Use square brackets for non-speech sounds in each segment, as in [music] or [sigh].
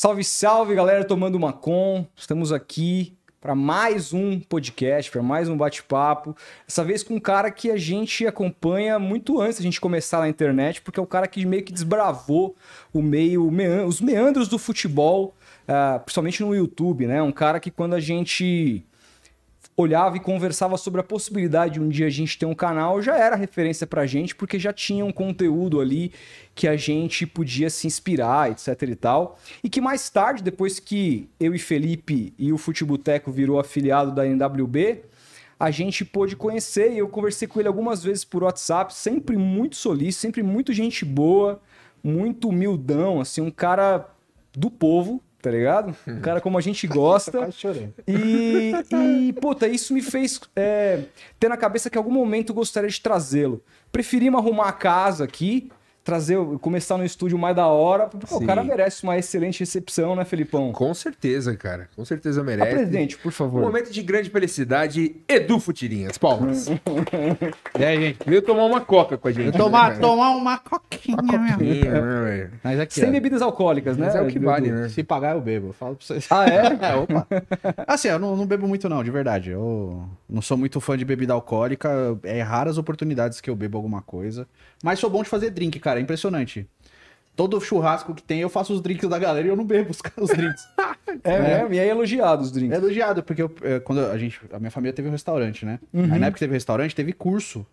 Salve, salve, galera, tomando uma com. Estamos aqui para mais um podcast, para mais um bate-papo. Dessa vez com um cara que a gente acompanha muito antes da gente começar na internet, porque é o cara que meio que desbravou o meio, os meandros do futebol, ah, principalmente no YouTube, né? Um cara que quando a gente olhava e conversava sobre a possibilidade de um dia a gente ter um canal, já era referência pra gente, porque já tinha um conteúdo ali que a gente podia se inspirar, etc e tal. E que mais tarde, depois que eu e Felipe e o Futeboteco virou afiliado da NWB, a gente pôde conhecer e eu conversei com ele algumas vezes por WhatsApp, sempre muito solícito, sempre muito gente boa, muito humildão, assim, um cara do povo, tá ligado? [laughs] Um cara como a gente gosta. e, e, puta, isso me fez é, ter na cabeça que em algum momento eu gostaria de trazê-lo. Preferimos arrumar a casa aqui trazer, começar no estúdio mais da hora, porque o cara merece uma excelente recepção, né, Felipão? Com certeza, cara. Com certeza merece. presidente, por favor. Um momento de grande felicidade, Edu Futirinhas. Palmas. e aí, gente? Veio tomar uma coca com a gente. Tomar, né, tomar uma coquinha, uma coquinha né, Mas Sem bebidas alcoólicas, né? Mas é o que vale, né? Se pagar, eu bebo. falo pra vocês. Ah, é? [laughs] é opa. Assim, eu não, não bebo muito, não, de verdade. Eu não sou muito fã de bebida alcoólica. É raras oportunidades que eu bebo alguma coisa. Mas sou bom de fazer drink, cara. É impressionante. Todo churrasco que tem, eu faço os drinks da galera e eu não bebo os, [laughs] os drinks. é, né? mesmo? E é elogiado os drinks. É elogiado, porque eu, eh, quando a gente. A minha família teve um restaurante, né? Uhum. Aí na época que teve restaurante, teve curso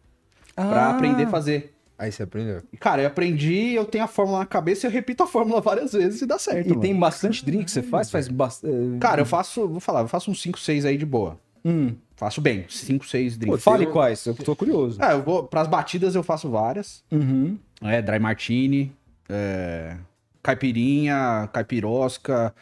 ah. pra aprender a fazer. Aí você aprendeu? Cara, eu aprendi, eu tenho a fórmula na cabeça e eu repito a fórmula várias vezes e dá certo. E mano. tem bastante drink que você faz? Faz bastante. Eh, cara, eu faço, vou falar, eu faço uns 5, 6 aí de boa. Hum. Faço bem, cinco, seis drinks. Pô, fale eu... quais, eu tô curioso. É, eu vou. Pras batidas eu faço várias. Uhum. É, dry martini, é, caipirinha, caipirosca,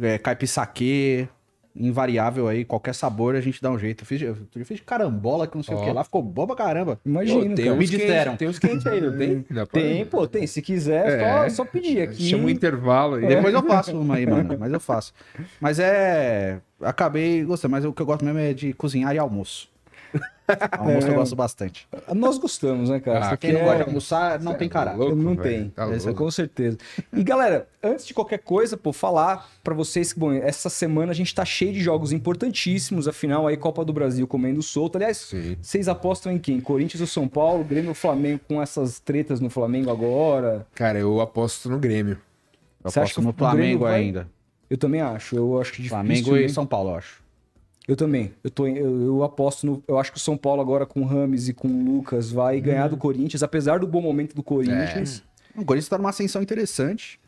é, caipissaquê, invariável aí, qualquer sabor a gente dá um jeito. Eu fiz, eu, fiz carambola, que não sei oh. o que lá, ficou bom pra caramba. Imagina, tem cara. me disseram. Tem os quentes aí, não tem? [laughs] tem, pô, tem. Se quiser, é. só, é. só pedir aqui. Chama um intervalo aí. É. Depois eu faço uma aí, mano. Mas eu faço. Mas é. Acabei gostando, mas o que eu gosto mesmo é de cozinhar e almoço. [laughs] Almoço é, eu gosto bastante. Nós gostamos, né, cara? Ah, quem não é... gosta de é almoçar não Cê tem é caráter. Tá é louco, não tem. Tá com certeza. E galera, antes de qualquer coisa, pô, falar para vocês que, bom, essa semana a gente tá cheio de jogos importantíssimos, afinal, aí Copa do Brasil comendo solto. Aliás, Sim. vocês apostam em quem? Corinthians ou São Paulo? Grêmio ou Flamengo com essas tretas no Flamengo agora? Cara, eu aposto no Grêmio. Eu Você aposto acha que no Flamengo ainda. Eu também acho. Eu acho que é difícil. Flamengo e São Paulo, eu acho. Eu também. Eu, tô, eu, eu, aposto no. Eu acho que o São Paulo agora com o Rames e com o Lucas vai hum. ganhar do Corinthians, apesar do bom momento do Corinthians. É. O Corinthians tá numa ascensão interessante,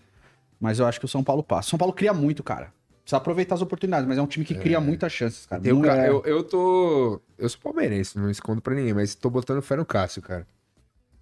mas eu acho que o São Paulo passa. O São Paulo cria muito, cara. Precisa aproveitar as oportunidades, mas é um time que é. cria muitas chances, cara. Tem um cara é. eu, eu tô. Eu sou palmeirense, não escondo pra ninguém, mas tô botando fé no Cássio, cara.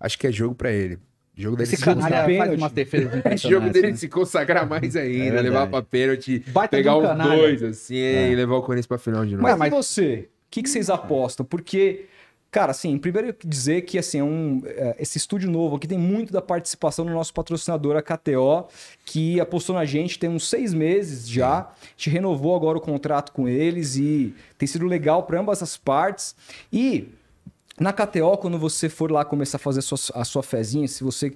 Acho que é jogo para ele. O jogo dele se consagrar, faz umas Esse [laughs] jogo dele né? se consagrar mais é ainda, é levar pra pênalti, Baita pegar os dois, assim, é. e levar o Corinthians pra final de novo. Mas, mas... você, o que, que vocês apostam? Porque, cara, assim, primeiro eu dizer que, assim, é um, é, esse estúdio novo aqui tem muito da participação do nosso patrocinador, a KTO, que apostou na gente tem uns seis meses já. A gente renovou agora o contrato com eles e tem sido legal para ambas as partes. E na KTO, quando você for lá começar a fazer a sua, a sua fezinha, se você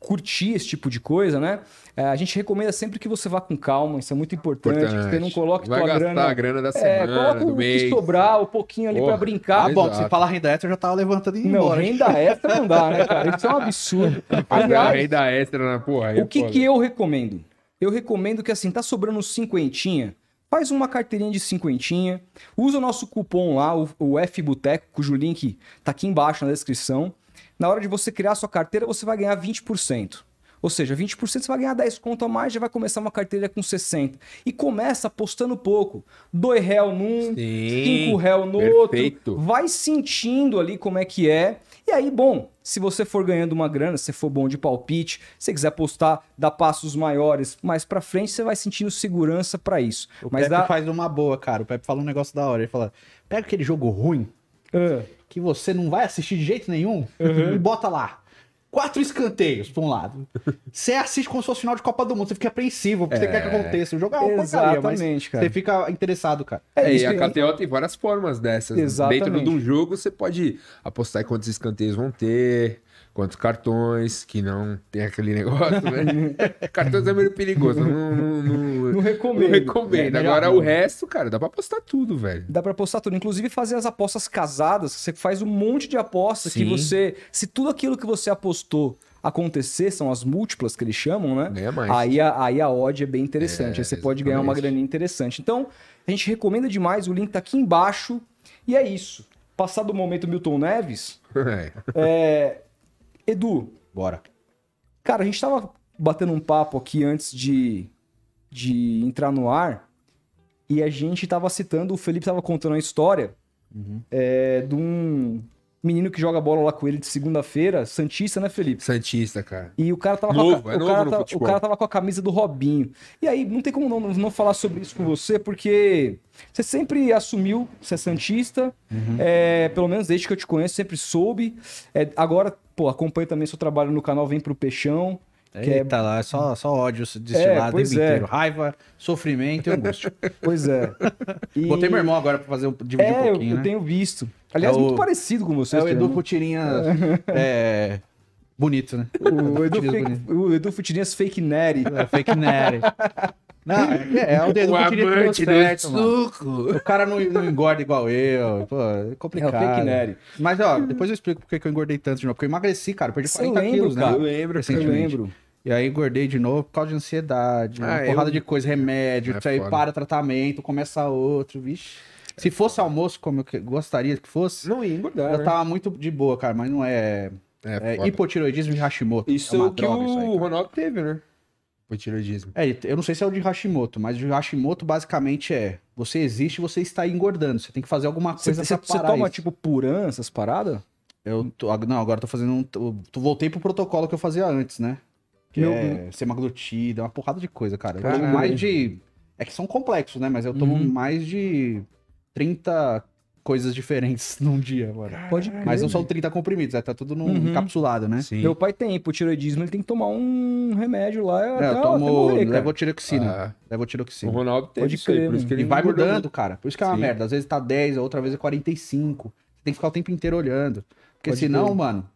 curtir esse tipo de coisa, né? É, a gente recomenda sempre que você vá com calma, isso é muito importante. importante. Você não coloque Vai tua grana. a grana da é, semana, é, coloca o mês. que sobrar, um pouquinho ali para brincar. Ah, bom, se você falar renda extra, eu já tava levantando e Não, renda extra não dá, né, cara? Isso é um absurdo. Aliás, renda extra na né? porra. O é que, porra. que eu recomendo? Eu recomendo que assim, tá sobrando uns cinquentinha, faz uma carteirinha de cinquentinha, usa o nosso cupom lá, o, o FBUTECO, cujo link tá aqui embaixo na descrição. Na hora de você criar sua carteira, você vai ganhar 20%. Ou seja, 20% você vai ganhar 10 conto a mais, já vai começar uma carteira com 60. E começa apostando pouco. dois réu num, Sim, cinco réu no perfeito. outro. Vai sentindo ali como é que é. E aí, bom, se você for ganhando uma grana, se for bom de palpite, se quiser apostar, dar passos maiores mais para frente, você vai sentindo segurança para isso. O Mas Pepe dá... faz uma boa, cara. O Pepe fala um negócio da hora. Ele fala: pega aquele jogo ruim uh. que você não vai assistir de jeito nenhum uhum. e bota lá quatro escanteios por um lado. [laughs] Você assiste como se fosse final de Copa do Mundo, você fica apreensivo, porque é... você quer que aconteça. O jogo é Exatamente, cara. você fica interessado, cara. É, é e a KTO tem várias formas dessas. Exatamente. Dentro de um jogo, você pode apostar em quantos escanteios vão ter quantos cartões, que não tem aquele [laughs] negócio, né? [laughs] cartões é meio perigoso, não, não, não, não recomendo. Não recomendo. É, Agora não. o resto, cara, dá pra apostar tudo, velho. Dá pra apostar tudo, inclusive fazer as apostas casadas, você faz um monte de apostas Sim. que você, se tudo aquilo que você apostou acontecer, são as múltiplas que eles chamam, né? mais. Aí a, aí a odd é bem interessante, é, aí você exatamente. pode ganhar uma graninha interessante. Então, a gente recomenda demais, o link tá aqui embaixo, e é isso. Passado o momento Milton Neves, [laughs] é, é Edu, bora. Cara, a gente tava batendo um papo aqui antes de, de entrar no ar e a gente tava citando, o Felipe tava contando a história uhum. é, de um menino que joga bola lá com ele de segunda-feira, Santista, né, Felipe? Santista, cara. E o cara tava, novo, com, a, é o, cara tava, o cara tava com a camisa do Robinho. E aí, não tem como não, não falar sobre isso com você, porque você sempre assumiu ser Santista, uhum. é, pelo menos desde que eu te conheço, sempre soube. É, agora Pô, acompanhe também seu trabalho no canal Vem Pro Peixão. Que é Eita, é... tá lá, só, só ódio destilado é, o é. inteiro. Raiva, sofrimento e angústia. [laughs] Pois é. E... Botei meu irmão agora pra fazer um, dividir é, um pouquinho, eu, né? eu tenho visto. Aliás, é muito o... parecido com você. É o Edu Futirinhas é. é... bonito, né? O Edu, fake... o Edu Futirinhas fake nerd. É, fake nerd. [laughs] Não, é, é, é o dedo o suco. O cara não, não, engorda igual eu. Pô, é complicado. É o Mas, ó, depois eu explico porque que eu engordei tanto de novo. Porque eu emagreci, cara. perdi 40 eu lembro, quilos, né? cara. né? Eu lembro, eu lembro. E aí engordei de novo por causa de ansiedade, ah, uma porrada de coisa, remédio, é aí foda. para tratamento, começa outro, vixe. Se é fosse almoço, como eu gostaria que fosse, não ia engordar. Eu né? tava muito de boa, cara, mas não é. É, é hipotiroidismo de Hashimoto. Isso é, é o que droga, o aí, Ronaldo teve, né? O tiroidismo. É, eu não sei se é o de Hashimoto, mas o Hashimoto basicamente é: você existe, você está engordando. Você tem que fazer alguma coisa você, pra Você toma, isso. tipo, puran, essas paradas? Eu tô, não, agora eu tô fazendo um. Tô, voltei pro protocolo que eu fazia antes, né? Que eu... é semaglutida, é uma porrada de coisa, cara. Caralho. Eu tomo mais de. É que são complexos, né? Mas eu tomo uhum. mais de 30 coisas diferentes [laughs] num dia, mano. Pode crer, Mas não são 30 comprimidos, é, tá tudo num Uhum. encapsulado, né? Sim. Meu pai tem hipotiroidismo, ele tem que tomar um remédio lá. É, até, eu tomo morrer, cara. levotiroxina. Ah. o Ronaldo tem Pode isso aí, crer, por isso que ele E vai mudando, cara. Por isso que é uma Sim. merda. Às vezes tá 10, a outra vez é 45. tem que ficar o tempo inteiro olhando. Porque Pode senão, crer. mano,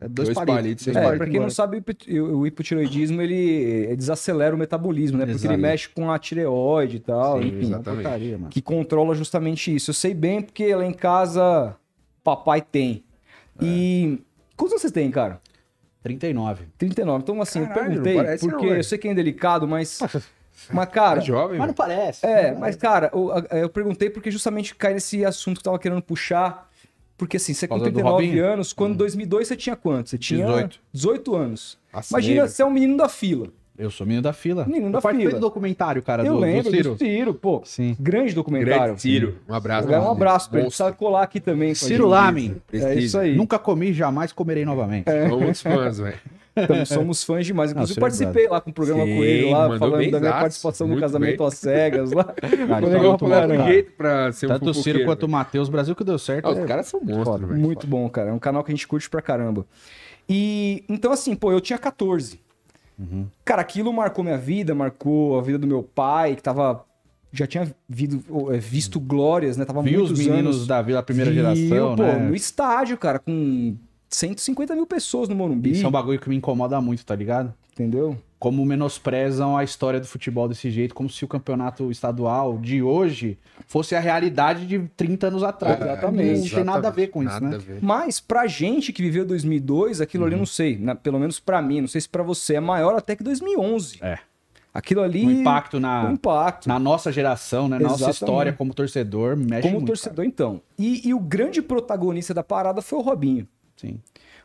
é dois, dois palitos. palitos é, para quem não sabe, o hipotiroidismo ele eh, desacelera o metabolismo, né? Porque ele mexe com a tireoide e tal, Sim, enfim, que controla justamente isso. Eu sei bem porque lá em casa papai tem. É. E quantos você tem, cara? 39. 39. Então assim, Caralho, eu perguntei porque eu sei que é indelicado, mas Mas, cara. É jovem, mas não parece. É, não mas, cara, eu, eu, perguntei porque justamente cai nesse assunto que eu tava querendo puxar porque assim, você com 39 anos, quando em hum. 2002 você tinha quanto? Você tinha 18, 18 anos. Imagina, você é um menino da fila. Eu sou menino da fila. Menino da fila. do documentário, cara, eu do, lembro, do Ciro. Do Ciro, pô. Sim. Grande documentário. Grande Ciro. Um abraço. É um abraço pra ele. Precisa colar aqui também. Ciro Lamin. É isso aí. Nunca comi, jamais comerei novamente. É. fãs, velho. Então, somos fãs demais. Inclusive, é participei é lá com o programa Sim, com ele, lá, falando da minha participação no casamento às cegas lá. [laughs] Ah, então cara, o negócio tá jeito pra ser Tanto um o Ciro quanto o Matheus, Brasil que deu certo. Ah, é... Os caras são monstros, velho. Muito bom, cara. É um canal que a gente curte pra caramba. E então, assim, pô, eu tinha 14. Uhum. Cara, aquilo marcou minha vida, marcou a vida do meu pai, que tava já tinha vido, é, visto glórias, né? Tava Vi muitos os meninos anos... da Vila Primeira Vi, Geração, pô, né? no estádio, cara, com 150 mil pessoas no Morumbi. Isso é um bagulho que me incomoda muito, tá ligado? Entendeu? Como menosprezam a história do futebol desse jeito, como se o campeonato estadual de hoje fosse a realidade de 30 anos atrás. É, exatamente. Não tem nada a ver com isso, né? Mas pra gente que viveu 2002, aquilo uhum. ali, não sei, né? pelo menos pra mim, não sei se pra você, é maior até que 2011. É. Aquilo ali. Um impacto na, um impacto. na nossa geração, né? Nossa história como torcedor mexe Como muito, torcedor, cara. então. E, e o grande protagonista da parada foi o Robinho. Sim.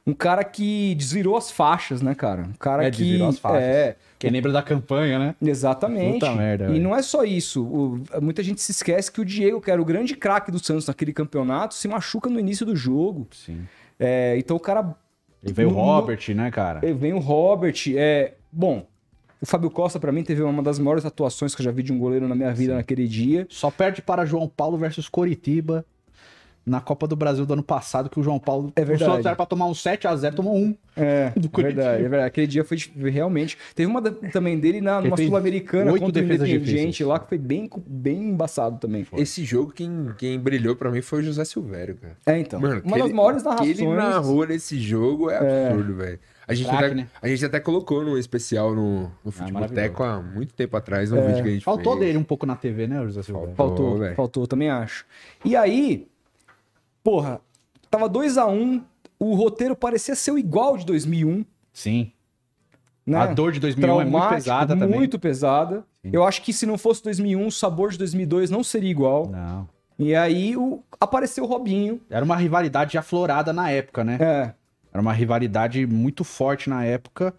Um cara que desvirou as faixas, né, cara? Um cara é, que. Desvirou as faixas. É. que lembra da campanha, né? Exatamente. Puta merda. E não é só isso. O... muita gente se esquece que o Diego, que era o grande craque do Santos naquele campeonato, se machuca no início do jogo. Sim. É, então o cara. E vem no... o Robert, né, cara? E vem o Robert. É, bom, o Fábio Costa, para mim, teve uma das maiores atuações que eu já vi de um goleiro na minha vida Sim. naquele dia. Só perde para João Paulo versus Coritiba na Copa do Brasil do ano passado, que o João Paulo é verdade. Só era pra tomar um 7x0, tomou um. É, [laughs] do Curitiba. É verdade, é verdade. Aquele dia foi realmente. Teve uma também dele na Sul-Americana contra o Independiente lá, que foi bem, bem embaçado também. Foi. Esse jogo, quem, quem brilhou pra mim foi o José Silvério, cara. É, então. Mano, uma das maiores narrações. Ele narrou nesse jogo é, é. absurdo, velho. A gente, até, né? a gente até colocou num especial no, no ah, Futebol ah, Teco há muito tempo atrás, no é. vídeo que a gente Faltou fez. dele um pouco na TV, né, José Silvério? Faltou, faltou, faltou, também acho. E aí, porra, tava 2 a 1 um, o roteiro parecia ser igual de 2001. Sim. Né? A dor de 2001 é muito pesada também. Muito pesada. Sim. Eu acho que se não fosse 2001, o sabor de 2002 não seria igual. Não. E aí o... apareceu o Robinho. Era uma rivalidade aflorada na época, né? É. Era uma rivalidade muito forte na época.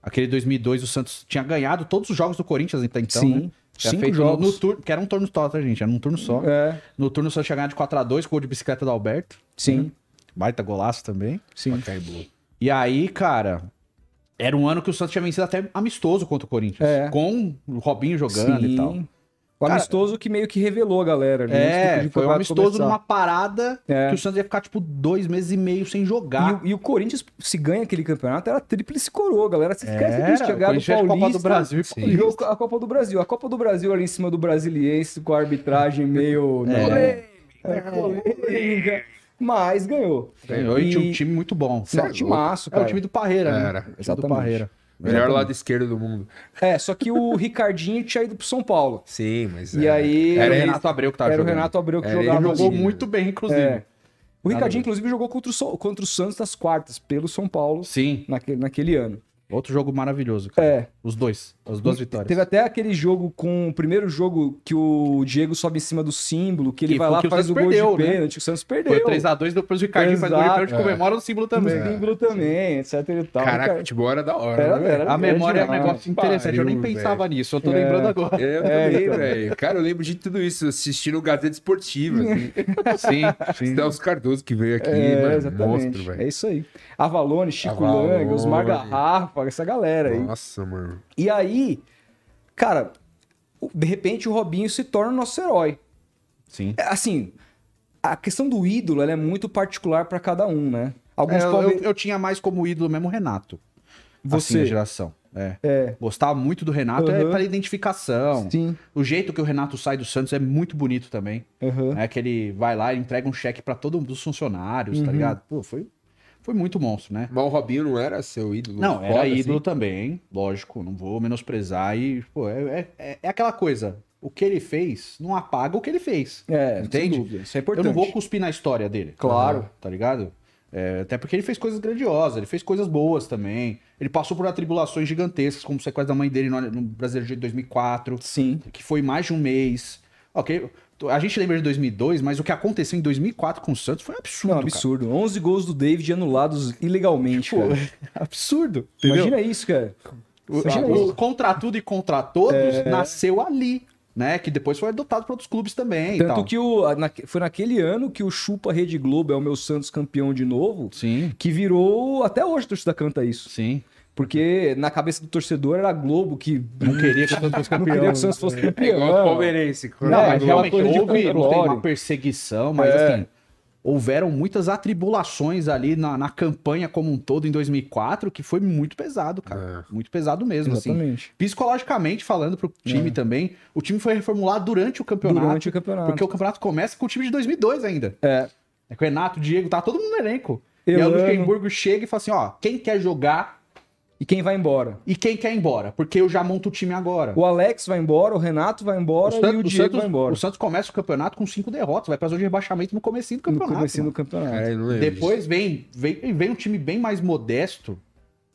Aquele 2002, o Santos tinha ganhado todos os jogos do Corinthians até então, Sim. Né? Era Cinco jogos. No, no que era um turno só, tá, gente? Era um turno só. É. No turno só chegar de 4x2, gol de bicicleta do Alberto. Sim. Uhum. Baita golaço também. Sim. E aí, cara, era um ano que o Santos tinha vencido até amistoso contra o Corinthians. É. Com o Robinho jogando Sim. e tal. O cara, amistoso que meio que revelou a galera. Né? É, tipo foi um amistoso começar. numa parada é. que o Santos ia ficar, tipo, dois meses e meio sem jogar. E, e o Corinthians, se ganha aquele campeonato, era tríplice coroa, galera. Você esquece é, disso, chegar do Paulista. Copa do Brasil. E a Copa do Brasil. A Copa do Brasil ali em cima do Brasiliense, com a arbitragem meio... É. Né, é. Né? Mas ganhou. Ganhou e, e tinha um time muito bom. Não, é, cara. É o time do Parreira, né? Era. É exatamente. Do Parreira. Melhor lado esquerdo do mundo. É, só que o [laughs] Ricardinho tinha ido pro São Paulo. Sim, mas. E é. aí. Era o Renato Abreu que tava era jogando. Era o Renato Abreu que era, jogava. Ele jogou muito né? bem, inclusive. É. O Ricardinho, inclusive, jogou contra o, contra o Santos das quartas, pelo São Paulo. Sim. Naquele, naquele ano. Outro jogo maravilhoso, cara. É. Os dois. As duas vitórias. Teve até aquele jogo com. O primeiro jogo que o Diego sobe em cima do símbolo, que ele que vai lá e faz o, gol perdeu, de né? pênalti. Né? O Santos perdeu. Foi 3x2, depois o Ricardinho faz o gol de pênalti, é. comemora o símbolo também. O símbolo também, etc e tal. Caraca, cara. futebol era da hora. Era, né? era a memória é um negócio interessante. Pariu, eu nem pensava véio. nisso, eu tô é. lembrando agora. Eu é, também, é. velho. Cara, eu lembro de tudo isso, assistindo o Gazeta Esportiva. Assim. [laughs] sim, sim. os Cardoso que veio aqui, é, mano. Exatamente. Monstro, velho. É isso aí. Avalone, Chico Avalone. Langas, Margarrafa, essa galera aí. Nossa, mano. E aí, cara, de repente o Robinho se torna o nosso herói. Sim. É, assim, a questão do ídolo é muito particular para cada um, né? Alguns é, eu, eu, tinha mais como ídolo mesmo o Renato. Você. Assim, geração. É. é. Gostava muito do Renato uhum. é pela identificação. Sim. O jeito que o Renato sai do Santos é muito bonito também. Uhum. É que ele vai lá e entrega um cheque para todos os funcionários, tá uhum. tá ligado? Pô, foi foi muito monstro, né? Mas o Robinho não era seu ídolo? Não, era foda, assim? ídolo assim? também, lógico, não vou menosprezar e, pô, é, é, é, é, aquela coisa, o que ele fez não apaga o que ele fez, é, entende? Dúvida, isso é importante. Eu não vou cuspir na história dele. Claro. Tá, tá ligado? É, até porque ele fez coisas grandiosas, ele fez coisas boas também. Ele passou por atribulações gigantescas, como sequestro da mãe dele no, no Brasileiro de 2004. Sim. Que foi mais de um mês. Ok, a gente lembra de 2002, mas o que aconteceu em 2004 com o Santos foi um absurdo. Não, absurdo. Cara. 11 gols do David anulados ilegalmente. Tipo, cara. [laughs] absurdo. Entendeu? Imagina isso, cara. Imagina o, isso. Contra tudo e contra todos é... nasceu ali. Né, que depois foi adotado para outros clubes também. Tanto que o, na, foi naquele ano que o Chupa Rede Globo é o meu Santos campeão de novo. Sim. Que virou. Até hoje a torcida canta isso. Sim. Porque na cabeça do torcedor era a Globo que não queria que [laughs] o Santos fosse campeão. Não queria que o Santos fosse é, campeão. É o Palmeirense. Não, não, mas realmente houve uma perseguição, mas é. assim, houveram muitas atribulações ali na, na, campanha como um todo em 2004, que foi muito pesado, cara. É. Muito pesado mesmo, assim. Exatamente. assim. Psicologicamente falando pro time é. também, o time foi reformulado durante o campeonato. Durante o campeonato. Porque o campeonato começa com o time de 2002 ainda. É. É com o Renato, Diego, tá todo mundo no elenco. Eu e aí o Luxemburgo chega e fala assim, ó, quem quer jogar e quem vai embora? E quem quer ir embora? Porque eu já monto o time agora. O Alex vai embora, o Renato vai embora o Santos, e o Diego o Santos, vai embora. O Santos começa o campeonato com cinco derrotas, vai pra zona de rebaixamento no começo do campeonato. No comecinho do campeonato. É, é Depois vem, vem, vem um time bem mais modesto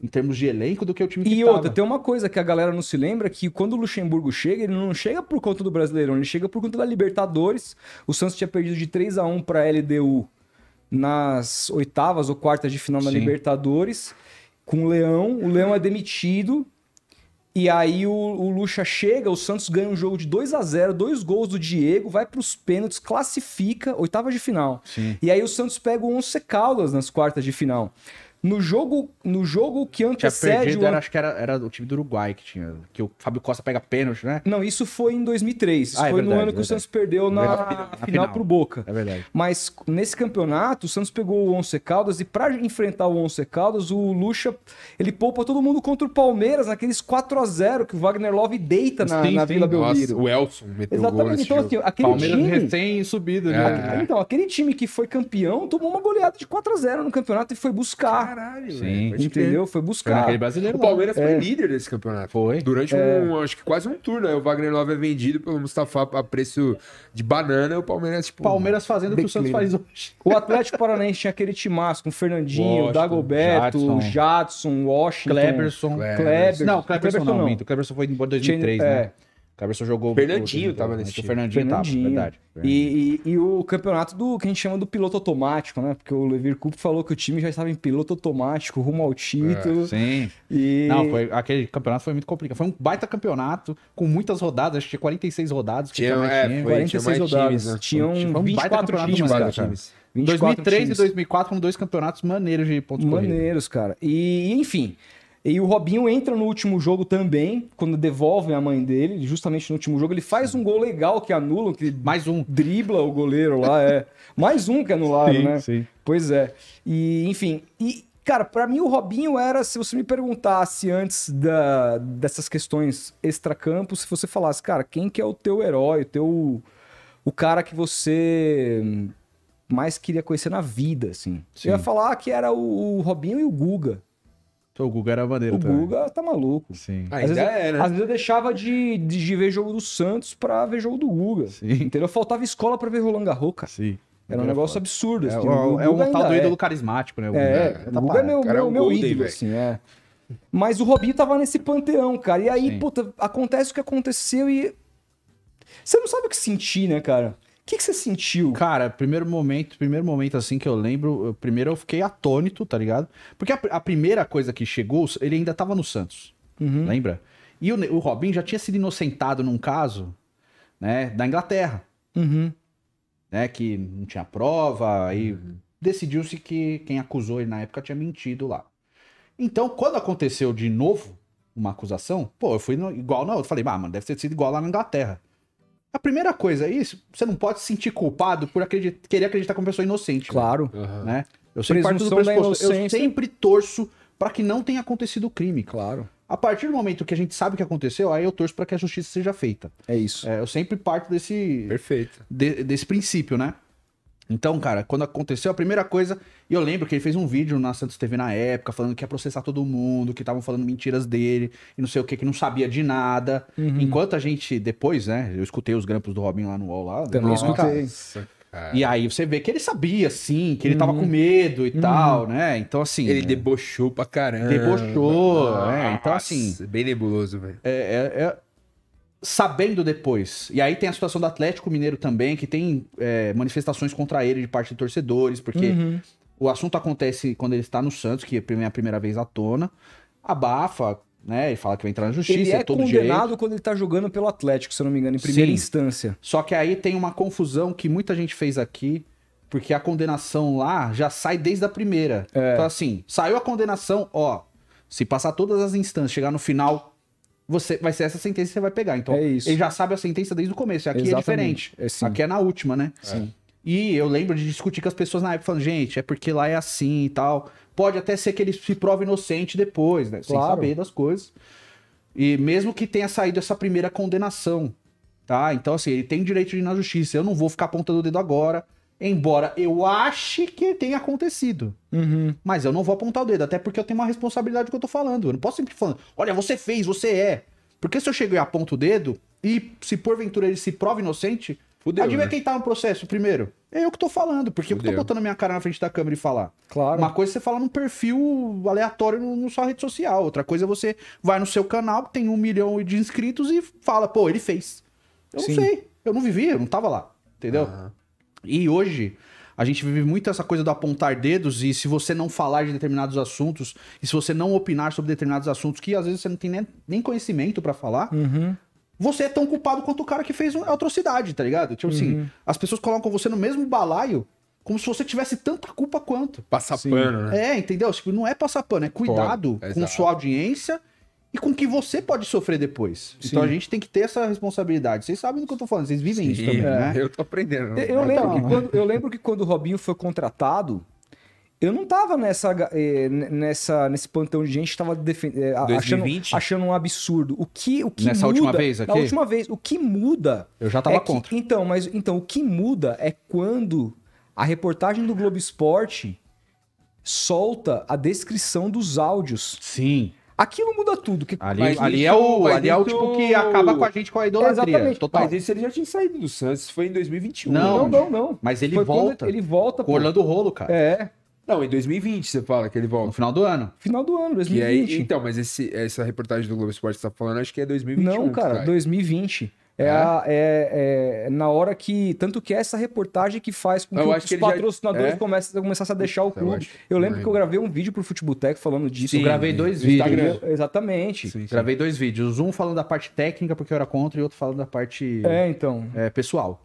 em termos de elenco do que o time que E tava. outra, tem uma coisa que a galera não se lembra, que quando o Luxemburgo chega, ele não chega por conta do Brasileirão, ele chega por conta da Libertadores. O Santos tinha perdido de 3 a 1 para LDU nas oitavas ou quartas de final da Libertadores com o Leão, o Leão é demitido. E aí o, o Lucha chega, o Santos ganha um jogo de 2 a 0 dois gols do Diego, vai para os pênaltis, classifica, oitava de final. Sim. E aí o Santos pega o Onze Caldas nas quartas de final. No jogo, no jogo que antecede. perdido, o... era, acho que era, era o time do Uruguai que tinha. Que o Fábio Costa pega pênalti, né? Não, isso foi em 2003. Isso ah, é foi verdade, no ano é que o Santos perdeu é na, na final, final pro Boca. É verdade. Mas nesse campeonato, o Santos pegou o Once Caldas e para enfrentar o Once Caldas, o Lucha ele poupa todo mundo contra o Palmeiras naqueles 4 a 0 que o Wagner Love deita na, sim, na sim. Vila Belmiro. Nossa, o Elson meteu Exatamente. então, assim, aquele Palmeiras time... recém subido, né? Então, aquele time que foi campeão tomou uma goleada de 4 a 0 no campeonato e foi buscar. Caralho, Sim. Véio, entendeu? Foi buscar. Foi brasileiro o Palmeiras é. foi líder desse campeonato. Foi. Durante é. um, acho que quase um turno. Aí né? o Wagner 9 é vendido pelo Mustafa a preço de banana. E o Palmeiras, tipo. Palmeiras fazendo o que o Santos faz hoje. [laughs] O Atlético Paranaense tinha aquele timaço com o Fernandinho, Washington, Dagoberto, Jadson, Jadson Washington, Cleberson. Cleberson. Não, Cleberson, Cleberson não. não. Cleberson foi embora em 2003, Tinha, é. né? É. Caberson jogou. Fernandinho o, tava nesse time. O Fernandinho, Tava, né? então, verdade. E, e, e, o campeonato do que a gente chama do piloto automático, né? Porque o Levir Cup falou que o time já estava em piloto automático, rumo ao título. É, sim. E... Não, foi, aquele campeonato foi muito complicado. Foi um baita campeonato, com muitas rodadas, acho que tinha 46 rodadas. Tinha, tinha, é, time, foi, 46 tinha rodadas. Times, né? Tinham um 24 times, cara. times. 2003 times. e 2004 foram dois campeonatos maneiros de pontos Maneiros, cara. E, enfim, e o Robinho entra no último jogo também, quando devolvem a mãe dele, justamente no último jogo. Ele faz um gol legal que anula, que mais um dribla o goleiro lá, é. mais um que é anularam, sim, né? Sim. Pois é. E, enfim. E, cara, para mim o Robinho era, se você me perguntasse antes da, dessas questões extracampo, se você falasse, cara, quem que é o teu herói, o teu. O cara que você mais queria conhecer na vida, assim. Sim. Eu ia falar que era o, o Robinho e o Guga o Guga era maneiro o também. O Guga tá maluco. Sim. Ah, às, vezes, é, né? às vezes eu deixava de, de, ver jogo do Santos pra ver jogo do Guga. Sim. Entendeu? faltava escola pra ver Roland Garros, cara. Sim. Era um negócio absurdo. É, assim, o, é o, tal do é. ídolo é. carismático, né? O Guga, é, é, tá o Guga é meu, é meu, meu ídolo, assim, é. Mas o Robinho tava nesse panteão, cara. E aí, Sim. puta, acontece o que aconteceu e. Você não sabe o que sentir, né, cara? que, que você sentiu? Cara, primeiro momento, primeiro momento assim que eu lembro, eu, primeiro eu fiquei atônito, tá ligado? Porque a, a, primeira coisa que chegou, ele ainda tava no Santos. Uhum. Lembra? E o, o, Robin já tinha sido inocentado num caso, né, da Inglaterra. Uhum. Né, que não tinha prova, aí uhum. decidiu-se que quem acusou ele na época tinha mentido lá. Então, quando aconteceu de novo uma acusação, pô, eu fui no, igual na outra. Falei, ah, mano, deve ter sido igual lá na Inglaterra. A primeira coisa é isso, você não pode se sentir culpado por querer acreditar como pessoa é inocente. Claro. Uhum. Né? Eu sempre parto do eu sempre torço para que não tenha acontecido o crime. Claro. A partir do momento que a gente sabe o que aconteceu, aí eu torço para que a justiça seja feita. É isso. É, eu sempre parto desse. Perfeito. De, desse princípio, né? Então, cara, quando aconteceu a primeira coisa, e eu lembro que ele fez um vídeo na Santos TV na época, falando que ia processar todo mundo, que estavam falando mentiras dele, e não sei o que, que não sabia de nada. Uhum. Enquanto a gente, depois, né, eu escutei os grampos do Robin lá no UOL lá. Também escutei. cara. E aí você vê que ele sabia, sim, que ele uhum. tava com medo e uhum. tal, né? Então, assim... Ele é. debochou pra caramba. Debochou, Nossa, né? Então, assim... Bem nebuloso, velho. é, é, é sabendo depois. E aí tem a situação do Atlético Mineiro também, que tem é, manifestações contra ele de parte de torcedores, porque uhum. o assunto acontece quando ele está no Santos, que é a primeira vez à tona, abafa, né? E fala que vai entrar na justiça, ele é, é todo condenado direito. quando ele está jogando pelo Atlético, se eu não me engano, em primeira Sim. instância. Só que aí tem uma confusão que muita gente fez aqui, porque a condenação lá já sai desde a primeira. É. Então assim, saiu a condenação, ó, se passar todas as instâncias, chegar no final você vai ser essa sentença que você vai pegar. Então, é ele já sabe a sentença desde o começo. Aqui é Exatamente. é diferente. É, sim. Aqui é na última, né? É. Sim. E eu lembro de discutir com as pessoas na época, falando, gente, é porque lá é assim e tal. Pode até ser que ele se prove inocente depois, né? Claro. Sem saber das coisas. E mesmo que tenha saído essa primeira condenação, tá? Então, assim, ele tem direito de ir na justiça. Eu não vou ficar apontando o dedo agora. Embora eu ache que tenha acontecido. Uhum. Mas eu não vou apontar o dedo, até porque eu tenho uma responsabilidade que eu tô falando. Eu não posso sempre falando, olha, você fez, você é. Porque se eu chego e aponto o dedo, e se porventura ele se prova inocente, Fudeu, adivinha né? quem tá no processo primeiro? É eu que tô falando, porque Fudeu. eu tô botando minha cara na frente da câmera e falar. Claro. Uma coisa é você falar num perfil aleatório na sua rede social, outra coisa é você vai no seu canal, que tem um milhão de inscritos, e fala, pô, ele fez. Eu Sim. não sei, eu não vivi, eu não tava lá, entendeu? Uhum. E hoje a gente vive muito essa coisa do apontar dedos e se você não falar de determinados assuntos e se você não opinar sobre determinados assuntos que às vezes você não tem nem, nem conhecimento para falar, uhum. você é tão culpado quanto o cara que fez uma atrocidade, tá ligado? Tipo assim, uhum. assim, as pessoas colocam você no mesmo balaio como se você tivesse tanta culpa quanto. Passar pano, né? É, entendeu? Tipo, não é passar pano, é cuidado com exato. sua audiência e com que você pode sofrer depois. Então, Sim. Então a gente tem que ter essa responsabilidade. Vocês sabem do que eu tô falando, vocês vivem Sim, isso também, é, né? Eu tô aprendendo. Eu, lembro que quando, eu lembro que quando o Robinho foi contratado, eu não tava nessa, eh, nessa, nesse plantão de gente que tava eh, achando, achando, um absurdo. O que, o que nessa muda, última vez aqui? Na última vez. O que muda... Eu já tava é contra. Que, então, mas, então, o que muda é quando a reportagem do Globo Esporte solta a descrição dos áudios. Sim. Aquilo muda tudo. Que... Ali, ali, é o, ali é o tipo que acaba com a gente com a idolatria. Exatamente. Total. Mas isso ele já tinha saído do Santos, foi em 2021. Não, não, não. não. Mas ele foi volta. Ele volta. Com Orlando Rolo, cara. É. Não, em 2020 você fala que ele volta. No final do ano. Final do ano, 2020. Aí, então, mas esse, essa reportagem do Globo Esporte que você tá falando, acho que é 2021. Não, cara, 2020. É, é? A, é, é, na hora que. Tanto que é essa reportagem que faz com que os que patrocinadores já... É? comecem, começassem a deixar o clube. Eu, eu lembro que eu gravei um vídeo pro Tech falando disso. Sim, eu gravei dois vídeos. Exatamente. Sim, sim. Gravei dois vídeos. Um falando da parte técnica, porque eu era contra, e outro falando da parte é, então. É, pessoal.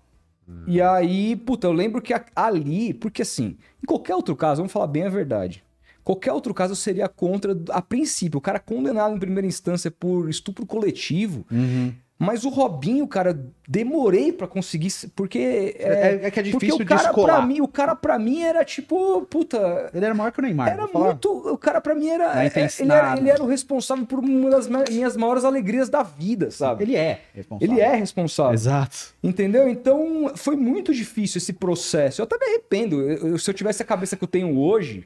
Hum. E aí, puta, eu lembro que ali, porque assim, em qualquer outro caso, vamos falar bem a verdade. Qualquer outro caso seria contra, a princípio, o cara condenado em primeira instância por estupro coletivo. Uhum. Mas o Robinho, cara, demorei para conseguir, porque... É, é, é, que é difícil porque o cara, descolar. Pra mim, o cara pra mim era tipo, puta... Ele era maior que o Neymar. Era muito... O cara pra mim era é, ele, era... ele, era o responsável por uma das minhas maiores alegrias da vida, sabe? Ele é responsável. Ele é responsável. Exato. Entendeu? Então, foi muito difícil esse processo. Eu até me arrependo. Eu, se eu tivesse a cabeça que eu tenho hoje...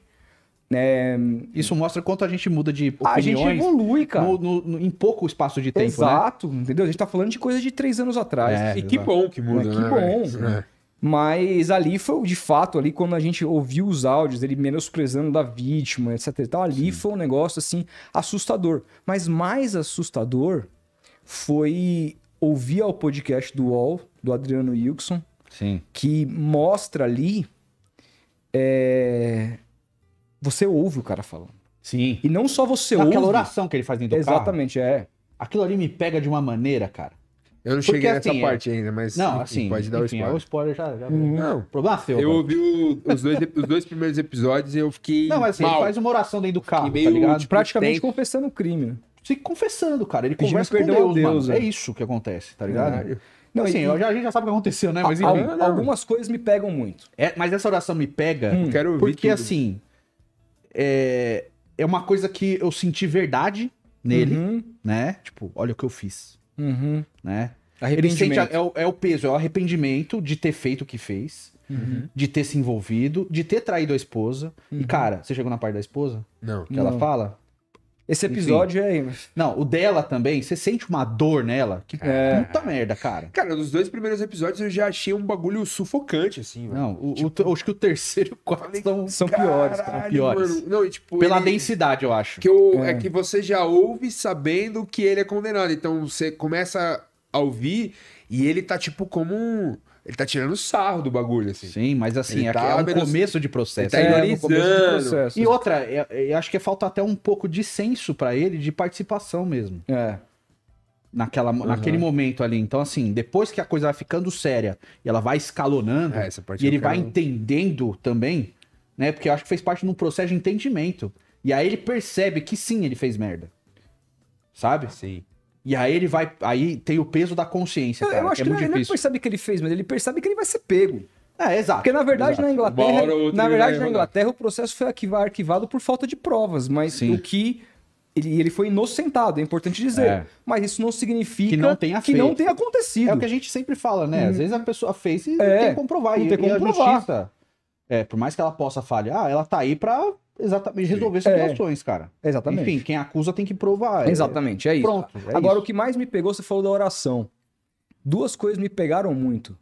É... Isso mostra quanto a gente muda de opiniões. A gente evolui, cara. No, no, no, em pouco espaço de tempo, né? Exato, né? entendeu? A gente tá falando de coisa de três anos atrás. É, e que bom que muda, é, Que né? bom. É. Mas ali foi, de fato, ali quando a gente ouviu os áudios, ele menosprezando da vítima, etc tal, ali Sim. foi um negócio, assim, assustador. Mas mais assustador foi ouvir o podcast do UOL, do Adriano Wilson, Sim. que mostra ali... É você ouve o cara falando. Sim. E não só você Aquela ouve. Aquela oração que ele faz dentro do Exatamente, carro. é. Aquilo ali me pega de uma maneira, cara. Eu não cheguei Porque, nessa assim, é- parte ainda, mas não, assim, pode dar enfim, o spoiler. É o spoiler já, já... Uhum. Não. Problema seu. Eu ouvi os, dois, os dois primeiros episódios e eu fiquei. Não, mas assim, mal. ele faz uma oração dentro do carro, tá meio, tá ligado? Tipo, praticamente confessando o crime. Se confessando, cara. Ele Pedindo conversa com Deus, Deus é. é. isso que acontece, tá ligado? É. Não, assim, e... a gente já sabe o que aconteceu, né? Ah, mas enfim, algumas coisas me pegam muito. É, mas essa oração me pega. Hum, quero ouvir. Porque tudo. assim, é, é uma coisa que eu senti verdade nele, uhum. né? Tipo, olha o que eu fiz, uhum. né? Ele sente, é, é, o peso, é o arrependimento de ter feito o que fez, uhum. de ter se envolvido, de ter traído a esposa. E, uhum. cara, você chegou na parte da esposa? Não. Que ela Não. fala? Esse episódio Enfim. é. Não, o dela também, você sente uma dor nela. Que é. puta merda, cara. Cara, nos dois primeiros episódios eu já achei um bagulho sufocante, assim, Não, o, tipo... o, acho que o terceiro e o quarto são, são piores, cara. piores. Não, e, tipo, Pela ele... densidade, eu acho. Que É. é que você já ouve sabendo que ele é condenado. Então você começa a ouvir e ele tá, tipo, como um ele tá tirando sarro do bagulho, assim. Sim, mas assim, ele é, tá, é um menos... começo de processo. Ele tá é, é um começo de processo. E outra, é, é, eu, acho que falta até um pouco de senso para ele de participação mesmo. É. Naquela, uhum. Naquele momento ali. Então, assim, depois que a coisa vai ficando séria e ela vai escalonando, é, e ele vai não. entendendo também, né? Porque eu acho que fez parte de um processo de entendimento. E aí ele percebe que sim, ele fez merda. Sabe? Sim. E aí ele vai. Aí tem o peso da consciência. Cara, eu, acho que, é que é ele, ele não percebe que ele fez, mas ele percebe que ele vai ser pego. É, exato. Porque na verdade exato. na Inglaterra, Bora, na verdade na Inglaterra o processo foi arquivado por falta de provas, mas Sim. o que ele, ele foi inocentado, é importante dizer. É. Mas isso não significa que não tenha, que não tenha acontecido. É o que a gente sempre fala, né? Às hum. vezes a pessoa fez e é, tem que comprovar. Não e, tem que comprovar. Justiça, é, por mais que ela possa falhar, ela tá aí para exatamente resolver essas é, situações, cara. Exatamente. Enfim, quem acusa tem que provar. É. Exatamente, é, é isso. Pronto. É Agora, isso. o que mais me pegou, você falou da oração. Duas coisas me pegaram muito.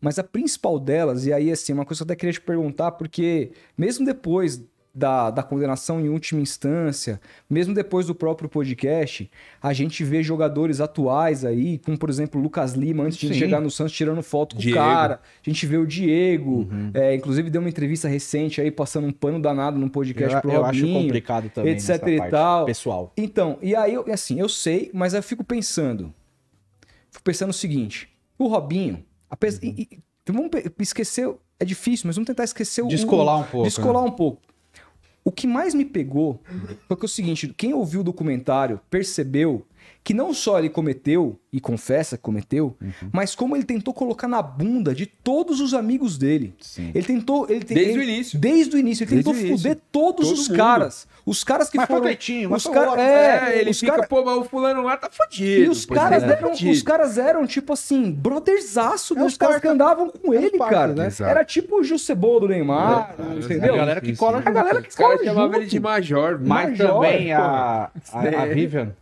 Mas a principal delas, e aí, assim, é uma coisa que eu até queria te perguntar, porque mesmo depois da, da condenação em última instância, mesmo depois do próprio podcast, a gente vê jogadores atuais aí, como por exemplo o Lucas Lima, antes Sim. de chegar no Santos, tirando foto com Diego. o cara. A gente vê o Diego, uhum. é, inclusive deu uma entrevista recente aí, passando um pano danado no podcast eu, pro Robinho. Eu acho complicado também, etc e tal. pessoal. Então, e aí, assim, eu sei, mas eu fico pensando. Fico pensando o seguinte: o Robinho, apesar. Uhum. E, e, vamos esquecer, é difícil, mas vamos tentar esquecer o. Descolar um pouco. Descolar né? um pouco. O que mais me pegou foi que é o seguinte: quem ouviu o documentário percebeu que não só ele cometeu, e confessa que cometeu, uhum. mas como ele tentou colocar na bunda de todos os amigos dele. Sim. Ele tentou. Ele te, desde ele, o início. Desde o início. Ele desde tentou foder todos Todo os mundo. caras. Os caras que mas foram. os caras. É, é, ele fica, cara... pô, mas o fulano lá tá fodido. E os é, caras, é. eram, os caras eram, tipo assim, brotherzaço é dos os caras que andavam é com ele, cara. Né? Era tipo o Jusebol do Neymar, é, entendeu? A galera que cola. A galera que cola. chamava ele de Major, mas também a, a Vivian.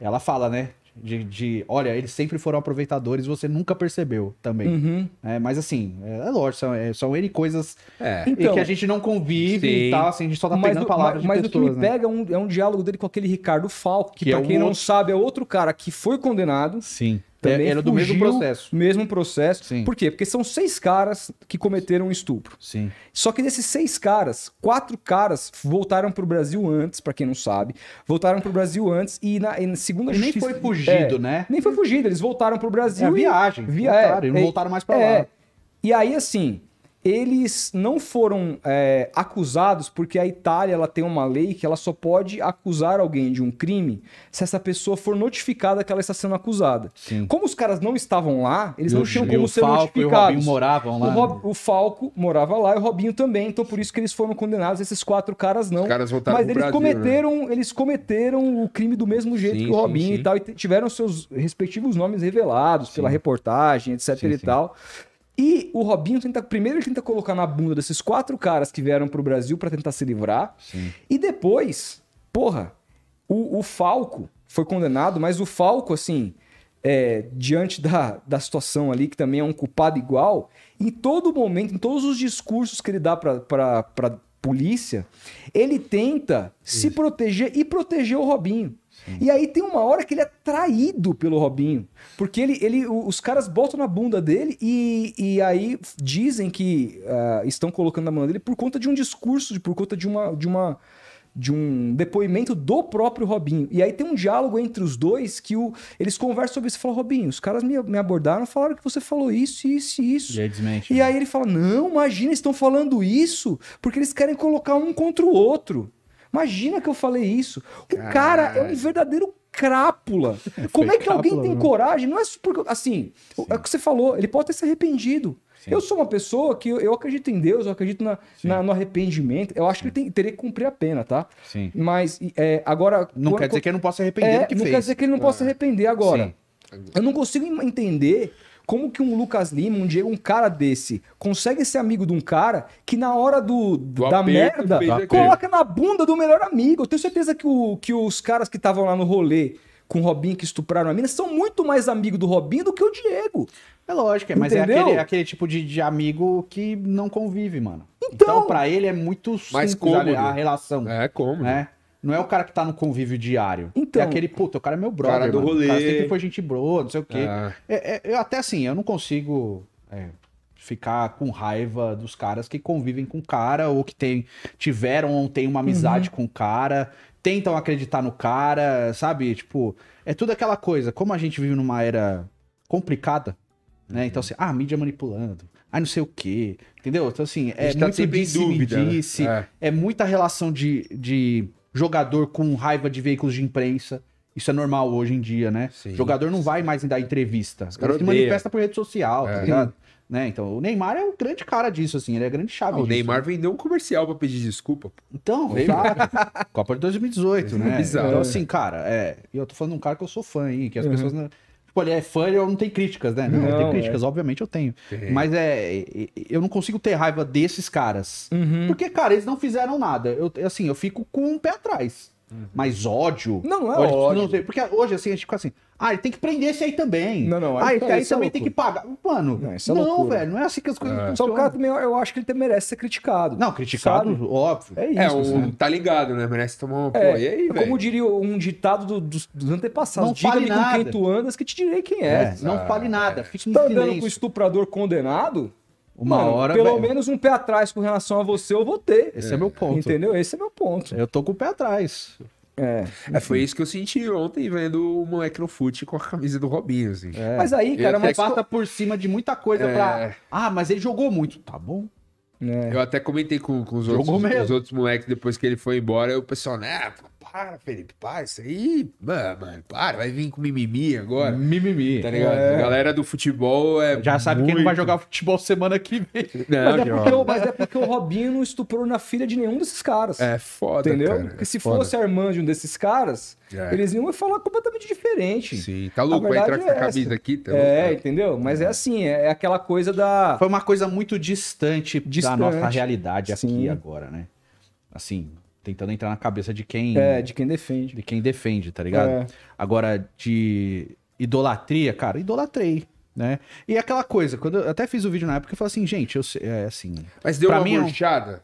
Ela fala, né? De, de, olha, eles sempre foram aproveitadores, você nunca percebeu também. Uhum. É, mas assim, é, é lógico, são, é, são ele coisas é. Então, que a gente não convive sim. e tal, assim, a gente só tá pegando palavras mas, de mas pessoas. Mas o que me né? pega é um, é um, diálogo dele com aquele Ricardo Falco, que, que é pra quem não sabe é outro cara que foi condenado. Sim. Também é, era do mesmo processo. Mesmo processo. Sim. Por quê? Porque são seis caras que cometeram um estupro. Sim. Só que desses seis caras, quatro caras voltaram para o Brasil antes, para quem não sabe, voltaram para o Brasil antes e na, e na segunda justiça, nem foi fugido, é, né? Nem foi fugido, eles voltaram para o Brasil. É, viagem. Via, voltaram, é, e não voltaram mais para é, lá. E aí assim, eles não foram é, acusados porque a Itália ela tem uma lei que ela só pode acusar alguém de um crime se essa pessoa for notificada que ela está sendo acusada. Sim. Como os caras não estavam lá, eles e não tinham como ser Falco notificados. E o Robinho moravam lá. O, Rob, né? o, Falco morava lá e o Robinho também, então por isso que eles foram condenados. Esses quatro caras não. Os caras voltaram Mas eles Brasil, né? cometeram, né? eles cometeram o crime do mesmo jeito sim, que o Robinho sim, e tal e tiveram seus respectivos nomes revelados pela reportagem, etc e tal. E o Robinho tenta, primeiro ele tenta colocar na bunda desses quatro caras que vieram pro Brasil para tentar se livrar. Sim. E depois, porra, o, o, Falco foi condenado, mas o Falco, assim, é, diante da, da situação ali, que também é um culpado igual, em todo momento, em todos os discursos que ele dá pra, pra, pra polícia, ele tenta Isso. se proteger e proteger o Robinho. Sim. E aí tem uma hora que ele é traído pelo Robinho. Porque ele, ele os caras botam na bunda dele e, e aí dizem que uh, estão colocando na mão dele por conta de um discurso, por conta de uma. De uma de um depoimento do próprio Robinho. E aí tem um diálogo entre os dois que o, eles conversam sobre isso e falam: Robinho, os caras me, me abordaram falaram que você falou isso, isso e isso. E aí, desmente, e né? aí ele fala: Não, imagina, estão falando isso porque eles querem colocar um contra o outro. Imagina que eu falei isso. O cara é um verdadeiro crápula. [laughs] Como é que alguém tem coragem? Não é porque. Assim, é o que você falou, ele pode ter se arrependido. Sim. Eu sou uma pessoa que eu, eu acredito em Deus, eu acredito na, na no arrependimento. Eu acho que ele teria que cumprir a pena, tá? Sim. Mas é, agora. Não quando, quer dizer que ele não possa arrepender é, do que não fez. Não quer dizer que ele não possa se ah. arrepender agora. Sim. Eu não consigo entender como que um Lucas Lima, um Diego, um cara desse, consegue ser amigo de um cara que na hora do, do da aperto, merda coloca na bunda do melhor amigo? Eu tenho certeza que, o, que os caras que estavam lá no rolê com o Robinho que estupraram a mina são muito mais amigos do Robinho do que o Diego. É lógico, é, mas Entendeu? é aquele, aquele tipo de, de, amigo que não convive, mano. Então, então para ele é muito simples a, a, relação. É como. Né? Não é o cara que tá no convívio diário. É então, é aquele, puta, o cara é meu brother. Cara do rolê. O cara sempre foi gente boa, não sei o quê. Ah. É, é, eu até assim, eu não consigo é, ficar com raiva dos caras que convivem com o cara ou que tem, tiveram ou têm uma amizade uhum. com o cara, tentam acreditar no cara, sabe? Tipo, é tudo aquela coisa. Como a gente vive numa era complicada, né? Uhum. Então, assim, ah, a mídia manipulando Ai, não sei o quê. Entendeu? Então, assim, é tá muito disse, dúvida, né? é. é. muita relação de, de jogador com raiva de veículos de imprensa. Isso é normal hoje em dia, né? Sim, jogador não sim. vai mais dar entrevista. Os caras se manifesta por rede social, tá é. tá ligado? Né? Então, o Neymar é um grande cara disso, assim, ele é grande chave. Não, ah, o né? Neymar vendeu um comercial pra pedir desculpa. Então Então, [laughs] Copa de 2018, né? bizarro. Então, né? assim, cara, é. E eu tô falando de um cara que eu sou fã, hein? Que as uhum. pessoas. Tipo, ele é fã, eu não tenho críticas, né? Não, não tem críticas, é. obviamente eu tenho. Sim. Mas é. Eu não consigo ter raiva desses caras. Uhum. Porque, cara, eles não fizeram nada. Eu, assim, eu fico com um pé atrás. Uhum. mais ódio. Não, não é ódio. ódio. Não porque hoje, assim, a gente fica assim. Ah, ele tem que prender esse aí também. Não, não. Ah, esse é aí, aí é também é tem que pagar. Mano, não, é não velho. Não é assim que as coisas é. funcionam. Só o cara também, eu acho que ele merece ser criticado. Não, criticado, sabe? óbvio. É, é isso. É, o, assim. Tá ligado, né? Merece tomar uma. É, Pô, e aí, Como diria um ditado do, dos, dos antepassados: diga-me com quem tu andas que te direi quem é. não fale ah, nada. Fique tá andando com o estuprador condenado? Uma Mano, hora. Pelo menos um pé atrás com relação a você, eu vou ter. Esse é, é meu ponto. Entendeu? Esse é meu ponto. Eu tô com o pé atrás. É, é, foi isso que eu senti ontem vendo o moleque no fute com a camisa do Robinho, assim. É. Mas aí, cara, mas passa por cima de muita coisa é. pra. Ah, mas ele jogou muito. Tá bom. Eu até comentei com, com os, outros, os outros moleques depois que ele foi embora, o pessoal, né, para, Felipe, para, isso aí. Mano, mano, para, vai vir com mimimi agora. Mimimi. Tá ligado? É. Galera do futebol é. Já sabe muito... quem não vai jogar futebol semana que vem. [laughs] Não, mas, é porque, o, mas é porque o Robinho não estuprou na filha de nenhum desses caras. É foda, entendeu? Cara, porque é se foda. fosse a irmã de um desses caras, é. eles iam falar completamente diferente. Sim, tá louco, vai entrar com é essa camisa aqui, tá é, louco, É, cara. entendeu? Mas é uhum. assim, é aquela coisa da. Foi uma coisa muito distante, distante. da nossa realidade Sim. aqui agora, né? Assim, tentando entrar na cabeça de quem. É, de quem defende. De quem defende, tá ligado? É. Agora, de idolatria, cara, idolatrei. Né? E aquela coisa, quando eu até fiz o vídeo na época, eu falei assim, gente, eu é assim. Mas deu uma mim, é murchada?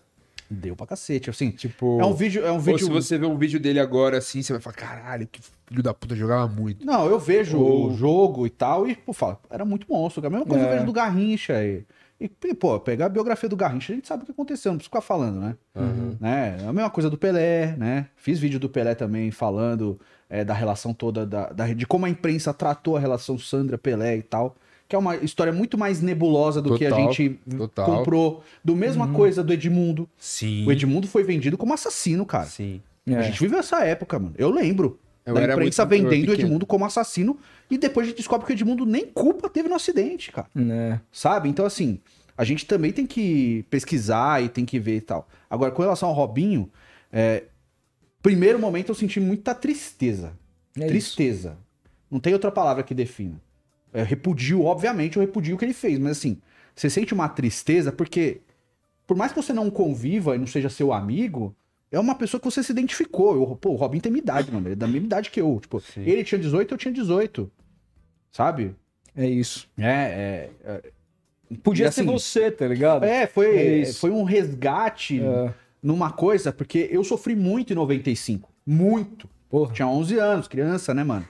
Deu pra cacete, assim. Tipo. É um vídeo. É um vídeo... se você ver um vídeo dele agora assim, você vai falar, caralho, que filho da puta jogava muito. Não, eu vejo o jogo e tal, e, pô, falo, era muito monstro. A mesma coisa é. eu vejo do Garrincha e. E, pô, pegar a biografia do Garrincha, a gente sabe o que aconteceu, não precisa ficar falando, né? Uhum. né? É a mesma coisa do Pelé, né? Fiz vídeo do Pelé também falando é, da relação toda, da, da, de como a imprensa tratou a relação Sandra-Pelé e tal. Que é uma história muito mais nebulosa do total, que a gente total. comprou. Do mesma uhum. coisa do Edmundo. Sim. O Edmundo foi vendido como assassino, cara. Sim. É. A gente é. viveu essa época, mano. Eu lembro. Eu da imprensa muito, vendendo o Edmundo como assassino e depois a gente descobre que o Edmundo nem culpa teve no acidente, cara. Né? Sabe? Então, assim, a gente também tem que pesquisar e tem que ver e tal. Agora, com relação ao Robinho, é... primeiro momento eu senti muita tristeza. É tristeza. Isso. Não tem outra palavra que defina. Eu é, repudio, obviamente, eu repudio o que ele fez, mas assim, você sente uma tristeza porque, por mais que você não conviva e não seja seu amigo, é uma pessoa que você se identificou. Eu, pô, o Robin tem minha idade, mano. Ele é da mesma idade que eu. Tipo, Sim. ele tinha 18, eu tinha 18. Sabe? É isso. É. é, é... Podia assim, ser você, tá ligado? É, foi, é, é foi um resgate é. numa coisa, porque eu sofri muito em 95. Muito. Porra. Tinha 11 anos, criança, né, mano?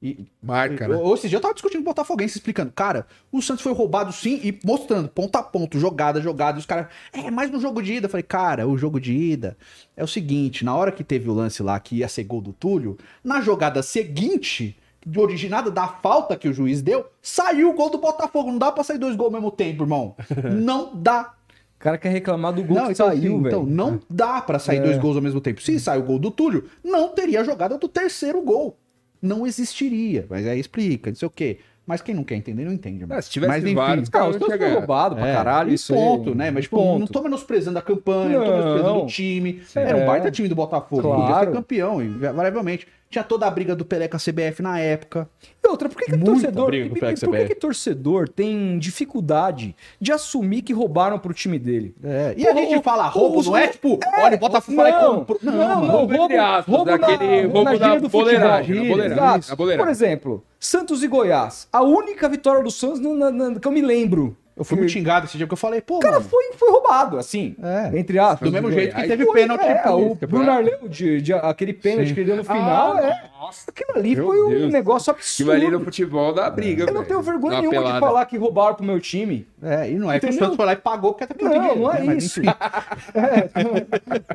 E, Marca, e, né? Ou seja, eu tava discutindo com o Botafoguense, explicando. Cara, o Santos foi roubado sim e mostrando, ponto a ponto, jogada, jogada. E os caras, é, é, mais no jogo de ida. Eu falei, cara, o jogo de ida é o seguinte: na hora que teve o lance lá que ia ser gol do Túlio, na jogada seguinte, de originada da falta que o juiz deu, saiu o gol do Botafogo. Não dá pra sair dois gols ao mesmo tempo, irmão. [laughs] Não dá. O cara quer reclamar do gol não, que então, saiu, velho. Então, não dá para sair é. dois gols ao mesmo tempo. Se hum. sair o gol do Túlio, não teria a jogada do terceiro gol. Não existiria. Mas aí explica, não sei o quê. Mas quem não quer entender, não entende. Mas, é, se tivesse mas, enfim, vários, cara, os caras foram roubados pra é, caralho. Isso ponto, né? Mas tipo, ponto. não tô menosprezando a campanha, não, não tô menosprezando o time. É. Era um é. baita time do Botafogo. Claro. Podia ser campeão, invariavelmente. Tinha toda a briga do Pelé com a CBF na época. E outra, por que, que torcedor, briga e, e, por que, que torcedor tem dificuldade de assumir que roubaram pro time dele? É, e Pô, a gente fala roubo, os, não é tipo, é, olha, bota Botafogo não, Não, não, não, roubo, roubo, aspas, roubo daquele, na, roubo na da do boleiragem, boleiragem, Por exemplo, Santos e Goiás. A única vitória do Santos na, na, que eu me lembro eu fui muito xingado esse dia, porque eu falei, pô. O cara mano, foi, foi roubado, assim. É. Entre aspas. Do mesmo tipo, jeito que teve foi, pênalti. É, o Bruno Arleu, de, de, aquele pênalti Sim. que ele deu no ah, final. Ah, é, nossa, aquilo ali meu foi um negócio absurdo. Aquilo ali no futebol da briga. Eu não tenho vergonha nenhuma pelada. de falar que roubaram pro meu time. É, e não é que o Santos foi lá e pagou porque é até pelo Não, não né? é isso. [laughs] É,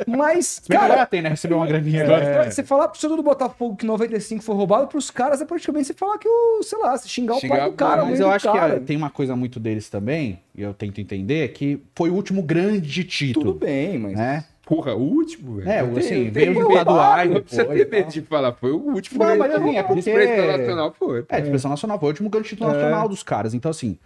mas, mas cara. tem, né? Recebeu uma graninha é, agora. Você falar pro senhor do Botafogo que 95 foi roubado pros caras, é praticamente você falar que o, sei lá, se xingar o pai do cara. Mas eu acho que tem uma coisa muito deles também também, e eu tento entender, que foi o último grande título. Tudo bem, mas. Né? Porra, o último, velho. É, assim, veio do estadual. Não precisa ter medo de falar, foi o último. Não, mas assim, é, é porque... Nacional foi. É, é Expressão Nacional foi o último grande título é. nacional dos caras. Então, assim,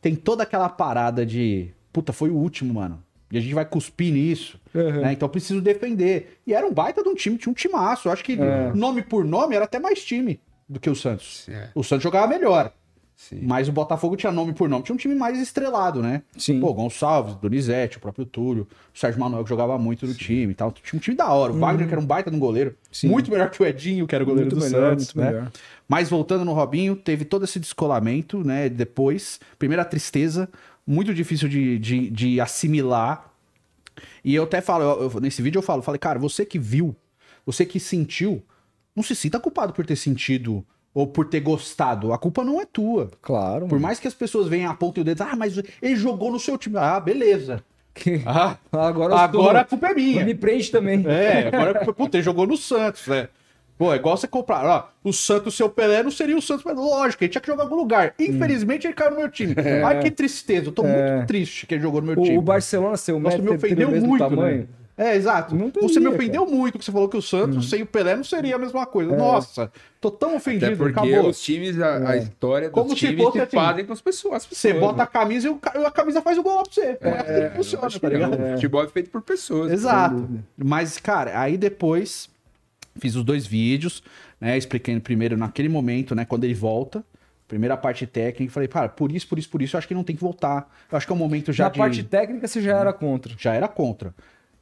tem toda aquela parada de... Puta, foi o último, mano. E a gente vai cuspir nisso. Uhum. Né? Então preciso defender. E era um baita de um time, tinha um timaço. Eu acho que é. nome por nome era até mais time do que o Santos. É. O Santos jogava melhor. Sim. Mas o Botafogo tinha nome por nome. Tinha um time mais estrelado, né? Sim. Pô, Gonçalves, Donizete, o próprio Túlio, o Sérgio Manuel, que jogava muito no Sim. time e tal. Tinha um time da hora. O uhum. Wagner, que era um baita no goleiro. Sim. Muito melhor que o Edinho, que era goleiro muito do melhor, Santos, né? Melhor. Mas voltando no Robinho, teve todo esse descolamento, né? Depois, primeira tristeza, muito difícil de, de, de assimilar. E eu até falo, eu, eu, nesse vídeo eu falo, falei, cara, você que viu, você que sentiu, não se sinta culpado por ter sentido ou por ter gostado. A culpa não é tua. Claro. Por mano. mais que as pessoas venham apontem o dedo, ah, mas ele jogou no seu time. Ah, beleza. Ah, [laughs] agora agora tô... a culpa é minha. Me prende também. É, agora a culpa... Puta, ele jogou no Santos, né? Pô, é igual você comprar, ó, o Santos, seu Pelé não seria o Santos, mas lógico, ele tinha que jogar em algum lugar. Infelizmente, hum. ele caiu no meu time. É. Ai, que tristeza, eu tô é. muito triste que ele jogou no meu o, time. O Barcelona, seu Nossa, me ofendeu muito, tamanho. Né? É, exato. Teria, você me ofendeu cara. muito que você falou que o Santos hum. sem o Pelé não seria a mesma coisa. É. Nossa, tô tão ofendido. Até porque acabou. os times, a, é. a história dos Como times se que assim, fazem com as pessoas, Você bota né? a camisa e o, a camisa faz o gol pra você. É, é, é, é funciona, tá é. ligado? É. O futebol é feito por pessoas. Né? Exato. Mas, cara, aí depois fiz os dois vídeos, né? Expliquei primeiro naquele momento, né? Quando ele volta primeira parte técnica, falei, cara, por isso, por isso, por isso, eu acho que não tem que voltar. Eu acho que é um momento já. Na de... parte técnica você já era contra. Já era contra.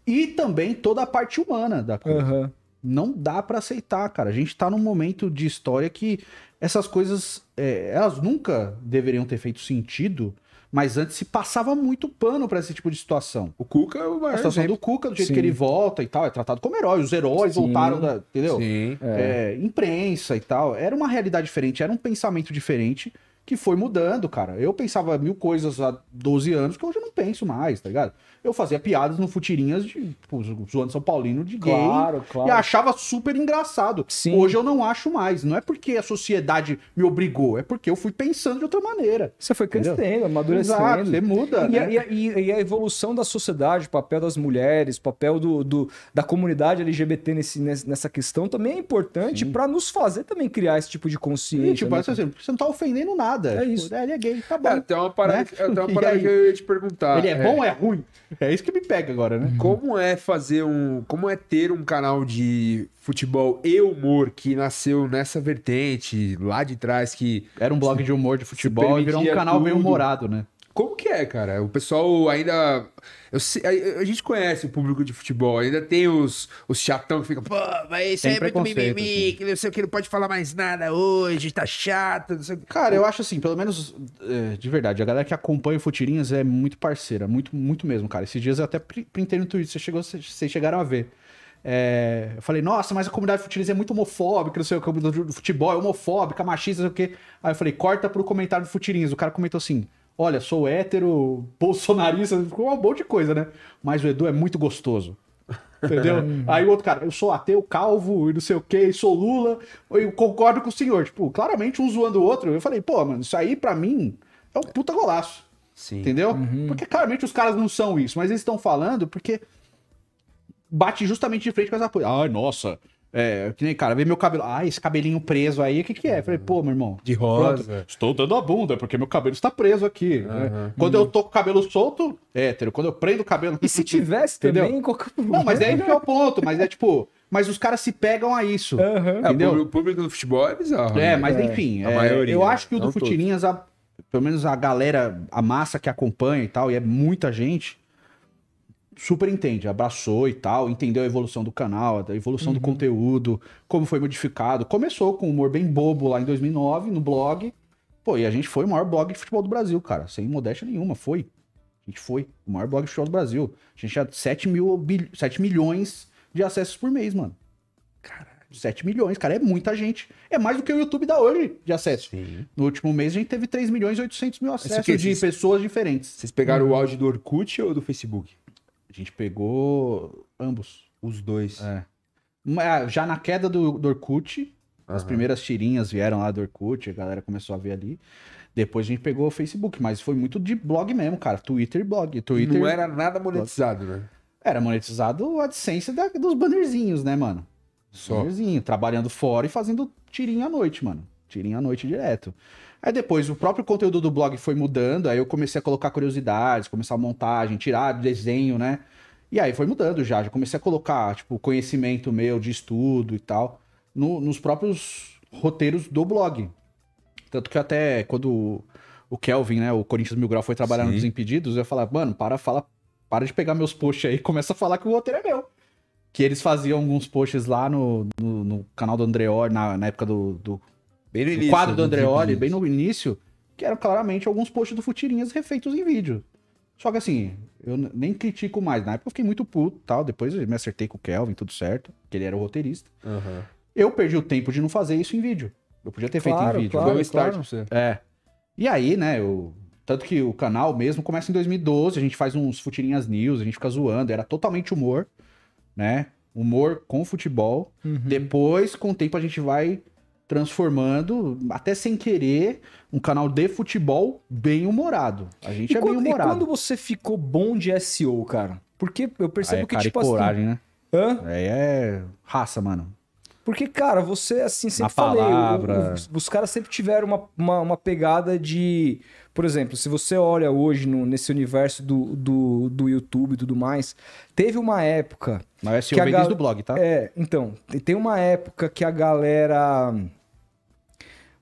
E também toda a parte humana da coisa. Uhum. Não dá para aceitar, cara. A gente tá num momento de história que essas coisas, é, elas nunca deveriam ter feito sentido, mas antes se passava muito pano para esse tipo de situação. O Cuca é o maior A situação exemplo. do Cuca, do jeito Sim. que ele volta e tal, é tratado como herói. Os heróis Sim. voltaram da. Entendeu? Sim. É. É, imprensa e tal. Era uma realidade diferente, era um pensamento diferente que foi mudando, cara. Eu pensava mil coisas há 12 anos que hoje eu não penso mais, tá ligado? eu fazia piadas no Futirinhas de pô, zoando São Paulino de gay. Claro, claro. E achava super engraçado. Sim. Hoje eu não acho mais. Não é porque a sociedade me obrigou, é porque eu fui pensando de outra maneira. Você foi crescendo, Entendeu? amadurecendo. Exato, você muda. E, né? e, e, a evolução da sociedade, o papel das mulheres, o papel do, do, da comunidade LGBT nesse, nessa questão também é importante para nos fazer também criar esse tipo de consciência. Sim, tipo, né? assim, você não tá ofendendo nada. É tipo, isso. Ele é gay, tá bom. É, tem uma parada, né? É, tem uma [laughs] parada que eu ia te perguntar. Ele é, é bom ou é ruim? [laughs] É isso que me pega agora, né? Uhum. Como é fazer um. Como é ter um canal de futebol e humor que nasceu nessa vertente, lá de trás, que. Era um blog de humor de futebol e virou um canal tudo. bem humorado, né? Como que é, cara? O pessoal ainda. Eu, a, a, gente conhece o público de futebol, ainda tem os, os chatão que ficam, pô, mas isso tem é muito mimimi, assim. que não sei o que, não pode falar mais nada hoje, tá chato, não sei o que. Cara, eu acho assim, pelo menos é, de verdade, a galera que acompanha o Futirinhas é muito parceira, muito, muito mesmo, cara. Esses dias eu até printei no Twitter, vocês, chegou, chegaram a ver. É, eu falei, nossa, mas a comunidade futebolista é muito homofóbica, não sei o que, do futebol é homofóbica, machista, não sei o que. Aí eu falei, corta pro comentário do Futirinhas. O cara comentou assim: olha, sou hétero, bolsonarista, ficou [laughs] um monte de coisa, né? Mas o Edu é muito gostoso. Entendeu? [laughs] Hum. Aí o outro cara, eu sou ateu, calvo e não sei o que, sou Lula, eu concordo com o senhor. Tipo, claramente um zoando o outro. Eu falei, pô, mano, isso aí pra mim é um puta golaço. Sim. Entendeu? Uhum. Porque claramente os caras não são isso, mas eles estão falando porque bate justamente de frente com essa coisa. Ai, nossa, é, que nem, cara, vê meu cabelo. Ah, esse cabelinho preso aí, o que que é? falei, pô, meu irmão. De rosa. Pronto, estou dando a bunda, porque meu cabelo está preso aqui. Uhum. Né? Quando eu tô com o cabelo solto, hétero. Quando eu prendo o cabelo. E se tivesse também, qualquer... É não, mas é aí que é o ponto. Mas é tipo. Mas os caras se pegam a isso. Uhum. Entendeu? É, o público do futebol é bizarro. É, né? mas é. enfim. É, maioria, eu acho que o do Futirinhas, a, pelo menos a galera, a massa que acompanha e tal, e é muita gente super entende, abraçou e tal, entendeu a evolução do canal, a evolução uhum. do conteúdo, como foi modificado. Começou com um humor bem bobo lá em 2009 no blog. Pô, e a gente foi o maior blog de futebol do Brasil, cara, sem modéstia nenhuma, foi. A gente foi o maior blog de futebol do Brasil. A gente tinha 7, mil, 7 milhões de acessos por mês, mano. Caralho. 7 milhões, cara, é muita gente. É mais do que o YouTube dá hoje de acesso. Sim. No último mês a gente teve 3 milhões e 800 mil acessos de pessoas diferentes. Vocês pegaram o áudio do Orkut ou do Facebook? gente pegou ambos. Os dois. É. Ah, já na queda do, do Orkut, uhum. as primeiras tirinhas vieram lá do Orkut, a galera começou a ver ali. Depois a gente pegou o Facebook, mas foi muito de blog mesmo, cara. Twitter e blog. Twitter, não era nada monetizado, blog. né? Era monetizado a AdSense da, dos bannerzinhos, né, mano? Só. Bannerzinho, trabalhando fora e fazendo tirinha à noite, mano. Tirinha à noite direto. Aí depois o próprio conteúdo do blog foi mudando, aí eu comecei a colocar curiosidades, começar a montagem, tirar desenho, né? E aí foi mudando já, já comecei a colocar, tipo, conhecimento meu de estudo e tal, no, nos próprios roteiros do blog. Tanto que até quando o Kelvin, né, o Corinthians Mil Grau foi trabalhar Sim. no Desimpedidos, eu falei mano, para, fala, para de pegar meus posts aí e [laughs] começa a falar que o roteiro é meu. Que eles faziam alguns posts lá no, no, no canal do Andreoli, na, na época do, do Bem no início, quadro do né, Andreoli, bem no início, que eram claramente alguns posts do Futirinhas refeitos em vídeo. Só que assim, eu nem critico mais. Na época eu fiquei muito puto tal. Depois eu me acertei com o Kelvin, tudo certo, que ele era o roteirista. Uhum. Eu perdi o tempo de não fazer isso em vídeo. Eu podia ter claro, feito em vídeo. Claro, Foi o start claro. você. É. E aí, né, eu. Tanto que o canal mesmo começa em 2012, a gente faz uns futirinhas news, a gente fica zoando, era totalmente humor, né? Humor com futebol. Uhum. Depois, com o tempo, a gente vai transformando, até sem querer, um canal de futebol bem humorado. A gente e é bem humorado. E quando você ficou bom de SEO, cara? Porque eu percebo que é que, cara tipo assim, coragem, assim... né? Hã? Aí é raça, mano. Porque, cara, você, assim, sempre Na falei, palavra... os, os caras sempre tiveram uma, uma, uma, pegada de... Por exemplo, se você olha hoje no, nesse universo do, do, do YouTube e tudo mais, teve uma época... Mas SEO que vem a, blog, tá? É, então, tem uma época que a galera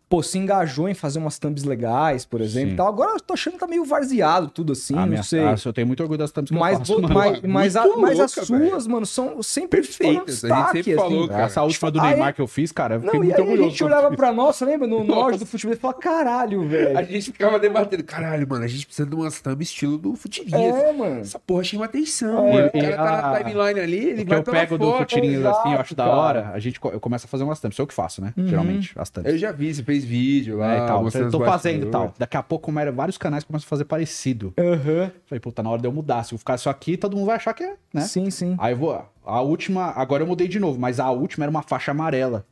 pô, se engajou em fazer umas thumbs legais, por exemplo, e tal. Agora eu tô achando que tá meio varzeado tudo assim, ah, não minha, sei. Ah, eu tenho muito orgulho das thumbs que mas, eu faço, Mas, mas, a, louca, mas as suas, velho. mano, são sempre perfeitas. Um a gente sempre assim. falou, cara. Essa tipo, última do Neymar aí, que eu fiz, cara, eu fiquei não, muito e aí orgulhoso. a gente olhava pra nós, lembra? No norte do futebol e falava, caralho, velho. A gente ficava debatendo, caralho, mano, a gente precisa de umas thumbs estilo do futirinha. É, mano. Essa porra chama atenção, é, mano. o cara tá na timeline ali, ele vai eu pego do futirinhas assim, eu acho da hora, a gente começa a fazer umas thumbs. Isso é o que faço, né? Uhum. Geralmente, as thumbs. Eu já vi, você fez vídeo lá. É, tal. Eu tô fazendo e tal. Daqui a pouco vários canais começam a fazer parecido. Uhum. Falei, puta, tá na hora de eu mudar. Se eu ficar isso aqui, todo mundo vai achar que é, né? Sim, sim. Aí eu vou. A última. Agora eu mudei de novo, mas a última era uma faixa amarela.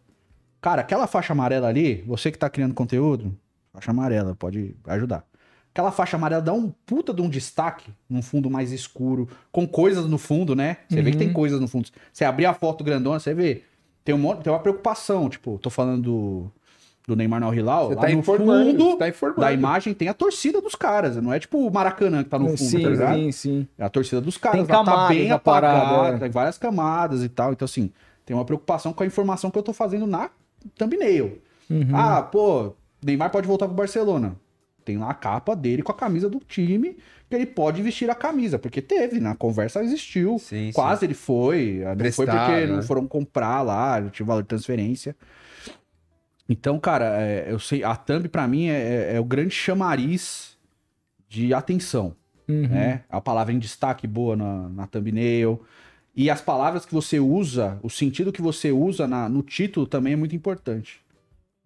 Cara, aquela faixa amarela ali, você que tá criando conteúdo, faixa amarela, pode ajudar. Aquela faixa amarela dá um puta de um destaque num fundo mais escuro, com coisas no fundo, né? Você uhum. vê que tem uhum. coisas no fundo. Você abrir a foto grandona, você vê. Tem, um, tem uma preocupação, tipo, tô falando do do Neymar no Hilal, Você lá tá no fundo tá da imagem tem a torcida dos caras. Não é tipo o Maracanã que tá no fundo, tá sim, tá ligado? Sim, sim. É a torcida dos caras. Tem lá tá bem apagada, parada, é. tem várias camadas e tal. Então, assim, tem uma preocupação com a informação que eu tô fazendo na thumbnail. Uhum. Ah, pô, Neymar pode voltar pro Barcelona. Tem lá a capa dele com a camisa do time, que ele pode vestir a camisa, porque teve, na né? conversa existiu. Sim, Quase sim. ele foi. Não Prestado, foi porque né? não é. foram comprar lá, não tinha valor de transferência. Então, cara, é, eu sei, a thumb para mim é, é, é, o grande chamariz de atenção, uhum. né? É a palavra em destaque boa na, na thumbnail. E as palavras que você usa, o sentido que você usa na, no título também é muito importante,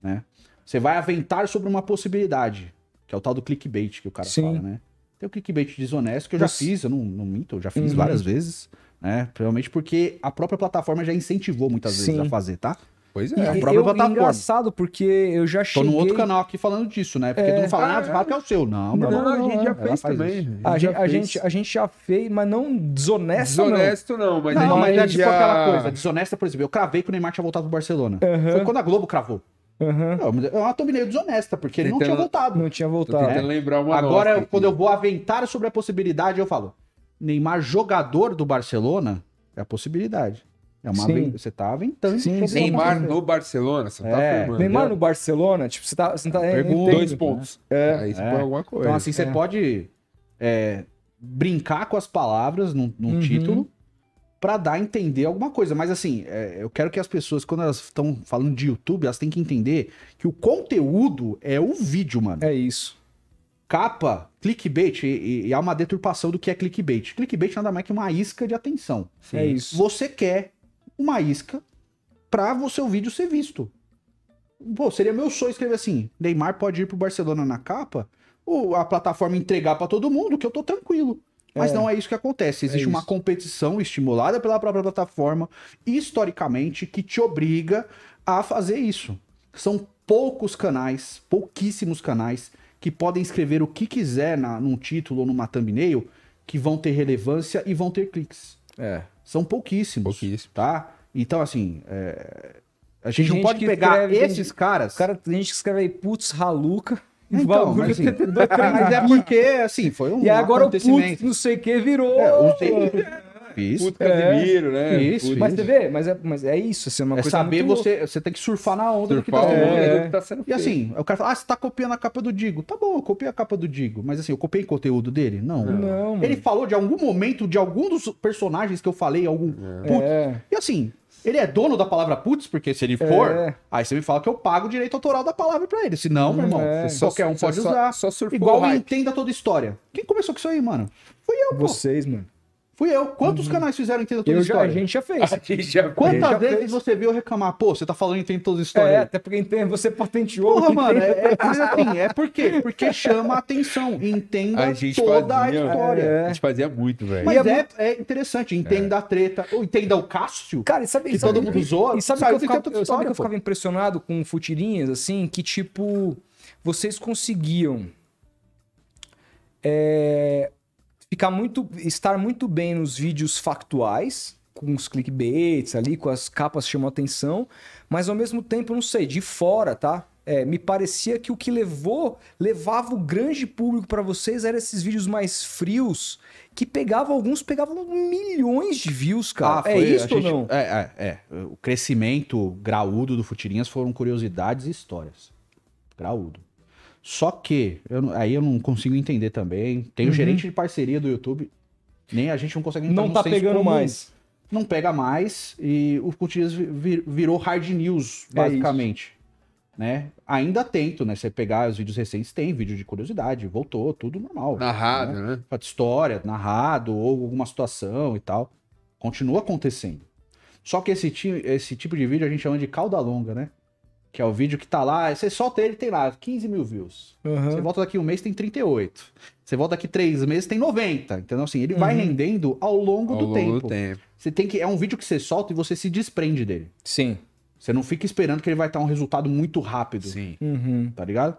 né? Você vai aventar sobre uma possibilidade, que é o tal do clickbait que o cara Sim. fala, né? Tem o clickbait desonesto que eu já Nossa. fiz, eu não, não minto, eu já fiz uhum. várias vezes, né? Principalmente porque a própria plataforma já incentivou muitas Sim. vezes a fazer, tá? Pois é. é o próprio eu, plataforma. É engraçado, porque eu já cheguei... Tô no outro canal aqui falando disso, né? Porque é... tu não fala, ah, ah, que é o seu. Não, não, não, não é. a gente já fez também. A gente, a, gente, a gente já fez, mas não desonesto, Desonesto não, mas, não, é mas é tipo já... aquela coisa. Desonesta, por exemplo, eu cravei que o Neymar tinha voltado pro Barcelona. Uhum. Foi quando a Globo cravou. Uhum. Não, é uma tomineira desonesta, porque ele não tinha voltado. Não tinha voltado. Tô é. lembrar uma Agora, nossa, quando eu vou aventar sobre a possibilidade, eu falo: Neymar jogador do Barcelona é a possibilidade. É uma Sim. você tá aventando. Sim, Neymar no Barcelona, você tá é. tá afirmando. Neymar no Barcelona, tipo, você tá. Você tá Pergunta, dois né? pontos. É. Aí você é. põe alguma coisa. Então, assim, você é. pode é, brincar com as palavras num, num uhum. título para dar a entender alguma coisa. Mas assim, é, eu quero que as pessoas, quando elas estão falando de YouTube, elas têm que entender que o conteúdo é o vídeo, mano. É isso. Capa, clickbait, e, e há uma deturpação do que é clickbait. Clickbait nada mais que uma isca de atenção. Sim. É isso. Você quer uma isca para o seu vídeo ser visto. Pô, seria meu sonho escrever assim: Neymar pode ir pro Barcelona na capa, ou a plataforma entregar para todo mundo, que eu tô tranquilo. Mas é, não é isso que acontece. É Existe é uma competição estimulada pela própria plataforma, historicamente, que te obriga a fazer isso. São poucos canais, pouquíssimos canais, que podem escrever o que quiser na, num título ou numa thumbnail que vão ter relevância e vão ter cliques. É são pouquíssimos. Pouquíssimos. Tá? Então, assim, é... a gente, gente não pode pegar esses caras. Cara, tem gente que escreve aí, putz, raluca. Então, mas, assim, [laughs] mas é porque, assim, foi um. E agora o putz, não sei o que virou. É, o... [laughs] isso. Puto Casimiro, é, né? Isso, Puto. Mas você vê, mas é, mas é isso, assim, é uma é coisa saber muito... você, você tem que surfar na onda surfar do que tá, é. do que tá sendo feito. E assim, o cara fala, ah, você tá copiando a capa do Digo. Tá bom, eu copiei a capa do Digo, mas assim, eu copiei conteúdo dele? Não. Não. Mano. Ele falou de algum momento de algum dos personagens que eu falei, algum é. é. E assim, ele é dono da palavra putz, porque se ele for, é. aí você me fala que eu pago o direito autoral da palavra para ele. Se não, meu irmão, é. qualquer um pode só, usar. Só, só Igual entenda toda a história. Quem começou com isso aí, mano? Fui eu, Vocês, mano. Fui eu. Quantos uhum. canais fizeram Entenda Toda eu História? Já, [laughs] a gente já fez. Gente já Quantas já vezes fez. você viu reclamar? Pô, você tá falando Entenda Toda História. É, até porque entende, você patenteou. Porra, mano, é, é, assim, é por quê? [laughs] Porque chama a atenção. Entenda a toda fazia, a né? história. É, a gente fazia muito, velho. Mas é, é, muito... é, interessante. Entenda a treta. Ou entenda o Cássio. Cara, e sabe... Que sabe, todo mundo usou? E sabe, sabe que eu, ficava, eu ficava impressionado com futirinhas, assim, que tipo... Vocês conseguiam... É, ficar muito, estar muito bem nos vídeos factuais, com os clickbaits ali, com as capas chamou atenção, mas ao mesmo tempo, não sei, de fora, tá? É, me parecia que o que levou, levava o grande público para vocês eram esses vídeos mais frios, que pegavam, alguns pegavam milhões de views, cara. Ah, é foi, é isso gente, ou não? É, é, é, o crescimento graúdo do Futirinhas foram curiosidades e histórias. Graúdo. Só que, eu, aí eu não consigo entender também. Tem o uhum. um gerente de parceria do YouTube, nem a gente não consegue entrar Não tá pegando mais. Não pega mais e o Cutilhas vir, virou hard news, é basicamente. É né? Ainda tento, né? Você pegar os vídeos recentes, tem vídeo de curiosidade, voltou, tudo normal. Né? Narrado, né? né? História, narrado, ou alguma situação e tal. Continua acontecendo. Só que esse, esse tipo de vídeo a gente chama de cauda longa, né? que é o vídeo que tá lá, você solta ele tem lá 15 mil views. Uhum. Você volta daqui um mês, tem 38. Você volta daqui três meses, tem 90. Então, assim, ele uhum. vai rendendo ao longo, ao do, longo tempo. do tempo. Você tem que. É um vídeo que você solta e você se desprende dele. Sim. Você não fica esperando que ele vai ter um resultado muito rápido. Sim. Uhum. Tá ligado?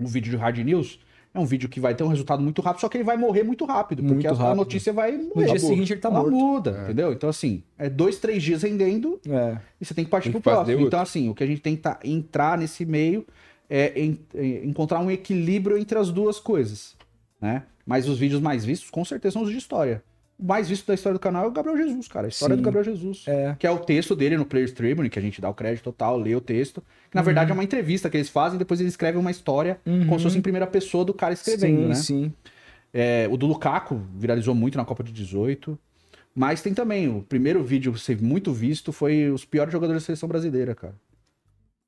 Um vídeo de hard news, é um vídeo que vai ter um resultado muito rápido, só que ele vai morrer muito rápido, muito porque rápido. a notícia vai morrer. No dia seguinte ele tá morto. muda, é. entendeu? Então, assim, é dois, três dias rendendo é. e você tem que partir tem que pro próximo. Então, assim, o que a gente tenta entrar nesse meio é em, em, é encontrar um equilíbrio entre as duas coisas, né? Mas os vídeos mais vistos, com certeza, são os de história mais visto da história do canal é o Gabriel Jesus, cara. A história Sim. do Gabriel Jesus. É. Que é o texto dele no Players Tribune, que a gente dá o crédito total, lê o texto. Que na uhum. verdade é uma entrevista que eles fazem, depois eles escrevem uma história uhum. como se uhum. fosse em primeira pessoa do cara escrevendo, sim, né? Sim. É, o do Lukaku viralizou muito na Copa de 18. Mas tem também, o primeiro vídeo ser muito visto foi os piores jogadores da seleção brasileira, cara.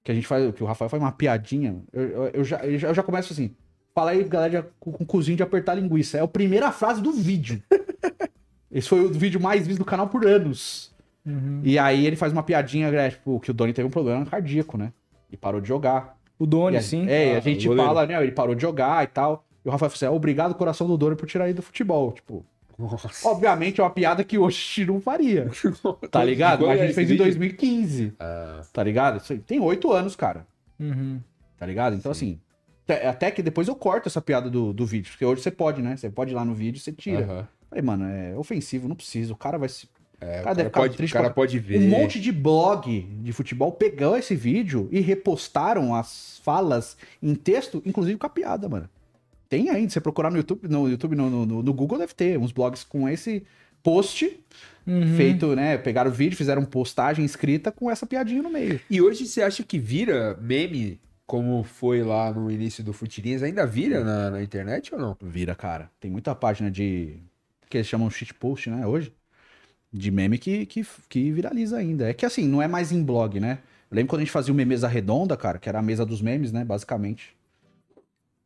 Que a gente faz, que o Rafael faz uma piadinha. Eu, eu, eu já, eu já começo assim. Fala aí, galera, com, com o cozinho de apertar linguiça. É a primeira frase do vídeo. [laughs] Esse foi o vídeo mais visto do canal por anos. Uhum. E aí ele faz uma piadinha, né, tipo, que o Doni teve um problema cardíaco, né? E parou de jogar. O Doni, a, sim. É, ah, a gente goleiro. fala, né? Ele parou de jogar e tal. E o Rafael falou assim: é, obrigado, coração do Doni, por tirar ele do futebol. Tipo, nossa. Obviamente é uma piada que hoje não faria. [laughs] tá ligado? Mas a gente fez em 2015. Ah. Tá ligado? Tem oito anos, cara. Uhum. Tá ligado? Então, Sim. assim, até que depois eu corto essa piada do, do vídeo. Porque hoje você pode, né? Você pode ir lá no vídeo e você tira. Uhum. Falei, mano, é ofensivo, não precisa. O cara vai se. É, cara, o cara, pode, triste, o cara pode ver. Um monte de blog de futebol pegou esse vídeo e repostaram as falas em texto, inclusive com a piada, mano. Tem ainda, você procurar no YouTube, no YouTube, no, no, no Google deve ter uns blogs com esse post uhum. feito, né? Pegaram o vídeo, fizeram postagem escrita com essa piadinha no meio. E hoje você acha que vira meme como foi lá no início do Futirinhas? Ainda vira na, na internet ou não? Vira, cara. Tem muita página de que eles chamam shitpost, né, hoje, de meme que, que, que viraliza ainda. É que assim, não é mais em blog, né? Eu lembro quando a gente fazia uma mesa redonda, cara, que era a mesa dos memes, né, basicamente.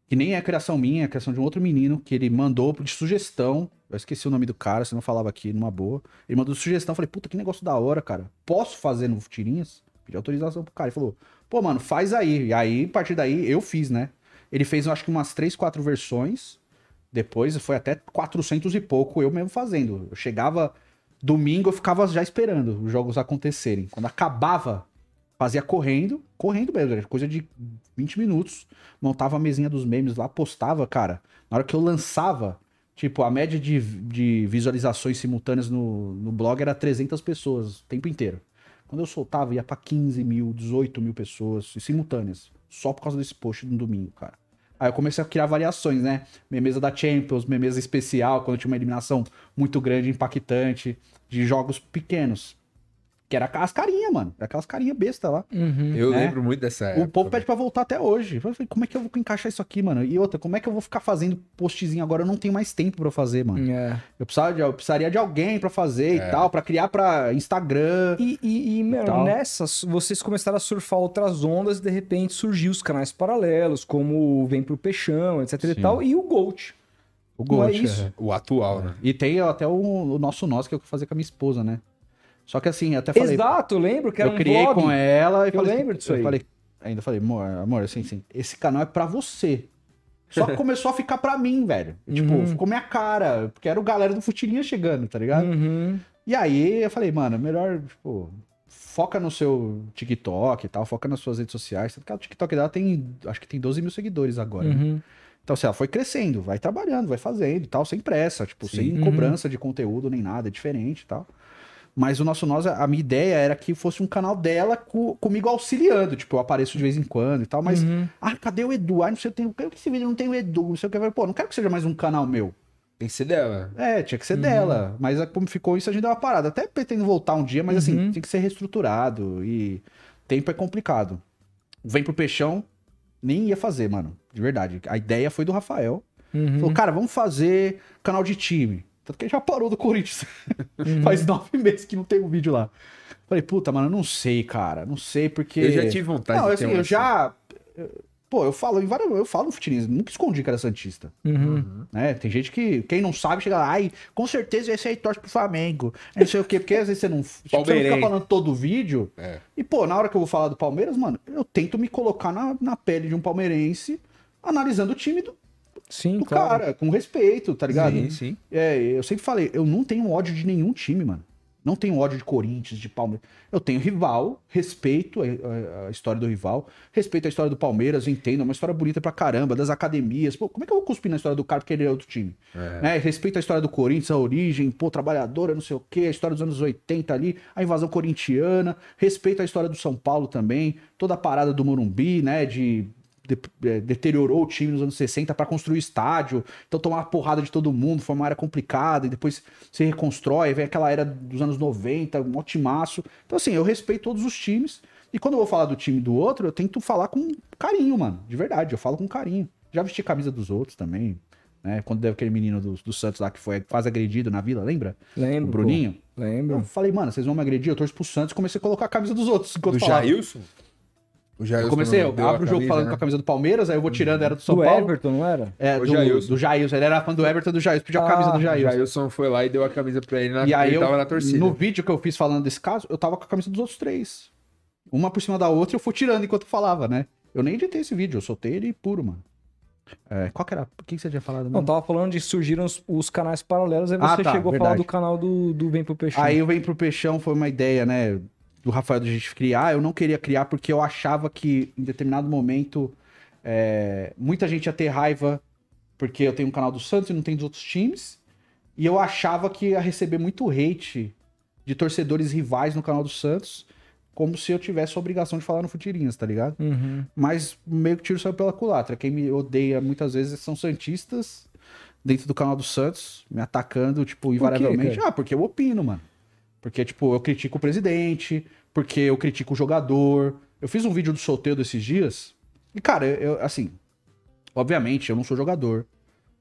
Que nem é a criação minha, é a criação de um outro menino, que ele mandou de sugestão. Eu esqueci o nome do cara, se não falava aqui, numa boa. Ele mandou sugestão, eu falei, puta, que negócio da hora, cara. Posso fazer no Tirinhas? Pedi autorização pro cara. Ele falou, pô, mano, faz aí. E aí, a partir daí, eu fiz, né? Ele fez, eu acho que umas três, quatro versões. Depois foi até 400 e pouco eu mesmo fazendo. Eu chegava domingo, eu ficava já esperando os jogos acontecerem. Quando acabava, fazia correndo, correndo mesmo, coisa de 20 minutos. Montava a mesinha dos memes lá, postava, cara. Na hora que eu lançava, tipo, a média de, de visualizações simultâneas no, no blog era 300 pessoas o tempo inteiro. Quando eu soltava, ia pra 15 mil, 18 mil pessoas simultâneas. Só por causa desse post no domingo, cara. Aí eu comecei a criar variações, né? Memeza da Champions, memeza especial, quando tinha uma eliminação muito grande, impactante, de jogos pequenos. Que era as carinhas, mano. Era aquelas carinhas besta lá. Uhum. Eu né? lembro muito dessa. Época. O povo pede pra voltar até hoje. Eu falei, como é que eu vou encaixar isso aqui, mano? E outra, como é que eu vou ficar fazendo postzinho agora? Eu não tenho mais tempo pra fazer, mano. É. Eu, precisava de, eu precisaria de alguém pra fazer é. e tal, pra criar pra Instagram. E, e, e meu, e nessas, vocês começaram a surfar outras ondas e de repente surgiu os canais paralelos, como Vem pro Peixão, etc Sim. e tal, e o Gold. O Gold, é isso. o atual, né? E tem até o, o nosso nós que eu vou fazer com a minha esposa, né? Só que assim, até falei. Exato, lembro que era eu criei blog. com ela e eu falei. Assim, lembro disso aí. Falei, ainda falei, amor, amor, assim, assim, esse canal é pra você. Só que [laughs] começou a ficar pra mim, velho. Tipo, uhum. ficou minha cara, porque era o galera do futilinha chegando, tá ligado? Uhum. E aí eu falei, mano, melhor, tipo, foca no seu TikTok e tal, foca nas suas redes sociais. Porque que o TikTok dela tem, acho que tem 12 mil seguidores agora. Né? Uhum. Então, assim, ela foi crescendo, vai trabalhando, vai fazendo e tal, sem pressa, tipo, Sim. sem uhum. cobrança de conteúdo nem nada, é diferente e tal. Mas o nosso nós, a minha ideia era que fosse um canal dela co, comigo auxiliando. Tipo, eu apareço de vez em quando e tal, mas. Uhum. Ah, cadê o Edu? Ah, não sei, eu tenho. que esse vídeo não tem o Edu, não sei o que. Pô, não quero que seja mais um canal meu. Tem que ser dela. É, tinha que ser uhum. dela. Mas é como ficou isso, a gente deu uma parada. Até pretendo voltar um dia, mas assim, uhum. assim, tem que ser reestruturado. E tempo é complicado. Vem pro Peixão, nem ia fazer, mano. De verdade. A ideia foi do Rafael. Uhum. Falou, cara, vamos fazer canal de time. Tanto que ele já parou do Corinthians. Uhum. [laughs] Faz nove meses que não tem um vídeo lá. Falei, puta, mano, não sei, cara. Não sei porque. Eu já tive vontade não, de assim, ter eu já. Pô, eu falo em várias. Eu falo no futinismo, nunca escondi que era Santista. Uhum. uhum. Né? Tem gente que, quem não sabe, chega lá, ai, com certeza esse aí torce pro Flamengo. Não sei o quê, porque às vezes você não. Você não fica falando todo o vídeo. É. E, pô, na hora que eu vou falar do Palmeiras, mano, eu tento me colocar na, na pele de um palmeirense analisando o time do, Sim, do claro. cara, com respeito, tá ligado? Sim, sim. É, eu sempre falei, eu não tenho ódio de nenhum time, mano. Não tenho ódio de Corinthians, de Palmeiras. Eu tenho rival, respeito a, a, história do rival, respeito a história do Palmeiras, entendo, é uma história bonita pra caramba, das academias. Pô, como é que eu vou cuspir na história do cara porque ele é outro time? É. Né? Respeito a história do Corinthians, a origem, pô, trabalhadora, não sei o quê, a história dos anos 80 ali, a invasão corintiana, respeito a história do São Paulo também, toda a parada do Morumbi, né, de é, deteriorou o time nos anos 60 para construir estádio, então tomar porrada de todo mundo, foi uma área complicada, e depois se reconstrói, vem aquela era dos anos 90, um otimaço. Então, assim, eu respeito todos os times, e quando eu vou falar do time do outro, eu tento falar com carinho, mano, de verdade, eu falo com carinho. Já vesti camisa dos outros também, né? Quando deu aquele menino do, do Santos lá que foi quase agredido na vila, lembra? Lembro. O Bruninho. Lembro. Eu falei, mano, vocês vão me agredir, eu torço pro Santos e comecei a colocar a camisa dos outros. Do Jailson? eu comecei, eu abro o jogo falando né? com a camisa do Palmeiras, aí eu vou uhum. tirando, era do São do Paulo. Do Everton, não era? É, o do, Jailson. do Jailson. Ele era fã do Everton do Jailson, pediu ah, a camisa do ah, Jailson. O Jailson foi lá e deu a camisa pra ele na, e aí ele eu, tava na torcida. No vídeo que eu fiz falando desse caso, eu tava com a camisa dos outros três. Uma por cima da outra e eu fui tirando enquanto falava, né? Eu nem editei esse vídeo, eu soltei ele puro, mano. É, qual que era? O que, que você tinha falado? Mesmo? Não, tava falando de surgiram os, os canais paralelos, aí ah, você ah, tá, chegou verdade. a falar do canal do, do Vem Pro Peixão. Aí o Vem Pro Peixão foi uma ideia, né? do Rafael a gente criar, eu não queria criar porque eu achava que em determinado momento é, muita gente ia ter raiva porque eu tenho um canal do Santos e não tem dos outros times. E eu achava que ia receber muito hate de torcedores rivais no canal do Santos, como se eu tivesse a obrigação de falar no Futirinhas, tá ligado? Uhum. Mas meio que tiro saiu pela culatra. Quem me odeia muitas vezes são Santistas dentro do canal do Santos, me atacando, tipo, invariavelmente. quê, ah, porque eu opino, mano. Porque, tipo, eu critico o presidente, porque eu critico o jogador. Eu fiz um vídeo do solteiro esses dias. E, cara, eu, assim, obviamente eu não sou jogador,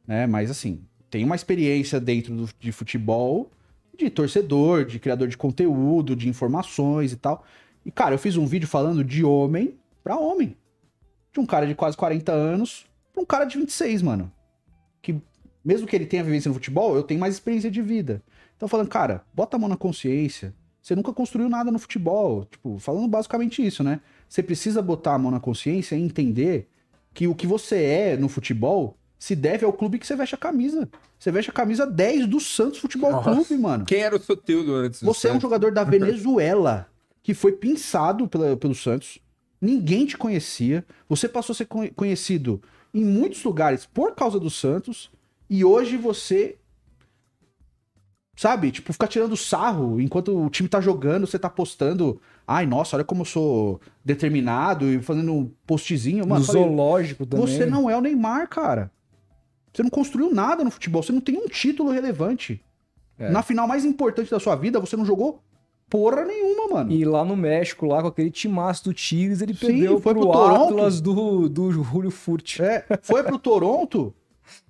né? Mas, assim, tenho uma experiência dentro do, de futebol, de torcedor, de criador de conteúdo, de informações e tal. E, cara, eu fiz um vídeo falando de homem para homem. De um cara de quase 40 anos pra um cara de 26, mano. Que, mesmo que ele tenha vivência no futebol, eu tenho mais experiência de vida. Estão falando, cara, bota a mão na consciência. Você nunca construiu nada no futebol. Tipo, falando basicamente isso, né? Você precisa botar a mão na consciência e entender que o que você é no futebol se deve ao clube que você veste a camisa. Você veste a camisa 10 do Santos Futebol Nossa. Clube, mano. Quem era o Soteldo antes? Você Santos? é um jogador da Venezuela que foi pinçado pela, pelo Santos. Ninguém te conhecia. Você passou a ser conhecido em muitos lugares por causa do Santos. E hoje você Sabe? Tipo, ficar tirando sarro enquanto o time tá jogando, você tá postando. Ai, nossa, olha como eu sou determinado e fazendo um postzinho. Mano, falei, zoológico também. Você não é o Neymar, cara. Você não construiu nada no futebol. Você não tem um título relevante. É. Na final mais importante da sua vida, você não jogou porra nenhuma, mano. E lá no México, lá com aquele timaço do Tigres, ele Sim, perdeu foi pro, pro Atlas do, do Julio Furt. É, foi pro Toronto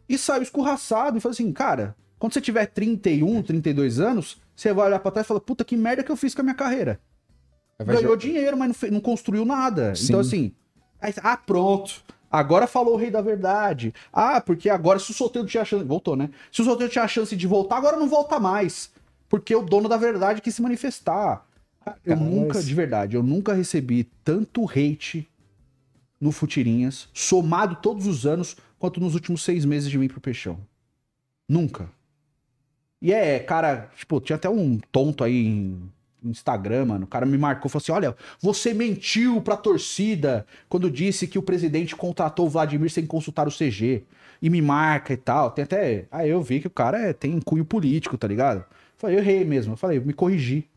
e saiu escorraçado. E falou assim, cara, quando você tiver 31, 32 anos, você vai olhar pra trás e falar, puta, que merda que eu fiz com a minha carreira. Vai Ganhou jogar. dinheiro, mas não, fez, não construiu nada. Então, Sim. Então, assim, aí, ah, pronto. Agora falou o rei da verdade. Ah, porque agora se o solteiro tinha chance. Voltou, né? Se o solteiro tinha a chance de voltar, agora não volta mais. Porque o dono da verdade quis se manifestar. Eu Caramba, nunca, mas... de verdade, eu nunca recebi tanto hate no Futirinhas, somado todos os anos, quanto nos últimos seis meses de mim pro Peixão. Nunca. E é, é, cara, tipo, tinha até um tonto aí em Instagram, mano. O cara me marcou, falou assim: olha, você mentiu pra torcida quando disse que o presidente contratou o Vladimir sem consultar o CG. E me marca e tal. Tem até. Aí eu vi que o cara é, tem cunho político, tá ligado? falei, eu errei mesmo. Eu falei, me corrigi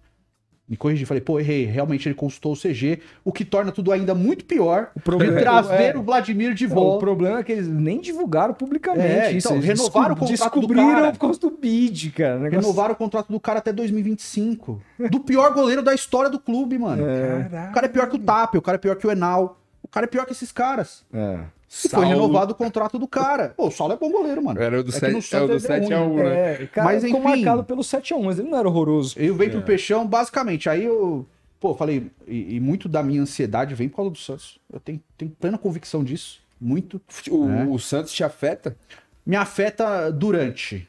me corrigi, falei, pô, errei. Realmente ele consultou o CG, o que torna tudo ainda muito pior o problema, é trazer é, o Vladimir de volta. O problema é que eles nem divulgaram publicamente é, isso. Então, renovaram o contrato descobriram do cara. por causa do bid, cara. Negócio... Renovaram o contrato do cara até 2025. Do pior goleiro da história do clube, mano. É. O cara é pior que o Tapia, o cara é pior que o Enal. O cara é pior que esses caras. É. E Saulo... foi renovado o contrato do cara. Pô, o Saulo é bom goleiro, mano. Era o do é 7, é o do 7 a 1, né? É, cara, Mas enfim, ficou marcado pelo 7 a 1, mas ele não era horroroso. Ele veio é. pro Peixão, basicamente. Aí eu, pô, falei, e, e, muito da minha ansiedade vem por causa do Santos. Eu tenho, tenho plena convicção disso, muito. O, né? o Santos te afeta? Me afeta durante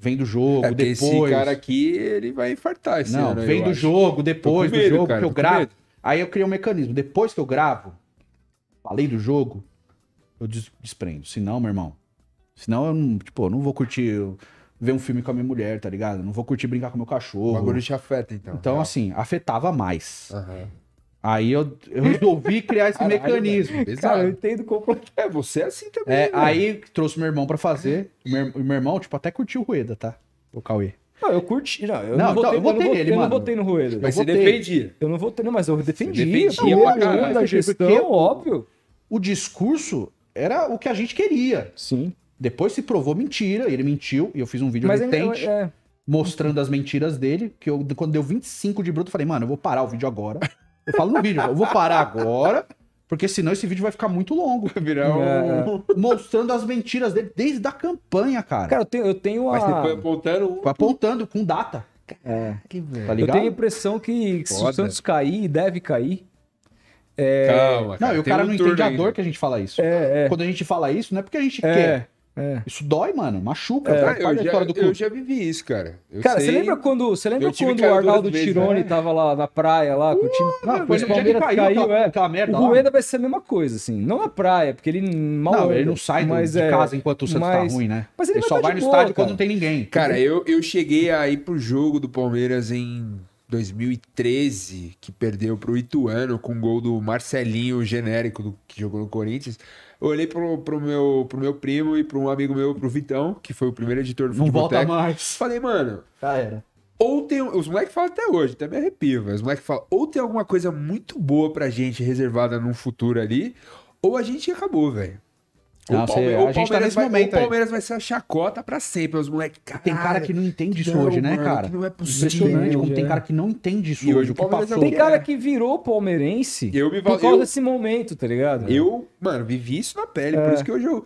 vem do jogo, é, depois. Esse cara aqui, ele vai infartar esse Não, ano, vem do jogo, depois medo, do jogo cara, que eu gravo. Aí eu criei um mecanismo. Depois que eu gravo, falei do jogo, eu desprendo. Se não, meu irmão. Senão eu não, tipo, não vou curtir ver um filme com a minha mulher, tá ligado? não vou curtir brincar com meu cachorro. O bagulho te afeta, então. Então, assim, afetava mais. Uhum. Aí eu, eu, resolvi criar esse Caralho, mecanismo. Cara, cara, eu entendo como é, é, você é assim também. É, Aí trouxe meu irmão para fazer. Meu, meu irmão, tipo, até curtiu o Rueda, tá? O Cauê. Não, eu curti. Não, eu não, não votei, então, eu votei eu não, nele, eu não votei no Rueda. Mas eu você defendia. Eu não votei, não, mas eu defendia. Você defendia não, pra caralho. Da gestão, é óbvio. O discurso era o que a gente queria. Sim. Depois se provou mentira, ele mentiu, e eu fiz um vídeo retente é... mostrando as mentiras dele, que eu, quando deu 25 de bruto, eu falei, mano, eu vou parar o vídeo agora. Eu falo no vídeo, eu vou parar agora, porque senão esse vídeo vai ficar muito longo. Virar é, um... é. Mostrando as mentiras dele desde a campanha, cara. Cara, eu tenho, eu tenho a... Mas você foi apontando... Foi apontando com data. É. Tá eu tenho a impressão que Foda. se o Santos cair, deve cair, é... Calma, cara. Não, e o cara um não entende a dor que a gente fala isso. É, é. Quando a gente fala isso, não é porque a gente é, quer. É. Isso dói, mano. Machuca. É, eu, já, eu já vivi isso, cara. Eu cara, você lembra quando, você lembra quando o Arnaldo Tirone né? tava lá na praia, lá com o time. Não, depois ah, o Palmeiras caiu, caiu aquela, é. aquela merda. O Rueda vai ser a mesma coisa, assim. Não na praia, porque ele mal. Não, ele não sai mas, de é, casa enquanto o Santos tá ruim, né? Mas ele, só tá vai no estádio quando não tem ninguém. Cara, eu, eu cheguei a ir pro jogo do Palmeiras em 2013, que perdeu pro Ituano com um gol do Marcelinho, genérico, do, que jogou no Corinthians. Eu olhei pro, pro, meu, pro meu primo e pro um amigo meu, pro Vitão, que foi o primeiro editor do Não volta Boteco. mais. Falei, mano. Já era. Ou tem. Os moleques falam até hoje, até me arrepio, Os moleques falam, ou tem alguma coisa muito boa pra gente reservada num futuro ali, ou a gente acabou, velho. Não, o, tá Palmeiras tá vai... momento, o, Palmeiras vai, ser a chacota pra sempre, os moleques. Tem cara que não entende isso não, hoje, né, mano, né, cara? Não é possível. Impressionante como tem é. cara que não entende isso e hoje. O que é passou. Tem cara que virou palmeirense eu me... por causa eu... desse momento, tá ligado? Eu, mano, vivi isso na pele. É. Por isso que hoje eu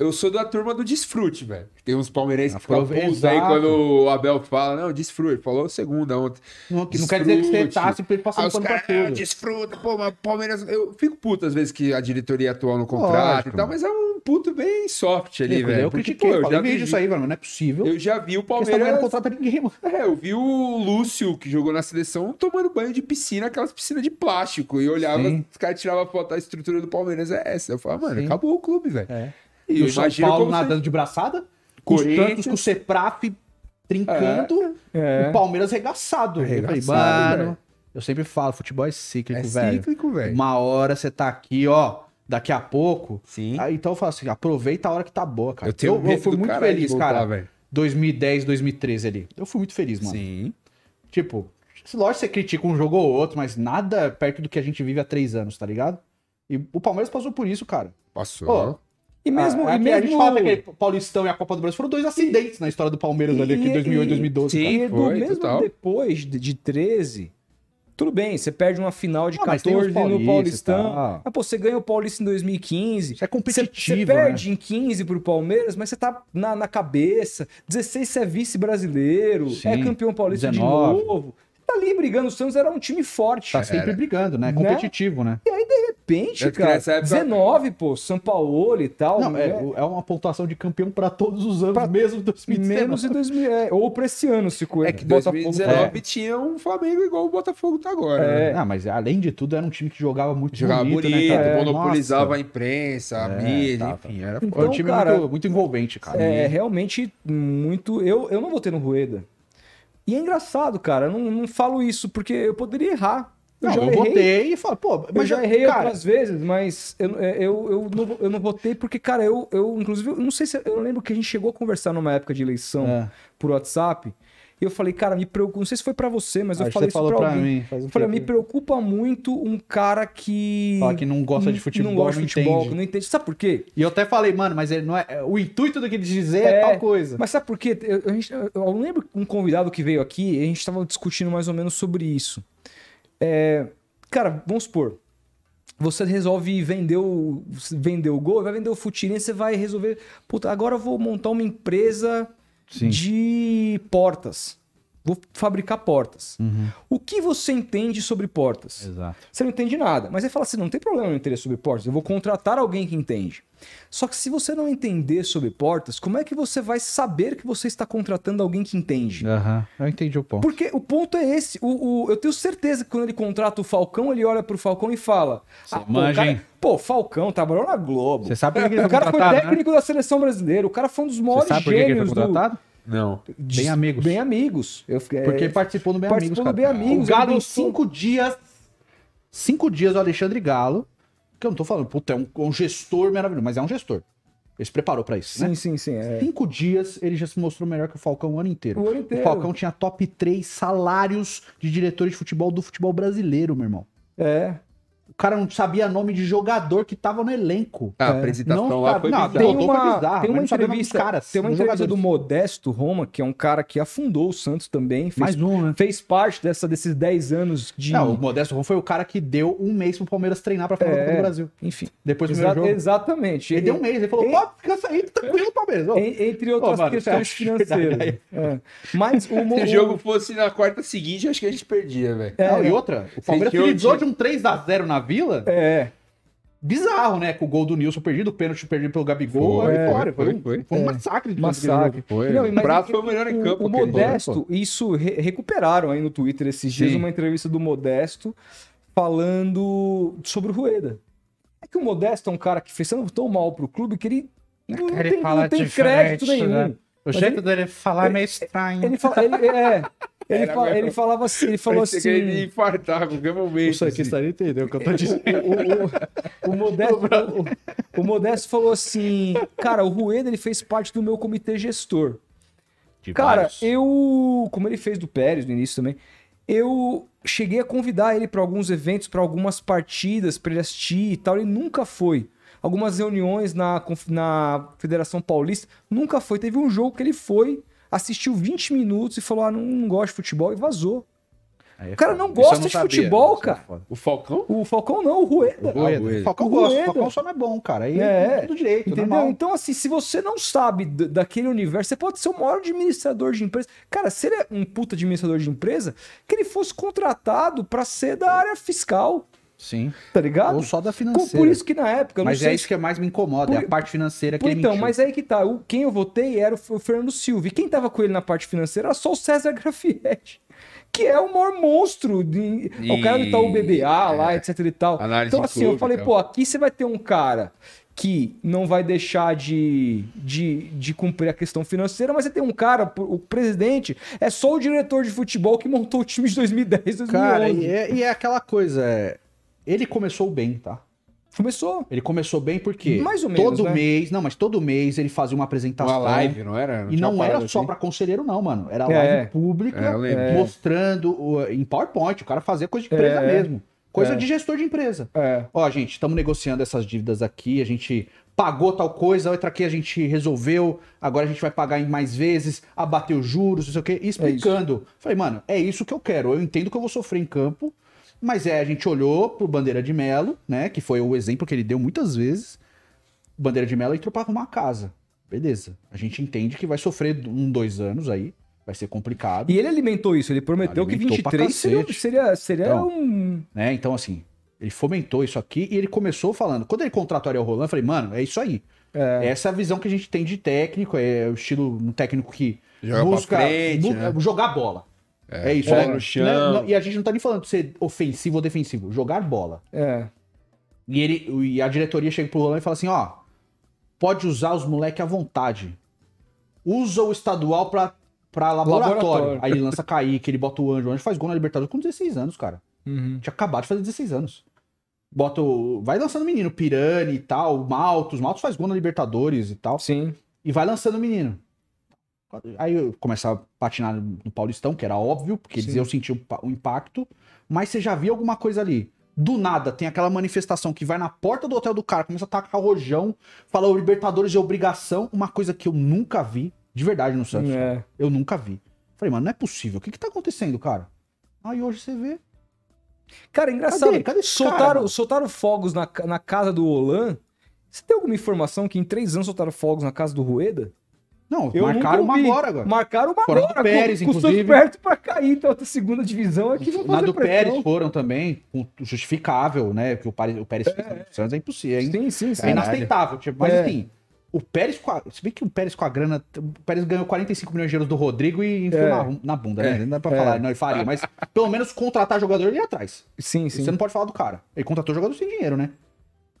eu sou da turma do desfrute, velho. Tem uns palmeirenses que ficam putos aí quando o Abel fala, não, desfrute. Falou segunda ontem. Não, não quer dizer que você tá sempre passando ah, pano pra é, tudo. Desfruta, pô, mas Palmeiras... Eu fico puto às vezes que a diretoria atual não contrata e tal, mas é um puto bem soft ali, velho. Eu critiquei, pô, eu falei, já vi isso aí, mano, não é possível. Eu já vi o tá Palmeiras... não contrata ninguém, mano. [laughs] É, eu vi o Lúcio, que jogou na seleção, tomando banho de piscina, aquelas piscinas de plástico. E olhava, Sim. os caras tiravam foto, a estrutura do Palmeiras é essa. Eu falava, mano, Sim. acabou o clube, velho. É. E, o São Paulo nadando você... de braçada. Corinthians os com o Cepraf trincando. É. O Palmeiras regaçado. regaçado eu Eu sempre falo, futebol é cíclico, é velho. É cíclico, velho. Uma hora você tá aqui, ó daqui a pouco. Sim. Aí, então eu falo assim, aproveita a hora que tá boa, cara. Eu, tenho eu, eu fui muito feliz, voltar, cara. Véio. 2010, 2013 ali. Eu fui muito feliz, mano. Sim. Tipo, lógico que você critica um jogo ou outro, mas nada perto do que a gente vive há três anos, tá ligado? E o Palmeiras passou por isso, cara. Passou. Pô, e mesmo, ah, é e mesmo... A gente fala que Paulistão e a Copa do Brasil foram dois acidentes e... na história do Palmeiras e... ali, aqui 2008, 2012. Sim, Foi, mesmo total. depois de, de 13, tudo bem, você perde uma final de ah, 14 no Paulistão. Tá. Mas, pô, você ganha o Paulista em 2015. Isso é competitivo. Você, você né? perde né? em 15 pro Palmeiras, mas você tá na, na cabeça. 16 você é vice-brasileiro. É campeão paulista 19. de novo tá ali brigando. O Santos era um time forte. Tá sempre era. brigando, né? né? Competitivo, né? né? E aí, de repente, eu cara, época... 19, pô, São Paulo e tal. Não, é, né? é, uma pontuação de campeão para todos os anos, pra... mesmo 2019. Menos em 2000, é, ou pra esse ano, se coisa. É que 2019 é. tinha um Flamengo igual o Botafogo tá agora. É. Né? Ah, mas além de tudo, era um time que jogava muito jogava bonito, né, bonito né, monopolizava Nossa. a imprensa, a é, mídia, tá, tá, enfim. Era então, então, um time cara, muito, muito envolvente, cara. É, realmente muito... Eu, eu não votei no Rueda. E é engraçado, cara, eu não, não falo isso porque eu poderia errar. Eu não, já eu errei. votei e falo, pô, mas eu já, errei cara... outras vezes, mas eu, é, eu, eu, não, eu não votei porque, cara, eu, eu inclusive, eu não sei se. Eu lembro que a gente chegou a conversar numa época de eleição é. por WhatsApp. E eu falei, cara, me preocupa. Não sei se foi para você, mas Acho eu falei isso falou pra, pra Mim, um eu falei, me preocupa muito um cara que. Fala que não gosta de futebol. Não gosta de futebol, entende. não entende. Sabe por quê? E eu até falei, mano, mas ele não é. O intuito do que ele dizer é, é tal coisa. Mas sabe por quê? Eu, eu, eu lembro um convidado que veio aqui, a gente tava discutindo mais ou menos sobre isso. É, cara, vamos supor, você resolve vender o, vender o gol, vai vender o futirinha, você vai resolver. Puta, agora eu vou montar uma empresa Sim. de portas. Vou fabricar portas. Uhum. O que você entende sobre portas? Exato. Você não entende nada. Mas ele fala assim: não tem problema eu entender sobre portas, eu vou contratar alguém que entende. Só que se você não entender sobre portas, como é que você vai saber que você está contratando alguém que entende? Aham, uhum. eu entendi o ponto. Porque o ponto é esse. O, o, eu tenho certeza que quando ele contrata o Falcão, ele olha para o Falcão e fala: ah, pô, cara, pô, Falcão trabalhou na Globo. Você sabe que ele [laughs] O cara foi né? técnico né? da seleção brasileira, o cara foi um dos maiores Você sabe gênios por que ele foi contratado? Do... Não. bem amigos. Bem amigos. Eu, Porque é, participou no Bem participou Amigos. Participou do Bem Amigos. O Galo, cinco dias. Cinco dias o Alexandre Galo. Que eu não tô falando, puta, é um, um gestor maravilhoso, mas é um gestor. Ele se preparou pra isso. Sim, né? sim, sim. É. Cinco dias ele já se mostrou melhor que o Falcão o ano inteiro. O ano inteiro. O Falcão tinha top 3 salários de diretores de futebol do futebol brasileiro, meu irmão. É. O cara não sabia nome de jogador que tava no elenco. A é, apresentação não, lá foi não, Tem uma, bizarro, tem uma entrevista, caras, tem uma entrevista do Modesto Roma, que é um cara que afundou o Santos também. Fez, Mais um, né? Fez parte dessa, desses 10 anos de... Não, o Modesto Roma foi o cara que deu um mês pro Palmeiras treinar pra final é, do Brasil. Enfim. Depois do Exa jogo. Exatamente. Ele, ele, deu um mês, ele falou, pode ficar saindo tá tranquilo, Palmeiras. Ó. Entre outras mano, questões [laughs] financeiras. É. Mas o... [laughs] Se o jogo fosse na quarta seguinte, acho que a gente perdia, velho. É, e é. outra, o Palmeiras utilizou de um 3x0 na Vila. É. Bizarro, né? Com o gol do Nilson perdido, o pênalti perdido pelo Gabigol, foi, a vitória. Foi, foi, um, foi. foi um é, massacre de massacre. Foi. Não, o braço foi o melhor em campo. O, o Modesto, isso re recuperaram aí no Twitter esses dias Sim. uma entrevista do Modesto falando sobre o Rueda. É que o Modesto é um cara que fez tão mal pro clube que ele não ele tem, não tem crédito né? nenhum. Né? O jeito ele, dele falar ele, é meio estranho. Ele, fala, ele, é, ele, fa mesmo... ele falava assim, ele falou assim. Que ele assim. infartar com qualquer momento. Isso aqui assim. está entendendo o que eu tô dizendo. O, o, o, [laughs] o Modesto, o, Modesto falou assim: Cara, o Rueda ele fez parte do meu comitê gestor. De cara, vários. eu. Como ele fez do Pérez no início também, eu cheguei a convidar ele para alguns eventos, para algumas partidas, para ele assistir e tal. Ele nunca foi algumas reuniões na, na Federação Paulista. Nunca foi. Teve um jogo que ele foi assistiu 20 minutos e falou: ah, não, não gosto de futebol e vazou. É o cara não gosta não de sabia, futebol, é cara. o Falcão? O Falcão não, o Rueda. O, Rueda. Ah, o Falcão o o Falcão só não é bom, cara. Aí é, é, tudo direito, entendeu? Normal. Então, assim, se você não sabe daquele universo, você pode ser o maior administrador de empresa. Cara, se ele é um puta administrador de empresa, que ele fosse contratado para ser da área fiscal. Sim. Tá ligado? Ou só da financeira. Por isso que na época. mas é isso que é mais me incomoda, por... é a parte financeira que por, é Então, mentiu. mas aí que tá. O, quem eu votei era o, o Fernando Silva. E quem tava com ele na parte financeira era só o César Grafietti. Que é o maior monstro. De... E... É o cara do Itaú BBA é. lá, etc e tal. Análise então, assim, clube, eu falei, então. pô, aqui você vai ter um cara que não vai deixar de, de, de cumprir a questão financeira, mas você tem um cara, o presidente, é só o diretor de futebol que montou o time de 2010, 2011. Cara, e é, e é aquela coisa, é, ele começou bem, tá? Começou. Ele começou bem porque Mais ou menos, todo né? mês, não, mas todo mês ele fazia uma apresentação. Uma live, não era? Não e não era só assim. para conselheiro não, mano. Era é. live é. pública é, mostrando o, em PowerPoint, o cara fazia coisa de empresa é. mesmo. Coisa é. de gestor de empresa. É. Ó, gente, estamos negociando essas dívidas aqui, a gente pagou tal coisa, outra aqui a gente resolveu, agora a gente vai pagar em mais vezes, abater os juros, não sei o quê, explicando. Falei, mano, é isso que eu quero. Eu entendo que eu vou sofrer em campo, mas é, a gente olhou pro Bandeira de Melo, né? Que foi o exemplo que ele deu muitas vezes. Bandeira de Melo entrou pra arrumar casa. Beleza. A gente entende que vai sofrer um, dois anos aí. Vai ser complicado. E ele alimentou isso. Ele prometeu alimentou que 23 seria, seria, seria então, um... Né? Então, assim, ele fomentou isso aqui e ele começou falando. Quando ele contratou o Ariel Roland, eu falei, mano, é isso aí. É. Essa é a visão que a gente tem de técnico, é o estilo um técnico que Joga busca frente, né? jogar bola. É, é isso. Bola né? no chão. e a gente não tá nem falando de ser ofensivo ou defensivo. Jogar bola. É. E, ele, e a diretoria chega pro Rolando e fala assim, ó, pode usar os moleques à vontade. Usa o estadual pra, pra laboratório. laboratório. Aí ele lança Kaique, ele bota o Anjo. O Anjo faz gol na Libertadores com 16 anos, cara. Uhum. Tinha acabado de fazer 16 anos. Bota o... Vai lançando o menino, Pirani e tal, Maltos. Maltos faz gol na Libertadores e tal. Sim. E vai lançando o menino. Aí eu começava a patinar no Paulistão, que era óbvio, porque eles iam sentir o, impacto, mas você já via alguma coisa ali do nada tem aquela manifestação que vai na porta do hotel do cara, começa a tacar rojão, fala o Libertadores de obrigação, uma coisa que eu nunca vi, de verdade no Santos. É. Eu nunca vi. Falei, mano, não é possível. O que que tá acontecendo, cara? Aí hoje você vê. Cara, é engraçado. Cadê? Cadê soltaram, cara, soltaram fogos na, na casa do Olan. Você tem alguma informação que em três anos soltaram fogos na casa do Rueda? Não, eu marcaram uma agora, agora. Marcaram uma foram agora. Pérez, com, inclusive. Com perto para cair então a segunda divisão. É que vão fazer do pressão. Pérez foram também, justificável, né? Que o Pérez, o Pérez é. Santos é impossível. Hein? É sim, sim, sim. É inaceitável. Tipo, mas é. enfim, assim, o Pérez, se bem que o Pérez com a grana, o Pérez ganhou 45 milhões de euros do Rodrigo e enfiou é. na, na, bunda, né? É. Não dá pra falar, é. não, ele faria. Mas pelo menos contratar jogador ali atrás. Sim, sim. Você não pode falar do cara. Ele contratou jogador sem dinheiro, né?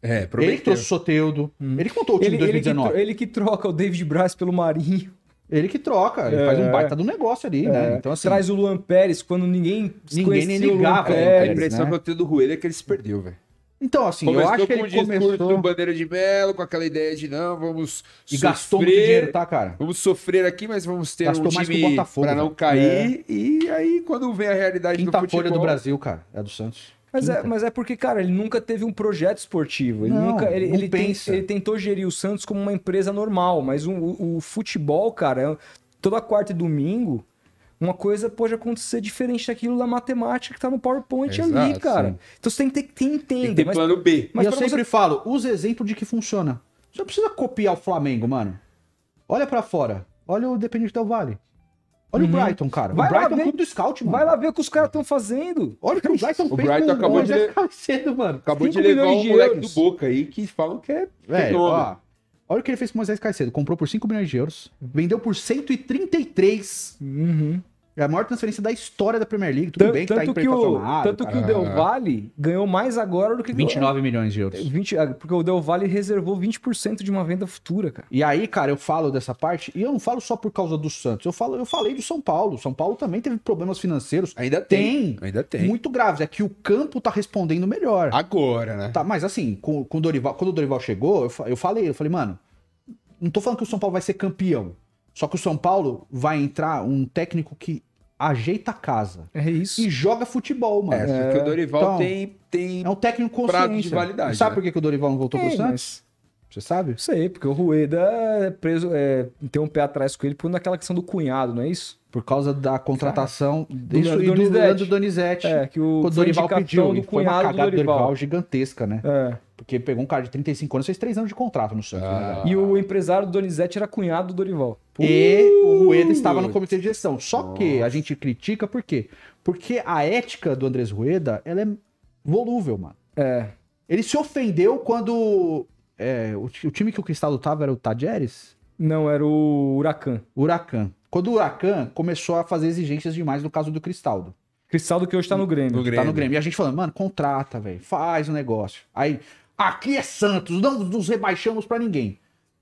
É, ele que trouxe o Soteudo. Hum. Ele contou o time ele, em 2019. Ele que, ele que troca o David Braz pelo Marinho. Ele que troca, ele é. faz um é. baita do negócio ali, né? é. né? Então, assim, Traz o Luan Pérez quando ninguém Ninguém nem ligava. Né? a impressão né? que eu tenho do Rueda é que ele se perdeu, velho. Então, assim, começou eu acho que ele começou... do Bandeira de Belo, com aquela ideia de não, vamos E sofrer, gastou muito dinheiro, tá, cara? Vamos sofrer aqui, mas vamos ter gastou um time mais que o Botafogo, pra não cair. É. E aí, quando vem a realidade Quinta do futebol... Quinta folha do Brasil, cara, é do Santos. Mas é, mas é porque, cara, ele nunca teve um projeto esportivo. Ele não, nunca. Ele, ele, tem, ele, tentou gerir o Santos como uma empresa normal, mas o, o, o futebol, cara, toda quarta e domingo, uma coisa pode acontecer diferente daquilo da matemática que tá no PowerPoint Exato, ali, cara. Sim. Então você tem que, ter, tem, entender. Tem que ter mas, plano B. Mas eu sempre você... falo, usa exemplo de que funciona. Você não precisa copiar o Flamengo, mano. Olha para fora. Olha o Dependente do Vale. Olha uhum. o Brighton, cara. Vai o Brighton é o clube do scout, mano. Vai lá ver o que os caras estão fazendo. Olha o que o [laughs] Brighton fez. O Brighton acabou de, cedo, mano. acabou de levar um moleque do Boca aí que falam que é... Véio, ó, olha o que ele fez com o Moisés Caicedo. Comprou por 5 milhões de euros. Vendeu por 133. Uhum. É a maior transferência da história da Premier League. Tudo bem que tá tanto tá que o, Tanto cara. que o tá. Del Valle ganhou mais agora do que... 29 milhões de euros. 20, ah, porque o Del Valle reservou 20% de uma venda futura, cara. E aí, cara, eu falo dessa parte, e eu não falo só por causa do Santos. Eu, falo, eu falei do São Paulo. São Paulo também teve problemas financeiros. Ainda tem. tem ainda tem. Muito graves. É que o campo tá respondendo melhor. Agora, né? Tá, mas assim, com, com Dorival, quando o Dorival chegou, eu, eu falei, eu falei, mano, não tô falando que o São Paulo vai ser campeão. Só que o São Paulo vai entrar um técnico que ajeita a casa. É isso. E joga futebol, mano. É, porque o é. Dorival então, tem, tem. É um técnico consciente. de validade. Sabe né? por que, que o Dorival não voltou é, pro Santos? Mas... Você sabe? Sei, porque o Rueda é preso, é, tem um pé atrás com ele por naquela questão do cunhado, não é isso? Por causa da contratação Cara, do, isso, do, Donizete. do Donizete. É, que o, o Dorival pediu. Do foi uma cagada do Dorival. Dorival. gigantesca, né? É. Porque pegou um cara de 35 anos, fez 3 anos de contrato no Santos. Ah. Né? E o empresário do Donizete era cunhado do Dorival. E o Rueda estava no comitê de gestão. Só Nossa. que a gente critica por quê? Porque a ética do Andrés Rueda, ela é volúvel, mano. É. Ele se ofendeu quando é, o, o, time que o Cristal lutava era o Tajeres? Não, era o Huracan. Huracan. Quando o Huracan começou a fazer exigências demais no caso do Cristaldo. Cristaldo que hoje tá no Grêmio. No Grêmio. Tá no Grêmio. E a gente falando, mano, contrata, velho. Faz o um negócio. Aí, aqui é Santos, não nos rebaixamos para ninguém.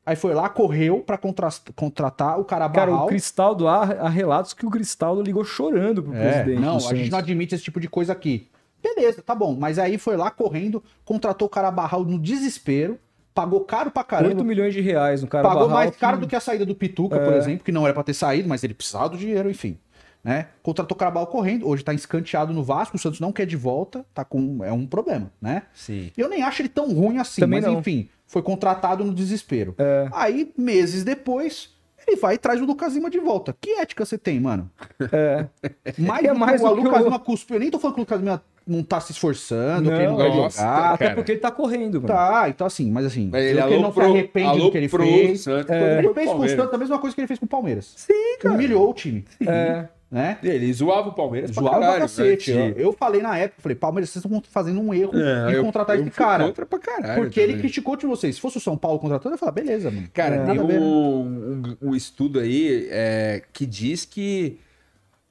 Aí foi lá, correu para contratar o Carabarral. Cara, o Cristaldo, há, há relatos que o Cristaldo ligou chorando pro é, presidente. Não, a Santos. gente não admite esse tipo de coisa aqui. Beleza, tá bom. Mas aí foi lá correndo, contratou o Carabarral no desespero, pagou caro pra caramba. 8 milhões de reais no Carabarral. Pagou mais caro que... do que a saída do Pituca, é. por exemplo, que não era para ter saído, mas ele precisava do dinheiro, enfim. Né? Contratou o Carabal correndo, hoje tá escanteado no Vasco, o Santos não quer de volta, tá com é um problema, né? Sim. Eu nem acho ele tão ruim assim, Também mas não. enfim, foi contratado no desespero. É. Aí, meses depois, ele vai e traz o Lucas Lima de volta. Que ética você tem, mano? É. [laughs] Mais é mais o Lucas Lima eu... cuspiu. Eu nem tô falando que o Lucas Lima não tá se esforçando, não, que ele não vai é nossa, jogar. Até porque ele tá correndo, mano. Tá, então assim, mas assim, mas ele, ele não pro, se arrepende do que ele fez. Santos, é, ele fez com o Santos a mesma coisa que ele fez com o Palmeiras. Sim, cara. Humilhou o time. É. Né? Ele zoava o Palmeiras zoava pra caralho. cacete. Né? Eu, falei na época, falei, Palmeiras, vocês estão fazendo um erro é, em contratar eu, eu esse cara. Contra pra caralho porque também. ele criticou de vocês. Se fosse o São Paulo contratando, eu falar, beleza, mano. Cara, é, tem um, né? um, um, estudo aí é, que diz que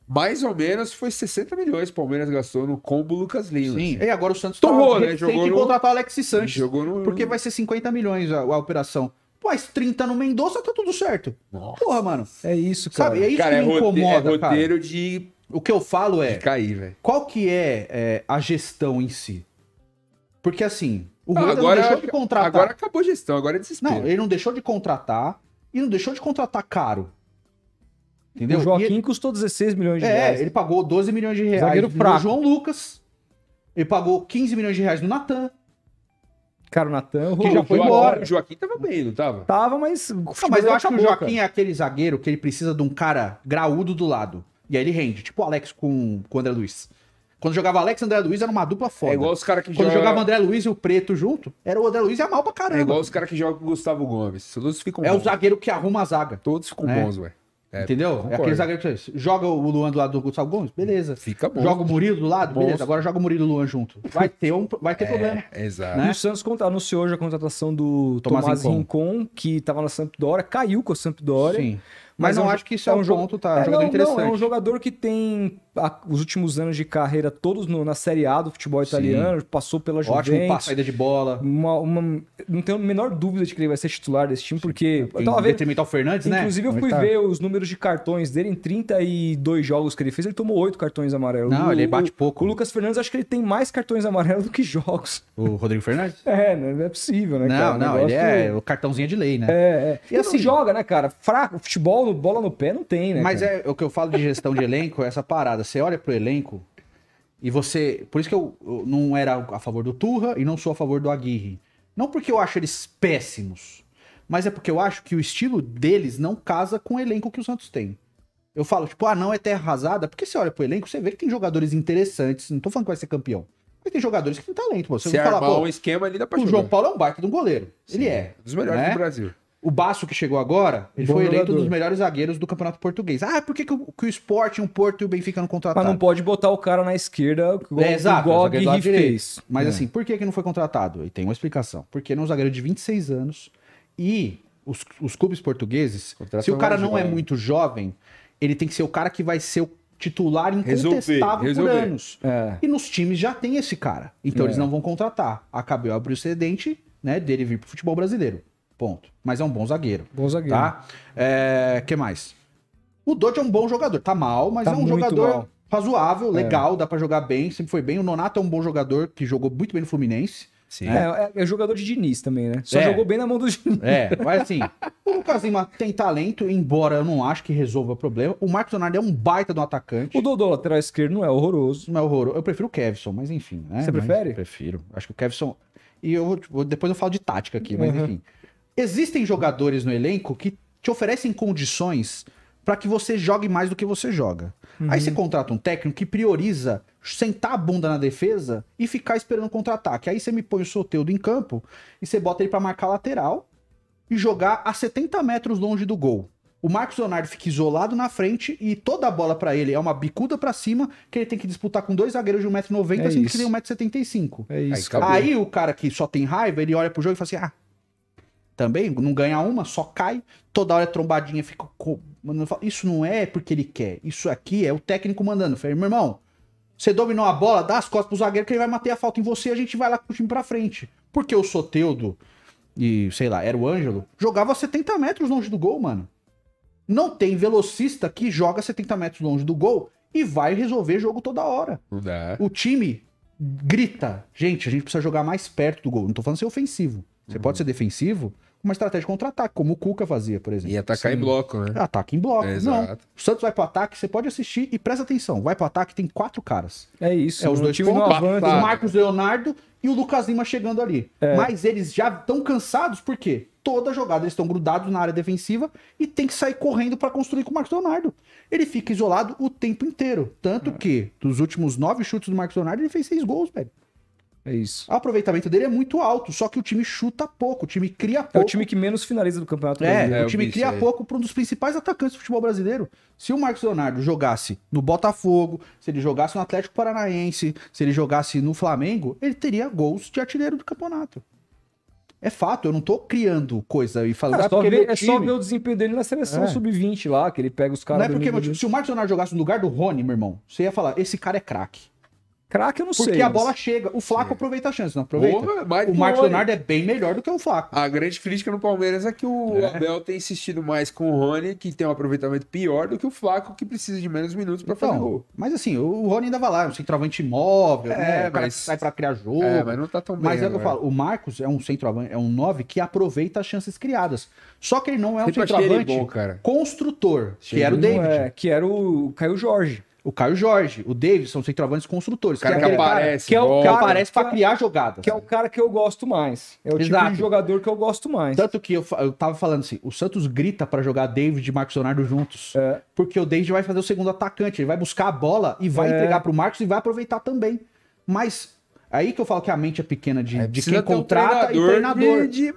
mais ou menos foi 60 milhões o Palmeiras gastou no combo Lucas Lima. Sim, e agora o Santos Tomou, tá, né? jogou tem no... que contratar o Alex Sanches. Jogou no... Porque vai ser 50 milhões a, a operação mais 30 no Mendonça, tá tudo certo. Nossa. Porra, mano. É isso, cara. Sabe, é isso cara, que me é incomoda, é roteiro cara. de... O que eu falo é... De cair, velho. Qual que é, é a gestão em si? Porque assim, o agora, não deixou de contratar. Agora acabou a gestão, agora é desespero. Não, ele não deixou de contratar e não deixou de contratar caro. Entendeu? O Joaquim ele... custou 16 milhões de é, reais. É, ele pagou 12 milhões de reais Zagueiro no fraco. João Lucas. Ele pagou 15 milhões de reais no Natan. Cara, o Natan que já foi embora. O Joaquim tava bem, não tava? Tava, mas. Não, mas eu acho que o Joaquim é aquele zagueiro que ele precisa de um cara graúdo do lado. E aí ele rende, tipo o Alex com, com o André Luiz. Quando jogava Alex e André Luiz era uma dupla foda. É igual os caras que Quando joga... jogava André Luiz e o Preto junto, era o André Luiz e a mal pra caramba. É igual os caras que jogam com o Gustavo Gomes. Todos ficam É o zagueiro que arruma a zaga. Todos ficam né? bons, ué. É, Entendeu? Concordo. É aquele zagueiro que faz. Joga o Luan do lado do Gustavo Gomes, beleza. Fica bom. Joga o Murilo do lado, beleza. Agora joga o Murilo e o Luan junto. Vai ter, um, vai ter [laughs] é, problema. Exato. Né? E o Santos anunciou hoje a contratação do Tomás, Tomás Rincon. Rincon que estava na Sampdoria, caiu com a Sampdoria. Sim. Mas, não é um, acho que isso é, é um, jogo, ponto, tá? É, um é, jogador não, interessante. Não, é um jogador que tem a, os últimos anos de carreira todos no, na Série A do futebol italiano, Sim. passou pela Juventus. Ótimo saída de bola. Uma, uma, não tenho a menor dúvida de que ele vai ser titular desse time, Sim. porque... É, eu tava vendo, tem Fernandes, né? Inclusive eu fui tá. ver os números de cartões dele em 32 jogos que ele fez, ele tomou 8 cartões amarelos. Não, o, ele bate pouco. O Lucas Fernandes, acho que ele tem mais cartões amarelos do que jogos. O Rodrigo Fernandes? [laughs] É, né? não é possível, né? Não, cara? não, ele é o cartãozinho de lei, né? É, é. E, e assim, joga, né, cara? Fraco, futebol no, bola no pé não tem, né? Mas cara? é o que eu falo de gestão de elenco, é essa parada. Você olha pro elenco e você. Por isso que eu, eu não era a favor do Turra e não sou a favor do Aguirre. Não porque eu acho eles péssimos, mas é porque eu acho que o estilo deles não casa com o elenco que o Santos tem. Eu falo, tipo, ah, não é terra arrasada, porque você olha pro elenco, você vê que tem jogadores interessantes. Não tô falando que vai ser campeão. Mas tem jogadores que têm talento, pô. Você fala falar, pô, um esquema ali da O João Paulo é um baita de um goleiro. Sim, Ele é. Um dos melhores né? do Brasil. O Basso, que chegou agora, ele Bom foi jogador. eleito um dos melhores zagueiros do Campeonato Português. Ah, por que, que, o, que o Sport, um Porto e o Benfica não contrataram? Mas não pode botar o cara na esquerda igual, é, exato, igual o Aguirre fez. Mas é. assim, por que, que não foi contratado? E tem uma explicação. Porque ele é um zagueiro de 26 anos e os, os clubes portugueses, se o cara não é muito jovem, ele tem que ser o cara que vai ser o titular incontestável resolver, resolver. por anos. É. E nos times já tem esse cara. Então é. eles não vão contratar. Acabou abrir o excedente né, dele vir pro futebol brasileiro. Ponto. Mas é um bom zagueiro. Bom zagueiro. Tá? É, que mais? O Dodge é um bom jogador. Tá mal, mas tá é um jogador mal. razoável, é. legal, é. dá para jogar bem, sempre foi bem. O Nonato é um bom jogador que jogou muito bem no Fluminense. Sim. Né? É, é, é jogador de Diniz também, né? Só é. jogou bem na mão do Diniz. É, mas assim, o Lucas Lima tem talento, embora eu não acho que resolva o problema. O Marcos Leonardo é um baita de um atacante. O Dodô, lateral esquerdo, não é horroroso. Não é horroroso. Eu prefiro o Kevson, mas enfim. Né? Você mas prefere? Prefiro. Acho que o Kevson... E eu, depois eu falo de tática aqui, mas uhum. enfim existem jogadores no elenco que te oferecem condições para que você jogue mais do que você joga. Uhum. Aí você uhum. contrata um técnico que prioriza sentar a bunda na defesa e ficar esperando contra-ataque. Aí você me põe o Soteudo em campo e você bota ele para marcar lateral e jogar a 70 metros longe do gol. O Marcos Leonardo fica isolado na frente e toda a bola para ele é uma bicuda para cima que ele tem que disputar com dois zagueiros de 1,90m, é assim que tem 1,75m. É isso. Aí, aí o cara que só tem raiva, ele olha pro jogo e fala assim: ah, também, não ganha uma, só cai, toda hora é trombadinha, fica. Isso não é porque ele quer. Isso aqui é o técnico mandando. falei, meu irmão, você dominou a bola, dá as costas pro zagueiro que ele vai matar a falta em você e a gente vai lá com o time pra frente. Porque o Soteudo e, sei lá, era o Ângelo, jogava 70 metros longe do gol, mano. Não tem velocista que joga 70 metros longe do gol e vai resolver jogo toda hora. É. O time grita, gente, a gente precisa jogar mais perto do gol. Não tô falando ser ofensivo. Você uhum. pode ser defensivo, uma estratégia de contra-ataque, como o Cuca fazia, por exemplo. E atacar Sim. em bloco, né? É, ataque em bloco. É, não. O Santos vai pro ataque, você pode assistir e presta atenção. Vai pro ataque, tem quatro caras. É isso. É os dois pontos, o Marcos Leonardo e o Lucas Lima chegando ali. É. Mas eles já estão cansados, por quê? Toda jogada eles estão grudados na área defensiva e tem que sair correndo para construir com o Marcos Leonardo. Ele fica isolado o tempo inteiro. Tanto é. que, dos últimos nove chutes do Marcos Leonardo, ele fez seis gols, velho. É isso. O aproveitamento dele é muito alto, só que o time chuta pouco, o time cria pouco. É o time que menos finaliza do campeonato é, brasileiro. É, é o time o cria é. pouco para um dos principais atacantes do futebol brasileiro. Se o Marcos Leonardo jogasse no Botafogo, se ele jogasse no Atlético Paranaense, se ele jogasse no Flamengo, ele teria gols de artilheiro do campeonato. É fato, eu não tô criando coisa e falando. é, é só ver o desempenho dele na seleção é. sub-20 lá, que ele pega os caras. Não é porque, meu, se o Marcos Leonardo jogasse no lugar do Rony, meu irmão, você ia falar: esse cara é craque. Crack, eu não Porque sei. Porque a bola chega. O Flaco aproveita a chance, não aproveita? Boa, o Marcos Leonardo é bem melhor do que o Flaco. A grande crítica no Palmeiras é que o é. Abel tem insistido mais com o Rony, que tem um aproveitamento pior do que o Flaco, que precisa de menos minutos para então, fazer gol. Mas assim, o Rony ainda vai lá, é um centroavante imóvel, é, né? o cara mas... sai para criar é, jogo. É, mas não tá tão bem. Mas é o que eu falo, o Marcos é um centroavante, é um 9 que aproveita as chances criadas. Só que ele não é um Sempre centroavante bom, construtor, é, que era o David. que era o Caio Jorge o Caio Jorge, o David são centroavantes construtores. O cara que, é que aparece, cara, que, é o, que aparece para é criar jogadas. Que é o cara que eu gosto mais. É o Exato. tipo de jogador que eu gosto mais. Tanto que eu, eu tava falando assim, o Santos grita para jogar David e Marcos Leonardo juntos. É. Porque o David vai fazer o segundo atacante, ele vai buscar a bola e vai é. entregar pro Marcos e vai aproveitar também. Mas Aí que eu falo que a mente é pequena de, é, de quem contrata um treinador e treinador. De, de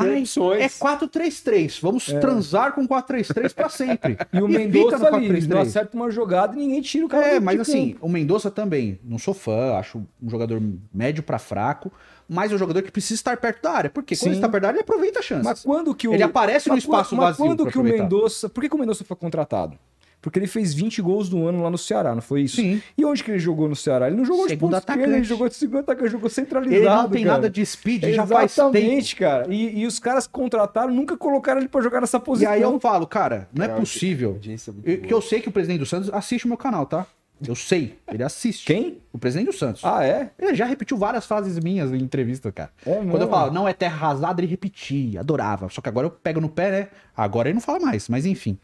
é opções. É 4-3-3. Vamos é. transar com 4-3-3 para sempre. [laughs] e o Mendonça ali, Deu acerta uma jogada e ninguém tira o cara. É, mas tipo assim, campo. o Mendonça também. Não sou fã, acho um jogador médio para fraco mas é um jogador que precisa estar perto da área. Porque Sim. quando ele está perto da área, ele aproveita a chance. Mas quando que o... Ele aparece mas no espaço mas vazio. Mas quando que o Mendonça... Por que, que o Mendonça foi contratado? Porque ele fez 20 gols no ano lá no Ceará, não foi isso? Sim. E onde que ele jogou no Ceará? Ele não jogou segundo de segunda. esquerda, ele jogou de segundo atacante, jogou centralizado, Ele não tem cara. nada de speed, ele já faz tempo. cara. E, e os caras contrataram, nunca colocaram ele para jogar nessa posição. E aí eu falo, cara, não é, possível. Que, é que eu sei que o presidente do Santos assiste o meu canal, tá? Eu sei, ele assiste. Quem? O presidente do Santos. Ah, é? Ele já repetiu várias frases minhas em entrevista, cara. É, Quando eu falo, não é terra arrasada, ele repetia, adorava. Só que agora eu pego no pé, né? Agora ele não fala mais, mas enfim.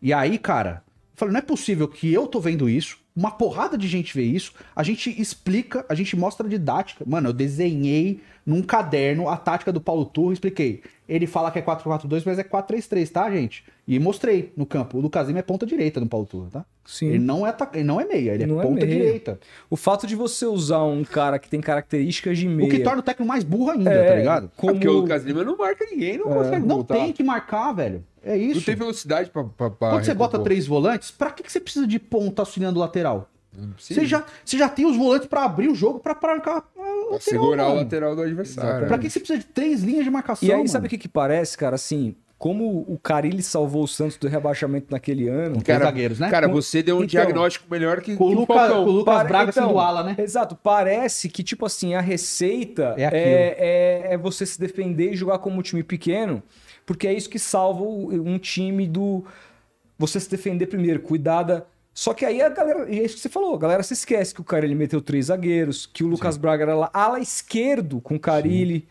E aí, cara, eu falei, não é possível que eu tô vendo isso, uma porrada de gente vê isso, a gente explica, a gente mostra didática. Mano, eu desenhei num caderno a tática do Paulo Turro, expliquei. Ele fala que é 4-4-2, mas é 4-3-3, tá, gente? E mostrei no campo. O Lucas Lima é ponta direita no Paulo Turro, tá? Sim. Ele não é, ele não é meia, ele é não é ponta é direita. O fato de você usar um cara que tem características de meia... O que torna o técnico mais burro ainda, tá é, tá ligado? Como... É porque o Lucas Lima não marca ninguém, não é. consegue Não voltar. tem que marcar, velho. É isso. Não tem velocidade pra... pra, pra Quando recupor. você bota três volantes, pra que, que você precisa de ponta auxiliando o lateral? Você já, você já tem os volantes para abrir o jogo, para marcar. Pra segurar mano. o lateral do adversário. Para que você precisa de três linhas de marcação? E aí, mano? sabe o que, que parece, cara? Assim, como o Carilli salvou o Santos do rebaixamento naquele ano. Com cara, zagueiros, né? Cara, você deu um então, diagnóstico melhor que, com que Luca, o, com o Lucas Braga então, ala, né? Exato. Parece que, tipo assim, a receita é, é, é, é, você se defender e jogar como um time pequeno, porque é isso que salva um time do. Você se defender primeiro, cuidar da só que aí a galera, e é isso que você falou, a galera se esquece que o Carilli meteu três zagueiros, que o Lucas Sim. Braga era ala, ala esquerdo com o Carilli,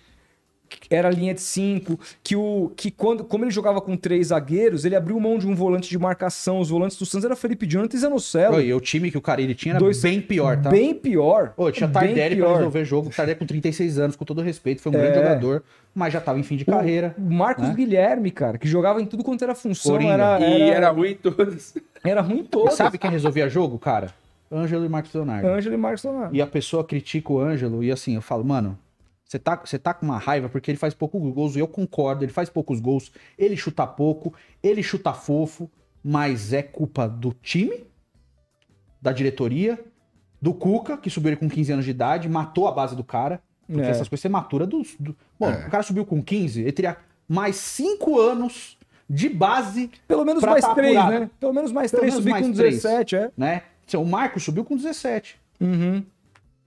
era linha de cinco, que o que quando como ele jogava com três zagueiros, ele abriu mão de um volante de marcação, os volantes do Santos era Felipe Jonathan e Zanocelo. E o time que o Carilli tinha era Dois, bem pior, tá? Bem pior. Pô, tinha Tardelli pior. pra resolver jogo, Tardelli com 36 anos, com todo respeito, foi um é... grande jogador, mas já tava em fim de carreira. O Marcos né? Guilherme, cara, que jogava em tudo quanto era função, era, era... E era ruim todos. Era ruim todo. Sabe quem resolvia jogo, cara? Ângelo e Marcos Leonardo. Ângelo e Marcos Leonardo. E a pessoa critica o Ângelo e assim, eu falo, mano, você tá, você tá com uma raiva porque ele faz poucos gols, e eu concordo, ele faz poucos gols, ele chuta pouco, ele chuta fofo, mas é culpa do time, da diretoria, do Cuca, que subiu ele com 15 anos de idade, matou a base do cara. Porque é. essas coisas você é matura dos. Do... Bom, é. o cara subiu com 15, ele teria mais 5 anos de base. Pelo menos mais tá três, apurado. né? Pelo menos mais Pelo três subir com 17, é. Né? Então, o Marcos subiu com 17. Uhum.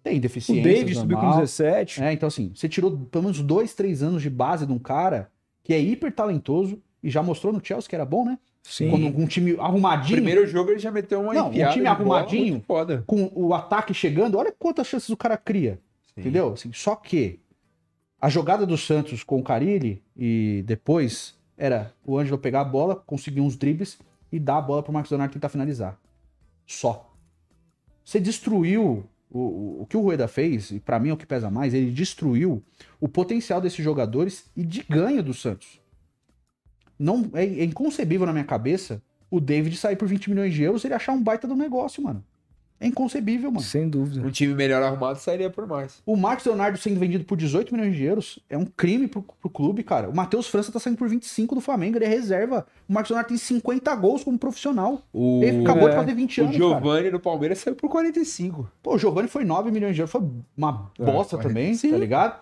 Tem deficiência. O David subiu com 17. É, então, assim, você tirou pelo menos dois, três anos de base de um cara que é hiper talentoso e já mostrou no Chelsea que era bom, né? Sim. Quando um time arrumadinho. No primeiro jogo ele já meteu uma Não, um time arrumadinho, bola, com o ataque chegando, olha quantas chances o cara cria. Sim. Entendeu? Assim, só que a jogada do Santos com o Carilli e depois era o Ângelo pegar a bola, conseguir uns dribles e dar a bola pro Marcos Leonardo tentar finalizar. Só. Você destruiu o, o que o Rueda fez, e para mim é o que pesa mais, ele destruiu o potencial desses jogadores e de ganho do Santos. Não, é, é inconcebível na minha cabeça o David sair por 20 milhões de euros e ele achar um baita do negócio, mano. É inconcebível, mano. Sem dúvida. Um time melhor arrumado sairia por mais. O Marcos Leonardo sendo vendido por 18 milhões de euros é um crime pro, pro clube, cara. O Matheus França tá saindo por 25 do Flamengo, ele é reserva. O Marcos Leonardo tem 50 gols como profissional. O... Ele acabou é. de fazer 20 o anos. O Giovanni do Palmeiras saiu por 45. Pô, o Giovanni foi 9 milhões de euros, foi uma ah, bosta é, também, tá ligado?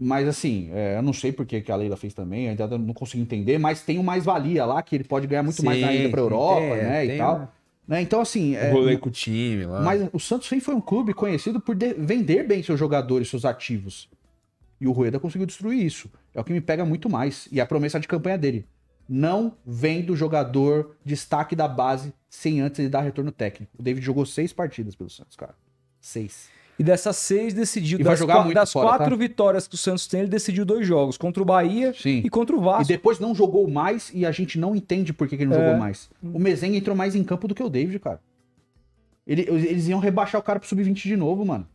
Mas assim, é, eu não sei porque que a Leila fez também, ainda não consigo entender, mas tem o mais-valia lá, que ele pode ganhar muito sim, mais na ida pra Europa, é, né, tem, né? Tem, e tal. Né? Né? Então, assim. É, com o time lá. Mas o Santos sempre foi um clube conhecido por vender bem seus jogadores, seus ativos. E o Rueda conseguiu destruir isso. É o que me pega muito mais. E a promessa de campanha dele. Não vem o jogador destaque da base sem antes ele dar retorno técnico. O David jogou seis partidas pelo Santos, cara. Seis. E dessas seis, decidiu. E das, qu das fora, tá? quatro tá? vitórias que o Santos tem, ele decidiu dois jogos: contra o Bahia Sim. e contra o Vasco. E depois não jogou mais e a gente não entende por que, que ele não é... jogou mais. Hum. O Mezenga entrou mais em campo do que o David, cara. Ele, eles iam rebaixar o cara pro sub-20 de novo, mano.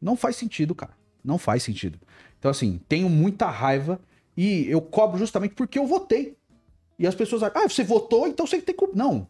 Não faz sentido, cara. Não faz sentido. Então, assim, tenho muita raiva e eu cobro justamente porque eu votei. E as pessoas acham, ah, você votou, então você tem que. Não.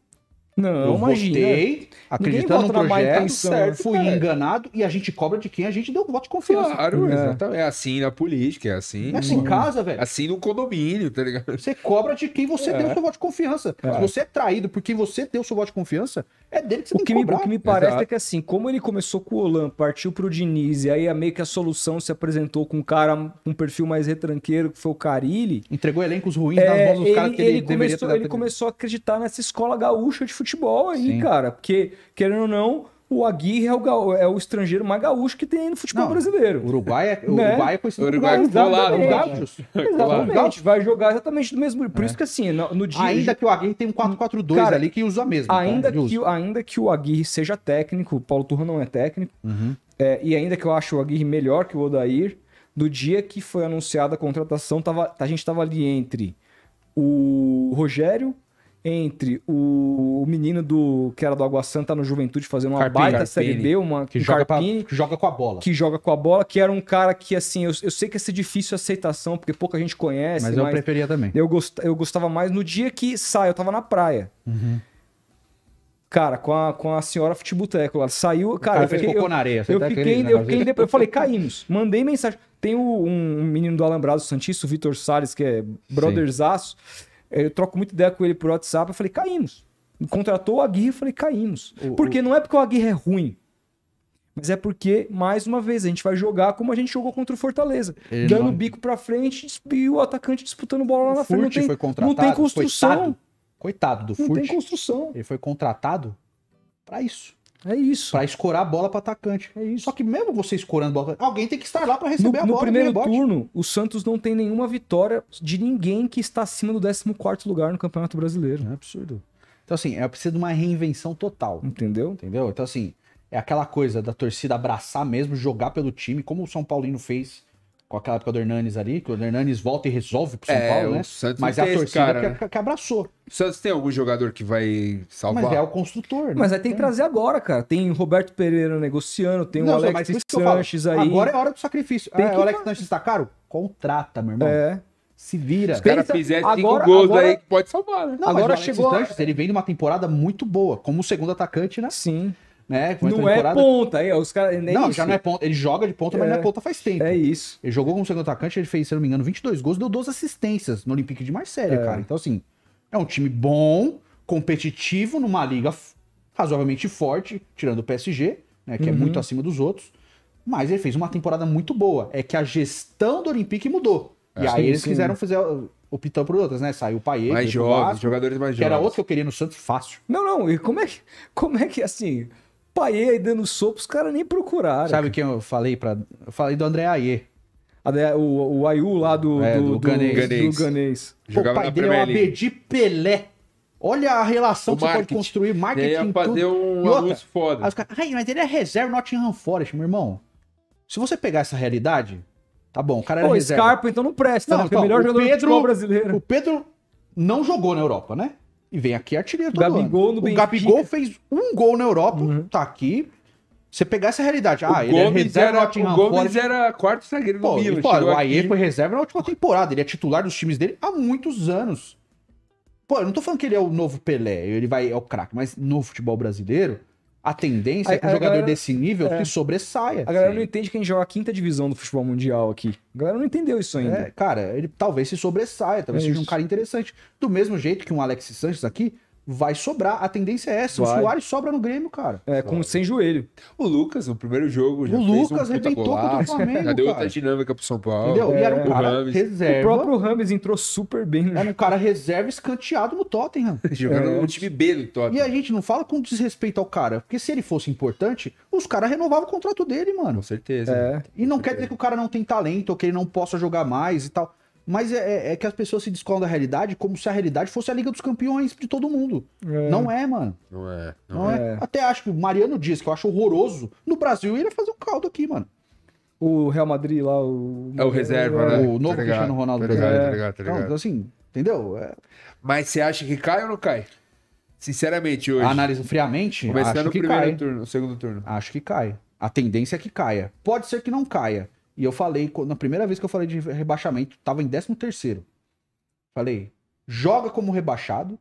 Não, eu imagina. votei, acreditando no tá projeto, intenção, certo, fui cara. enganado e a gente cobra de quem a gente deu o voto de confiança. Claro, é. exatamente. É assim na política, é assim. É assim em casa, velho. Assim no condomínio, tá ligado? Você cobra de quem você é. deu seu voto de confiança. É. Se você é traído porque você deu seu voto de confiança, é dele que você o que tem que me, O que me parece é Exato. é que assim, como ele começou com o Olam, partiu pro Diniz e aí é meio que a solução se apresentou com um cara com um perfil mais retranqueiro, que foi o Carilli. Entregou elencos ruins é, nas mãos dos é, caras que ele, ele começou, ele começou a acreditar nessa escola gaúcha de futebol futebol aí, Sim. cara. Porque, querendo ou não, o Aguirre é o, gaú, é o estrangeiro mais gaúcho que tem no futebol não, brasileiro. Uruguai é, [laughs] né? Uruguai é conhecido Uruguai como Uruguai é gaúcho. Exatamente, vai jogar exatamente do mesmo. Por é. isso que assim, no, no dia... Ainda que o Aguirre tem um 4-4-2 ali que usa mesmo. Ainda, tá? que, ainda que o Aguirre seja técnico, o Paulo Turra não é técnico, uhum. é, e ainda que eu acho o Aguirre melhor que o Odair, do dia que foi anunciada a contratação, tava, a gente estava ali entre o Rogério, entre o, menino do que era do Água Santa no Juventude fazendo uma Carpini, baita Carpini, série B, uma que um joga, Carpini, pra, que joga com a bola. Que joga com a bola, que era um cara que assim, eu, eu sei que ia é difícil aceitação, porque pouca gente conhece, mas, mas eu preferia também. Eu, gost, eu gostava mais no dia que sai, eu tava na praia. Uhum. Cara, com a, com a senhora Futibuteco, ela saiu. Cara, cara eu fiquei. Eu, na areia. eu, tá fiquei, né? eu, fiquei eu falei, caímos. Mandei mensagem. Tem o, um menino do Alambrado Santíssimo, o Vitor Salles, que é brotherzaço. Sim é, eu troco muita ideia com ele por WhatsApp, eu falei, caímos. Contratou o Aguirre, eu falei, caímos. O, porque o... não é porque o Aguirre é ruim, mas é porque, mais uma vez, a gente vai jogar como a gente jogou contra o Fortaleza. Ele dando o bico pra frente e o atacante disputando bola lá na frente. Não tem, foi contratado, não tem construção. Coitado, coitado do não Furt. Não tem construção. Ele foi contratado para isso. É isso. Pra escorar a bola para atacante. É isso. Só que mesmo você escorando bola, alguém tem que estar lá para receber no, a bola. No primeiro turno, o Santos não tem nenhuma vitória de ninguém que está acima do 14 lugar no Campeonato Brasileiro. É absurdo. Então assim, é preciso de uma reinvenção total. Entendeu? Entendeu? Então assim, é aquela coisa da torcida abraçar mesmo, jogar pelo time, como o São Paulino fez com aquela época do Hernanes ali, que o Hernanes volta e resolve pro São é, Paulo, né? Mas é a torcida cara, que, né? que, abraçou. O Santos tem algum jogador que vai salvar? Mas é o construtor, né? Mas aí tem que é. trazer agora, cara. Tem Roberto Pereira negociando, tem Não, o Alex é Sanches aí. Agora é hora do sacrifício. Tem ah, que... O Alex Sanches tá caro? Contrata, meu irmão. É. Se vira. Se o cara fizer cinco agora, gols agora... aí, pode salvar, né? Não, agora chegou. Sanches, ele vem de uma temporada muito boa, como segundo atacante, né? Sim né? Não é ponta, aí é, os cara, não, isso. já não é ponta. Ele joga de ponta, é, mas não é, é ponta faz tempo. É isso. Ele jogou como segundo atacante, ele fez, se não me engano, 22 gols, deu 12 assistências no Olympique de Marseille, é. cara. Então, assim, é um time bom, competitivo, numa liga razoavelmente forte, tirando o PSG, né, que é uhum. é muito acima dos outros. Mas ele fez uma temporada muito boa. É que a gestão do Olympique mudou. É, e aí sim, eles sim. quiseram fazer uh, optou por outras, né? Saiu o Paê, mais jovens, jogadores mais jovens. Que era outro que eu queria no Santos fácil. Não, não, e como é que como é que assim, paiê aí dando sopa, os caras nem procuraram. Sabe quem eu falei para Eu falei do André Aie. O, o Ayu lá do, é, do, do, Ganês. Ganês. do Ganês. Pô, Jogava o pai dele é o Abedi Pelé. Olha a relação o que você pode construir, marketing. Ele ia fazer tudo. um e anúncio foda. Aí os ai, mas ele é reserva Nottingham Forest, meu irmão. Se você pegar essa realidade, tá bom, o cara era Pô, reserva. Scarpa então não presta, não, né? É então, é o melhor jogador Pedro, brasileiro. O Pedro não jogou na Europa, né? E vem aqui artilheiro todo Gabigol ano. No o Gabigol fez um gol na Europa, uhum. tá aqui. Você pegar essa realidade. Ah, o ele é Gomes é reserva era, O Gomes fora. era quarto zagueiro do Pô, Milan. Pô, o Aie foi reserva na última temporada. Ele é titular dos times dele há muitos anos. Pô, eu não tô falando que ele é o novo Pelé, ele vai, é o craque, mas no futebol brasileiro, a tendência a, é que um jogador galera, desse nível é. sobressaia. A galera Sim. não entende quem joga a quinta divisão do futebol mundial aqui. A galera não entendeu isso ainda. É, cara, ele talvez se sobressaia, talvez é seja isso. um cara interessante. Do mesmo jeito que um Alex Sanches aqui, vai sobrar. A tendência é essa. Vai. O Soares sobra no Grêmio, cara. É, com, sem joelho. O Lucas, o primeiro jogo, já o Lucas um rebentou contra o Flamengo. Já deu outra dinâmica pro São Paulo. Entendeu? É. E era um é. cara o reserva. O próprio Rames entrou super bem. Né? Era um cara reserva escanteado no Tottenham. [laughs] Jogando é. no time B do Tottenham. E a gente não fala com desrespeito ao cara, porque se ele fosse importante, os caras renovavam o contrato dele, mano. Com certeza. É. E não quer dizer que o cara não tem talento ou que ele não possa jogar mais e tal. Mas é, é, é, que as pessoas se descolam da realidade como se a realidade fosse a Liga dos Campeões de todo mundo. É. Não é, mano. Não é. Não, não é. é. Até acho que o Mariano Dias, que eu acho horroroso, no Brasil ele ia fazer um caldo aqui, mano. O Real Madrid lá, o. É o reserva, é. né? O novo tá Cristiano Ronaldo. Tá ligado, é. tá ligado, tá então, ligado. Então, assim, entendeu? Mas você acha que cai ou não cai? Sinceramente, hoje. Análise friamente. Começando acho no primeiro cai. turno, segundo turno. Acho que cai. A tendência é que caia. Pode ser que não caia. E eu falei, na primeira vez que eu falei de rebaixamento, tava em 13 terceiro. Falei, joga como rebaixado,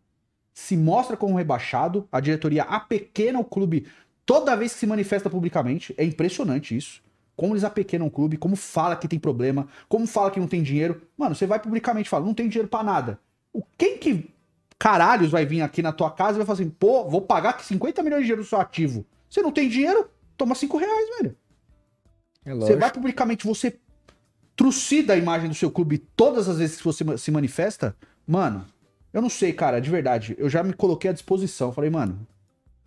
se mostra como rebaixado, a diretoria apequena o clube toda vez que se manifesta publicamente. É impressionante isso. Como eles apequenam o clube, como fala que tem problema, como fala que não tem dinheiro. Mano, você vai publicamente falar, não tem dinheiro para nada. O quem que caralhos vai vir aqui na tua casa e vai falar assim, pô, vou pagar 50 milhões de dinheiro do seu ativo. Você não tem dinheiro? Toma 5 reais, velho. É você vai publicamente, você trucida a imagem do seu clube todas as vezes que você se manifesta, mano, eu não sei, cara, de verdade. Eu já me coloquei à disposição. Falei, mano,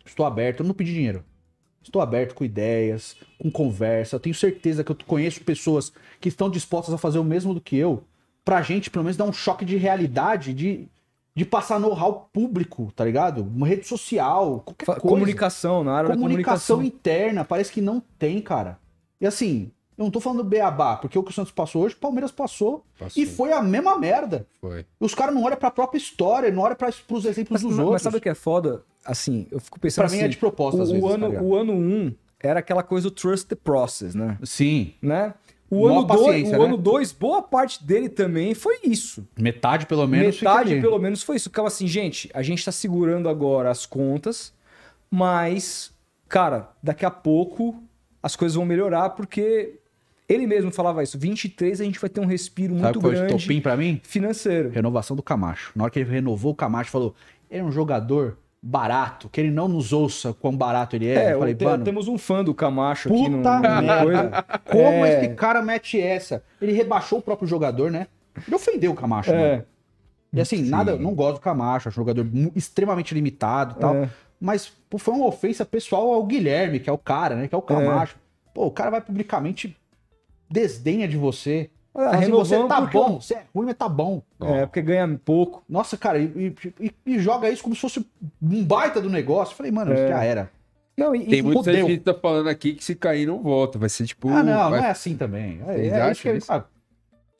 estou aberto, eu não pedi dinheiro. Estou aberto com ideias, com conversa. Eu tenho certeza que eu conheço pessoas que estão dispostas a fazer o mesmo do que eu. Pra gente, pelo menos, dar um choque de realidade, de, de passar know-how público, tá ligado? Uma rede social, qualquer coisa. Comunicação, na área comunicação da comunicação. Comunicação interna, parece que não tem, cara. E assim, eu não tô falando beabá, porque o que o Santos passou hoje, o Palmeiras passou, passou. e foi a mesma merda. Foi. Os caras não olham pra própria história, não olham pros exemplos mas, dos mas outros. Mas sabe o que é foda? Assim, eu fico pensando. Pra assim, mim é assim, de proposta o, às vezes. O ano, tá o ano 1 um era aquela coisa do trust the process, né? Sim. Né? O ano 2, o né? ano boa parte dele também foi isso. Metade pelo menos. Metade pelo menos foi isso. Ficava assim, gente, a gente tá segurando agora as contas, mas, cara, daqui a pouco as coisas vão melhorar, porque ele mesmo falava isso. 23 a gente vai ter um respiro Sabe muito grande. Sabe topim para mim? Financeiro. Renovação do Camacho. Na hora que ele renovou o Camacho, falou: "Ele é um jogador barato, que ele não nos ouça quão barato ele é". é eu falei, te, mano, temos um fã do Camacho puta aqui no, merda. Como é... esse cara mete essa? Ele rebaixou o próprio jogador, né? Ele ofendeu o Camacho, é. Mano. E assim, Sim. nada, não gosto do Camacho, acho um jogador extremamente limitado e tal. É mas pô, foi uma ofensa pessoal ao Guilherme, que é o cara, né? Que é o é. Camacho. É. Pô, o cara vai publicamente desdenha de você. Ah, assim, você tá porque... bom, você é ruim, mas tá bom. É, porque ganha pouco. Nossa, cara, e, e, e joga isso como se fosse um baita do negócio. falei, mano, é. já era. Não, e, Tem muita gente que tá falando aqui que se cair não volta. Vai ser tipo. Ah, não, vai... não é assim também. É, é, isso que ele. Ah,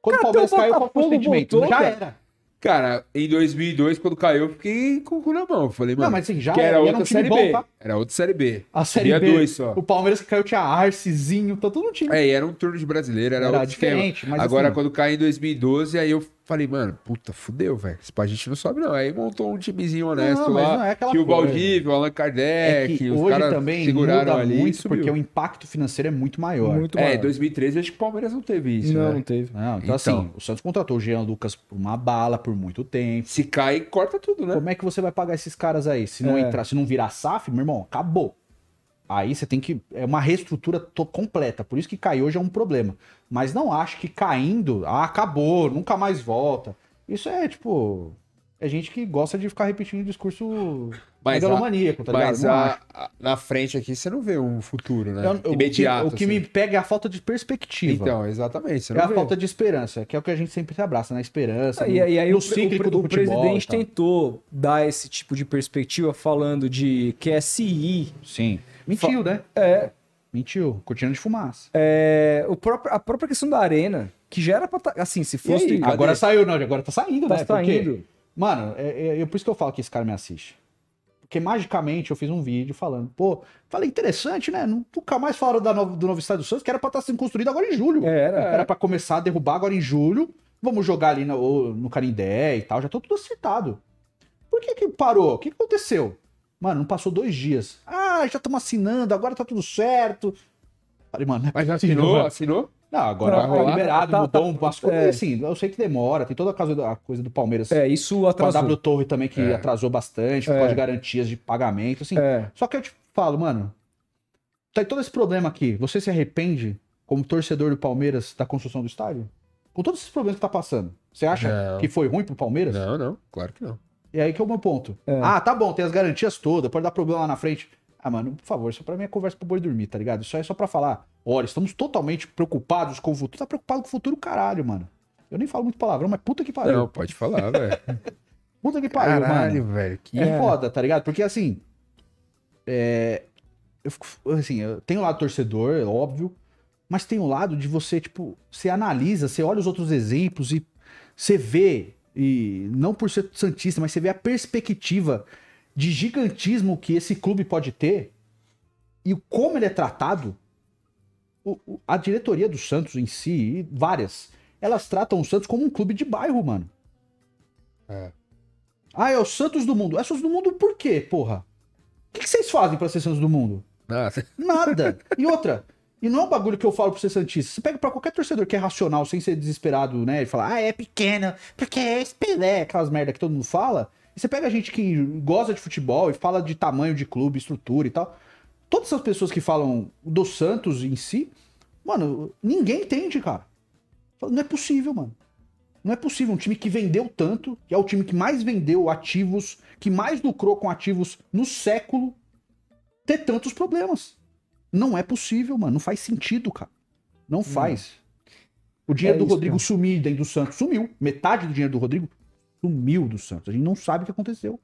quando cara, o Palmeiras caiu, qual foi o sentimento? Já era. Cara, em 2002, quando caiu, eu fiquei com o cu na mão. Falei, mano. Não, mas assim, já que era, era outra um Série bom, B. Tá? Era outra Série B. A Série B. Dois só. O Palmeiras que caiu tinha Arcezinho, tá todo no time. É, e era um turno de brasileiro, era, era diferente. Mas, Agora, assim... quando cai em 2012, aí eu Falei, mano, puta, fudeu, velho. Esse a gente não sobe, não. Aí montou um timezinho honesto não, lá. É que o Valdívio, o Allan Kardec, é que os caras também seguraram ali. Muito porque o impacto financeiro é muito maior. Muito maior. É, em 2013 acho que o Palmeiras não teve isso. Não, né? não teve. Não, então, então, assim, o Santos contratou o Jean Lucas por uma bala por muito tempo. Se cai, corta tudo, né? Como é que você vai pagar esses caras aí? Se não é. entrar, se não virar SAF, meu irmão, acabou. Aí você tem que. É uma reestrutura completa. Por isso que cair hoje é um problema. Mas não acho que caindo, ah, acabou, nunca mais volta. Isso é tipo. É gente que gosta de ficar repetindo o discurso mas megalomaníaco, tá mas ligado? Mas a, na frente aqui você não vê um futuro, né? Eu, Imediato. O que, o que assim. me pega é a falta de perspectiva. Então, exatamente. Você é não é vê. a falta de esperança, que é o que a gente sempre se abraça, na né? esperança. Ah, e, no, e aí, no o, cíclico o, do o futebol, presidente tá? tentou dar esse tipo de perspectiva falando de QSI. Sim. Mentiu, né? É. Mentiu. Cortina de fumaça. É, o próprio, a própria questão da arena, que já era pra. Tá, assim, se fosse. Aí, agora saiu, não. Agora tá saindo, tá né? Saindo. Porque, mano, é, é, é, por isso que eu falo que esse cara me assiste. Porque magicamente eu fiz um vídeo falando, pô, falei interessante, né? Nunca mais falaram da novo, do novo estádio do Santos, que era pra estar tá sendo construído agora em julho. É, era. Era pra começar a derrubar agora em julho. Vamos jogar ali no, no Carindé e tal. Já tô tudo citado. Por que que parou? O que aconteceu? Mano, não passou dois dias. Ah, já estamos assinando, agora tá tudo certo. Falei, mano, não é Mas já assinou? assinou? Não, agora não, tá liberado, ah, tá, mudou tá, umas coisas. É. Assim, eu sei que demora, tem toda a coisa, do Palmeiras. É, isso atrasou. Com a W Torre também, que é. atrasou bastante, por é. causa de garantias de pagamento, assim. É. Só que eu te falo, mano, tá todo esse problema aqui. Você se arrepende, como torcedor do Palmeiras, da construção do estádio? Com todos esses problemas que tá passando. Você acha não. que foi ruim pro Palmeiras? Não, não, claro que não. E aí que é o meu ponto. É. Ah, tá bom, tem as garantias todas, pode dar problema lá na frente. Ah, mano, por favor, isso pra mim é conversa pro boi dormir, tá ligado? Isso aí é só pra falar. Olha, estamos totalmente preocupados com o futuro. Tá preocupado com o futuro, caralho, mano. Eu nem falo muito palavrão, mas puta que pariu. Não, pode falar, velho. [laughs] puta que pariu, caralho, mano. velho. Que... É, é foda, tá ligado? Porque assim. É... Eu fico, assim, eu tenho o lado torcedor, é óbvio. Mas tem o lado de você, tipo, você analisa, você olha os outros exemplos e você vê e não por ser Santista, mas você vê a perspectiva de gigantismo que esse clube pode ter e como ele é tratado. O, o, a diretoria do Santos em si, várias, elas tratam o Santos como um clube de bairro, mano. É. Ah, é o Santos do mundo. É o Santos do mundo por quê, porra? O que, que vocês fazem para ser Santos do mundo? Nada. E outra, e não é um bagulho que eu falo pra você, Santista. Você pega pra qualquer torcedor que é racional, sem ser desesperado, né? E falar, ah, é pequena, porque é espelé aquelas merda que todo mundo fala. E você pega a gente que gosta de futebol e fala de tamanho de clube, estrutura e tal. Todas essas pessoas que falam do Santos em si, mano, ninguém entende, cara. Não é possível, mano. Não é possível. Um time que vendeu tanto, que é o time que mais vendeu ativos, que mais lucrou com ativos no século, ter tantos problemas. Não é possível, mano. Não faz sentido, cara. Não faz. Não. O dinheiro é do isso, Rodrigo cara. sumir dentro do Santos. Sumiu. Metade do dinheiro do Rodrigo sumiu do Santos. A gente não sabe o que aconteceu.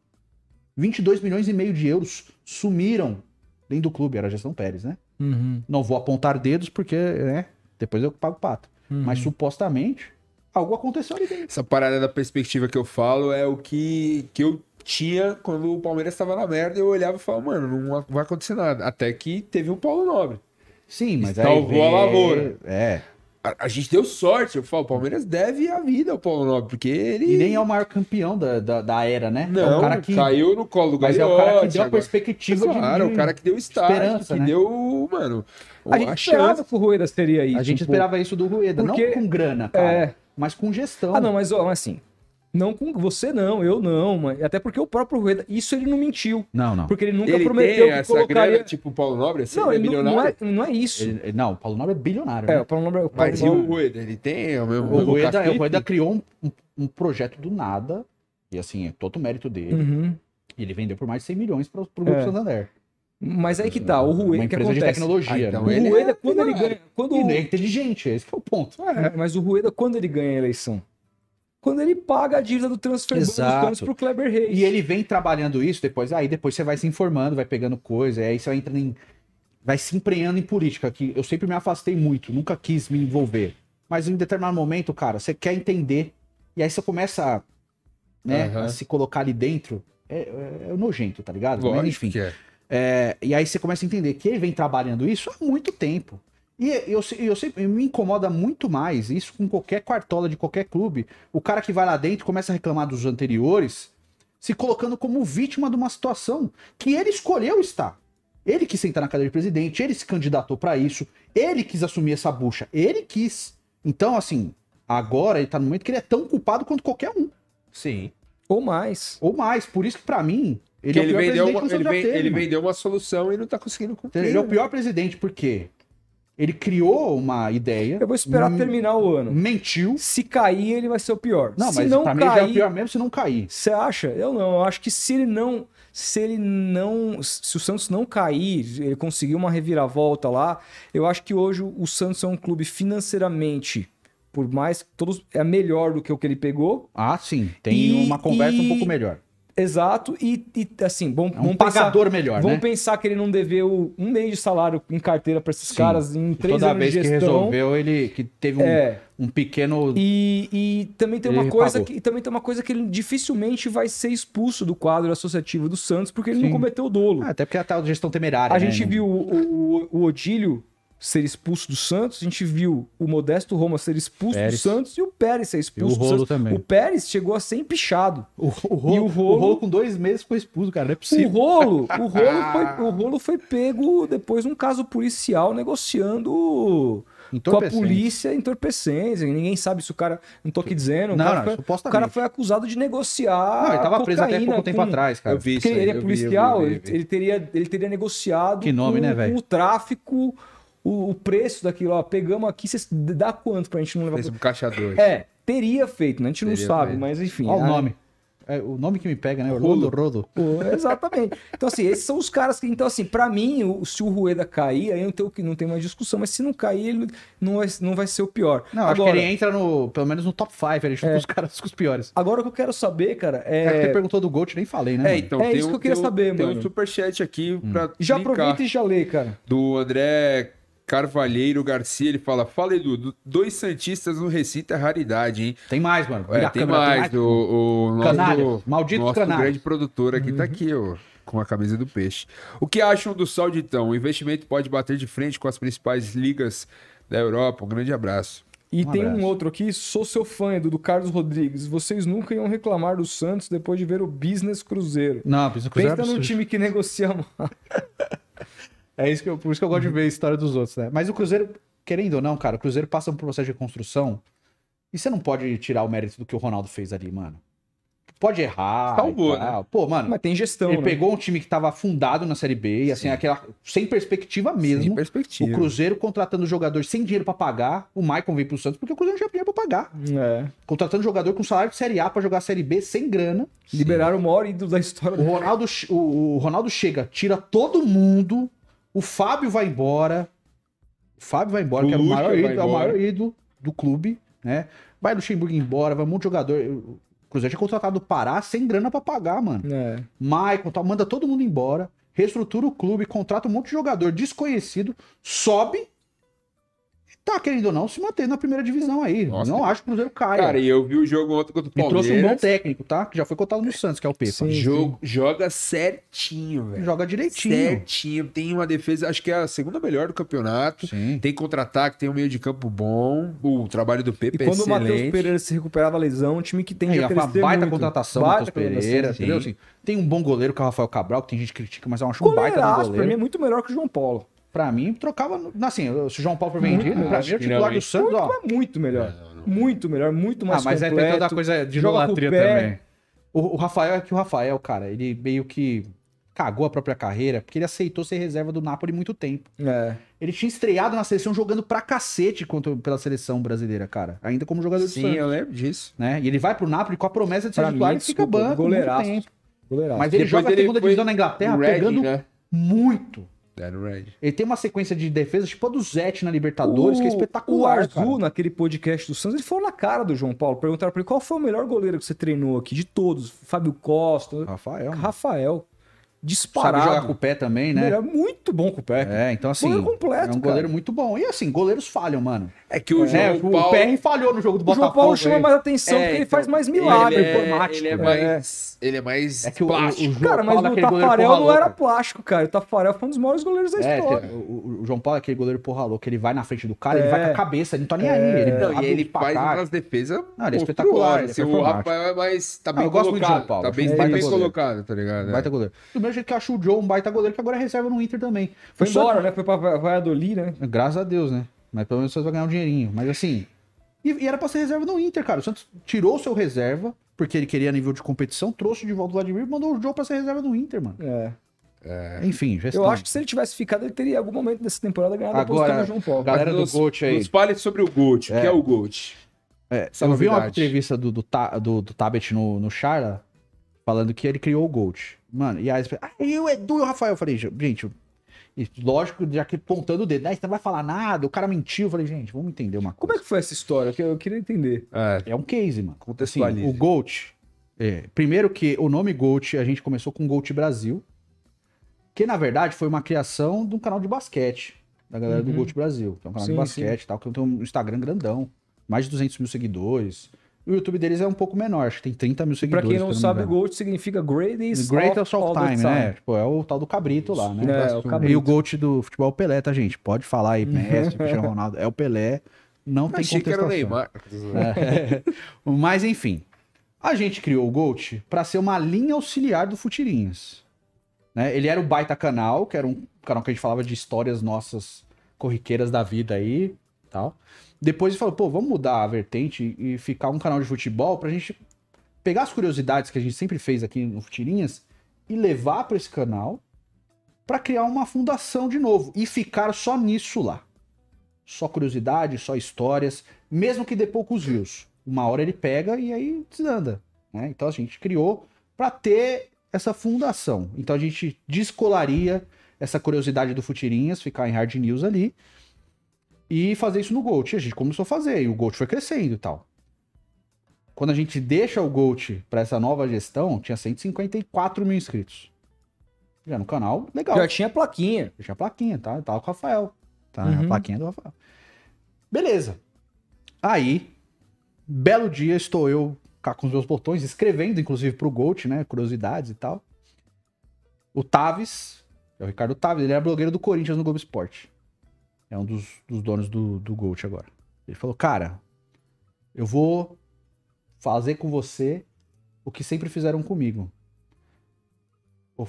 22 milhões e meio de euros sumiram dentro do clube. Era a gestão Pérez, né? Uhum. Não vou apontar dedos porque, né? Depois eu pago o pato. Uhum. Mas supostamente, algo aconteceu ali dentro. Essa parada da perspectiva que eu falo é o que, que eu tinha quando o Palmeiras estava na merda, eu olhava e falava, mano, não vai acontecer nada. Até que teve o Paulo Nobre. Sim, mas Salvou aí. a lavoura. É. A, a, gente deu sorte, eu falo, o Palmeiras deve a vida ao Paulo Nobre, porque ele. E nem é o maior campeão da, da, da era, né? É não, é o cara que. Caiu no colo do Mas é o cara que deu a agora. perspectiva claro, o cara que deu estágio, que né? deu, mano. A, gente chance. esperava que o Rueda seria isso. A gente tipo... esperava isso do Rueda, porque... não com grana, cara. É mas com gestão. Ah, não, mas ó, assim, não com você não, eu não, mãe. Até porque o próprio Rueda, isso ele não mentiu. Não, não. Porque ele nunca ele prometeu tem essa colocaria... grana, tipo o Paulo Nobre, assim, não, ele é bilionário. Não é, não é isso. Ele, não, o Paulo Nobre é bilionário. É, né? o Paulo Nobre é o Paulo Mas e o Rueda, ele tem o o Rueda, o Rueda criou um, um, um, projeto do nada, e assim, é todo o mérito dele. Uhum. Ele vendeu por mais de 100 milhões para o Grupo é. Santander. Mas aí que tá, o Rueda. Uma empresa que de tecnologia. Ah, então, né? o Rueda, ele é, quando ele ganha. Quando... Ele é inteligente, esse é o ponto. É, mas o Rueda, quando ele ganha a eleição, quando ele paga a dívida do transfer Exato. para o Kleber Reis. E ele vem trabalhando isso depois, aí depois você vai se informando, vai pegando coisa, aí você vai entrando em. Vai se empreendendo em política, que eu sempre me afastei muito, nunca quis me envolver. Mas em determinado momento, cara, você quer entender, e aí você começa né, uhum. a se colocar ali dentro. É, é, é nojento, tá ligado? Mas, enfim. É. é. e aí você começa a entender que ele vem trabalhando isso há muito tempo. E eu, eu sempre me incomoda muito mais isso com qualquer quartola de qualquer clube. O cara que vai lá dentro começa a reclamar dos anteriores, se colocando como vítima de uma situação que ele escolheu estar. Ele quis sentar na cadeira de presidente, ele se candidatou para isso, ele quis assumir essa bucha, ele quis. Então, assim, agora ele tá no momento que ele é tão culpado quanto qualquer um. Sim. Ou mais. Ou mais. Por isso que, para mim, ele, que é ele, vendeu, uma, ele, teve, ele vendeu uma solução e não tá conseguindo cumprir. Ele é o né? pior presidente, por quê? Ele criou uma ideia. Eu vou esperar terminar o ano. Mentiu. Se cair, ele vai ser o pior. Não, se mas não pra cair, mim é o pior mesmo se não cair. Você acha? Eu não. Eu acho que se ele não. Se ele não. Se o Santos não cair, ele conseguir uma reviravolta lá, eu acho que hoje o Santos é um clube financeiramente. Por mais todos. É melhor do que o que ele pegou. Ah, sim. Tem e, uma conversa e... um pouco melhor Exato, e, e assim, bom, é um vamos pagador pensar, melhor. Vamos né? pensar que ele não deveu um mês de salário em carteira para esses Sim. caras em três toda anos. Toda vez de gestão, que resolveu, ele que teve um, é, um pequeno. E, e também tem ele uma coisa pagou. que também tem uma coisa que ele dificilmente vai ser expulso do quadro associativo do Santos, porque ele Sim. não cometeu o dolo. Ah, até porque é a tal gestão temerária. A né? gente viu o, o, o Odílio ser expulso do Santos, a gente viu o Modesto Roma ser expulso Pérez. do Santos e o Pérez ser expulso e o Rolo do Santos. Também. O Pérez chegou a ser empichado. O, o, rolo, e o, rolo, o Rolo com dois meses foi expulso, cara, não é possível. O Rolo, o [laughs] rolo, foi, o rolo foi pego depois num caso policial negociando com a polícia entorpecentes. Ninguém sabe se o cara. Não tô aqui dizendo. O não, cara, não, foi, o cara foi acusado de negociar. Não, ele tava preso até pouco tempo com, atrás, cara. Eu vi isso. Ele é policial, vi, vi, vi, Ele, teria, ele teria negociado que nome, com, né, com o tráfico o, o preço daquilo, ó, pegamos aqui, dá quanto pra gente não levar? Fez um caixa dois. É, teria feito, né? A gente teria não sabe, feito. mas enfim. Olha o nome. É, o nome que me pega, né? Rodo. Rodo. exatamente. Então, assim, esses são os caras que. Então, assim, para mim, o, se o Rueda cair, aí não tem, não tem mais discussão, mas se não cair, ele não vai, não vai ser o pior. Não, agora, acho que ele entra no, pelo menos no top 5, ele chuta é, os caras com os piores. Agora o que eu quero saber, cara, é. Acho é que você perguntou do Gold, nem falei, né? É, então, é isso um, que eu queria tem saber, tem mano. Tem um superchat aqui hum. pra. Já aproveita e já lê, cara. Do André Carvalheiro Garcia, ele fala: Fala, Edu, dois Santistas no Recinto é raridade, hein? Tem mais, mano. É, tem mais. do O, nosso, Maldito nosso grande produtor aqui tá uhum. tá aqui, ó. Com a camisa do peixe. O que acham do Sauditão? O investimento pode bater de frente com as principais ligas da Europa. Um grande abraço. E um tem abraço. um outro aqui, sou seu fã, Edu, do Carlos Rodrigues. Vocês nunca iam reclamar do Santos depois de ver o Business Cruzeiro. Não, Business Cruzeiro. Pensa é num time que negocia mal. [laughs] É isso que eu, por isso que eu gosto de uhum. ver a história dos outros, né? Mas o Cruzeiro, querendo ou não, cara, o Cruzeiro passa por um processo de construção e você não pode tirar o mérito do que o Ronaldo fez ali, mano. Pode errar. Salvou, né? Pô, mano. Mas tem gestão. Ele né? pegou um time que tava afundado na Série B, e assim, Sim. aquela. Sem perspectiva mesmo. Sem perspectiva. O Cruzeiro contratando jogador sem dinheiro para pagar. O Maicon veio pro Santos porque o Cruzeiro não tinha dinheiro pra pagar. É. Contratando jogador com salário de Série A pra jogar Série B sem grana. Sim. Liberaram o maior ídolo da história. O Ronaldo, o Ronaldo chega, tira todo mundo o Fábio vai embora. O Fábio vai embora, é o que o maior, ídolo, é o maior ídolo do clube, né? Vai Luxemburgo embora, vai um monte de jogador. O Cruzeiro tinha contratado o Pará sem grana para pagar, mano. É. Maicon, manda todo mundo embora, reestrutura o clube, contrata um monte de jogador desconhecido, sobe tá querendo ou não se manter na primeira divisão aí. Nossa, não acho que o Cruzeiro caia. Cara, e eu vi o jogo ontem contra o Palmeiras. E trouxe um bom técnico, tá? Que já foi cotado no Santos, que é o Pepa. Sim, jogo, sim. Joga certinho, velho. Joga direitinho. Certinho. Tem uma defesa, acho que é a segunda melhor do campeonato. Sim. Tem contra-ataque, tem um meio de campo bom. O trabalho do Pepa e é quando E quando o Matheus Pereira se recuperar da lesão, um time que tem é, a crescer baita muito. contratação do Matheus Pereira, entendeu? Assim, tem um bom goleiro que é o Rafael Cabral, que tem gente que critica, mas eu acho um baita goleiro. Pra mim é muito melhor que o João Paulo. Pra mim, trocava. Assim, se o João Paulo for vendido, pra mim, o titular do Santos, ó. Muito melhor. Muito melhor, muito mais Ah, mas completo, é toda a coisa de idolatria também. O, o, Rafael é que o Rafael, cara, ele meio que cagou a própria carreira, porque ele aceitou ser reserva do Napoli muito tempo. É. Ele tinha estreado na seleção jogando pra cacete contra, pela seleção brasileira, cara. Ainda como jogador Sim, do Santos. Sim, eu lembro disso. Né? E ele vai pro Napoli com a promessa de ser titular e fica banco goleiraço, Goleiraço. Mas ele Depois joga a segunda divisão na Inglaterra pegando né? muito Dead Red. Ele tem uma sequência de defesas tipo a do Zete na Libertadores, o, que é espetacular. O Arzu, cara. naquele podcast do Santos, ele foi na cara do João Paulo. Perguntaram pra ele qual foi o melhor goleiro que você treinou aqui, de todos. Fábio Costa. Rafael. Né? Rafael disparado. Sabe jogar com o pé também, né? Ele é muito bom com o pé. É, então assim. Goleiro completo, é um goleiro cara. muito bom. E assim, goleiros falham, mano. É que o é, João Paulo... O PR falhou no jogo do Botafogo. O João Paulo chama mais atenção é, porque então, ele faz mais milagre ele é, informático. Ele é né? mais... É. Ele é mais é que plástico. O, o, cara, mas Paulo, é o Tafarel não era plástico, cara. O Tafarel foi um dos maiores goleiros da é, história. O, o, João Paulo é aquele goleiro porra louco Ele vai na frente do cara, ele vai é. com a cabeça, ele não tá nem aí. Ele não, e ele faz umas defesas Não, ele é espetacular. Assim, o Rafael é mais... Tá bem colocado. Tá bem colocado, tá ligado? Vai ter goleiro que achou o Joe um baita goleiro que agora é reserva no Inter também. Foi, embora, né? Foi pra Valladolid, né? Graças a Deus, né? Mas pelo menos vocês vão ganhar um dinheirinho. Mas assim. E, e era pra ser reserva no Inter, cara. O Santos tirou o seu reserva, porque ele queria nível de competição, trouxe de volta o Vladimir e mandou o Joe pra ser reserva no Inter, mano. É. É... Enfim, Eu acho que se ele tivesse ficado, ele teria algum momento dessa temporada ganhado Agora, a João Paulo. Galera do Gold aí. Nos sobre o Gold, é. que é o Gold. É, Essa eu novidade. vi uma entrevista do, do, do, do Tabet no, no Chara falando que ele criou o Gold. Mano, e aí, aí ah, o Edu e o Rafael, eu falei, gente, lógico, já que pontando o dedo, né você não vai falar nada, o cara mentiu. Eu falei, gente, vamos entender uma coisa. Como é que foi essa história? Eu, eu queria entender. É. é um case, mano. Assim, Contextualize. Assim, o Gold, é, primeiro que o nome Gold, a gente começou com Gold Brasil, que na verdade foi uma criação de um canal de basquete, da galera uhum. do Gold Brasil. Então, é um canal sim, de basquete sim. tal, que tem um Instagram grandão, mais de 200 mil seguidores o YouTube deles é um pouco menor, acho que tem 30 mil seguidores. Pra quem não sabe, o GOAT significa Greatest, greatest of, of Time, time. né? Tipo, é o tal do cabrito Isso. lá, né? É, é o cabrito. E o GOAT do futebol é Pelé, tá, gente? Pode falar aí, Messi, [laughs] Cristiano Ronaldo, é o Pelé, não tem Achei contestação. Achei que era o Neymar. É. [laughs] Mas, enfim, a gente criou o GOAT pra ser uma linha auxiliar do Futirinhas. Né? Ele era o Baita Canal, que era um canal que a gente falava de histórias nossas corriqueiras da vida aí, tal. Depois ele falou, pô, vamos mudar a vertente e ficar um canal de futebol pra gente pegar as curiosidades que a gente sempre fez aqui no Tirinhas e levar para esse canal para criar uma fundação de novo e ficar só nisso lá. Só curiosidade, só histórias, mesmo que dê poucos views. Uma hora ele pega e aí desanda. Né? Então a gente criou para ter essa fundação. Então a gente descolaria essa curiosidade do Futirinhas, ficar em hard news ali, e fazer isso no Gold. a gente começou a fazer, e o Gold foi crescendo e tal. Quando a gente deixa o Gold para essa nova gestão, tinha 154 mil inscritos. Já no canal, legal. Já tinha plaquinha. Já tinha plaquinha, tá? Eu tava com o Rafael. Tá? Uhum. A plaquinha do Rafael. Beleza. Aí, belo dia, estou eu cá com os meus botões, escrevendo, inclusive, pro Gold, né? Curiosidades e tal. O Tavis, é o Ricardo Tavis, ele era blogueiro do Corinthians no Globo Esporte. É um dos, dos donos do, do Gold agora. Ele falou, cara, eu vou fazer com você o que sempre fizeram comigo.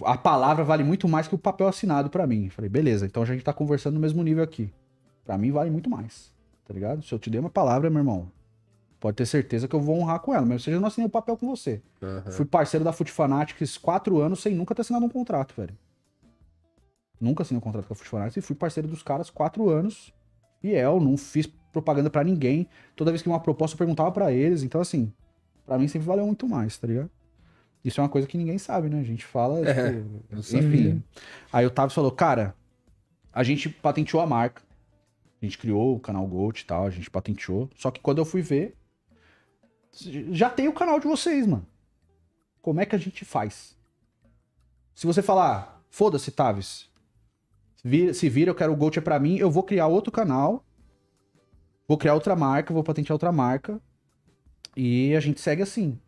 A palavra vale muito mais que o papel assinado para mim. falei, beleza, então a gente tá conversando no mesmo nível aqui. Para mim vale muito mais, tá ligado? Se eu te dei uma palavra, meu irmão, pode ter certeza que eu vou honrar com ela, mesmo seja eu não assinei o papel com você. Uhum. Fui parceiro da Foot Fanatics quatro anos sem nunca ter assinado um contrato, velho. Nunca assinei um contrato com a Funcionários e fui parceiro dos caras quatro anos, fiel, é, não fiz propaganda para ninguém. Toda vez que uma proposta eu perguntava para eles, então assim, para mim sempre valeu muito mais, tá ligado? Isso é uma coisa que ninguém sabe, né? A gente fala. É, tipo, enfim. Aí o Tavis falou, cara, a gente patenteou a marca. A gente criou o canal Gold e tal, a gente patenteou. Só que quando eu fui ver, já tem o canal de vocês, mano. Como é que a gente faz? Se você falar, foda-se, Tavis, se vira, eu quero o Gold é pra mim, eu vou criar outro canal, vou criar outra marca, vou patentear outra marca, e a gente segue assim.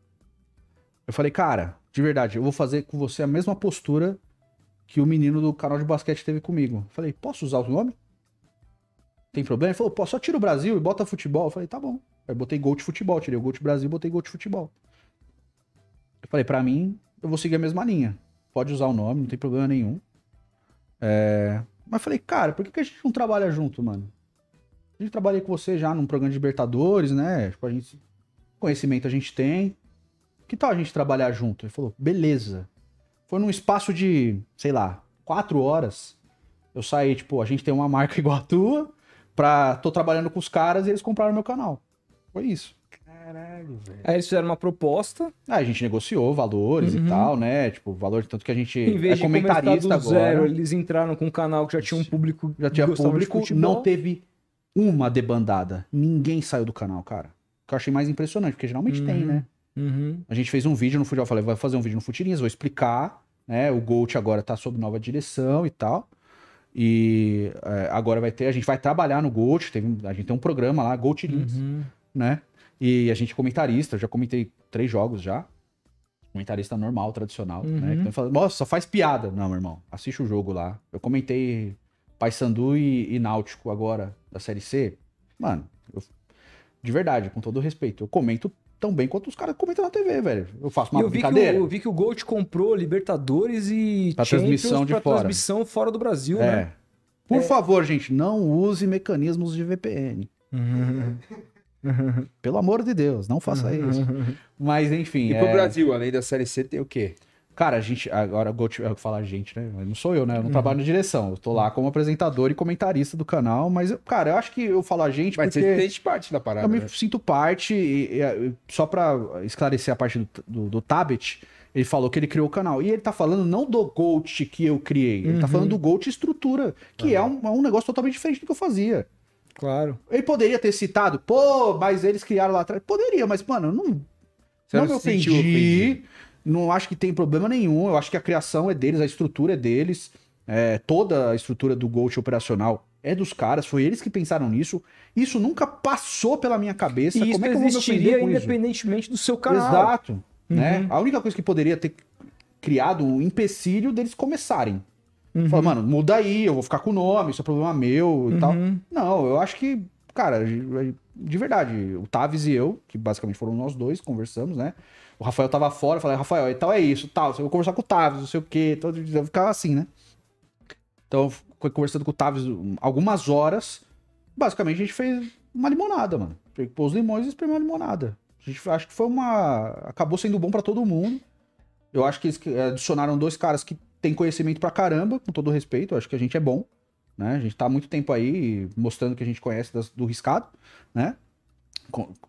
Eu falei, cara, de verdade, eu vou fazer com você a mesma postura que o menino do canal de basquete teve comigo. Eu falei, posso usar o nome? Tem problema? Ele falou, só tira o Brasil e bota futebol. Eu falei, tá bom. Aí botei Gold Futebol, tirei o Gold Brasil, botei Gold Futebol. Eu falei, pra mim, eu vou seguir a mesma linha. Pode usar o nome, não tem problema nenhum. É... Mas falei, cara, por que, que a gente não trabalha junto, mano? A gente trabalhei com você já num programa de Libertadores, né? Tipo, a gente. Conhecimento a gente tem. Que tal a gente trabalhar junto? Ele falou, beleza. Foi num espaço de, sei lá, quatro horas. Eu saí, tipo, a gente tem uma marca [laughs] igual a tua, pra. tô trabalhando com os caras e eles compraram meu canal. Foi isso. Caralho, velho. Aí eles fizeram uma proposta. Ah, a gente negociou valores uhum. e tal, né? Tipo, valor tanto que a gente em vez é de comentarista do zero, eles entraram com um canal que já tinha um público. Já tinha público, não teve uma debandada. Ninguém saiu do canal, cara. O que eu achei mais impressionante, porque geralmente uhum. tem, né? Uhum. uhum. A gente fez um vídeo no Futebol, eu falei, vai fazer um vídeo no Futirinhas, vou explicar, né? O Gold agora tá sob nova direção e tal. E é, agora vai ter, a gente vai trabalhar no Gold, Tem a gente tem um programa lá, Gold Leads, uhum. né? E a gente é comentarista, eu já comentei três jogos já. Comentarista normal, tradicional, né? uhum. né? Então nossa, só faz piada. Não, meu irmão, assiste o jogo lá. Eu comentei Paysandu e, e Náutico agora, da Série C. Mano, eu, de verdade, com todo respeito, eu comento tão bem quanto os caras comentam na TV, velho. Eu faço uma eu brincadeira. Vi o, eu vi que o Gold comprou Libertadores e pra transmissão de pra fora. transmissão fora do Brasil, é. né? Por é. favor, gente, não use mecanismos de VPN. Uhum. [laughs] [laughs] Pelo amor de Deus, não faça [laughs] isso. Mas enfim. E pro é... Brasil, além da Série C, tem o quê? Cara, a gente. Agora é eu falar a gente, né? Não sou eu, né? Eu não uhum. trabalho na direção. Eu tô lá como apresentador e comentarista do canal, mas, cara, eu acho que eu falo a gente. Mas porque você sente parte da parada. Eu me né? sinto parte, e, e, é, só pra esclarecer a parte do, do, do, ele falou que ele criou o canal. E ele tá falando não do Gold que eu criei, ele tá uhum. tá falando do Gold estrutura, que uhum. é, um, é um negócio totalmente diferente do que eu fazia. Claro. Ele poderia ter citado, pô, mas eles criaram lá atrás. Poderia, mas, mano, não. Você não, não me ofendi, ofendi. Não acho que tem problema nenhum. Eu acho que a criação é deles, a estrutura é deles. É, toda a estrutura do Gold operacional é dos caras, foi eles que pensaram nisso. Isso nunca passou pela minha cabeça. E Como é que eu existiria independentemente isso? do seu canal. Exato. Né? Uhum. Né? A única coisa que poderia ter criado um empecilho deles começarem. Uhum. Fala, mano, muda aí, eu vou ficar com o nome, isso é problema meu e uhum. tal. Não, eu acho que, cara, de verdade, o Tavis e eu, que basicamente foram nós dois, conversamos, né? O Rafael tava fora, eu falei, Rafael, então é isso, tal, eu vou conversar com o Tavis, não sei o quê, todo então, eu ficava assim, né? Então, eu conversando com o Tavis algumas horas, basicamente a gente fez uma limonada, mano. Pôs os limões e espremeu uma limonada. A gente acho que foi uma. Acabou sendo bom para todo mundo. Eu acho que eles adicionaram dois caras que tem conhecimento pra caramba, com todo respeito, acho que a gente é bom, né? A gente tá há muito tempo aí mostrando que a gente conhece das, do riscado, né?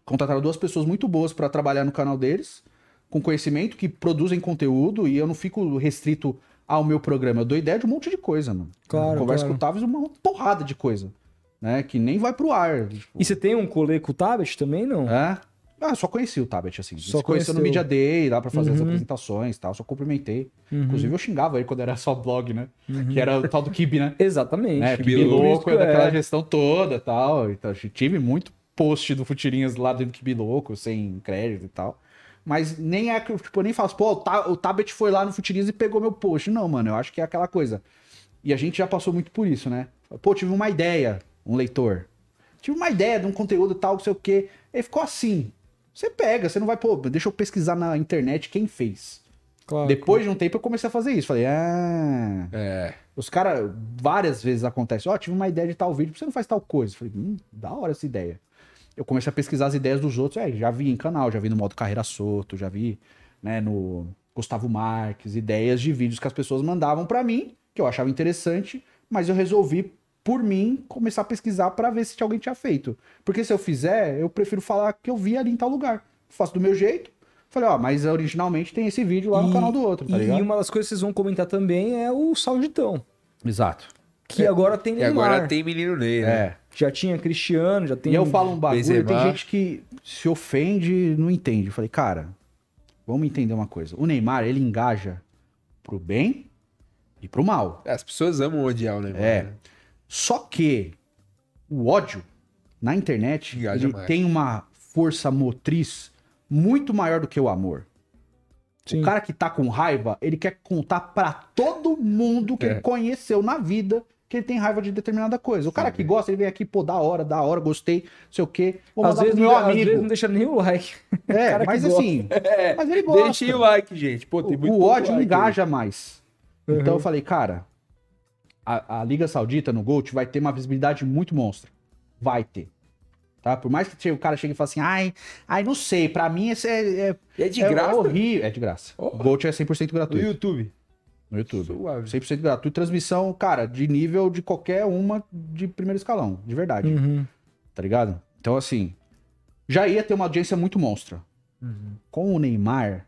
Contrataram duas pessoas muito boas para trabalhar no canal deles, com conhecimento, que produzem conteúdo, e eu não fico restrito ao meu programa. Eu dou ideia de um monte de coisa, mano. Claro. Eu converso claro. com o Tavis uma porrada de coisa. Né? Que nem vai pro ar. Tipo... E você tem um colê com o Tavis também, não? É. Ah, só conheci o Tablet, assim. Só conheci no Media Day, dá pra fazer uhum. as apresentações e tal. Só cumprimentei. Uhum. Inclusive, eu xingava ele quando era só blog, né? Uhum. Que era o tal do Kibi, né? [laughs] Exatamente. Né? Kibi louco, é. daquela é. gestão toda e tal. Então, tive muito post do Futirinhas lá dentro do Kibi louco, sem crédito e tal. Mas nem é que tipo, eu nem falo, pô, o, Ta o foi lá no Futirinhas e pegou meu post. Não, mano, eu acho que é aquela coisa. E a gente já passou muito por isso, né? Pô, tive uma ideia, um leitor. Tive uma ideia de um conteúdo tal, não sei o quê. Ele ficou assim. Você pega, você não vai, pô, deixa eu pesquisar na internet quem fez. Claro, Depois claro. de um tempo eu comecei a fazer isso. Falei, ah. É. Os caras, várias vezes acontece, ó, oh, tive uma ideia de tal vídeo, por que você não faz tal coisa? Falei, hum, da hora essa ideia. Eu comecei a pesquisar as ideias dos outros, é, já vi em canal, já vi no modo Carreira Soto, já vi, né, no Gustavo Marques, ideias de vídeos que as pessoas mandavam para mim, que eu achava interessante, mas eu resolvi por mim, começar a pesquisar para ver se alguém tinha feito. Porque se eu fizer, eu prefiro falar que eu vi ali em tal lugar. Faço do meu jeito. Falei, ó, mas originalmente tem esse vídeo lá no canal do outro, tá e, ligado? E uma das coisas que vocês vão comentar também é o Sauditão. Exato. Que é, agora tem Neymar. E agora tem menino Ney, né? É. Já tinha Cristiano, já tem... E eu falo um bagulho, tem gente que se ofende não entende. Eu falei, cara, vamos entender uma coisa. O Neymar, ele engaja pro bem e pro mal. É, as pessoas amam odiar o Neymar. É. Né? Só que o ódio na internet ele tem uma força motriz muito maior do que o amor. Sim. O cara que tá com raiva, ele quer contar para todo mundo que é. ele conheceu na vida que ele tem raiva de determinada coisa. O cara que gosta, ele vem aqui, pô, da hora, da hora, gostei, não sei o quê. Vou às vezes, meu amigo. Às vezes não deixa nem o like. [laughs] É, mas assim, [laughs] é. mas ele gosta. Deixa o like, gente. Pô, tem muito o ódio like engaja aí. mais. Então eu uhum. falei, cara, a, a Liga Saudita no Gold vai ter uma visibilidade muito monstra. Vai ter. Tá? Por mais que o cara chegue e fale assim, ai, ai, não sei, pra mim esse é. É, é de é graça? Horrível. É de graça. Oh. O Gold é 100% gratuito. No YouTube? No YouTube. Suave. 100% gratuito. Transmissão, cara, de nível de qualquer uma de primeiro escalão, de verdade. Uhum. Tá ligado? Então, assim, já ia ter uma audiência muito monstra. Uhum. Com o Neymar,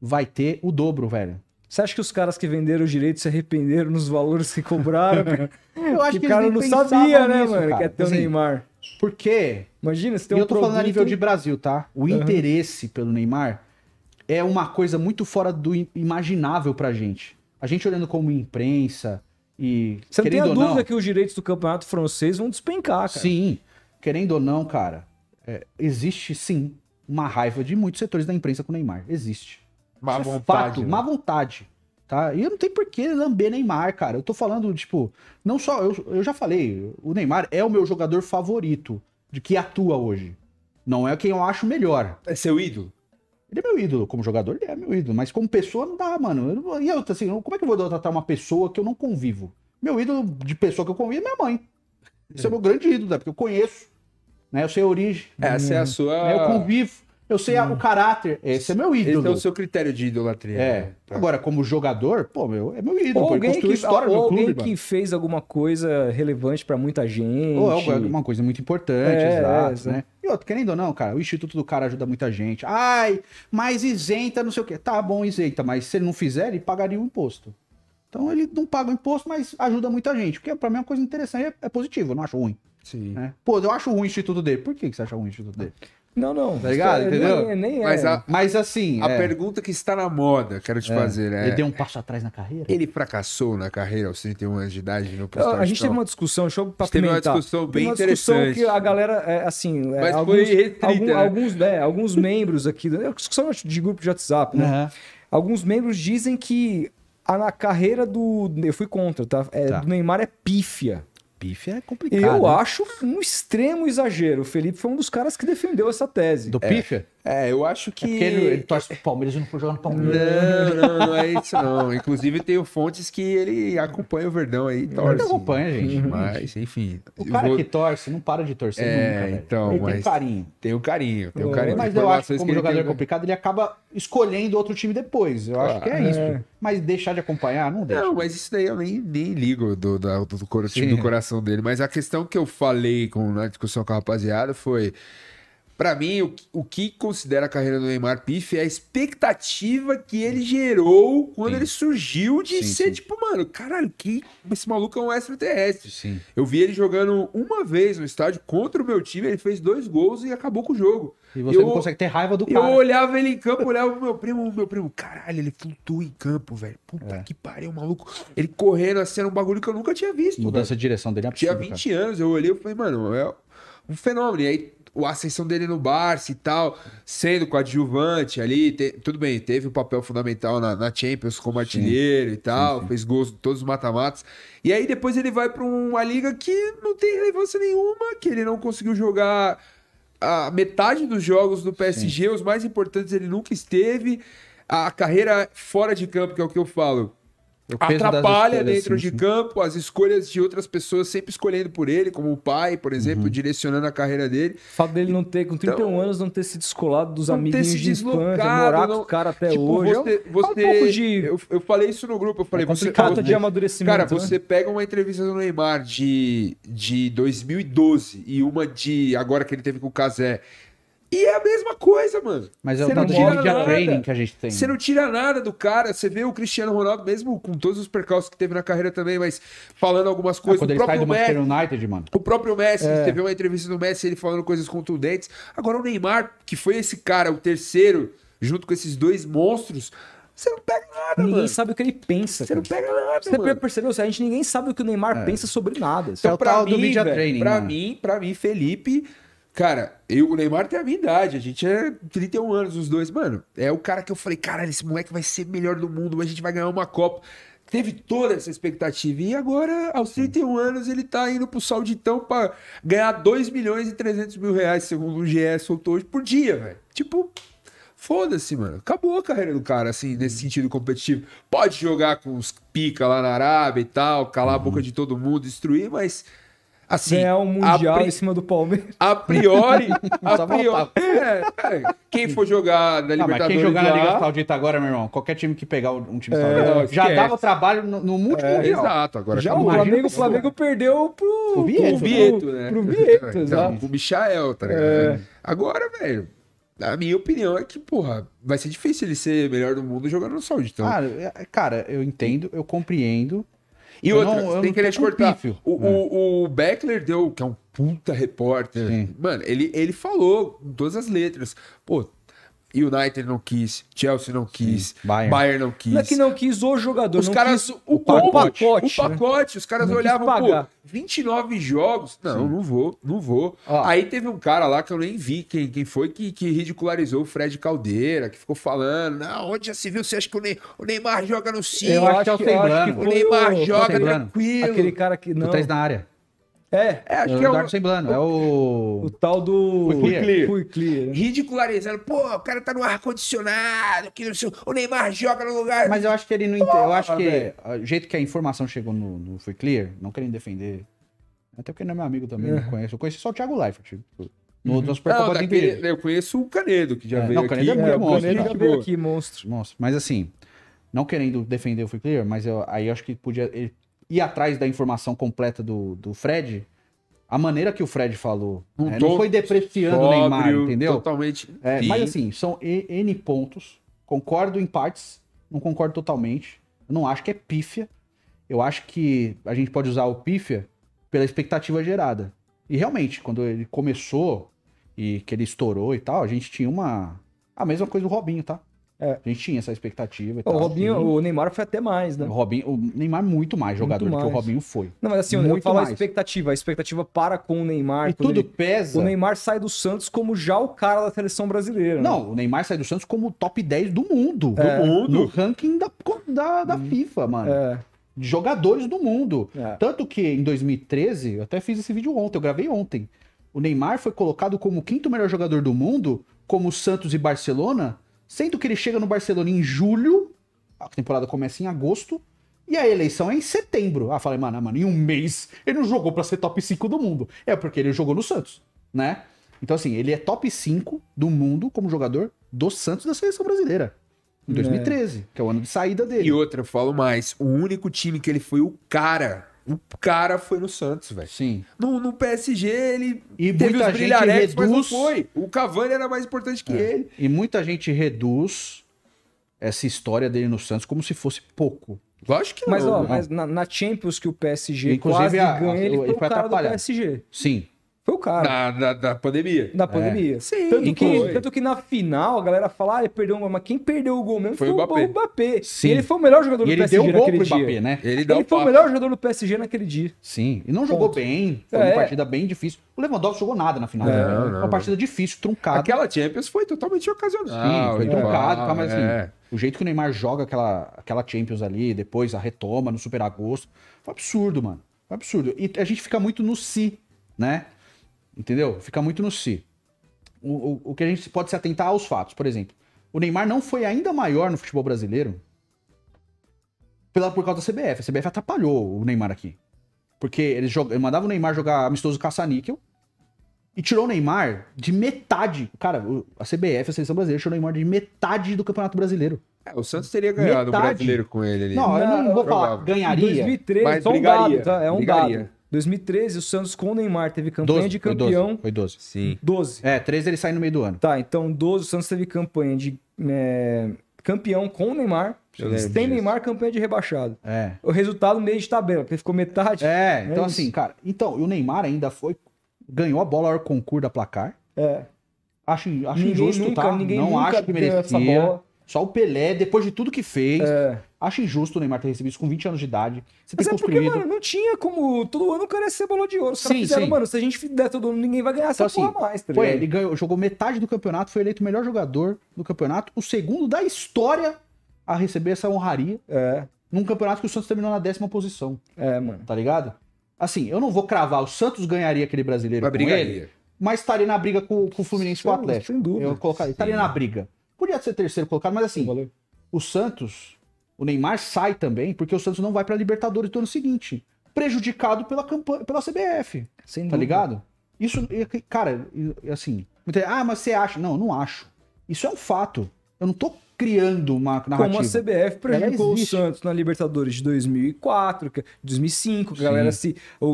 vai ter o dobro, velho. Você acha que os caras que venderam os direitos se arrependeram nos valores que cobraram? [laughs] É, eu acho que, que o cara não sabia, né, nisso, mano? Cara. Que é teu assim, Neymar. Por quê? Imagina, você tem um eu tô produto... falando a nível de Brasil, tá? O uhum. interesse pelo Neymar é uma coisa muito fora do imaginável pra gente. A gente olhando como imprensa e. Você não tem a dúvida não, que os direitos do campeonato francês vão despencar, cara. Sim. Querendo ou não, cara, é, existe sim uma raiva de muitos setores da imprensa com o Neymar. Existe. Má Isso é vontade. É fato, né? má vontade. Tá? E não tem por que lamber Neymar, cara. Eu tô falando, tipo, não só. Eu, eu já falei, o Neymar é o meu jogador favorito de que atua hoje. Não é quem eu acho melhor. É seu ídolo? Ele é meu ídolo. Como jogador, ele é meu ídolo. Mas como pessoa, não dá, mano. Eu, e eu assim, como é que eu vou tratar uma pessoa que eu não convivo? Meu ídolo de pessoa que eu convivo é minha mãe. Esse é, o meu grande ídolo, né? Porque eu conheço. Né? Eu sei a origem. Essa hum, é a sua. Né? Eu convivo. Eu sei a, o hum. caráter. Esse é meu ídolo. Esse é o seu critério de idolatria. É. Né? Tá. Agora, como jogador, pô, meu, é meu ídolo. Ou alguém, que, história ou alguém clube, que fez alguma coisa relevante para muita gente. Ou alguma coisa muito importante, é, exato, é, né? E outro, querendo ou não, cara, o instituto do cara ajuda muita gente. Ai, mas isenta, não sei o quê. Tá bom, isenta, mas se ele não fizer, ele pagaria o imposto. Então ele não paga o imposto, mas ajuda muita gente. Porque pra mim é uma coisa interessante, é, é positivo, eu não acho ruim. Sim. Né? Pô, eu acho ruim o instituto dele. Por que, que você acha ruim o instituto dele? Não, não. Tá ligado? É, Entendeu? Nem, é, nem é. mas, a, mas assim. A é. pergunta que está na moda, quero te é. fazer, é. Ele deu um passo atrás na carreira? Ele fracassou na carreira aos 31 anos de idade no Prostar A gente teve uma discussão, deixa eu papimentar. Teve uma discussão bem uma discussão interessante. que a galera, assim. Mas alguns, foi restrita, algum, né? alguns, é, alguns membros aqui. Discussão de grupo de WhatsApp, né? Uhum. Alguns membros dizem que a, a carreira do. Eu fui contra, tá? É, tá. Do Neymar é pífia. Pife é complicado. Eu né? acho um extremo exagero. O Felipe foi um dos caras que defendeu essa tese. Do é. É, eu acho que. É porque ele, ele torce pro Palmeiras e não foi jogar no Palmeiras. Não, não, não é isso não. Inclusive, tenho fontes que ele acompanha o Verdão aí torce. Ele acompanha, gente. Uhum. Mas, enfim. O cara vou... que torce não para de torcer é, nunca, Então, ele mas tem carinho. Tem o carinho, tem o carinho. Mas eu acho que como jogador é tem... complicado, ele acaba escolhendo outro time depois. Eu claro, acho que é, ah, é, isso. Mas deixar de acompanhar, não deixa. Não, mas isso daí eu nem, nem ligo do, do, do, do, do coração dele. Mas a questão que eu falei com, na discussão com a rapaziada foi para mim, o, o, que considera a carreira do Neymar Piff é a expectativa que ele gerou quando sim. ele surgiu de sim, ser sim. tipo, mano, caralho, que esse maluco é um extraterrestre. Sim. Eu vi ele jogando uma vez no estádio contra o meu time, ele fez dois gols e acabou com o jogo. E você eu, não consegue ter raiva do cara. Eu olhava ele em campo, olhava o meu primo, o meu primo, caralho, ele flutua em campo, velho. Puta é. que pariu, maluco. Ele correndo assim, era um bagulho que eu nunca tinha visto. Mudança velho. de direção dele é Tinha 20 cara. anos, eu olhei e falei, mano, é um fenômeno. E aí a ascensão dele no Barça e tal, sendo coadjuvante ali, te, tudo bem, teve um papel fundamental na, na Champions como artilheiro sim, e tal, sim, sim. fez gols em todos os mata-matas. E aí depois ele vai para uma liga que não tem relevância nenhuma, que ele não conseguiu jogar a metade dos jogos do PSG, os mais importantes ele nunca esteve. A carreira fora de campo, que é o que eu falo, atrapalha dentro sim, de sim. campo as escolhas de outras pessoas, sempre escolhendo por ele, como o pai, por exemplo, uhum. direcionando a carreira dele. O fato dele não ter, com 31 então, anos, não ter se descolado dos amigos de infância, morar não... com o cara até tipo, hoje. Você, é você, um é pouco de... eu, eu falei isso no grupo, eu falei... É você, de amadurecimento. Cara, né? você pega uma entrevista do Neymar de, de 2012 e uma de agora que ele teve com o Casé e é a mesma coisa, mano. Mas é o não tira media nada. training que a gente tem. Você não tira nada do cara. Você vê o Cristiano Ronaldo, mesmo com todos os percalços que teve na carreira também, mas falando algumas ah, coisas. Ah, quando o ele sai do Manchester United, mano. O próprio Messi, é. teve uma entrevista do Messi, ele falando coisas contundentes. Agora o Neymar, que foi esse cara, o terceiro, junto com esses dois monstros, você não pega nada, ninguém mano. sabe o que ele pensa. Você cara. não pega nada, Você mano. percebeu? A gente ninguém sabe o que o Neymar é. pensa sobre nada. Então, é o pra tal mim, do media véio, training. Pra mim, pra mim, Felipe Cara, eu, o Neymar tem a minha idade, a gente é 31 anos os dois, mano. É o cara que eu falei, cara, esse moleque vai ser melhor do mundo, a gente vai ganhar uma Copa. Teve toda essa expectativa e agora, aos 31 anos, ele tá indo pro Sauditão pra ganhar 2 milhões e 300 mil reais, segundo o GE soltou hoje, por dia, velho. Tipo, foda-se, mano. Acabou a carreira do cara, assim, nesse sentido competitivo. Pode jogar com os pica lá na Arábia e tal, calar a boca uhum. de todo mundo, destruir, mas Assim, ganhar o um Mundial pri... em cima do Palmeiras. A priori, [laughs] a priori. É, é, quem for jogar na ah, Libertadores. quem jogar na Liga Saudita agora, meu irmão, qualquer time que pegar um time é, já esquece. dava trabalho no, no mundial. É, exato, agora já o Flamengo, o Flamengo perdeu pro, pro Vieto, pro né? Vieto, né? Pro Vieto, né? Então, exato. Pro Michael, tá ligado? É. Agora, velho. A minha opinião é que, porra, vai ser difícil ele ser melhor do mundo jogando no Saudita. Então. Ah, é, cara, eu entendo, eu compreendo. E outra, tem querer te cortar. O, né? o, o, Beckler deu, que é um puta repórter. Sim. Mano, ele, ele falou todas as letras. Pô, United não quis, Chelsea não quis, Bayern. Bayern. não quis. Não é que não quis o jogador, os caras, quis, o, o, pacote, o, pacote. O né? pacote, os caras não olhavam, pô, 29 jogos. Não, Sim. não vou, não vou. Aí teve um cara lá que eu nem vi quem, quem foi que, que ridicularizou o Fred Caldeira, que ficou falando, não, onde já se viu? Você acha que o, ne o Neymar joga no 5? Eu acho que é o Neymar joga tranquilo. Aquele cara que não... Tu tá na área. É, é acho é que é o. Dark Semblano, é o. O tal do. Fui Clear. Ridicularizando. Pô, o cara tá no ar-condicionado, que o Neymar joga no lugar. Mas eu acho que ele não entende. Eu acho que o jeito que a informação chegou no, no Fui Clear, não querendo defender. Até porque não é meu amigo também, não é. conheço. Eu conheço só o Thiago Leifert. Tipo. No uhum. Supercopa ah, tem Eu conheço o Canedo, que já é, veio não, o Canedo é aqui. É, é monstro, Canedo né? já veio aqui, monstro. monstro. Mas assim, não querendo defender o Free Clear, mas eu, aí eu acho que podia, ele ir atrás da informação completa do, do Fred, a maneira que o Fred falou. Não, né, não foi depreciando o Neymar, entendeu? Totalmente. É, mas assim, são N pontos. Concordo em partes, não concordo totalmente. Eu não acho que é pífia. Eu acho que a gente pode usar o pífia pela expectativa gerada. E realmente, quando ele começou e que ele estourou e tal, a gente tinha uma. A mesma coisa do Robinho, tá? É. A gente tinha essa expectativa. o Robinho, assim. o Neymar foi até mais, né? O, Robinho, o Neymar é muito mais jogador muito mais. do que o Robinho foi. Não, mas assim, muito eu falo mais. a expectativa. A expectativa para com o Neymar. E tudo ele... pesa. O Neymar sai do Santos como já o cara da seleção brasileira. Não, né? o Neymar sai do Santos como top 10 do mundo. É. Do mundo. No ranking da, da, da hum. FIFA, mano. É. De jogadores do mundo. É. Tanto que em 2013, eu até fiz esse vídeo ontem, eu gravei ontem. O Neymar foi colocado como o quinto melhor jogador do mundo, como Santos e Barcelona Sendo que ele chega no Barcelona em julho, a temporada começa em agosto, e a eleição é em setembro. Ah, falei, mano, ah, mano, em um mês ele não jogou para ser top 5 do mundo. É porque ele jogou no Santos, né? Então, assim, ele é top 5 do mundo como jogador do Santos da seleção brasileira. Em 2013, é. que é o ano de saída dele. E outra, eu falo mais: o único time que ele foi o cara o cara foi no Santos, velho. Sim. No, no, PSG, ele e teve muita os brilharetes, reduz... mas não foi. O Cavani era mais importante que é. ele. E muita gente reduz essa história dele no Santos como se fosse pouco. Eu acho que mas, não. Né? mas na, na, Champions que o PSG Inclusive, quase a, ganha, ele, ele foi, foi o cara atrapalhar. do PSG. Sim. Foi o cara. Da, da, da pandemia. Da pandemia. É. Sim, tanto que, tanto que na final a galera fala, ah, ele perdeu gol, mas quem perdeu o gol mesmo foi, foi o Mbappé. O Mbappé. Sim. E ele foi o melhor jogador e do PSG deu naquele pro Mbappé, né? Ele, ele um foi o melhor jogador do PSG naquele dia. Sim. E não Ponto. jogou bem. Foi é. uma partida bem difícil. O Lewandowski jogou nada na final. É, não, né? não. Uma partida difícil, truncada. Aquela Champions foi totalmente ocasional. Sim, foi né? truncado, tá, mas assim, é. o jeito que o Neymar joga aquela, aquela Champions ali, depois a retoma no Super Agosto, foi absurdo, mano. Foi absurdo. E a gente fica muito no si, né? Entendeu? Fica muito no si. O, o, o que a gente pode se atentar aos fatos. Por exemplo, o Neymar não foi ainda maior no futebol brasileiro pela, por causa da CBF. A CBF atrapalhou o Neymar aqui. Porque eles jog... Ele mandava o Neymar jogar amistoso caça-níquel e tirou o Neymar de metade. Cara, a CBF, a Seleção Brasileira, tirou o Neymar de metade do Campeonato Brasileiro. É, o Santos teria ganhado metade. o brasileiro com ele ali. Não, eu não, não vou provável. falar ganharia. 2003, mas só é um brigaria, dado, tá? É um brigaria. dado. 2013, o Santos com o Neymar teve campanha 12, de campeão. Foi 12, foi 12. Sim. 12. É, 13 ele sai no meio do ano. Tá, então 12, o Santos teve campanha de é, campeão com o Neymar. Sem Neymar, campanha de rebaixado. É. O resultado meio de tabela, porque ficou metade. É, é então é assim, cara. Então, o Neymar ainda foi. Ganhou a bola ao concurso da placar. É. Acho, acho ninguém injusto, nunca, tá? Ninguém não nunca acho que merecia. Essa bola. Só o Pelé, depois de tudo que fez. É. Acho injusto o Neymar ter recebido isso com 20 anos de idade. Você Mas é construído... porque, mano, não tinha como. Todo ano o cara ia ser bola de ouro. Os sim, fizeram, sim. mano, se a gente der todo ano, ninguém vai ganhar então, essa assim, porra mais, tá foi, Ele ganhou, jogou metade do campeonato, foi eleito o melhor jogador do campeonato, o segundo da história a receber essa honraria. É. Num campeonato que o Santos terminou na décima posição. É, mano. Tá ligado? Assim, eu não vou cravar, o Santos ganharia aquele brasileiro. Mas brigaria. Ele, mas estaria na briga com, com o Fluminense e o Atlético. Sem dúvida. Eu colocaria. Estaria na briga. Podia ser terceiro colocado, mas assim, Valeu. o Santos o Neymar sai também, porque o Santos não vai para a Libertadores no ano seguinte. Prejudicado pela campanha, pela CBF. Sem tá dúvida. ligado? Isso, cara, assim. Ah, mas você acha? Não, não acho. Isso é um fato. Eu não tô criando uma narrativa. Como a CBF prejudicou o Santos na Libertadores de 2004, 2005, que a galera se. O,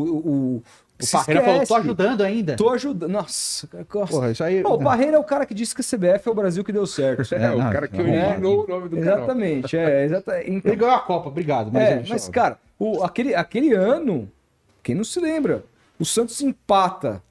o, o Parreira esquece. falou, tô ajudando ainda. Tô ajudando. Nossa, Porra, isso aí... Pô, é. o Parreira é o cara que disse que a CBF é o Brasil que deu certo. É, [laughs] é o não, cara que originou é. o nome do Exatamente, canal. é. Exatamente. Então... Ele ganhou a Copa, obrigado. Mas, é, é mas cara, o, aquele, aquele ano, quem não se lembra, o Santos empata.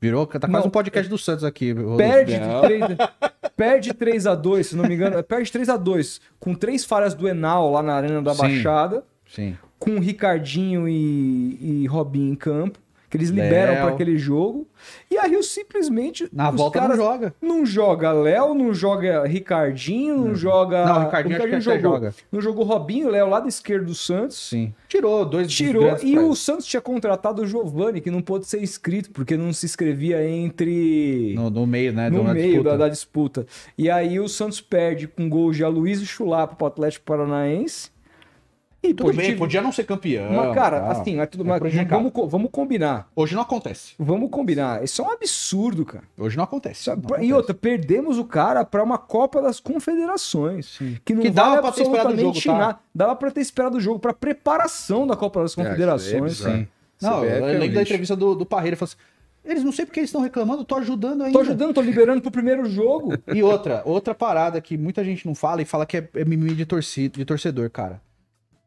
Virou, tá quase não, um podcast do Santos aqui. Perde 3, perde 3 a 2 se não me engano. Perde 3 a 2 com três falhas do Enal lá na Arena da Baixada. Sim. sim. Com Ricardinho e, e Robinho em campo que eles liberam para aquele jogo. E a Rio simplesmente. Na volta não joga. Não joga Léo, não joga Ricardinho, não, não joga. Não, Ricardinho, o Ricardinho acho que jogou, joga. Não jogou Robinho, Léo, lado esquerdo do Santos. Sim. Tirou dois Tirou. E o Santos tinha contratado o Giovanni que não pôde ser inscrito, porque não se inscrevia entre. No, no meio, né? No meio disputa. Da, da, disputa. E aí o Santos perde com gol de Aloysio e Chulapa para o Atlético Paranaense. E tudo positivo. bem, podia não ser campeão. Mas, cara, tá. assim, é tudo é mais. É vamos, vamos combinar. Hoje não acontece. Vamos combinar. Isso é um absurdo, cara. Hoje não acontece. É não e acontece. outra, perdemos o cara para uma Copa das Confederações. Sim. Que não que dava vale pra ter esperado o jogo, tá? nada. Dava pra ter esperado o jogo, pra preparação da Copa das é, Confederações. É, sim. Não, eu lembro é da entrevista do, do Parreira, falou assim, eles não sei porque eles estão reclamando, tô ajudando ainda. Tô ajudando, tô liberando pro primeiro jogo. e outra, outra parada que muita gente não fala e fala que é, é mimimi de, torcido, de torcedor, cara.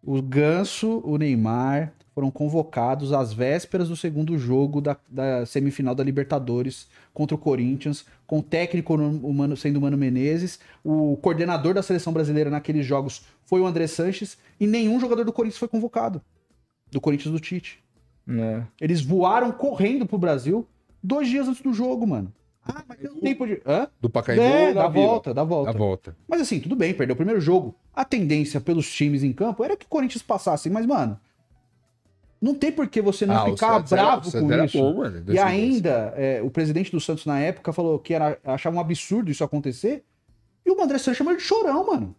O Ganso, o Neymar foram convocados às vésperas do segundo jogo da, da semifinal da Libertadores contra o Corinthians, com o técnico sendo o Mano Menezes. O coordenador da seleção brasileira naqueles jogos foi o André Sanches e nenhum jogador do Corinthians foi convocado. Do Corinthians do Tite. É. Eles voaram correndo pro Brasil dois dias antes do jogo, mano. Ah, mas deu é tempo de. Hã? Do Pacaembu. É, da, da volta, dá volta. dá volta. Mas assim, tudo bem, perdeu o primeiro jogo. A tendência pelos times em campo era que o Corinthians passasse, mas, mano. Não tem por que você não ah, ficar bravo era, com isso. Bom, mano, e ainda, é, o presidente do Santos na época falou que era, achava um absurdo isso acontecer. E o André Santos chamou de chorão, mano.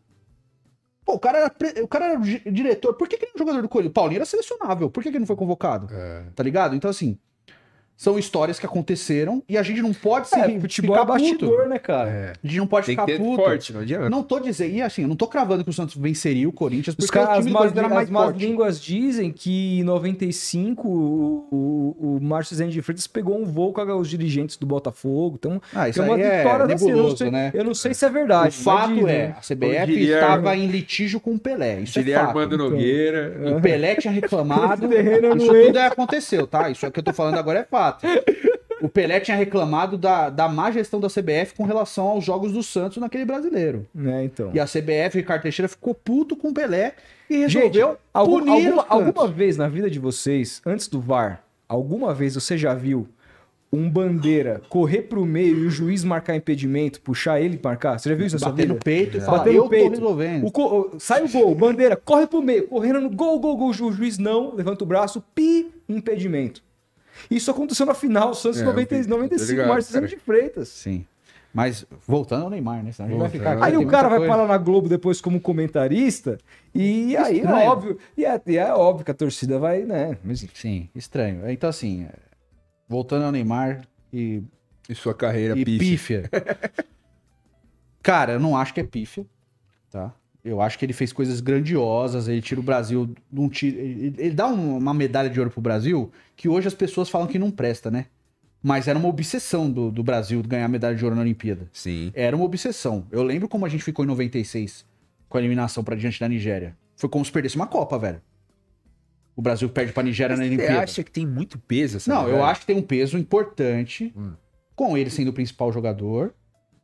Pô, o cara era, o cara era diretor. Por que, que ele é um jogador do Corinthians? O Paulinho era selecionável. Por que, que ele não foi convocado? É. Tá ligado? Então, assim, são histórias que aconteceram e a gente não pode se é, futebol é ficar é bastidor, puto. né, cara? É. A gente não pode Tem ficar que ter puto. Forte, não, adianta. não tô dizendo, e assim, eu não tô cravando que o Santos venceria o Corinthians, porque Os é o time as era mais as forte. As línguas dizem que em 95 o, o, o Márcio Zene de Freitas pegou um voo com os dirigentes do Botafogo. Então, ah, isso é uma vitória é nebuloso, assim, eu né? Eu não sei se é verdade. O fato é, a CBF estava em litígio com o Pelé. Isso diria é fato. Nogueira. Então, o Pelé tinha [laughs] reclamado. isso tudo é, aconteceu, tá? Isso é que eu tô falando agora é fato fato. O Pelé tinha reclamado da, da má gestão da CBF com relação aos jogos do Santos naquele brasileiro. Né, então. E a CBF, Ricardo Teixeira, ficou puto com o Pelé e resolveu Gente, algum, punir alguma, alguma vez na vida de vocês, antes do VAR, alguma vez você já viu um bandeira correr pro meio e o juiz marcar impedimento, puxar ele e marcar? Você já viu isso na Bater no peito e é. falar, Bater no peito. resolvendo. O Sai o gol, bandeira, corre pro meio, correndo no gol, gol, gol, o juiz não, levanta o braço, pi, impedimento. Isso aconteceu na final, Santos é, 90, eu, 95, ligado, Marcelo de Freitas. Sim. Mas voltando ao Neymar, né? Ficar, aí o cara vai parar na Globo depois como comentarista e aí estranho. é óbvio, e é, e é, óbvio que a torcida vai, né? Mas... Sim, estranho. Então assim, voltando ao Neymar e e sua carreira e pífia. pífia. [laughs] cara, eu não acho que é pífia, tá? Eu acho que ele fez coisas grandiosas, ele tira o Brasil um tiro, ele, ele, dá uma medalha de ouro pro Brasil que hoje as pessoas falam que não presta, né? Mas era uma obsessão do, do Brasil ganhar medalha de ouro na Olimpíada. Sim. Era uma obsessão. Eu lembro como a gente ficou em 96 com a eliminação para diante da Nigéria. Foi como se perdesse uma Copa, velho. O Brasil perde pra Nigéria Mas na Olimpíada. Você acha que tem muito peso essa Não, eu acho que tem um peso importante, hum. com ele sendo o principal jogador,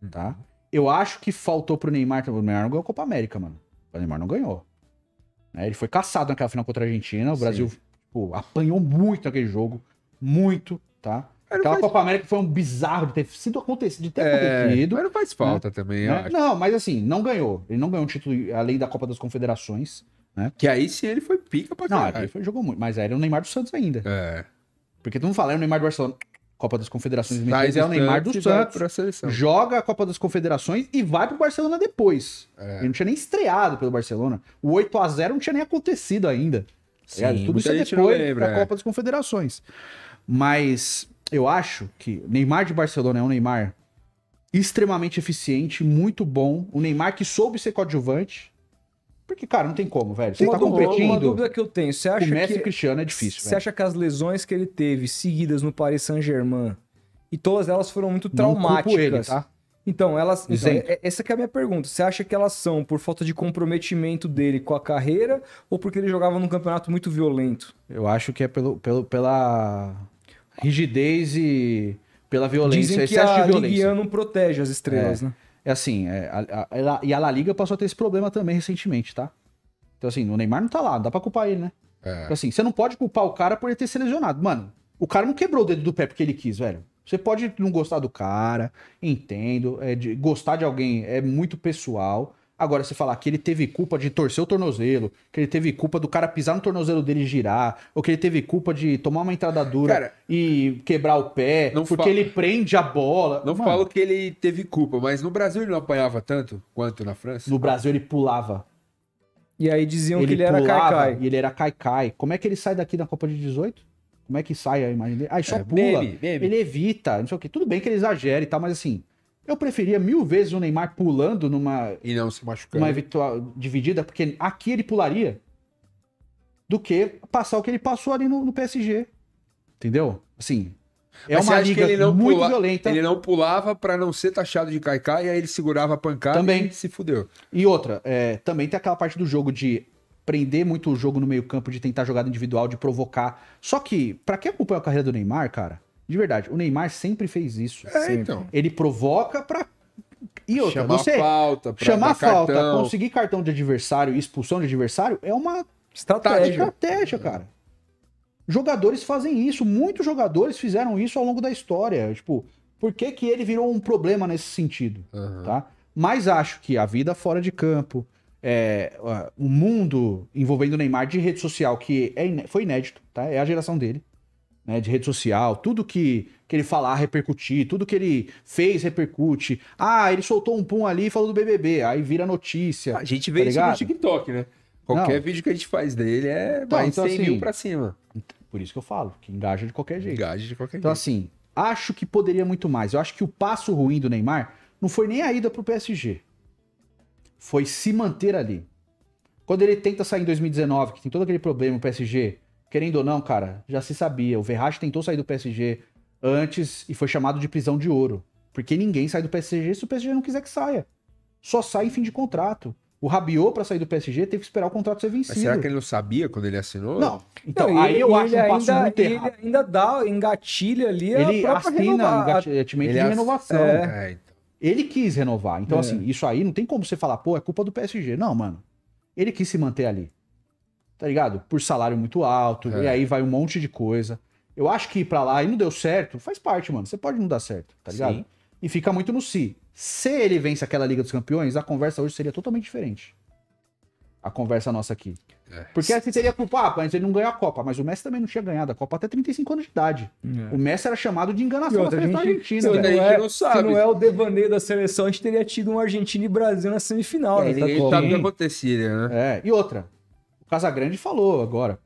hum. tá? eu acho que faltou pro Neymar. O Neymar não ganhou a Copa América, mano. O Neymar não ganhou. Né? Ele foi caçado naquela final contra a Argentina. O Sim. Brasil pô, tipo, apanhou muito naquele jogo. Muito, tá? Aquela Copa América foi um bizarro de ter sido acontecido, de ter é, acontecido. Mas não faz né? falta né? também, né? Não, mas assim, não ganhou. Ele não ganhou um título além da Copa das Confederações, né? Que aí sim ele foi pica pra caralho. Não, ele foi, jogou muito, mas era o Neymar do Santos ainda. É. Porque tu não fala, é o Neymar do Barcelona. Copa das Confederações 2003 é o Neymar do Santos. Joga a Copa das Confederações e vai pro Barcelona depois. É. Ele não tinha nem estreado pelo Barcelona. O 8 a 0 não tinha nem acontecido ainda. Tá Sim, tudo isso é depois lembra, da é. Copa das Confederações. Mas eu acho que Neymar de Barcelona é um Neymar extremamente eficiente, muito bom. O Neymar que soube ser coadjuvante, porque, cara, não tem como, velho. Você uma tá dúvida, competindo. Uma dúvida que eu tenho. Você acha o Messi que, Cristiano é difícil, Você acha que as lesões que ele teve seguidas no Paris Saint-Germain e todas elas foram muito traumáticas. Não ele, tá? Então, elas. Então, é, é, essa é a minha pergunta. Você acha que elas são por falta de comprometimento dele com a carreira ou porque ele jogava num campeonato muito violento? Eu acho que é pelo, pelo pela rigidez e pela violência. Dizem que a é violência. Ligue não protege as estrelas, é. né? É assim, é, a, a, e a La Liga passou a ter esse problema também recentemente, tá? Então, assim, o Neymar não tá lá, não dá pra culpar ele, né? É. Então, assim, você não pode culpar o cara por ele ter se lesionado, Mano, o cara não quebrou o dedo do pé porque ele quis, velho. Você pode não gostar do cara, entendo. É de, gostar de alguém é muito pessoal. Agora, você falar que ele teve culpa de torcer o tornozelo, que ele teve culpa do cara pisar no tornozelo dele e girar, ou que ele teve culpa de tomar uma entrada dura cara, e quebrar o pé, porque falo, ele prende a bola. Não Mano, falo que ele teve culpa, mas no Brasil ele não apanhava tanto quanto na França. No Brasil ele pulava. E aí diziam ele que ele era caicai. E ele era caicai. Como é que ele sai daqui da Copa de 18? Como é que sai a imagem dele? Aí ah, só é, pula. Ele evita, não sei o quê. Tudo bem que ele exagere e tal, mas assim, eu preferia mil vezes o Neymar pulando numa. E não se machucando. Uma eventual dividida, porque aqui ele pularia. Do que passar o que ele passou ali no, no PSG. Entendeu? Assim. É Mas uma liga muito pula... violenta. Ele não pulava para não ser taxado de caicá e aí ele segurava a pancada também. e se fudeu. E outra, é, também tem aquela parte do jogo de prender muito o jogo no meio-campo, de tentar jogada individual, de provocar. Só que, para quem acompanha a carreira do Neymar, cara, de verdade, o Neymar sempre fez isso. É, sempre. então. Ele provoca pra. E outra, chamar você falta, chamar falta, cartão. conseguir cartão de adversário, expulsão de adversário, é uma estratégia, estratégia cara. Jogadores fazem isso, muitos jogadores fizeram isso ao longo da história. Tipo, por que, que ele virou um problema nesse sentido? Uhum. Tá? Mas acho que a vida fora de campo, é, o mundo envolvendo o Neymar de rede social, que é, foi inédito, tá? é a geração dele né, de rede social, tudo que, que ele falar ah, repercutir, tudo que ele fez repercute. Ah, ele soltou um pum ali e falou do BBB, aí vira notícia. A gente tá vê tá isso ligado? no TikTok, né? Qualquer não. vídeo que a gente faz dele é então, mais então, 100 assim, mil pra cima. Por isso que eu falo, que engaja de qualquer jeito. Engaja de qualquer então, jeito. Então, assim, acho que poderia muito mais. Eu acho que o passo ruim do Neymar não foi nem a ida pro PSG. Foi se manter ali. Quando ele tenta sair em 2019, que tem todo aquele problema, o PSG querendo ou não, cara, já se sabia. O Verratti tentou sair do PSG antes e foi chamado de prisão de ouro. Porque ninguém sai do PSG se o PSG não quiser que saia. Só sai em fim de contrato. O Rabiot, para sair do PSG, teve que esperar o contrato ser vencido. Mas será que ele não sabia quando ele assinou? Não. Então, não, aí ele, eu acho um passo ainda, muito errado. Ele ainda dá, engatilha ali ele a própria assina engatilhamento de ass... renovação. É. É, então. Ele quis renovar. Então, é. assim, isso aí não tem como você falar, pô, é culpa do PSG. Não, mano. Ele quis se manter ali tá ligado? Por salário muito alto, é. e aí vai um monte de coisa. Eu acho que ir pra lá e não deu certo, faz parte, mano. Você pode não dar certo, tá ligado? Sim. E fica muito no si. Se ele vence aquela Liga dos Campeões, a conversa hoje seria totalmente diferente. A conversa nossa aqui. É. Porque assim seria culpa, tipo, ah, mas ele não ganhou a Copa, mas o Messi também não tinha ganhado a Copa até 35 anos de idade. É. O Messi era chamado de enganação da seleção argentina. Se, né? não é, sabe. se não é o devaneio da seleção, a gente teria tido um Argentina e Brasil na semifinal. É, né? tá sabe o tá que aconteceria, né? É, e outra, Casagrande falou agora.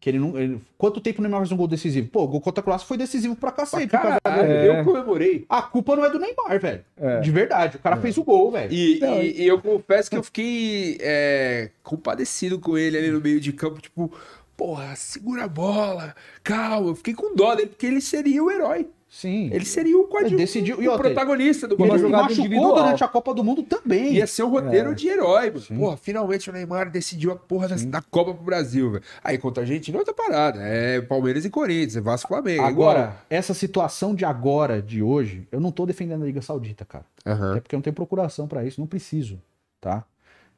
Que ele não. Ele, quanto tempo o Neymar fez um gol decisivo? Pô, o gol contra a Croácia foi decisivo pra cacete. Pra é. Eu comemorei. A culpa não é do Neymar, velho. É. De verdade. O cara é. fez o gol, velho. E, então, e, e, eu confesso que eu fiquei é, compadecido com ele ali no meio de campo. Tipo, porra, segura a bola, calma. Eu fiquei com dó dele, porque ele seria o herói. Sim. Ele seria o quadril decidiu, o protagonista do Mas ele machucou durante a Copa do Mundo também. Ia ser o roteiro é. de herói. Porra, finalmente o Neymar decidiu a porra da, da Copa pro Brasil. Véio. Aí contra a Argentina, é outra parada. É Palmeiras e Corinthians, é Vasco e Flamengo. É agora, igual. essa situação de agora, de hoje, eu não tô defendendo a Liga Saudita, cara. Uhum. porque eu não tenho procuração para isso, não preciso, tá?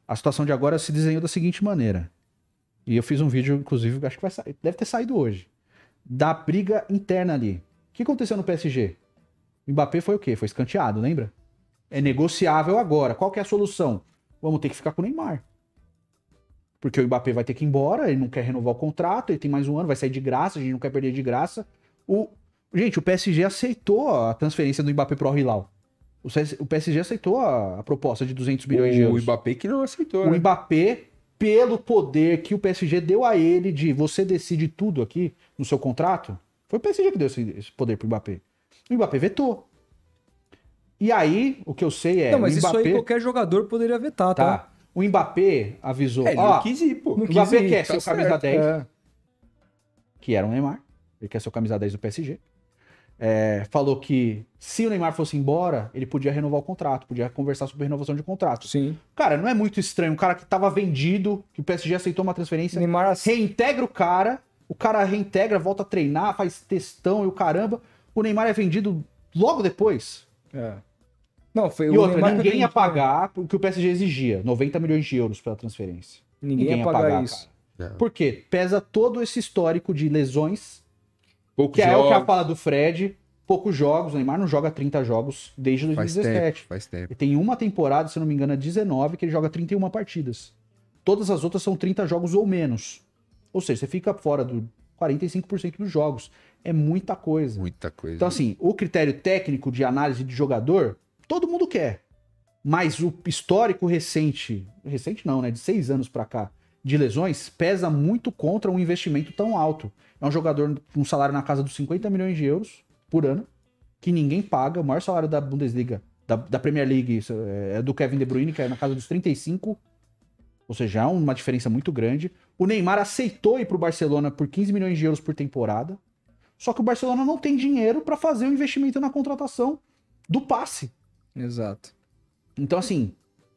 A situação de agora se desenhou da seguinte maneira. E eu fiz um vídeo, inclusive, acho que vai sair, deve ter saído hoje. Da briga interna ali o que aconteceu no PSG? O Mbappé foi o quê? Foi escanteado, lembra? É negociável agora. Qual que é a solução? Vamos ter que ficar com o Neymar. Porque o Mbappé vai ter que ir embora, ele não quer renovar o contrato, ele tem mais um ano, vai sair de graça, a gente não quer perder de graça. O... Gente, o PSG aceitou a transferência do Mbappé pro Hilal. O PSG aceitou a proposta de 200 milhões de euros. O Mbappé que não aceitou, O né? Mbappé, pelo poder que o PSG deu a ele de você decide tudo aqui no seu contrato, foi o PSG que deu esse, esse poder pro Mbappé. O Mbappé vetou. E aí, o que eu sei é. Não, mas Mbappé... isso aí qualquer jogador poderia vetar, tá? tá? O Mbappé avisou. É, ele ó, não quis ir, pô. Não o Mbappé ir, quer tá ser o camisa 10, é. que era o Neymar. Ele quer ser o camisa 10 do PSG. É, falou que se o Neymar fosse embora, ele podia renovar o contrato, podia conversar sobre renovação de contrato. Sim. Cara, não é muito estranho. Um cara que estava vendido, que o PSG aceitou uma transferência, Neymar reintegra o cara o cara reintegra, volta a treinar, faz testão e o caramba. O Neymar é vendido logo depois. É. Não, foi e outro, Neymar ninguém ia pagar o que o PSG exigia, 90 milhões de euros pela transferência. Ninguém, ninguém ia pagar, pagar isso. É. Por quê? Pesa todo esse histórico de lesões, Poucos que jogos. é o que é a fala do Fred, poucos jogos, o Neymar não joga 30 jogos desde 2017. Faz tempo, faz tempo. E tem uma temporada, se não me engano, é 19, que ele joga 31 partidas. Todas as outras são 30 jogos ou menos. Ou seja, você fica fora do 45% dos jogos. É muita coisa. Muita coisa. Então, assim, o critério técnico de análise de jogador, todo mundo quer. Mas o histórico recente, recente não, né? De seis anos para cá, de lesões, pesa muito contra um investimento tão alto. É um jogador com um salário na casa dos 50 milhões de euros por ano, que ninguém paga. O maior salário da Bundesliga, da, da Premier League, é, é do Kevin De Bruyne, que é na casa dos 35. Ou seja, é uma diferença muito grande. O Neymar aceitou ir para o Barcelona por 15 milhões de euros por temporada. Só que o Barcelona não tem dinheiro para fazer o investimento na contratação do passe. Exato. Então, assim,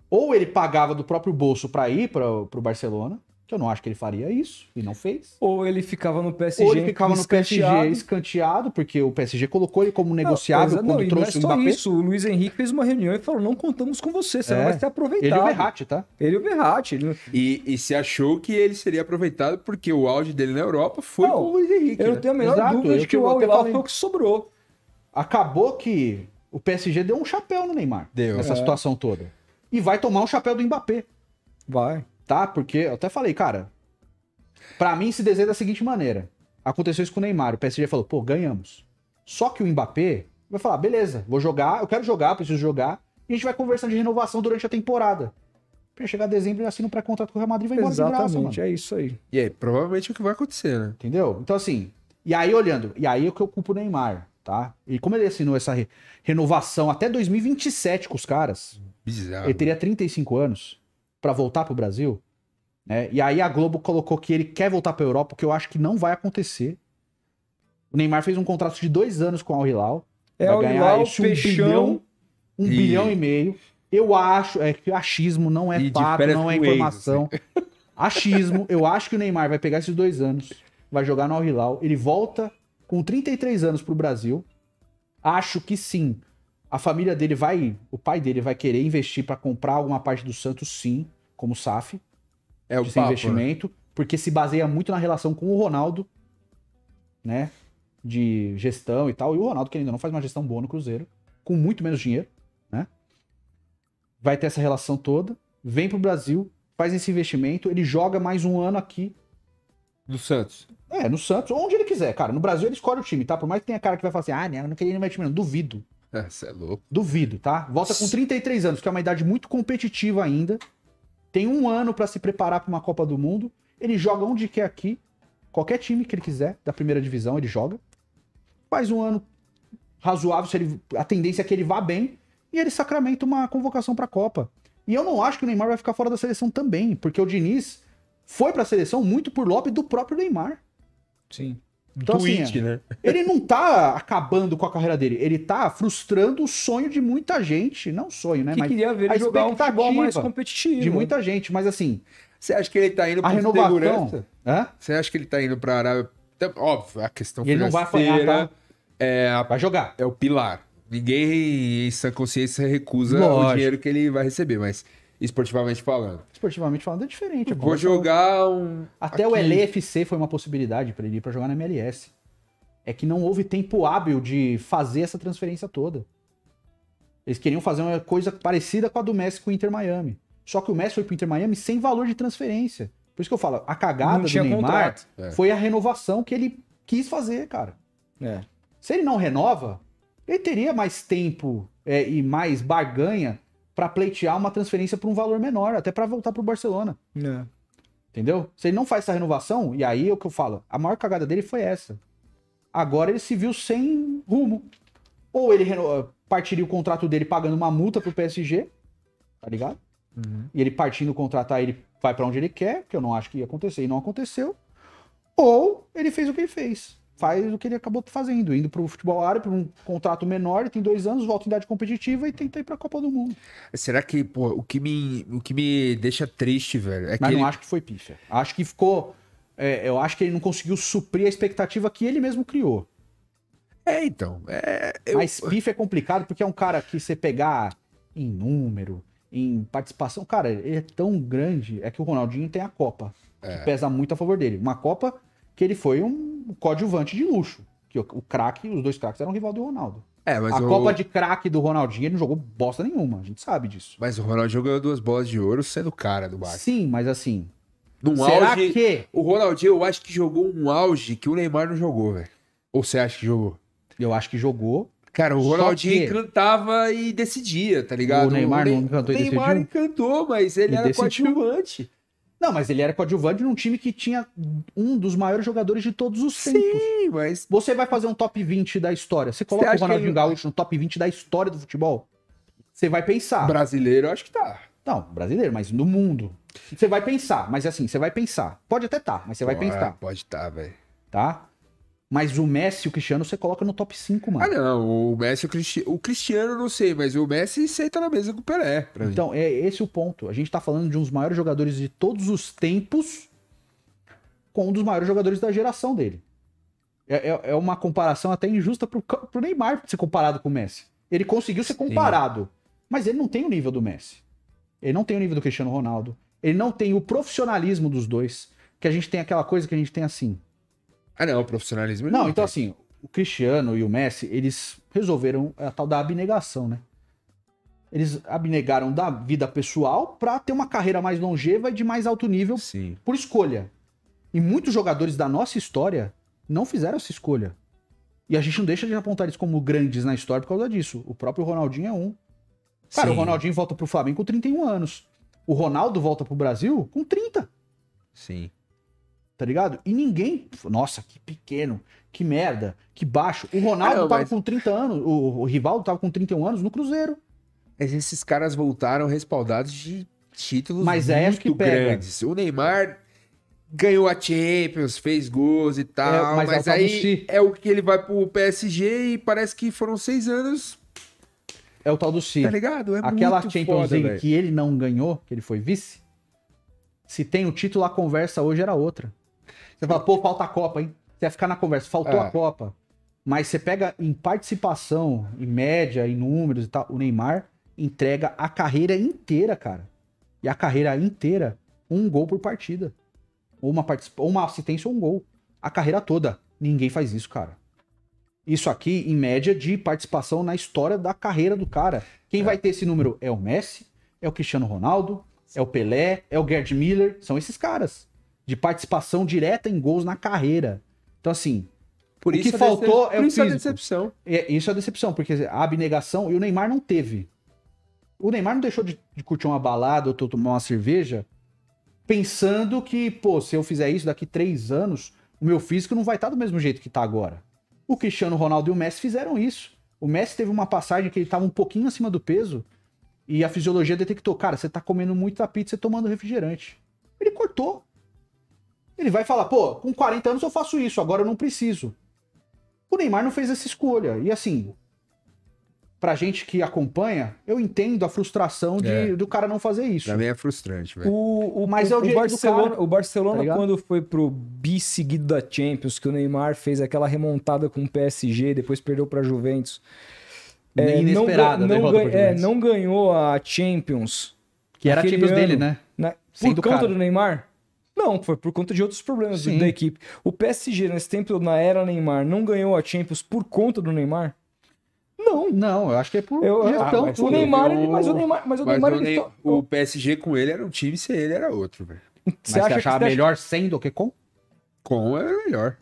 ou ele pagava do próprio bolso para ir para o Barcelona, que eu não acho que ele faria isso e não fez. Ou ele ficava no PSG, Ou ele ficava no PSG escanteado, porque o PSG colocou ele como negociável não, quando não, trouxe não é o Mbappé. isso, o Luiz Henrique fez uma reunião e falou: "Não contamos com você, você é. não vai ser aproveitado". Ele e o Verratti, tá? Ele e o Verratti. Ele... E, e se achou que ele seria aproveitado porque o auge dele na Europa foi não, com o Luiz Henrique. Eu né? tenho a menor Exato, dúvida de que o Al-Hilal foi o que sobrou. Acabou que o PSG deu um chapéu no Neymar. Deu. Nessa é. situação toda. E vai tomar um chapéu do Mbappé. Vai tá? Porque eu até falei, cara, para mim se desenha da seguinte maneira. Aconteceu isso com o Neymar, o PSG falou, pô, ganhamos. Só que o Mbappé vai falar, beleza, vou jogar, eu quero jogar, preciso jogar, e a gente vai conversando de renovação durante a temporada. Pra chegar a dezembro, ele assina um pré-contrato com o Real Madrid e vai embora Exatamente, de graça, mano. é isso aí. E é provavelmente é o que vai acontecer, né? Entendeu? Então, assim, e aí olhando, e aí é o que eu culpo o Neymar, tá? E como ele assinou essa re renovação até 2027 com os caras, Bizarro. ele teria 35 anos para voltar pro Brasil. Né? E aí a Globo colocou que ele quer voltar a Europa, o que eu acho que não vai acontecer. O Neymar fez um contrato de dois anos com Al Hilal. É, Al Hilal, fechão. Um, bilhão, um e... bilhão e meio. Eu acho, é que achismo não é e fato, não é informação. Assim. [laughs] Achismo, eu acho que o Neymar vai pegar esses dois anos, vai jogar no Al Hilal, ele volta com 33 anos pro Brasil. Acho que sim, a família dele vai, o pai dele vai querer investir para comprar alguma parte do Santos, sim, como SAF. É o papo, né? investimento, né? porque se baseia muito na relação com o Ronaldo, né? De gestão e tal. E o Ronaldo, que ainda não faz uma gestão boa no Cruzeiro, com muito menos dinheiro, né? Vai ter essa relação toda, vem pro Brasil, faz esse investimento, ele joga mais um ano aqui. No Santos. É, no Santos, onde ele quiser, cara. No Brasil ele escolhe o time, tá? Por mais que tenha cara que vai falar assim, ah, não, né, não queria não. duvido você é, é louco. Duvido, tá? Volta com 33 anos, que é uma idade muito competitiva ainda. Tem um ano para se preparar para uma Copa do Mundo. Ele joga onde quer aqui. Qualquer time que ele quiser da primeira divisão, ele joga. Faz um ano razoável, se ele, a tendência é que ele vá bem. E ele sacramenta uma convocação para a Copa. E eu não acho que o Neymar vai ficar fora da seleção também, porque o Diniz foi para a seleção muito por lobby do próprio Neymar. Sim. Então, tweet, assim, né? Ele não tá acabando com a carreira dele, ele tá frustrando o sonho de muita gente, não sonho, né? Que mas queria ver ele jogar um futebol mais competitivo. De muita gente, mas assim, você acha que ele tá indo para segurança? Hã? Você acha que ele tá indo para Arábia? Então, óbvio, a questão e ele não vai apanhar, tá? é a... vai jogar. É o pilar. Ninguém em sã consciência recusa Lógico. o dinheiro que ele vai receber, mas Esportivamente falando. Esportivamente falando é diferente. Vou jogar um. Até aqui. o LFC foi uma possibilidade para ele ir para jogar na MLS. É que não houve tempo hábil de fazer essa transferência toda. Eles queriam fazer uma coisa parecida com a do Messi com o Inter Miami. Só que o Messi foi pro Inter Miami sem valor de transferência. Por isso que eu falo, a cagada do Neymar é. foi a renovação que ele quis fazer, cara. É. Se ele não renova, ele teria mais tempo é, e mais barganha para pleitear uma transferência por um valor menor, até para voltar para o Barcelona. É. Entendeu? Se ele não faz essa renovação, e aí é o que eu falo, a maior cagada dele foi essa. Agora ele se viu sem rumo. Ou ele reno... partiria o contrato dele pagando uma multa pro PSG, tá ligado? Uhum. E ele partindo o aí ele vai para onde ele quer, que eu não acho que ia acontecer e não aconteceu. Ou ele fez o que ele fez faz o que ele acabou fazendo, indo para o futebol árabe, para um contrato menor, tem dois anos, volta em idade competitiva e tenta ir para a Copa do Mundo. Será que, pô, o que me, o que me deixa triste, velho, é Mas que não ele... acho que foi pífia. Acho que ficou... É, eu acho que ele não conseguiu suprir a expectativa que ele mesmo criou. É, então. É, eu... Mas pífia é complicado porque é um cara que você pegar em número, em participação... Cara, ele é tão grande, é que o Ronaldinho tem a Copa, é. que pesa muito a favor dele. Uma Copa que ele foi um um coadjuvante de luxo. Que o, craque, os dois craques eram rival do Ronaldo. É, mas a o... Copa de craque do Ronaldinho, ele não jogou bosta nenhuma, a gente sabe disso. Mas o Ronaldinho ganhou duas bolas de ouro sendo cara do Barça. Sim, mas assim. Num será auge, que. O Ronaldinho, eu acho que jogou um auge que o Neymar não jogou, velho. Ou você acha que jogou? Eu acho que jogou. Cara, o Ronaldinho encantava e decidia, tá ligado? O Neymar o não encantou e decidiu. O Neymar encantou, mas ele e era coadjuvante. Não, mas ele era coadjuvante num time que tinha um dos maiores jogadores de todos os tempos. Sim, mas. Você vai fazer um top 20 da história. Você coloca você o Ronaldinho ele... Gaúcho no top 20 da história do futebol? Você vai pensar. Brasileiro, acho que tá. Não, brasileiro, mas no mundo. Você vai pensar, mas assim, você vai pensar. Pode até tá, mas você vai pensar. Pode tá, velho. Tá? Mas o Messi e o Cristiano você coloca no top 5, mano. Ah, não. O Messi o, Cristi... o Cristiano, não sei, mas o Messi senta na mesa com o Pelé. então, mim. é esse o ponto. A gente tá falando de um dos maiores jogadores de todos os tempos com um dos maiores jogadores da geração dele. É, é, é uma comparação até injusta pro, pro Neymar ser comparado com o Messi. Ele conseguiu ser comparado, Sim. mas ele não tem o nível do Messi. Ele não tem o nível do Cristiano Ronaldo. Ele não tem o profissionalismo dos dois. Que a gente tem aquela coisa que a gente tem assim ah, não, o profissionalismo. Não, não então assim, o Cristiano e o Messi, eles resolveram a tal da abnegação, né? Eles abnegaram da vida pessoal para ter uma carreira mais longeva e de mais alto nível Sim. por escolha. E muitos jogadores da nossa história não fizeram essa escolha. E a gente não deixa de apontar eles como grandes na história por causa disso. O próprio Ronaldinho é um. Cara, Sim. o Ronaldinho volta pro Flamengo com 31 anos. O Ronaldo volta pro Brasil com 30. Sim tá ligado? E ninguém. Nossa, que pequeno, que merda, que baixo. O Ronaldo não, tava mas... com 30 anos, o, o Rivaldo tava com 31 anos no Cruzeiro. Mas esses caras voltaram respaldados de títulos mas é muito é que pega. grandes. O Neymar ganhou a Champions, fez gols e tal, é, mas, mas é aí si. é o que ele vai pro PSG e parece que foram seis anos. É o tal do Si. Tá ligado? É Aquela muito Champions League que ele não ganhou, que ele foi vice, se tem o título, a conversa hoje era outra. Você fala, pô, falta a Copa, hein? Você vai ficar na conversa, faltou é. a Copa. Mas você pega em participação, em média, em números e tal, o Neymar entrega a carreira inteira, cara. E a carreira inteira, um gol por partida. Ou uma, participa... ou uma assistência ou um gol. A carreira toda. Ninguém faz isso, cara. Isso aqui, em média, de participação na história da carreira do cara. Quem é. vai ter esse número é o Messi, é o Cristiano Ronaldo, é o Pelé, é o Gerd Miller. São esses caras de participação direta em gols na carreira. Então, assim, por o isso que faltou é o isso físico. Isso é decepção. É, isso é decepção, porque a abnegação... E o Neymar não teve. O Neymar não deixou de, de curtir uma balada ou tomar uma cerveja pensando que, pô, se eu fizer isso daqui três anos, o meu físico não vai estar tá do mesmo jeito que está agora. O Cristiano Ronaldo e o Messi fizeram isso. O Messi teve uma passagem que ele estava um pouquinho acima do peso e a fisiologia detectou, cara, você está comendo muita pizza e tomando refrigerante. Ele cortou. Ele vai falar, pô, com 40 anos eu faço isso, agora eu não preciso. O Neymar não fez essa escolha. E assim, pra gente que acompanha, eu entendo a frustração de, é. do cara não fazer isso. Também é frustrante, velho. O, o, mas o, é o, o Barcelona, cara, o Barcelona tá quando foi pro bi seguido da Champions, que o Neymar fez aquela remontada com o PSG, depois perdeu pra Juventus. É, inesperada, né? não, não, é, não ganhou a Champions. Que era a Champions ano, dele, né? Na, por Sem conta do, do Neymar? Não, foi por conta de outros problemas Sim. da equipe. O PSG, nesse tempo, na era Neymar, não ganhou a Champions por conta do Neymar? Não. Não, eu acho que é por eu, ah, gestão. Ah, mas, o Neymar, ele, mas o Neymar, mas o mas Neymar, o, o PSG com ele era um time, sem ele era outro, velho. Você acha achava melhor acha... sem do que com? Com era melhor.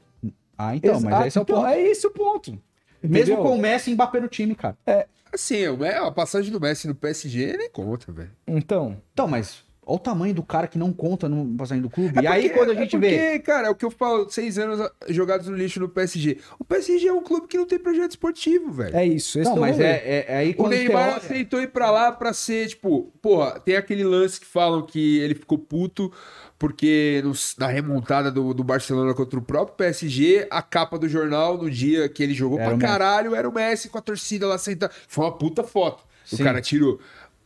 Ah, então, Exato. mas esse é o então, ponto. É esse o ponto. Mesmo com o Messi e Mbappé no time, cara. É. Assim, a passagem do Messi no PSG nem é conta, velho. Então. Então, mas Olha o tamanho do cara que não conta no passagem do clube. É e aí quando a é gente é porque, vê. cara, é o que eu falo, seis anos jogados no lixo no PSG. O PSG é um clube que não tem projeto esportivo, velho. É isso, esse não, é mas é, é, é, aí O Neymar olha... aceitou ir pra lá pra ser, tipo, porra, tem aquele lance que falam que ele ficou puto porque na remontada do, do, Barcelona contra o próprio PSG, a capa do jornal no dia que ele jogou era pra caralho era o Messi com a torcida lá sentada. Foi uma puta foto. Sim. O cara tirou.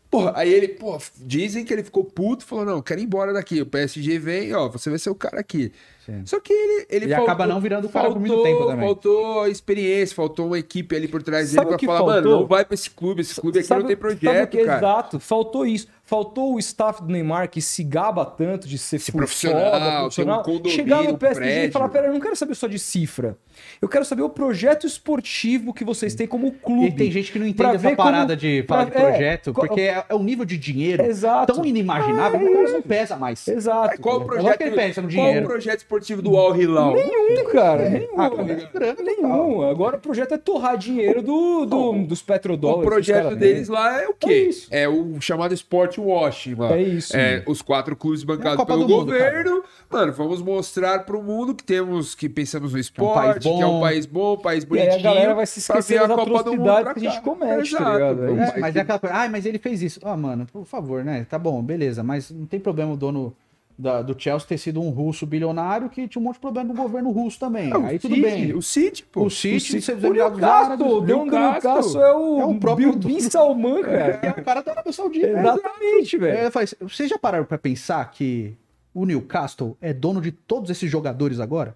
Porra, aí ele, pô, dizem que ele ficou puto, falou: não, quero ir embora daqui. O PSG vem, ó, você vai ser o cara aqui. É. Só que ele. Ele, e faltou, acaba não virando o cara por muito tempo também. Faltou experiência, faltou uma equipe ali por trás dele pra falar, faltou? mano, não vai pra esse clube, esse clube sabe, aqui não tem projeto. Que, cara. Exato, faltou isso. Faltou o staff do Neymar que se gaba tanto de ser profissional, foda, profissional. Um chegar no PSG prédio. e falar: pera, eu não quero saber só de cifra. Eu quero saber o projeto esportivo que vocês têm como clube. E tem gente que não entende essa parada como... de falar pra... de é, projeto, é, porque é, é um nível de dinheiro Exato. tão inimaginável que é, o cara é não pesa mais. Exato. Qual o projeto? Ele pensa no dinheiro. Qual o projeto esportivo? esportivo do Al Hilal? Nenhum, cara. É. Nenhum. Ah, cara, tá nenhum. Agora o projeto é torrar dinheiro do, do dos petrodólares. O projeto deles mesmo. lá é o quê? É, é, o chamado Sport Washing. Mano. É isso. É, os quatro clubes é bancados pelo governo. mano, vamos mostrar pro mundo que temos, que pensamos no é esporte, um que é um país bom, um país bonitinho. E a galera vai se esquecer das atrocidades que a gente comete, tá Exato, tá ligado? É, mas é aquela coisa, ah, mas ele fez isso. Ah, mano, por favor, né? Tá bom, beleza, mas não tem problema o dono da, do Chelsea ter sido um russo bilionário que tinha um monte de problema no governo russo também. É, Aí tudo bem. O City, pô. O City, o Cid, o Newcastle, deu um Newcastle é o, é o próprio Bin Salman, é, cara. É, é o cara da Arábia Saudita. É, exatamente, é, velho. É, vocês já pararam para pensar que o Newcastle é dono de todos esses jogadores agora?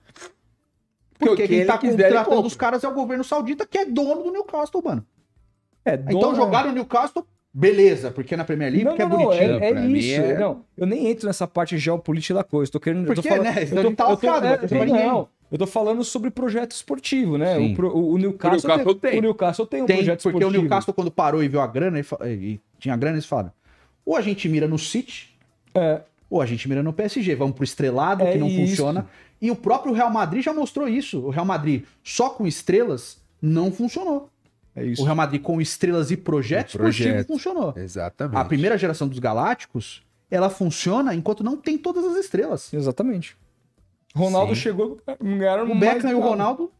Porque, Porque quem tá contratando os caras é o governo saudita, que é dono do Newcastle, mano. É então dono... Então jogaram o Newcastle Beleza, porque na Premier League não, porque é não, é bonitinho. é, é isso. É... Não, eu nem entro nessa parte geopolítica da coisa. Estou querendo. Porque, eu tô falando, né? Eu tô, tá eu tô, é, né? eu tô, não, eu tô falando sobre projeto esportivo, né? O, o, Newcastle. O Newcastle tem. O Newcastle tem um tem, projeto porque esportivo. Porque o Newcastle, quando parou e viu a grana, e, e tinha a grana, eles falaram: ou a gente mira no City, é. ou a gente mira no PSG. Vamos pro estrelado, é que não isso. funciona. E o próprio Real Madrid já mostrou isso. O Real Madrid, só com estrelas, não funcionou. É isso. O Real Madrid com estrelas e projetos, o projeto. funcionou. Exatamente. A primeira geração dos Galácticos, ela funciona enquanto não tem todas as estrelas. Exatamente. Ronaldo Sim. chegou, ganharam O Beckham e o Ronaldo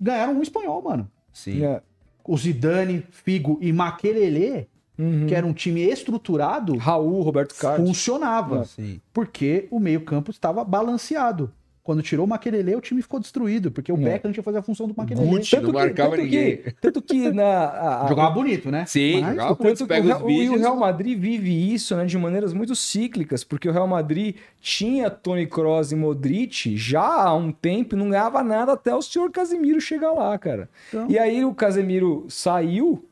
ganharam um espanhol, mano. Sim. É. O Zidane, Figo e Maquelele, uhum. que era um time estruturado. Raul, Roberto Carlos. Funcionava. Sim. Porque o meio-campo estava balanceado. Quando tirou o Maquerele, o time ficou destruído, porque o é. Beckham tinha que fazer a função do Maquerele. tanto não que, marcava tanto ninguém. Que, tanto que na... A, a, [laughs] jogava bonito, né? Sim, Mas, jogava bonito, pega os bichos. E o Real Madrid vive isso né, de maneiras muito cíclicas, porque o Real Madrid tinha Tony Kroos e Modric já há um tempo e não ganhava nada até o senhor Casemiro chegar lá, cara. Então... E aí o Casemiro saiu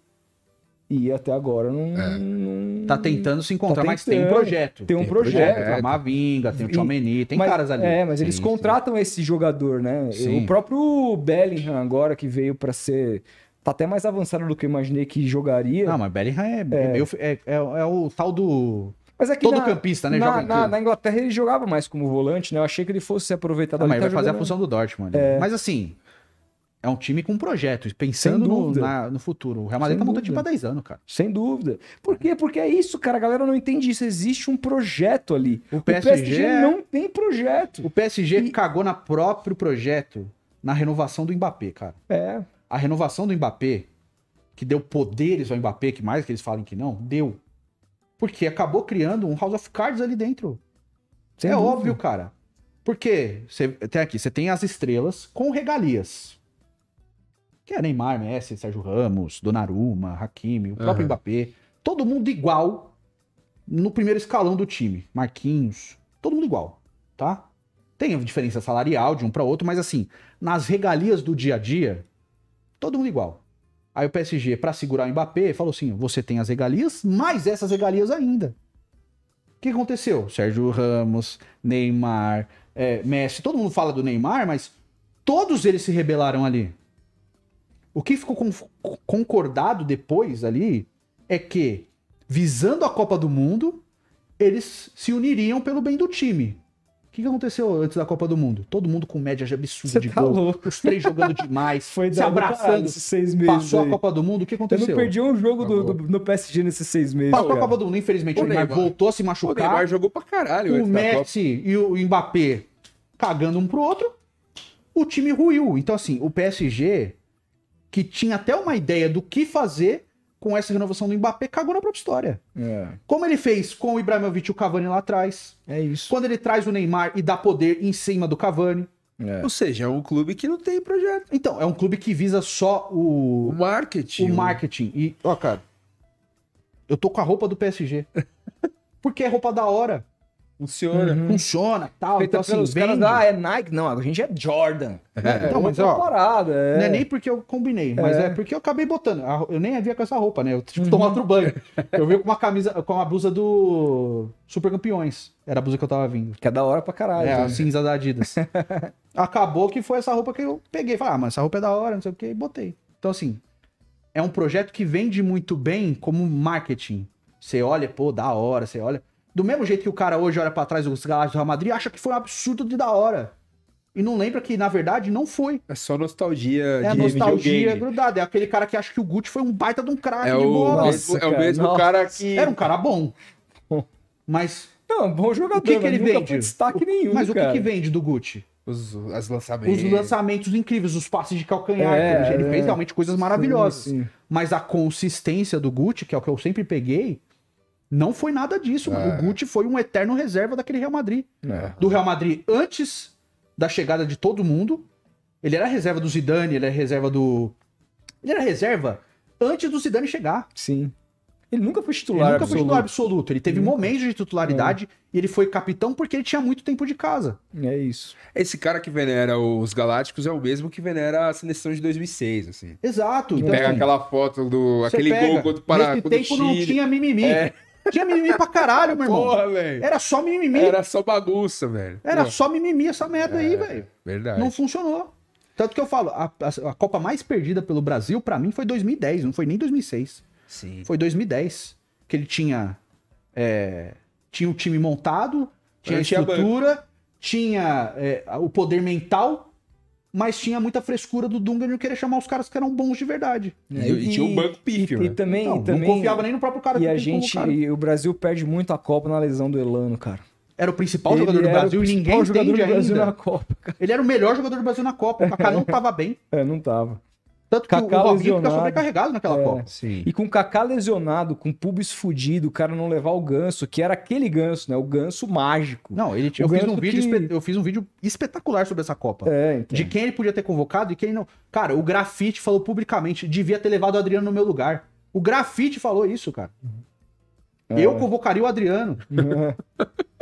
e até agora não, é. não... Tá tentando se encontrar, tá tentando, mas tem um projeto. Tem um tem projeto. projeto. A Mavinga, tem o Tchomeni, tem mas, caras ali. É, mas sim, eles contratam sim. esse jogador, né? Sim. O próprio Bellingham agora, que veio para ser... Tá até mais avançado do que eu imaginei que jogaria. Não, mas Bellingham é, é. é Meio, é, é, é o tal do... Mas é que Todo na, campista, né? Na, na, na, Inglaterra ele jogava mais como volante, né? Eu achei que ele fosse ser aproveitado. Ah, mas ele vai fazer a função do Dortmund. É. Mas assim, é um time com um projeto, pensando no, na, no, futuro. O Real Madrid Sem tá montando time há 10 anos, cara. Sem dúvida. Por quê? Porque é isso, cara. A galera não entende isso. Existe um projeto ali. O PSG, o PSG é- não tem projeto. O PSG e... cagou na próprio projeto na renovação do Mbappé, cara. É. A renovação do Mbappé, que deu poderes ao Mbappé, que mais que eles falem que não, deu. Porque acabou criando um House of Cards ali dentro. Sem é dúvida. óbvio, cara. Porque você tem aqui, você tem as estrelas com regalias que é Neymar, Messi, Sérgio Ramos, Donnarumma, Hakimi, o próprio uhum. Mbappé, todo mundo igual no primeiro escalão do time, Marquinhos, todo mundo igual, tá? Tem a diferença salarial de um para outro, mas assim, nas regalias do dia a dia, todo mundo igual. Aí o PSG, para segurar o Mbappé, falou assim: você tem as regalias, mais essas regalias ainda. O que aconteceu? Sérgio Ramos, Neymar, é, Messi, todo mundo fala do Neymar, mas todos eles se rebelaram ali. O que ficou con concordado depois ali é que, visando a Copa do Mundo, eles se uniriam pelo bem do time. O que, que aconteceu antes da Copa do Mundo? Todo mundo com média de absurda Cê de tá gol. Louco. Os três jogando demais, [laughs] Foi se abraçando. Esses seis meses passou aí. a Copa do Mundo, o que aconteceu? Eu não perdi um jogo do, do, no PSG nesses seis meses. Passou cara. a Copa do Mundo, infelizmente o, o Neymar voltou a se machucar. O Neymar jogou pra caralho. O Messi e o Mbappé cagando um pro outro. O time ruiu. Então assim, o PSG que tinha até uma ideia do que fazer com essa renovação do Mbappé, cagou na própria história. É. Como ele fez com o Ibrahimovic e o Cavani lá atrás. É isso. Quando ele traz o Neymar e dá poder em cima do Cavani. É. Ou seja, é um clube que não tem projeto. Então, é um clube que visa só o... o marketing. O marketing. E, ó, cara, eu tô com a roupa do PSG. [laughs] Porque é roupa da hora. Funciona. Uhum. Funciona, tal. Feita então, assim, pelos vende. caras ah, é Nike. Não, a gente é Jordan. É, então, mas, ó, parada, é. Não é nem porque eu combinei, mas é. é, porque eu acabei botando. Eu nem havia com essa roupa, né? Eu tipo, uhum. tomar outro banho. Eu vim com uma camisa, com a blusa do Super Campeões. Era a blusa que eu tava vindo. Que é da hora pra caralho. É, a cinza da Adidas. [laughs] Acabou que foi essa roupa que eu peguei. Falei, ah, mas essa roupa é da hora, não sei o que, e botei. Então, assim, é um projeto que vende muito bem como marketing. Você olha, pô, da hora, você olha. Do mesmo jeito que o cara hoje olha para trás dos Galácticos do Real Madrid, acha que foi um absurdo de da hora. E não lembra que, na verdade, não foi. É só nostalgia é, de nostalgia grudada. É aquele cara que acha que o Gucci foi um baita de um craque é de bola. O... Nossa, é o mesmo Nossa. cara que... Era um cara bom. [laughs] Mas... Não, é bom jogador, o que, que ele vende? destaque nenhum, Mas cara. o que, que vende do Gucci? Os, as lançamentos. os lançamentos incríveis, os passes de calcanhar. É, ele é. fez realmente coisas maravilhosas. Sim, sim. Mas a consistência do Gucci, que é o que eu sempre peguei, não foi nada disso, mano. É. O Guti foi um eterno reserva daquele Real Madrid. É. Do Real Madrid antes da chegada de todo mundo. Ele era reserva do Zidane, ele era reserva do. Ele era reserva antes do Zidane chegar. Sim. Ele nunca foi titular ele nunca absoluto. foi titular absoluto. Ele teve nunca. momentos de titularidade é. e ele foi capitão porque ele tinha muito tempo de casa. É isso. Esse cara que venera os Galácticos é o mesmo que venera a seleção de 2006, assim. Exato. Então, pega assim, aquela foto do... aquele pega. gol contra o Paraguai. Nesse tempo Chile. não tinha mimimi. É. Tinha mimimi pra caralho, meu irmão. Porra, velho. Era só mimimi. Era só bagunça, velho. Era só mimimi essa merda é, aí, velho. Verdade. Não funcionou. Tanto que eu falo, a, a, a Copa mais perdida pelo Brasil, para mim, foi 2010, não foi nem 2006. Sim. Foi 2010. Que ele tinha. É, tinha o time montado, tinha a estrutura, tinha é, o poder mental mas tinha muita frescura do Dunga de não querer chamar os caras que eram bons de verdade. e, é, e, tinha o banco pífio. E, né? e também, então, e também. Não confiava nem no próprio cara. E a gente, e o Brasil perde muito a Copa na lesão do Elano, cara. Era o principal ele jogador do Brasil e ninguém jogador do Brasil na Copa. Cara. Ele era o melhor jogador do Brasil na Copa. O Kaká não [laughs] é. tava bem. É, não tava. Tanto que Cacá o, o Robinho fica sobrecarregado naquela é, Copa. Sim. E com o Kaká lesionado, com o pubis fudido, o cara não levar o ganso, que era aquele ganso, né? O ganso mágico. Não, ele tinha, eu, fiz um vídeo, que... eu fiz um vídeo espetacular sobre essa Copa. É, então. De quem ele podia ter convocado e quem não. Cara, o Grafite falou publicamente, devia ter levado o Adriano no meu lugar. O Grafite falou isso, cara. É. Eu convocaria o Adriano. É. [laughs]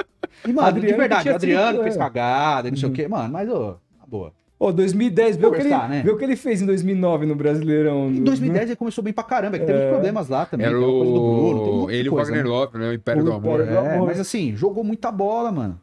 E, mano, Adriano de verdade, o Adriano fez cagada, não uhum. sei o quê. Mano, mas, ô, na boa. Ó, oh, 2010, viu o, que ele, né? o que ele fez em 2009 no Brasileirão. Em 2010 né? ele começou bem pra caramba, é que teve é... problemas lá também. Era o... Bruno, ele e o Wagner né? Love, né? O Império o do Amor. É, do amor. Mas assim, jogou muita bola, mano.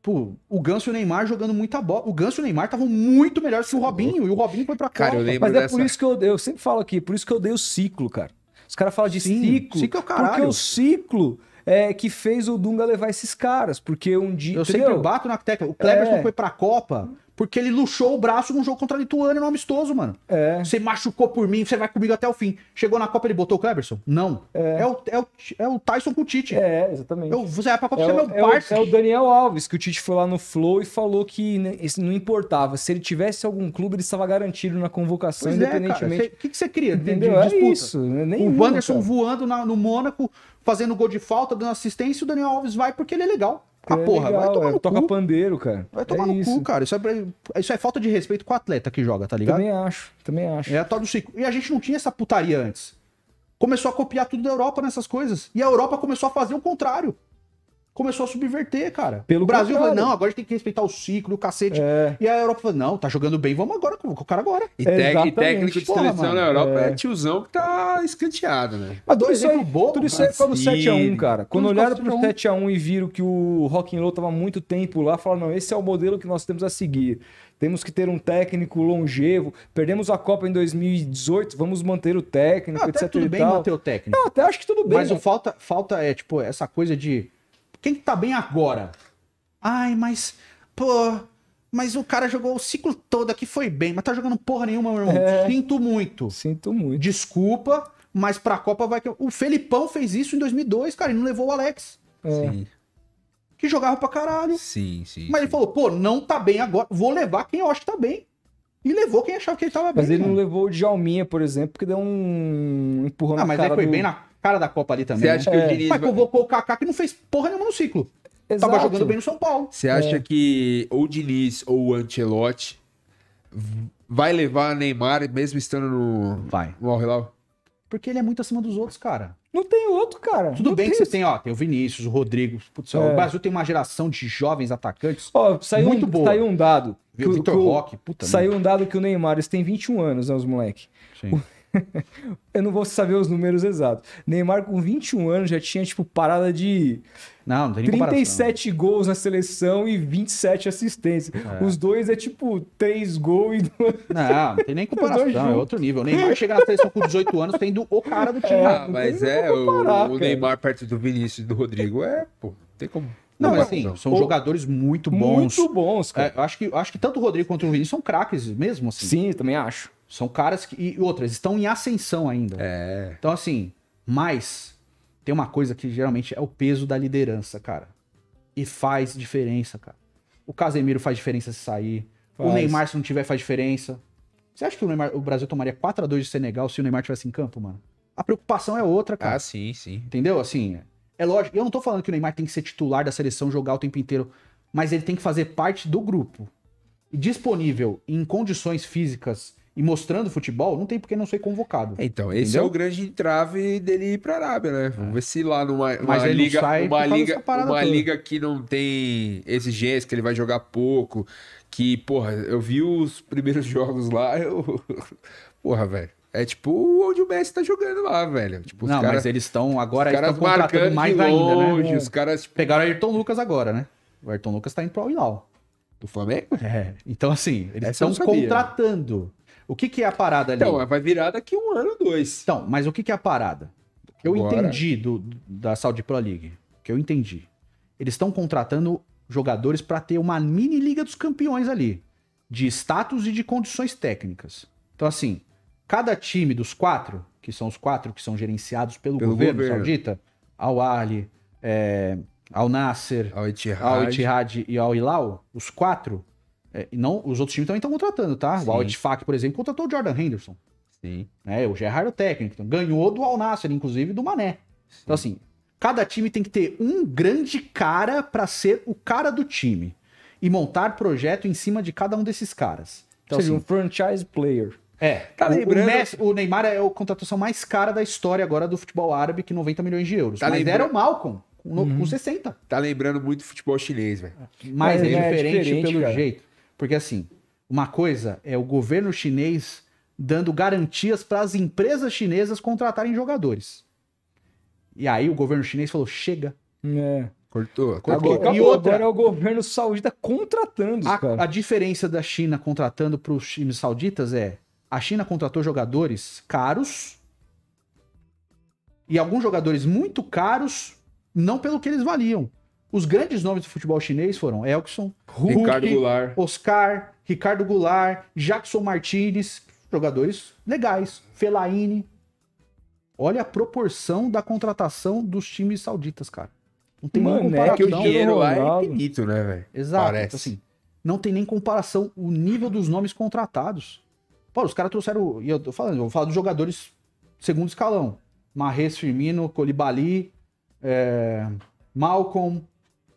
Pô, o Ganso e o Neymar jogando muita bola. O Ganso e o Neymar estavam muito melhores que o Robinho, e o Robinho foi pra cá. Cara, eu lembro Mas é dessa... por isso que eu, eu sempre falo aqui, por isso que eu dei o ciclo, cara. Os caras falam de Sim, ciclo. Ciclo é o caralho. Porque o ciclo é, que fez o Dunga levar esses caras, porque um dia. Eu entendeu? sempre bato na tecla. O Cleberson é. foi pra Copa porque ele luxou o braço num jogo contra a Lituânia, no amistoso, mano. É. Você machucou por mim, você vai comigo até o fim. Chegou na Copa, ele botou o Cleberson? Não. É, é o, é, o, é o Tyson com o Tite. É, exatamente. Eu, você vai pra Copa, é, você é meu é parceiro. É o Daniel Alves, que o Tite foi lá no Flow e falou que né, não importava. Se ele tivesse algum clube, ele estava garantido na convocação, pois é, independentemente. O que, que você queria? Né, Entendeu? De, de disputa. É isso. Né, nem o Wanderson voando na, no Mônaco, fazendo gol de falta, dando assistência, e o Daniel Alves vai porque ele é legal. Ah, é porra, legal, vai tomar é. no Toca cu. pandeiro, cara. Vai é tomar é no isso. cu, cara. Isso é, isso é falta de respeito com o atleta que joga, tá ligado? Também acho, também acho. É a do ciclo. E a gente não tinha essa putaria antes. Começou a copiar tudo da Europa nessas coisas. E a Europa começou a fazer o contrário começou a subverter, cara. Pelo o Brasil falou, não, agora a gente tem que respeitar o ciclo, o cacete. É. E a Europa falou, não, tá jogando bem, vamos agora com o cara agora. E, é, e técnico de seleção na Europa é... é... tiozão que tá escanteado, né? Mas tudo isso aí, bom, tudo isso aí foi é do 7x1, cara. Quando olharam pro 7x1 é e viram que o Rock'n'Roll tava muito tempo lá, falaram, não, esse é o modelo que nós temos a seguir. Temos que ter um técnico longevo. Perdemos a Copa em 2018, vamos manter o técnico, não, ah, tá etc. Tudo bem manter o técnico. Não, até acho que tudo bem. Mas né? o falta, falta é, tipo, essa coisa de quem que tá bem agora? Ai, mas. Pô. Mas o cara jogou o ciclo todo aqui, foi bem, mas tá jogando porra nenhuma, meu irmão. É... Sinto muito. Sinto muito. Desculpa, mas pra Copa vai que. O Felipão fez isso em 2002, cara, e não levou o Alex. É. Sim. Que jogava pra caralho. Sim, sim. Mas sim. ele falou, pô, não tá bem agora, vou levar quem eu acho que tá bem. E levou quem achava que ele tava bem. Mas ele não levou o Djalminha, por exemplo, porque deu um empurrão ah, na cara Ah, mas ele foi do... bem na cara da Copa ali também. Você né? acha né? que o é. Diniz. Mas convocou o Kaká que não fez porra nenhuma no ciclo. Exato. Tava jogando bem no São Paulo. Você acha é. que ou o Diniz ou o Ancelotti vai levar Neymar mesmo estando no. Vai. No Al Porque ele é muito acima dos outros, cara. Não tem outro, cara. Tudo não bem que você tem, ó, tem o Vinícius, o Rodrigo. Putz, é. O Brasil tem uma geração de jovens atacantes. Ó, saiu muito um, boa. Saiu um dado. Que, Vitor Roque, puta. Saiu um dado que o Neymar, eles têm 21 anos, né, os moleque. Sim. O... [laughs] eu não vou saber os números exatos. Neymar com 21 anos já tinha tipo parada de não, não tem 37 gols na seleção e 27 assistências. É. Os dois é tipo 3 gols e 2... Não, não tem nem [laughs] comparação, é outro nível. O Neymar chega na seleção com 18 anos tendo o cara do time. É, ah, mas é, comparar, o, o, Neymar perto do Vinícius e do Rodrigo é, pô, tem como não, é mas assim, são jogadores muito bons. Muito bons, cara. É, acho, que, acho que tanto o Rodrigo quanto o Vinícius são craques mesmo, assim. Sim, também acho. São caras que. E outras, estão em ascensão ainda. É. Então, assim, mas tem uma coisa que geralmente é o peso da liderança, cara. E faz diferença, cara. O Casemiro faz diferença se sair. Faz. O Neymar, se não tiver, faz diferença. Você acha que o, Neymar, o Brasil tomaria 4 a 2 de Senegal se o Neymar tivesse em campo, mano? A preocupação é outra, cara. Ah, sim, sim. Entendeu? Assim, é lógico. Eu não tô falando que o Neymar tem que ser titular da seleção, jogar o tempo inteiro. Mas ele tem que fazer parte do grupo. E disponível em condições físicas e mostrando futebol, não tem por que não ser convocado. Então, esse entendeu? é o grande entrave dele ir para a Arábia, né? Vamos é. ver se lá numa Mas liga, uma liga, uma liga que não tem exigência, que ele vai jogar pouco, que, porra, eu vi os primeiros [laughs] jogos lá, eu [laughs] porra, velho. É tipo onde o Messi tá jogando lá, velho. Tipo, não, cara... mas eles estão agora os caras estão contratando mais longe, ainda, né? Os caras tipo... pegaram o Ayrton Lucas agora, né? O Ayrton Lucas tá indo pro Al Hilal. Do Flamengo? É. Então assim, eles Essa estão contratando. O que, que é a parada ali? Então, é, vai virar daqui um ano ou dois. Então, mas o que, que é a parada? Eu Bora. entendi do, da Saudi Pro League. Que eu entendi. Eles estão contratando jogadores para ter uma mini liga dos campeões ali. De status e de condições técnicas. Então, assim, cada time dos quatro, que são os quatro que são gerenciados pelo, pelo governo, governo, saudita, Al Ali, é, eh, Al Nasser, ao Itihad. Al Ittihad e Al Hilal, os quatro, é, não, os outros times também estão contratando, tá? Sim. O Altfac, por exemplo, contratou o Jordan Henderson. Sim. É, o Gerrard é o técnico. Então, ganhou do Al-Nassr inclusive, do Mané. Então, Sim. Então, assim, cada time tem que ter um grande cara para ser o cara do time. E montar projeto em cima de cada um desses caras. Então, Ou seja, assim, um franchise player. É. Tá o, lembrando... o, Messi, o Neymar é a contratação mais cara da história agora do futebol árabe, que 90 milhões de euros. Tá Mas lembra... era o Malcolm, com, uhum. com 60. Tá lembrando muito futebol chinês, velho. Mas, Mas é, é, é, diferente, é diferente pelo cara. jeito. Porque assim, uma coisa é o governo chinês dando garantias para as empresas chinesas contratarem jogadores. E aí o governo chinês falou: chega. É. Cortou. Tá Cortou. Agora, e outra, agora é o governo saudita contratando. A, a diferença da China contratando para os times sauditas é: a China contratou jogadores caros e alguns jogadores muito caros, não pelo que eles valiam, os grandes nomes do futebol chinês foram Elkson, Hulk, Ricardo Goulart. Oscar, Ricardo Goulart, Jackson Martinez, jogadores legais, Felaine. Olha a proporção da contratação dos times sauditas, cara. Não tem Mano, nem comparação. É que o dinheiro lá é infinito, né, velho? Exato. Parece. Então, assim, não tem nem comparação o nível dos nomes contratados. Pô, os caras trouxeram, e eu tô falando, eu vou falar dos jogadores segundo escalão. Marres, Firmino, Colibali, é, eh, Malcolm,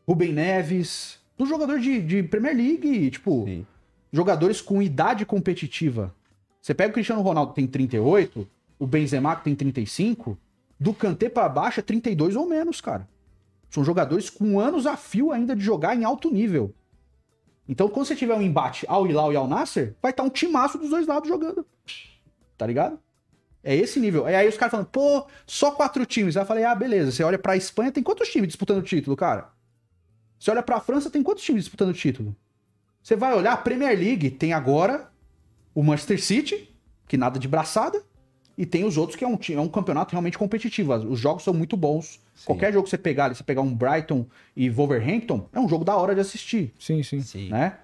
Rubem Neves, Um jogador de, de Premier League, tipo, Sim. jogadores com idade competitiva. Você pega o Cristiano Ronaldo tem 38, o Benzema tem 35, do Kanté para baixo é 32 ou menos, cara. São jogadores com anos a fio ainda de jogar em alto nível. Então, quando você tiver um embate ao Hilal e ao Nasser, vai estar tá um timaço dos dois lados jogando. Tá ligado? É esse nível. E aí os caras falando, pô, só quatro times. Aí eu falei, ah, beleza. Você olha pra Espanha, tem quantos times disputando o título, cara? Você olha para a França, tem quantos times disputando o título? Você vai olhar a Premier League, tem agora o Manchester City, que nada de braçada, e tem os outros que é um, é um campeonato realmente competitivo. Os jogos são muito bons. Sim. Qualquer jogo que você pegar se você pegar um Brighton e Wolverhampton, é um jogo da hora de assistir. Sim, sim. sim. Né?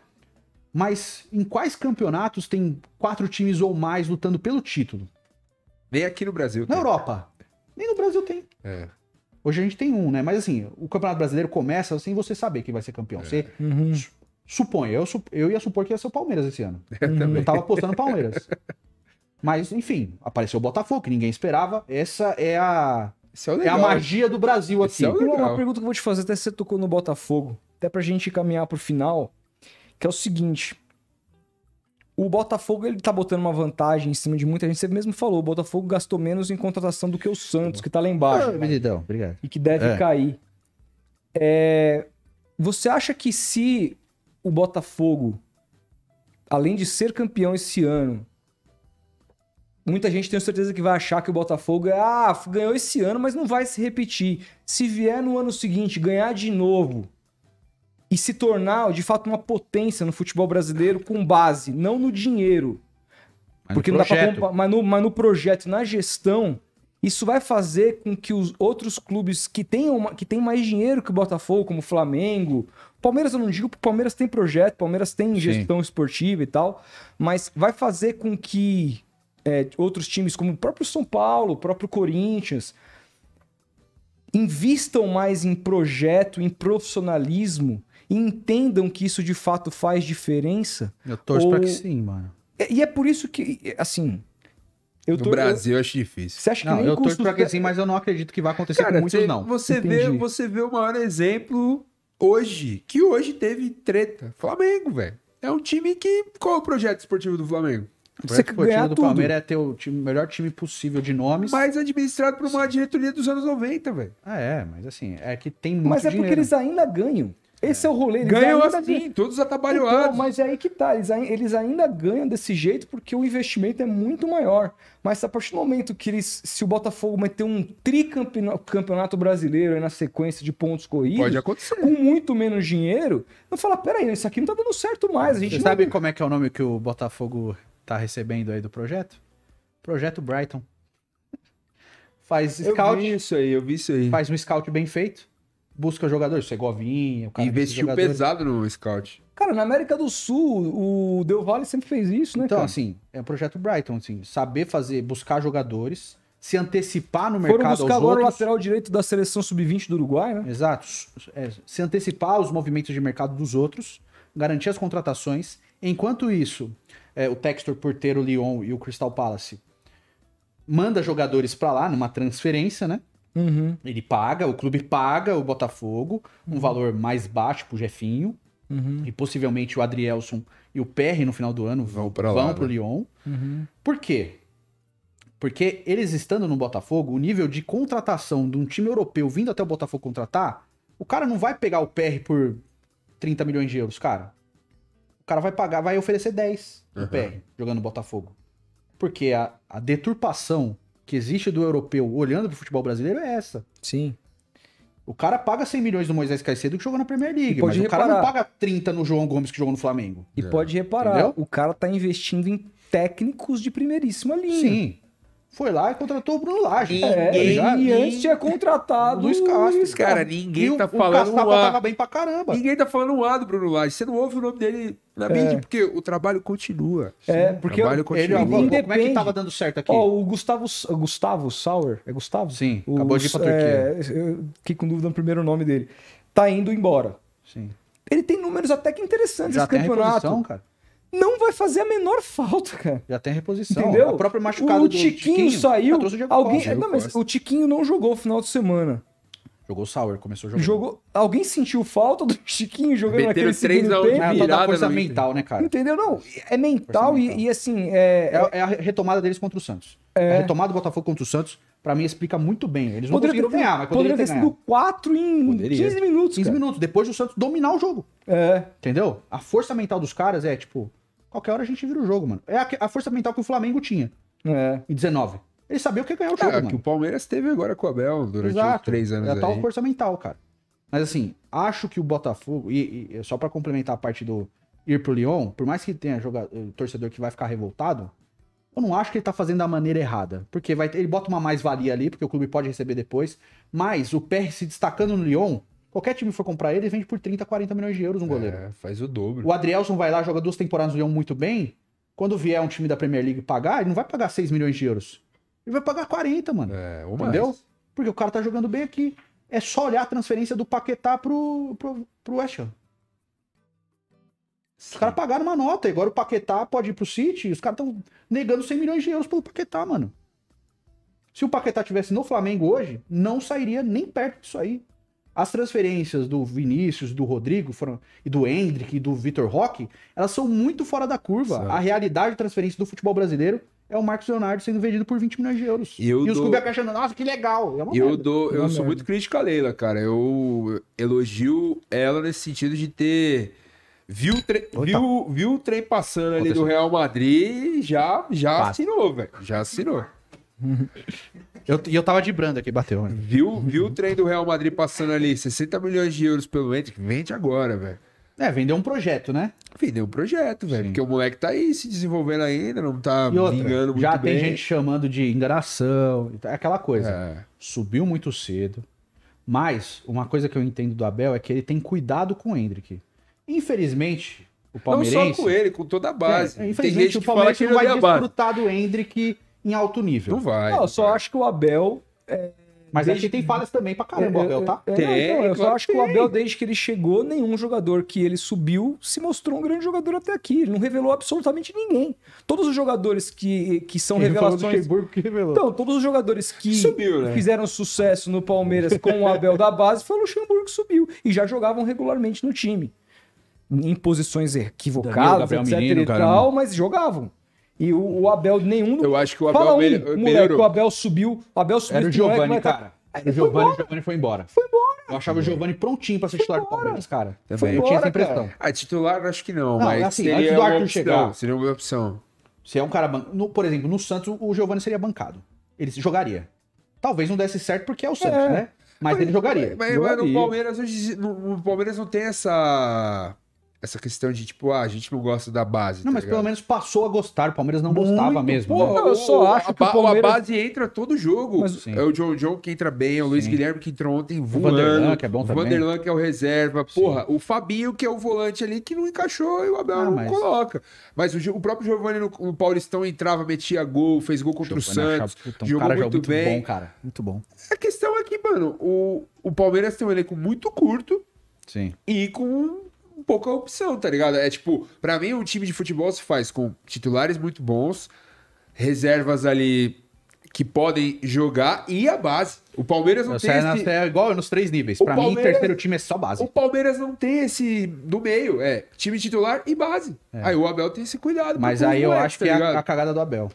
Mas em quais campeonatos tem quatro times ou mais lutando pelo título? Nem aqui no Brasil. Na tem. Europa. Nem no Brasil tem. É. Hoje a gente tem um, né? Mas assim, o Campeonato Brasileiro começa sem você saber quem vai ser campeão. Você é. uhum. supõe, eu, eu ia supor que ia ser o Palmeiras esse ano. [laughs] Eu, eu tava apostando Palmeiras. Mas, enfim, apareceu o Botafogo, que ninguém esperava. Essa é a. É, é, a magia do Brasil aqui. Esse é Uma pergunta que eu vou te fazer, até você tocou no Botafogo, até pra gente caminhar pro final, que é o seguinte o Botafogo ele tá botando uma vantagem em cima de muita gente. Você mesmo falou, o Botafogo gastou menos em contratação do que o Santos, tá que tá lá embaixo. Ah, né? obrigado. E que deve é. cair. É... Você acha que se o Botafogo, além de ser campeão esse ano, muita gente tem certeza que vai achar que o Botafogo é, ah, ganhou esse ano, mas não vai se repetir. Se vier no ano seguinte ganhar de novo, e se tornar de fato uma potência no futebol brasileiro com base não no dinheiro, mas porque no não projeto. dá pra, mas, no, mas no projeto, na gestão, isso vai fazer com que os outros clubes que tenham que tem mais dinheiro que o Botafogo, como o Flamengo, Palmeiras eu não digo, porque o Palmeiras tem projeto, Palmeiras tem gestão Sim. esportiva e tal, mas vai fazer com que é, outros times como o próprio São Paulo, o próprio Corinthians, invistam mais em projeto, em profissionalismo e entendam que isso de fato faz diferença. Eu torço ou... pra que sim, mano. É, e é por isso que, assim, eu no Brasil eu acho difícil. Você acha que não, nem eu custo... torço pra que sim, mas eu não acredito que vai acontecer Cara, com muitos, você, não. Você vê, você vê o maior exemplo hoje, que hoje teve treta. Flamengo, velho. É um time que. Qual é o projeto esportivo do Flamengo? O projeto esportivo do tudo. Palmeiras é ter o time, melhor time possível de nomes. Mas administrado por uma diretoria dos anos 90, velho. Ah, é, mas assim, é que tem muito. Mas é dinheiro. porque eles ainda ganham. Esse é o rolê. Eles ganham ainda... assim, todos atabalhoados. Então, mas é aí que tá. Eles, eles ainda ganham desse jeito porque o investimento é muito maior. Mas a partir do momento que eles. Se o Botafogo meter um tricampeonato brasileiro na sequência de pontos corridos. Pode acontecer. Com muito menos dinheiro, eu falo, peraí, isso aqui não tá dando certo mais. A gente Você sabe como é que é o nome que o Botafogo tá recebendo aí do projeto? Projeto Brighton. Faz scout. Eu vi isso aí, eu vi isso aí. Faz um scout bem feito busca jogadores, Segovinha, o cara. É Investiu né? pesado no Scout. Cara, na América do Sul, o Del Valle sempre fez isso, né? Então, cara? assim, é um projeto Brighton, assim, saber fazer, buscar jogadores, se antecipar no mercado. Foram buscar agora o lateral direito da seleção sub-20 do Uruguai, né? Exato. É, se antecipar aos movimentos de mercado dos outros, garantir as contratações. Enquanto isso, é, o Textor por ter o Lyon e o Crystal Palace manda jogadores para lá numa transferência, né? Uhum. Ele paga, o clube paga o Botafogo um uhum. valor mais baixo pro Jefinho. Uhum. E possivelmente o Adrielson e o PR no final do ano vão, pra vão lá, pro né? Lyon. Uhum. Por quê? Porque eles estando no Botafogo, o nível de contratação de um time europeu vindo até o Botafogo contratar, o cara não vai pegar o PR por 30 milhões de euros, cara. O cara vai pagar, vai oferecer 10 o PR jogando no Botafogo. Porque a, a deturpação que existe do europeu olhando pro futebol brasileiro é essa. Sim. O cara paga 100 milhões no Moisés Caicedo que jogou na Premier League, mas reparar. o cara não paga 30 no João Gomes que jogou no Flamengo. E é. pode reparar, Entendeu? o cara tá investindo em técnicos de primeiríssima linha. Sim foi lá e contratou o Bruno Lage. Ninguém, é, já, e antes tinha contratado Luiz Castro. cara, cara, ninguém tá o, tá falando o Castapa um tava bem pra caramba. Ninguém tá falando o A do Bruno Lage. Você não ouve o nome dele na é. mídia, porque o trabalho continua. É, Sim, porque o trabalho continua. Ele, ele como é que tava dando certo aqui? Ó, oh, o Gustavo, Gustavo Sauer, é Gustavo? Sim, o, acabou de ir pra Turquia. É, eu fiquei com dúvida no primeiro nome dele. Tá indo embora. Sim. Ele tem números até que interessantes já esse campeonato. cara não vai fazer a menor falta, cara. Já tem a reposição. Entendeu? O próprio machucado o Tiquinho, Tiquinho saiu. O alguém, Costa, não, mas o Tiquinho não jogou o final de semana. Jogou o Sauer, começou jogando. Jogou... Alguém sentiu falta do Tiquinho jogando Meteram três segundo tempo? É, virada, força mental, né, cara? Entendeu? Não, é mental, e, mental. e, assim... É-, é... é... a retomada deles contra o Santos. É. A retomada do Botafogo contra o Santos, pra mim, explica muito bem. Eles não poderia conseguiram ter, ganhar, mas poderia, poderia ter, ter sido quatro em poderia. 15 minutos, 15 minutos, depois do Santos dominar o jogo. É. Entendeu? A força mental dos caras é, tipo qualquer hora a gente vira o jogo, mano. É a, a força mental que o Flamengo tinha é. em 19. Ele sabia o que ganhar o é, jogo, é, mano. que o Palmeiras teve agora com o Abel durante Exato. três anos. É a aí. tal força mental, cara. Mas assim, acho que o Botafogo, e, e só para complementar a parte do ir pro Lyon, por mais que tenha jogador, eh, torcedor que vai ficar revoltado, eu não acho que ele tá fazendo da maneira errada. Porque vai, ele bota uma mais-valia ali, porque o clube pode receber depois. Mas o PR se destacando no Lyon Qualquer time for comprar ele, vende por 30, 40 milhões de euros um é, goleiro. É, faz o dobro. O Adrielson vai lá, joga duas temporadas no Lyon muito bem. Quando vier um time da Premier League pagar, ele não vai pagar 6 milhões de euros. Ele vai pagar 40, mano. É, ou Entendeu? Mais. Porque o cara tá jogando bem aqui. É só olhar a transferência do Paquetá pro, pro, pro West Ham. Os caras pagaram uma nota, agora o Paquetá pode ir pro City, os caras estão negando 100 milhões de euros pelo Paquetá, mano. Se o Paquetá tivesse no Flamengo hoje, não sairia nem perto disso aí. As transferências do Vinícius, do Rodrigo foram, e do Hendrick e do Vitor Roque, elas são muito fora da curva. Certo. A realidade de transferência do futebol brasileiro é o Marcos Leonardo sendo vendido por 20 milhões de euros. E, eu e os clubes achando, nossa, que legal. É eu merda. dou, é eu sou merda. muito crítico à Leila, cara. Eu elogio ela nesse sentido de ter viu, tre... viu, viu o trem passando ali Aconteceu. do Real Madrid e já, já assinou, velho. Já assinou. [laughs] Eu, e eu tava de branda aqui, bateu. Né? Viu, viu o trem do Real Madrid passando ali 60 milhões de euros pelo Hendrick? Vende agora, velho. É, vendeu um projeto, né? Vendeu um projeto, velho. Porque o moleque tá aí se desenvolvendo ainda, não tá outra, vingando muito Já tem bem. gente chamando de enganação, tá, aquela coisa. É. Subiu muito cedo. Mas, uma coisa que eu entendo do Abel é que ele tem cuidado com o Hendrick. Infelizmente, o Palmeirense... Não só com ele, com toda a é, base. É, infelizmente, o Palmeiras que não vai desfrutar do Hendrick em alto nível. Tu vai. Não, eu só é. acho que o Abel. É, mas desde... a gente tem falhas também pra caramba, é, o é, Abel, tá? É, tem, não, então, eu claro só acho que, que o Abel, desde que ele chegou, nenhum jogador que ele subiu se mostrou um grande jogador até aqui. Ele não revelou absolutamente ninguém. Todos os jogadores que, que são ele revelações. Que revelou. Então, todos os jogadores que subiu, né? fizeram sucesso no Palmeiras com o Abel da base foi o Luxemburgo que subiu. E já jogavam regularmente no time. Em posições equivocadas, etc. Menino, e tal, mas jogavam. E o, o Abel, nenhum. Eu acho que o Abel Fala um, melhor, moleque, melhorou. o Abel subiu. O Abel subiu. Era o Giovanni, moleque, tá- cara. Era o Giovanni, o Giovanni foi embora. Foi embora. Eu achava o Giovanni prontinho pra ser titular do Palmeiras, cara. Também. Foi embora, eu tinha essa impressão. Ah, titular acho que não, não mas assim, seria antes do Arthur opção, chegar. Seria uma opção. Se é um cara. Ban... No, por exemplo, no Santos, o Giovanni seria bancado. Ele se jogaria. Talvez não desse certo porque é o Santos, é. né? Mas, mas, ele jogaria. Mas, jogaria. mas no Palmeiras o no, no Palmeiras não tem essa essa questão de tipo, ah, a gente não gosta da base. Não, tá mas ligado? pelo menos passou a gostar. O Palmeiras não Muito, gostava mesmo. Pô, né? eu só acho a que o Palmeiras... a base entra todo jogo. Mas, é o John John que entra bem, é o Luiz sim. Guilherme que entrou ontem voando. O Vanderlan, que é bom também. O Vanderlan, que é o reserva. Porra, sim. o Fabinho, que é o volante ali, que não encaixou e o Abel ah, não mas... coloca. Mas o, o próprio Giovanni no, no, Paulistão entrava, metia gol, fez gol contra Giovani, o Santos. Achava, puta, um muito, muito bem. Bom, cara. Muito bom. A questão é que, mano, o, o Palmeiras tem um elenco muito curto. Sim. E com pouca opção, tá ligado? É tipo, para mim, um time de futebol se faz com titulares muito bons, reservas ali que podem jogar e a base. O Palmeiras não eu tem esse... É igual nos três níveis. Para mim, terceiro time é só base. O Palmeiras não tem esse do meio, é time titular e base. É. Aí o Abel tem esse cuidado. Mas aí eu é, acho tá que é a, a, cagada do Abel.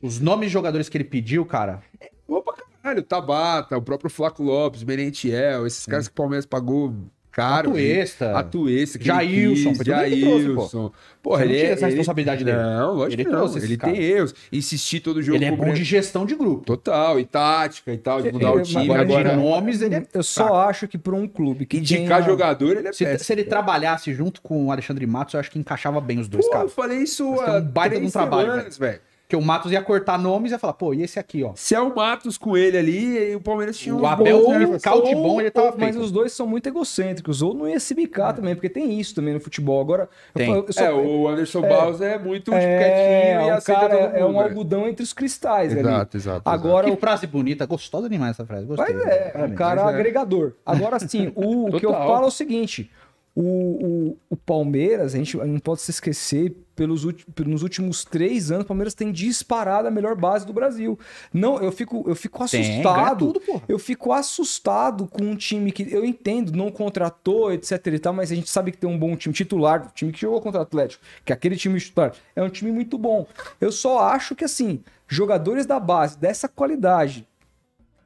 Os nomes de jogadores que ele pediu, cara... É, opa, caralho. Tabata, o próprio Flaco Lopes, Merentiel, esses caras que o Palmeiras pagou caro. Atuesta. Atuesta. Jailson. Jailson. Porra, ele não tinha é- essa responsabilidade ele... dele. Não, lógico ele não. Ele cara. tem erros. Insistir todo jogo. Ele é bom de gestão de grupo. Total. E tática e tal, de mudar o é, time. Agora, agora... nomes, ele... É eu só acho que para um clube que Indicar tenha... jogador, ele é se, péssimo. Se ele trabalhasse junto com o Alexandre Matos, eu acho que encaixava bem os dois, Pô, cara. eu falei isso há um baita três de um trabalho, velho. Porque o Matos ia cortar nomes e ia falar, pô, e esse aqui, ó. Se é o Matos com ele ali, o Palmeiras tinha um. O Abel, o caute bom, ele tava Mas os dois são muito egocêntricos. Ou não ia se bicar é. também, porque tem isso também no futebol. Agora. Tem. Eu, eu só, é, o Anderson é, é muito tipo, é, quietinho é, e cara, É um algodão entre os cristais, exato, ali. Exato, exato. Agora, que o... frase bonita, gostosa demais essa frase. Gostei. Mas é, é um é. cara agregador. Agora sim, o, o que eu falo é o seguinte: o, o, o Palmeiras, a gente não pode se esquecer, pelos nos últimos três anos, o Palmeiras tem disparado a melhor base do Brasil. Não, eu fico, eu fico assustado. Tem, tudo, eu fico assustado com um time que eu entendo, não contratou, etc e tal, mas a gente sabe que tem um bom time titular, o time que jogou contra o Atlético, que é aquele time titular é um time muito bom. Eu só acho que assim, jogadores da base dessa qualidade,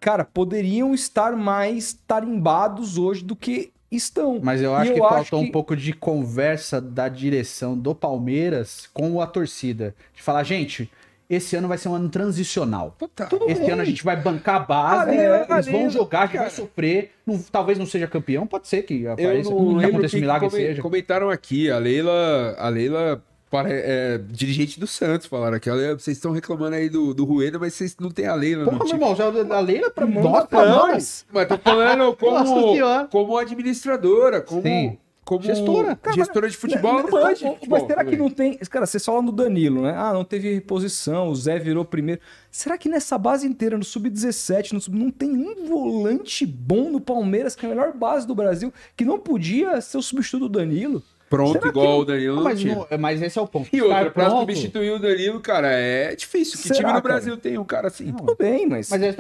cara, poderiam estar mais tarimbados hoje do que estão. Mas eu acho eu que faltou que... um pouco de conversa da direção do Palmeiras com a torcida. De falar, gente, esse ano vai ser um ano transicional. Tá. Esse ano a gente vai bancar a base, ali, né? eles ali, vão jogar, a gente vai sofrer. Não, talvez não seja campeão, pode ser que apareça, eu não, não aconteça um milagre que seja. Comentaram aqui, a Leila, a Leila para, é, é, dirigente do Santos falaram aqui. Olha, vocês estão reclamando aí do, do Rueda, mas vocês não tem a Leila. Porra, meu irmão, já a Leila pra mão pra nós. Mas tô falando [laughs] como, como administradora, como. Como gestora. Cara, gestora de futebol, não, não Mas, futebol, tipo, mas será também. que não tem. Cara, você fala no Danilo, né? Ah, não teve reposição, o Zé virou primeiro. Será que nessa base inteira, no Sub-17, sub, não tem um volante bom no Palmeiras, que é a melhor base do Brasil, que não podia ser o substituto do Danilo? pronto Será igual que... o Danilo ah, não, mas é, Não, mas esse é o ponto. E outra, pra pronto... substituir o Danilo, cara, é difícil. Que Será, time no Brasil cara? tem um cara assim? Não, Tudo bem, mas... Mas é,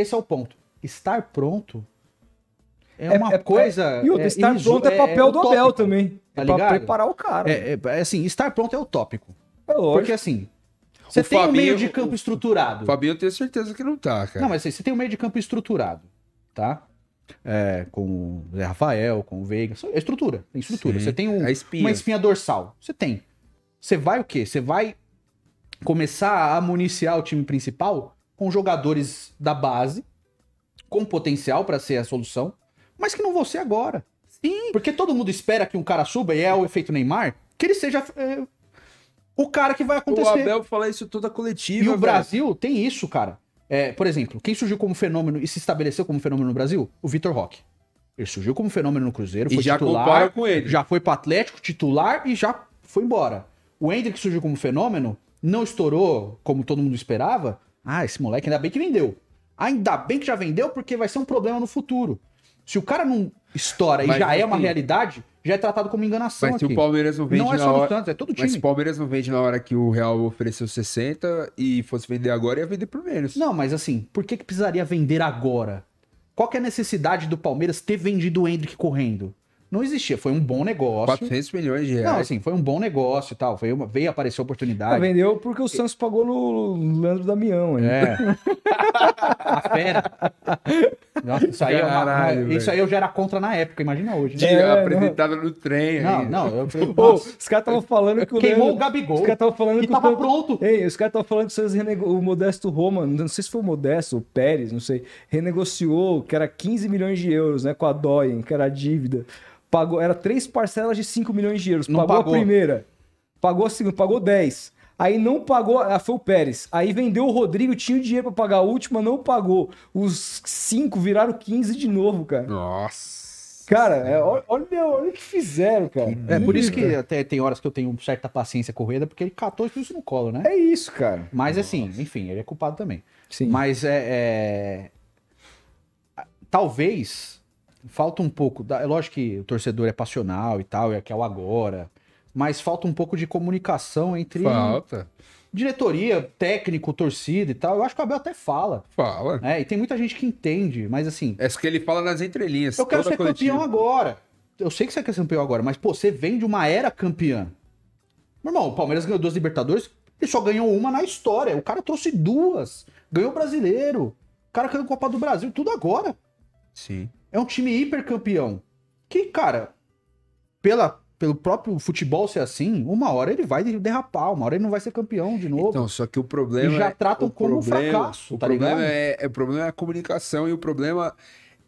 esse, é o ponto. Estar pronto é, é uma é, coisa. e é, estar pronto é papel do Abel também. Tá pra preparar o cara. É, assim, estar pronto é utópico. É lógico. Porque assim. Você o tem Fabinho, um meio de campo estruturado. O Fabinho eu tenho certeza que não tá, cara. Não, mas assim, você tem um meio de campo estruturado, tá? é, com o Zé Rafael, com o Veiga. É estrutura, tem estrutura. Sim. Você tem um, espinha. uma espinha dorsal. Você tem. Você vai o quê? Você vai começar a municiar o time principal com jogadores da base, com potencial para ser a solução, mas que não vão ser agora. Sim. Porque todo mundo espera que um cara suba, e é o efeito Neymar, que ele seja é, o cara que vai acontecer. O Abel fala isso toda coletiva. E o velho. Brasil tem isso, cara. É, por exemplo, quem surgiu como fenômeno e se estabeleceu como fenômeno no Brasil? O Vitor Roque. Ele surgiu como fenômeno no Cruzeiro, foi e já titular, compara com ele. Já foi pro Atlético, titular e já foi embora. O Hendrick surgiu como fenômeno, não estourou como todo mundo esperava. Ah, esse moleque ainda bem que vendeu. Ainda bem que já vendeu porque vai ser um problema no futuro. Se o cara não estoura e já é uma assim, realidade, já é tratado como enganação. Mas se o Palmeiras não vende. Não é só hora... Santos, é todo time. Mas se o Palmeiras não vende na hora que o Real ofereceu 60 e fosse vender agora, ia vender por menos. Não, mas assim, por que, que precisaria vender agora? Qual que é a necessidade do Palmeiras ter vendido o Hendrick correndo? não existia. Foi um bom negócio. 400 milhões de reais. Não, assim, foi um bom negócio e tal. Foi uma, veio aparecer oportunidade. Vendeu porque o Santos pagou no Leandro Damião. Hein? É. [laughs] a fera. Nossa, isso aí, Caralho, é uma, isso aí eu já era contra na época, imagina hoje. Né? É, no trem. Não, aí. não. Eu, Pô, os caras estavam falando que o Queimou Leandro, o Gabigol. Os caras estavam falando que, que tava o, pronto. Ei, os caras estavam falando que o, o Modesto Roma, não sei se foi o Modesto, o Pérez, não sei, renegociou que era 15 milhões de euros, né, com a Doyen, que era a dívida. Pagou, era três parcelas de 5 milhões de euros. Não pagou, pagou. a primeira. Pagou a segunda, pagou 10. Aí não pagou, ah, foi o Pérez. Aí vendeu o Rodrigo, tinha o dinheiro para pagar a última, não pagou. Os 5 viraram 15 de novo, cara. Nossa. Cara, é, olha, olha o que fizeram, cara. Que é por isso que até tem horas que eu tenho certa paciência com o porque ele catou isso no colo, né? É isso, cara. Mas assim, Nossa. assim, enfim, ele é culpado também. Sim. Mas é... é... Talvez falta um pouco. Da, é lógico que o torcedor é passional e tal, é que é o agora. Mas falta um pouco de comunicação entre. Falta. Diretoria, técnico, torcida e tal. Eu acho que o Abel até fala. Fala. É, e tem muita gente que entende, mas assim. É isso que ele fala nas entrelinhas. Eu quero ser coletiva. campeão agora. Eu sei que você quer ser campeão agora, mas pô, você vem de uma era campeã. Meu irmão, o Palmeiras ganhou duas Libertadores, e só ganhou uma na história. O cara trouxe duas. Ganhou o brasileiro. O cara ganhou a Copa do Brasil, tudo agora. Sim. É um time hipercampeão. Que, cara, pela, pelo próprio futebol ser assim, uma hora ele vai derrapar, uma hora ele não vai ser campeão de novo. Então, só que o problema. E já é, tratam como problema, um fracasso. O, tá problema ligado? É, é, o problema é a comunicação e o problema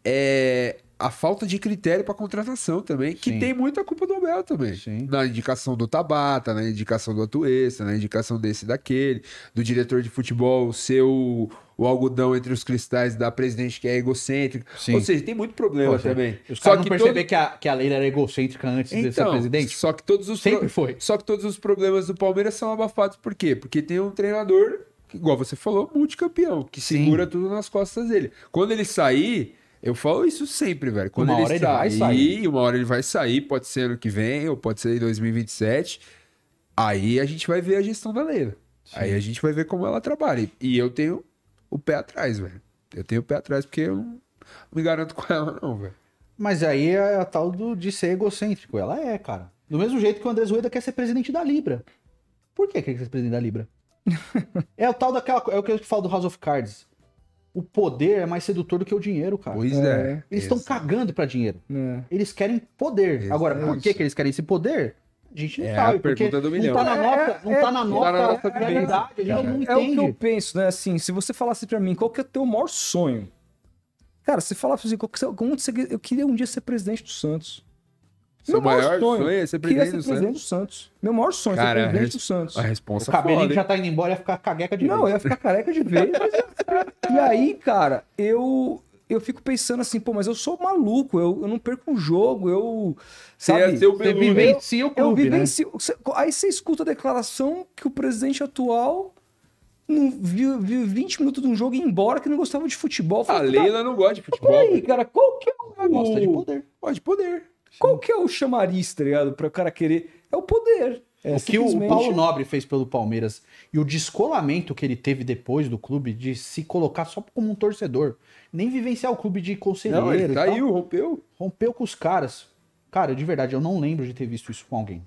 é a falta de critério para contratação também, Sim. que tem muita culpa do Abel também. Sim. Na indicação do Tabata, na indicação do Atuesta, na indicação desse daquele, do diretor de futebol ser o, o algodão entre os cristais da presidente que é egocêntrica. Sim. Ou seja, tem muito problema seja, também. Os só que perceber todo... que, a, que a Leila era egocêntrica antes então, de ser então, presidente? Só que todos os Sempre pro... foi. Só que todos os problemas do Palmeiras são abafados por quê? Porque tem um treinador, igual você falou, multicampeão, que segura tudo nas costas dele. Quando ele sair eu falo isso sempre, velho. Quando uma ele, hora sair, ele vai sair, uma hora ele vai sair, pode ser ano que vem, ou pode ser em 2027. Aí a gente vai ver a gestão da Leila. Sim. Aí a gente vai ver como ela trabalha. E eu tenho o pé atrás, velho. Eu tenho o pé atrás porque eu não me garanto com ela, não, velho. Mas aí é a tal do, de ser egocêntrico. Ela é, cara. Do mesmo jeito que o Andrés Rueda quer ser presidente da Libra. Por que quer ser presidente da Libra? [laughs] é o tal daquela. É o que eu falo do House of Cards o poder é mais sedutor do que o dinheiro, cara. Pois é. é. Eles estão cagando para dinheiro. É. Eles querem poder. Agora, por que, que eles querem esse poder? A gente não é sabe. A pergunta do milhão. Não tá na é, nota, não tá na é, nota, na nossa é, verdade, a gente não entende. É o que eu penso, né? Assim, se você falasse para mim, qual que é o teu maior sonho? Cara, se falasse assim, qual que, onde você, eu queria um dia ser presidente do Santos. Seu Meu maior sonho, sonho é ser presidente, do, presidente Santos. do Santos. Meu maior sonho Cara, é ser presidente do Santos. A resposta o cabelinho foda, já tá indo embora, ia ficar cagueca de Não, vez. ia ficar careca de vez. e aí, cara, eu eu fico pensando assim, pô, mas eu sou maluco, eu, eu não perco um jogo, eu. Sabe? Você, é você vivencia o clube, eu né? vivencio, né? Aí você escuta a declaração que o presidente atual viu, viu 20 minutos de um jogo e embora que não gostava de futebol. Falei, a Leila não gosta de futebol. Peraí, cara, qual que é o. Gosta de poder. Gosta de poder. Qual que é o chamariz, tá ligado? Para o cara querer. É o poder. É, o que simplesmente... o Paulo Nobre fez pelo Palmeiras e o descolamento que ele teve depois do clube de se colocar só como um torcedor, nem vivenciar o clube de conselheiro. Não, ele caiu, tá rompeu. Rompeu com os caras. Cara, de verdade, eu não lembro de ter visto isso com alguém.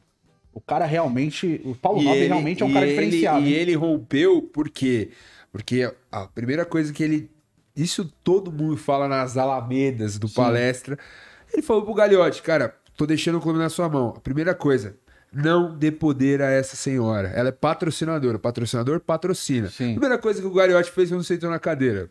O cara realmente. O Paulo e Nobre ele, realmente é um cara ele, diferenciado. E hein? ele rompeu por quê? Porque a primeira coisa que ele. Isso todo mundo fala nas alamedas do Sim. palestra ele falou pro Gagliotti, cara, tô deixando o clube na sua mão. A primeira coisa, não dê poder a essa senhora. Ela é patrocinadora. O patrocinador patrocina. Sim. Primeira coisa que o Gagliotti fez quando sentou na cadeira.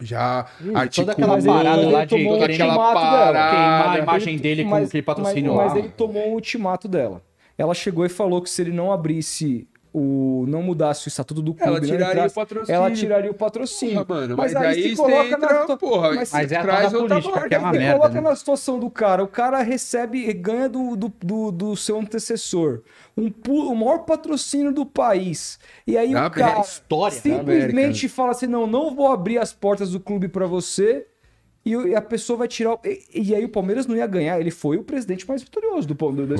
Já hum, articulou... Toda aquela parada lá de... Toda aquela parada... Queimar a imagem ele, dele mas, com aquele patrocínio mas, lá. Mas ele tomou o ultimato dela. Ela chegou e falou que se ele não abrisse o não mudasse o estatuto do clube, ela né, tiraria, entrasse, o patrocínio. ela tiraria o patrocínio. Porra, mano, mas, mas aí, você coloca entra, na porra, mas, mas é traz outra política, que é uma merda, coloca né? na situação do cara, o cara recebe ganha do, do, do, do seu antecessor um o maior patrocínio do país. E aí da o cara história, simplesmente né? fala assim: "Não, não vou abrir as portas do clube para você" e a pessoa vai tirar. E, e, aí o Palmeiras não ia ganhar. Ele foi o presidente mais vitorioso do Palmeiras.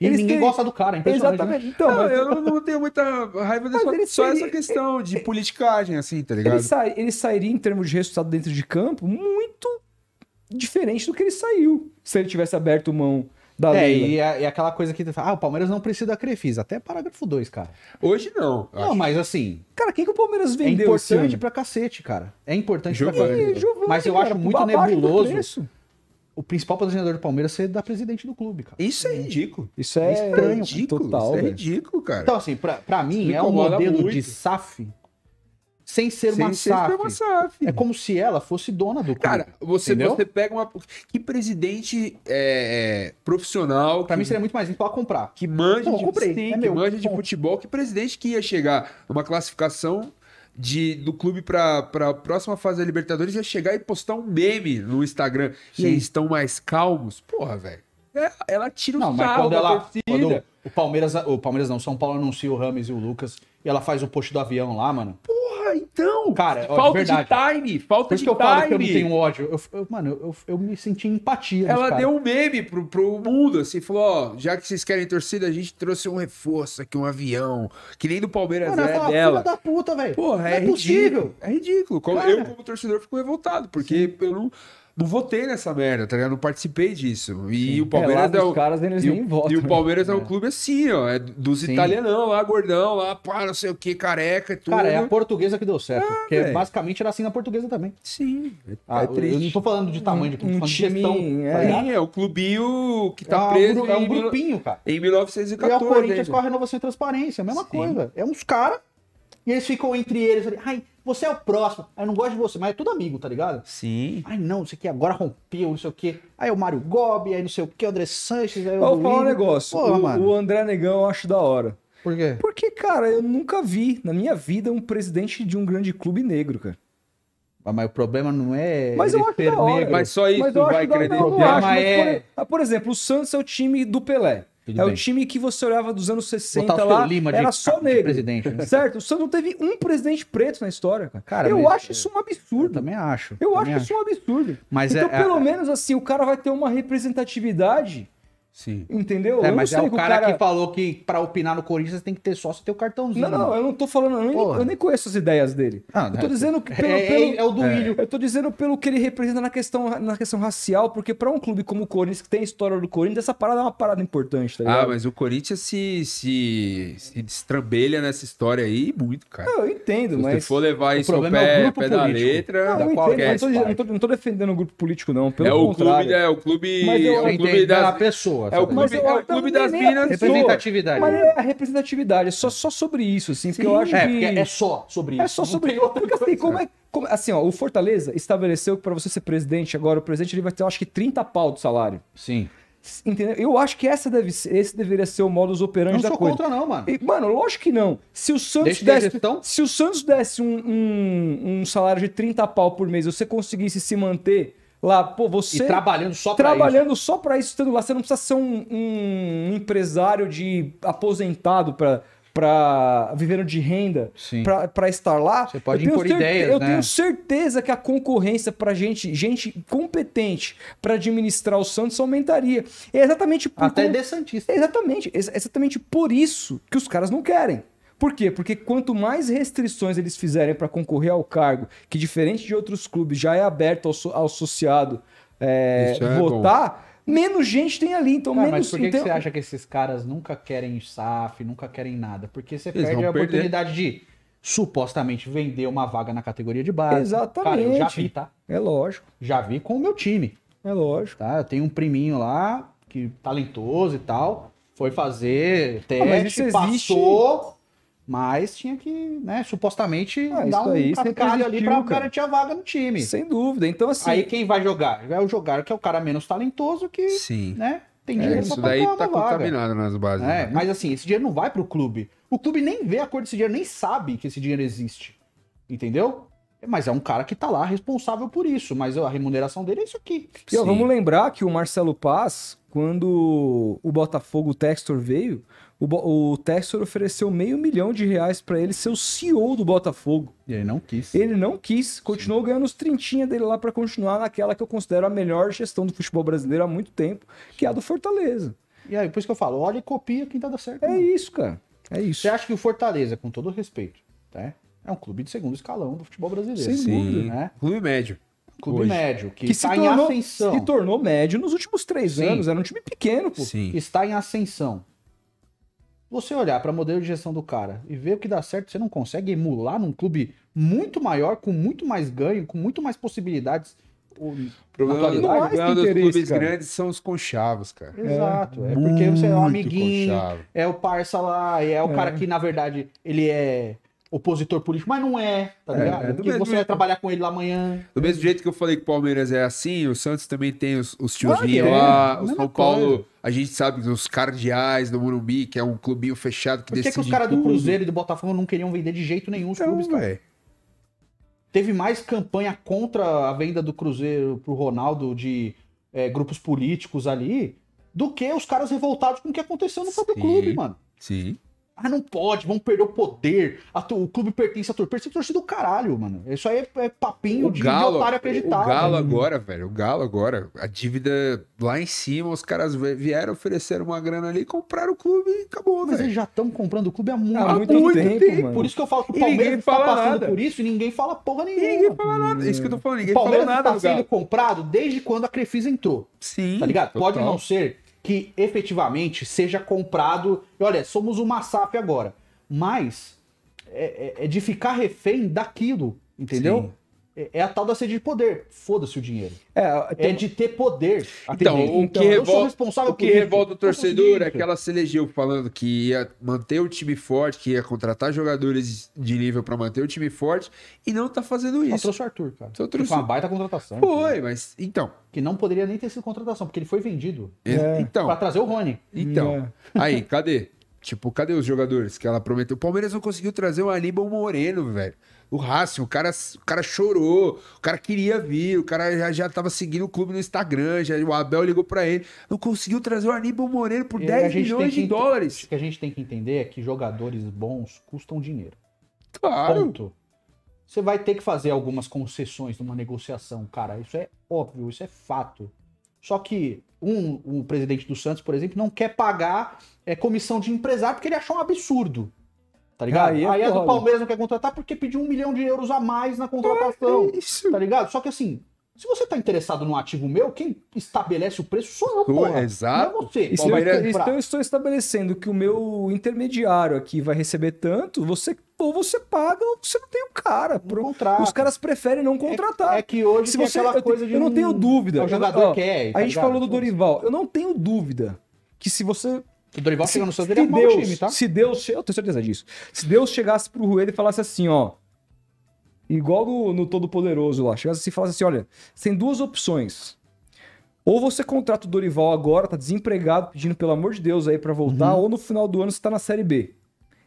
E ninguém têm... gosta do cara, é né? Exatamente. Então, não, mas... Eu não tenho muita raiva desse mas Só essa questão de é, é. politicagem, assim, tá ligado? Ele, sa... ele sairia, em termos de resultado dentro de campo, muito diferente do que ele saiu. Se ele tivesse aberto mão da é, Leila. E, é, e é aquela coisa que tu fala, ah, o Palmeiras não precisa da Crefisa, até parágrafo 2, cara. Hoje não. Não, acho. mas assim. Cara, quem que o Palmeiras é vendeu? É importante pra cacete, cara. É importante Giovani, pra cacete. mas eu cara, acho muito nebuloso o principal patrocinador do Palmeiras ser da presidente do clube, cara. Isso é ridículo. Isso é, é estranho, ridículo. Total, isso é ridículo, cara. Então, assim, pra, pra mim, é um modelo muito. de SAF sem ser sem uma ser SAF. Uma SAF. É como se ela fosse dona do clube. Cara, você, você pega uma. Que presidente é, é, profissional. Pra que... mim seria muito mais limpo pra comprar. Que manja de, é que manja de futebol. Que presidente que ia chegar numa classificação de, do clube para a próxima fase da Libertadores ia chegar e postar um meme no Instagram. Sim. E eles estão mais calmos? Porra, velho. É, ela tira o não, mas quando ela, quando o Palmeiras, o Palmeiras não, São Paulo anuncia o Rames e o Lucas e ela faz o post do avião lá, mano. Pô, Porra, então. Cara, ó, falta de, verdade. time, falta de time. que eu falo que eu não tenho ódio. Eu, eu, mano, eu, eu me senti empatia. Ela cara. deu um meme pro, pro mundo, assim, falou: ó, já que vocês querem torcida, a gente trouxe um reforço aqui, um avião. Que nem do Palmeiras mano, é falo, dela. Filha da puta, velho. Porra, não é, é ridículo. É ridículo. Cara. Eu, como torcedor, fico revoltado, porque Sim. eu não não votei nessa merda, tá ligado? Não participei disso. E Sim. o é, Palmeiras é, é o... caras eles e, nem votam. E o Palmeiras é um né? clube assim, ó, é dos Sim. italianão, lá gordão, lá pá, não sei o que, careca e tudo. Cara, é a portuguesa que deu certo, ah, porque basicamente era assim na portuguesa também. Sim. É triste. Ah, é eu não tô falando de tamanho, de um, um time, gestão, é. Tá é o clubinho que tá é preso um, é um grupinho, cara. Em 1914. E o Corinthians com a renovação e transparência, a mesma Sim. coisa. É uns caras e eles ficam entre eles ali, ai, você é o próximo. Aí não gosto de você, mas é tudo amigo, tá ligado? Sim. Ai não, isso aqui agora rompeu, não sei o quê. Aí o Mário Gobi, aí não sei o quê, o André Sanches. Aí o vou falar um negócio. Pô, o, mano. o André Negão eu acho da hora. Por quê? Porque, cara, eu nunca vi na minha vida um presidente de um grande clube negro, cara. Ah, mas o problema não é mas eu acho ser Mas só isso mas vai crer. O é... Por, ah, por exemplo, o Santos é o time do Pelé. Tudo é bem. o time que você olhava dos anos 60 lá, Lima era de, só negro. Presidente, né? Certo? O não teve um presidente preto na história, cara. cara eu acho isso um absurdo. Eu também acho. Eu também acho, acho isso um absurdo. Mas então, é, é, pelo é, menos assim, o cara vai ter uma representatividade Sim. Entendeu? É, mas é o cara, cara, que falou que para opinar no Corinthians tem que ter sócio e ter o cartãozinho. Não, não, eu não tô falando, eu nem, eu nem conheço as ideias dele. Ah, eu tô é, dizendo que é, pelo, é, pelo, é, o do é, Eu tô dizendo pelo que ele representa na questão, na questão racial, porque para um clube como o Corinthians, que tem a história do Corinthians, essa parada é uma parada importante, tá ligado? Ah, mas o Corinthians se, se, se destrambelha nessa história aí muito, cara. Não, eu entendo, Se mas. Se for levar isso ao pé, é pé da letra, não, da qualquer. Entendo, não, tô, não, tô, defendendo o grupo político, não. Pelo é o contrário. Clube, é o clube. Mas eu, é o clube é da pessoa boa. É o clube, é o clube das minas. Representatividade. Mas é a representatividade. É só, só sobre isso, assim. Porque eu acho é, que. É só sobre é isso. É só sobre isso. Porque assim, como é. Como, assim, ó, o Fortaleza estabeleceu que para você ser presidente agora, o presidente ele vai ter, eu acho que 30 pau do salário. Sim. Entendeu? Eu acho que essa deve ser, esse deveria ser o modus operandi não da coisa. Não sou contra não, mano. E, mano, lógico que não. Se o Santos Deixa desse, se o Santos desse um, um, um, salário de 30 pau por mês, você conseguisse se manter lá, pô, você. E trabalhando só pra trabalhando isso. só para isso, estando lá, você não precisa ser um, um empresário de aposentado para para vivendo de renda, para estar lá. Você pode impor ideias, Eu né? tenho certeza que a concorrência para gente, gente competente para administrar o Santos aumentaria. É exatamente por Até como... de Santista. É exatamente, é exatamente por isso que os caras não querem. Por quê? Porque quanto mais restrições eles fizerem para concorrer ao cargo, que diferente de outros clubes já é aberto ao, so, ao associado é, é votar, bom. menos gente tem ali. Então, Cara, menos. Mas por que, então... que, você acha que esses caras nunca querem SAF, nunca querem nada? Porque você eles perde a perder. oportunidade de supostamente vender uma vaga na categoria de base. Exatamente. Cara, eu já vi, tá? É lógico. Já vi com o meu time. É lógico. Tá? Eu tenho um priminho lá, que talentoso e tal. Foi fazer ah, teste, ah, passou, mas tinha que, né, supostamente ah, dar um aí, cascalho ali para garantir a vaga no time. Sem dúvida. Então, assim. Aí quem vai jogar? É o jogar que é o cara menos talentoso que. Sim. Né, tem é, dinheiro é, Isso daí tá contaminado nas bases. É, né? mas assim, esse dinheiro não vai pro clube. O clube nem vê a cor desse dinheiro, nem sabe que esse dinheiro existe. Entendeu? Mas é um cara que tá lá responsável por isso, mas a remuneração dele é isso aqui. E ó, vamos lembrar que o Marcelo Paz, quando o Botafogo, o Textor veio, o, o Textor ofereceu meio milhão de reais para ele ser o CEO do Botafogo. E ele não quis. Ele não quis, continuou Sim. ganhando os trintinhas dele lá para continuar naquela que eu considero a melhor gestão do futebol brasileiro há muito tempo, que é a do Fortaleza. E aí, por isso que eu falo, olha e copia quem tá dando certo. É mano. isso, cara. É isso. Você acha que o Fortaleza, com todo respeito, né, é um clube de segundo escalão do futebol brasileiro. Sem Sim. dúvida, né? Clube médio clube Hoje. médio, que, que está tornou, em ascensão. Se tornou médio nos últimos três Sim. anos, era um time pequeno, pô. Sim. Está em ascensão você olhar para o modelo de gestão do cara e ver o que dá certo, você não consegue emular num clube muito maior, com muito mais ganho, com muito mais possibilidades. O problema, é do, dos clubes cara. grandes são os conchavos, cara. É. Exato. É, é porque você é um amiguinho, conchavo. é o parça lá, e é o é. cara que, na verdade, ele é opositor político, mas não é, tá é, ligado? É, é Porque você jeito. vai trabalhar com ele lá amanhã. Do mesmo jeito que eu falei que o Palmeiras é assim, o Santos também tem os, os tiozinhos é, lá, o São coisa. Paulo, a gente sabe os cardeais do Morumbi, que é um clubinho fechado que Por que decide Por que os caras do Cruzeiro e do Botafogo não queriam vender de jeito nenhum os então, clubes? Teve mais campanha contra a venda do Cruzeiro pro Ronaldo de é, grupos políticos ali do que os caras revoltados com o que aconteceu no próprio clube, mano. Sim. Ah, não pode, vão perder o poder. Tu, o clube pertence à torcida. Isso torcida do caralho, mano. Isso aí é, é papinho o de galo, otário acreditar. O Galo mano. agora, velho. O Galo agora. A dívida lá em cima, os caras vieram, oferecer uma grana ali, compraram o clube e acabou, Mas velho. eles já estão comprando o clube há muito, há muito, muito tempo. tempo por isso que eu falo que o Palmeiras fala tá passando nada. por isso e ninguém fala porra nenhuma. E ninguém fala nada. Isso que eu tô falando. Ninguém o Palmeiras falou nada, tá sendo comprado desde quando a Crefisa entrou. Sim. Tá ligado? Total. Pode não ser que efetivamente seja comprado. E olha, somos uma SAF agora. Mas é, é, é, de ficar refém daquilo, entendeu? Sim. É, é a tal da sede de poder. Foda-se o dinheiro. É, é tem... é de ter poder. Então, o que então, revolta, o que revolta o torcedor é que ela se elegeu falando que ia manter o time forte, que ia contratar jogadores de nível para manter o time forte e não tá fazendo isso. Só trouxe o Arthur, cara. trouxe... Foi uma baita contratação. Foi, né? mas então. Que não poderia nem ter sido contratação, porque ele foi vendido. É. é então. Pra trazer o Rony. Então. É. [laughs] Aí, cadê? Tipo, cadê os jogadores que ela prometeu? O Palmeiras não conseguiu trazer o Aníbal Moreno, velho. O Racing, o cara, o cara chorou, o cara queria vir, o cara já, já tava seguindo o clube no Instagram, já, o Abel ligou para ele. Não conseguiu trazer o Aníbal Moreira por é, e 10 milhões de dólares. O que a gente tem que entender é que jogadores bons custam dinheiro. Claro. Ponto. Você vai ter que fazer algumas concessões numa negociação, cara. Isso é óbvio, isso é fato. Só que um, o presidente do Santos, por exemplo, não quer pagar é, comissão de empresário porque ele achou um absurdo. Tá ligado? Aí, é, aí é do Palmeiras não quer contratar porque pediu um milhão de euros a mais na contratação. É isso. Tá ligado? Só que assim, se você tá interessado num ativo meu, quem estabelece o preço sou eu, porra. Exato. Não é você. E se eu, então eu estou estabelecendo que o meu intermediário aqui vai receber tanto, você ou você paga ou você não tem o um cara. Pro... Os caras preferem não é contratar. É, é que hoje se você, aquela eu, coisa de Eu não um... tenho dúvida. É o jogador eu, ó, quer. É, tá a gente ligado? falou do Dorival. Eu não tenho dúvida que se você o Dorival se, chegando no Santos, ele se é Deus, time, tá? Se Deus, eu tenho certeza disso. Se Deus chegasse pro Rueda e falasse assim, ó, igual no, no Todo Poderoso lá, chegasse assim e falasse assim, olha, tem duas opções. Ou você contrata o Dorival agora, tá desempregado, pedindo pelo amor de Deus aí para voltar, uhum. ou no final do ano você tá na Série B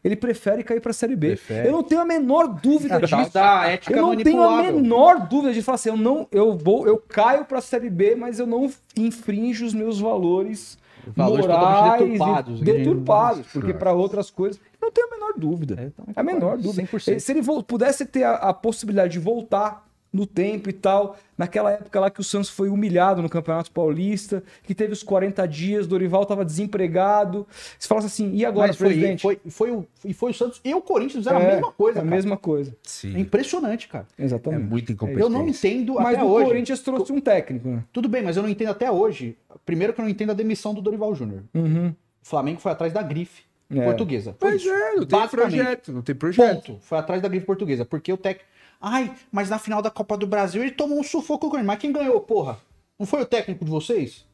ele prefere cair para a Série B. Prefere. Eu não tenho a menor dúvida é, tá, disso. Tá, ética eu é não tenho a menor dúvida de falar assim, eu não, eu vou, eu caio para a Série B, mas eu não infringo os meus valores valores morais deturpados, deturpados porque para outras coisas não tenho a menor dúvida. É, então, a menor dúvida. Se ele pudesse ter a, a possibilidade de voltar no tempo e tal. Naquela época lá que o Santos foi humilhado no Campeonato Paulista, que teve os 40 dias, Dorival estava desempregado. Você fala assim, e agora, Mas foi, presidente? Foi, foi, foi, e foi o Santos e o Corinthians, era é, a mesma coisa. A mesma coisa. Sim. É impressionante, cara. Exatamente. É muito incompetente. Eu não entendo mas até hoje. Mas o Corinthians trouxe um técnico, né? Tudo bem, mas eu não entendo até hoje. Primeiro que eu não entendo a demissão do Dorival Júnior. Uhum. O Flamengo foi atrás da grife é. portuguesa. Pois é, não tem projeto, não tem projeto. Ponto. Foi atrás da grife portuguesa, porque o técnico Ai, mas na final da Copa do Brasil ele tomou um sufoco grande. Mas quem ganhou, porra? Não foi o técnico de vocês?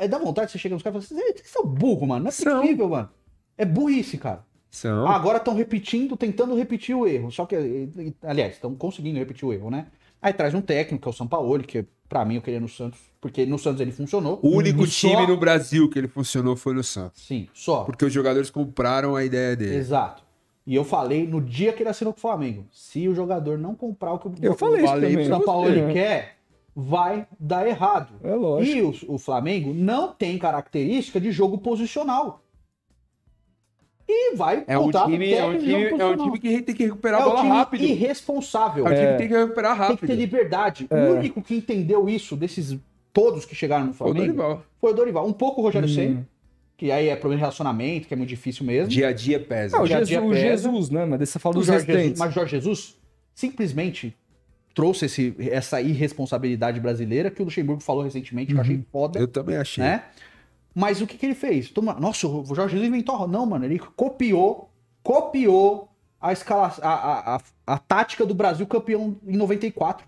É da vontade você chega nos caras e fala assim, vocês são burro, mano. Não é possível, mano. É burrice, cara. São. Ah, agora estão repetindo, tentando repetir o erro. Só que, aliás, estão conseguindo repetir o erro, né? Aí traz um técnico, que é o Sampaoli, que para mim eu queria no Santos, porque no Santos ele funcionou. O único só... time no Brasil que ele funcionou foi no Santos. Sim, só. Porque os jogadores compraram a ideia dele. Exato. E eu falei no dia que ele assinou com o Flamengo: se o jogador não comprar o que eu o, falei, São Paulo ele quer, vai dar errado. É lógico. E o, o Flamengo não tem característica de jogo posicional e vai é voltar. Um é time, é, um time, é um time que tem que recuperar é a bola time rápido. irresponsável. É um time que é. tem que recuperar rápido. Tem que ter liberdade. É. O único que entendeu isso, desses todos que chegaram no Flamengo, foi o Dorival. Foi o Dorival. Um pouco o Rogério hum. Senna, que aí é problema de relacionamento, que é muito difícil mesmo. Dia a dia pesa. Não, o, dia Jesus, pesa. Jesus, né? Mas você fala dos Jorge mas Jorge Jesus simplesmente trouxe esse, essa irresponsabilidade brasileira que o Luxemburgo falou recentemente, uhum. que eu achei uhum. foda. Eu também achei. Né? Mas o que, que ele fez? Toma, nossa, o Jorge Jesus inventou. Não, mano, ele copiou, copiou a, escala, a, a, a, a tática do Brasil campeão em 94.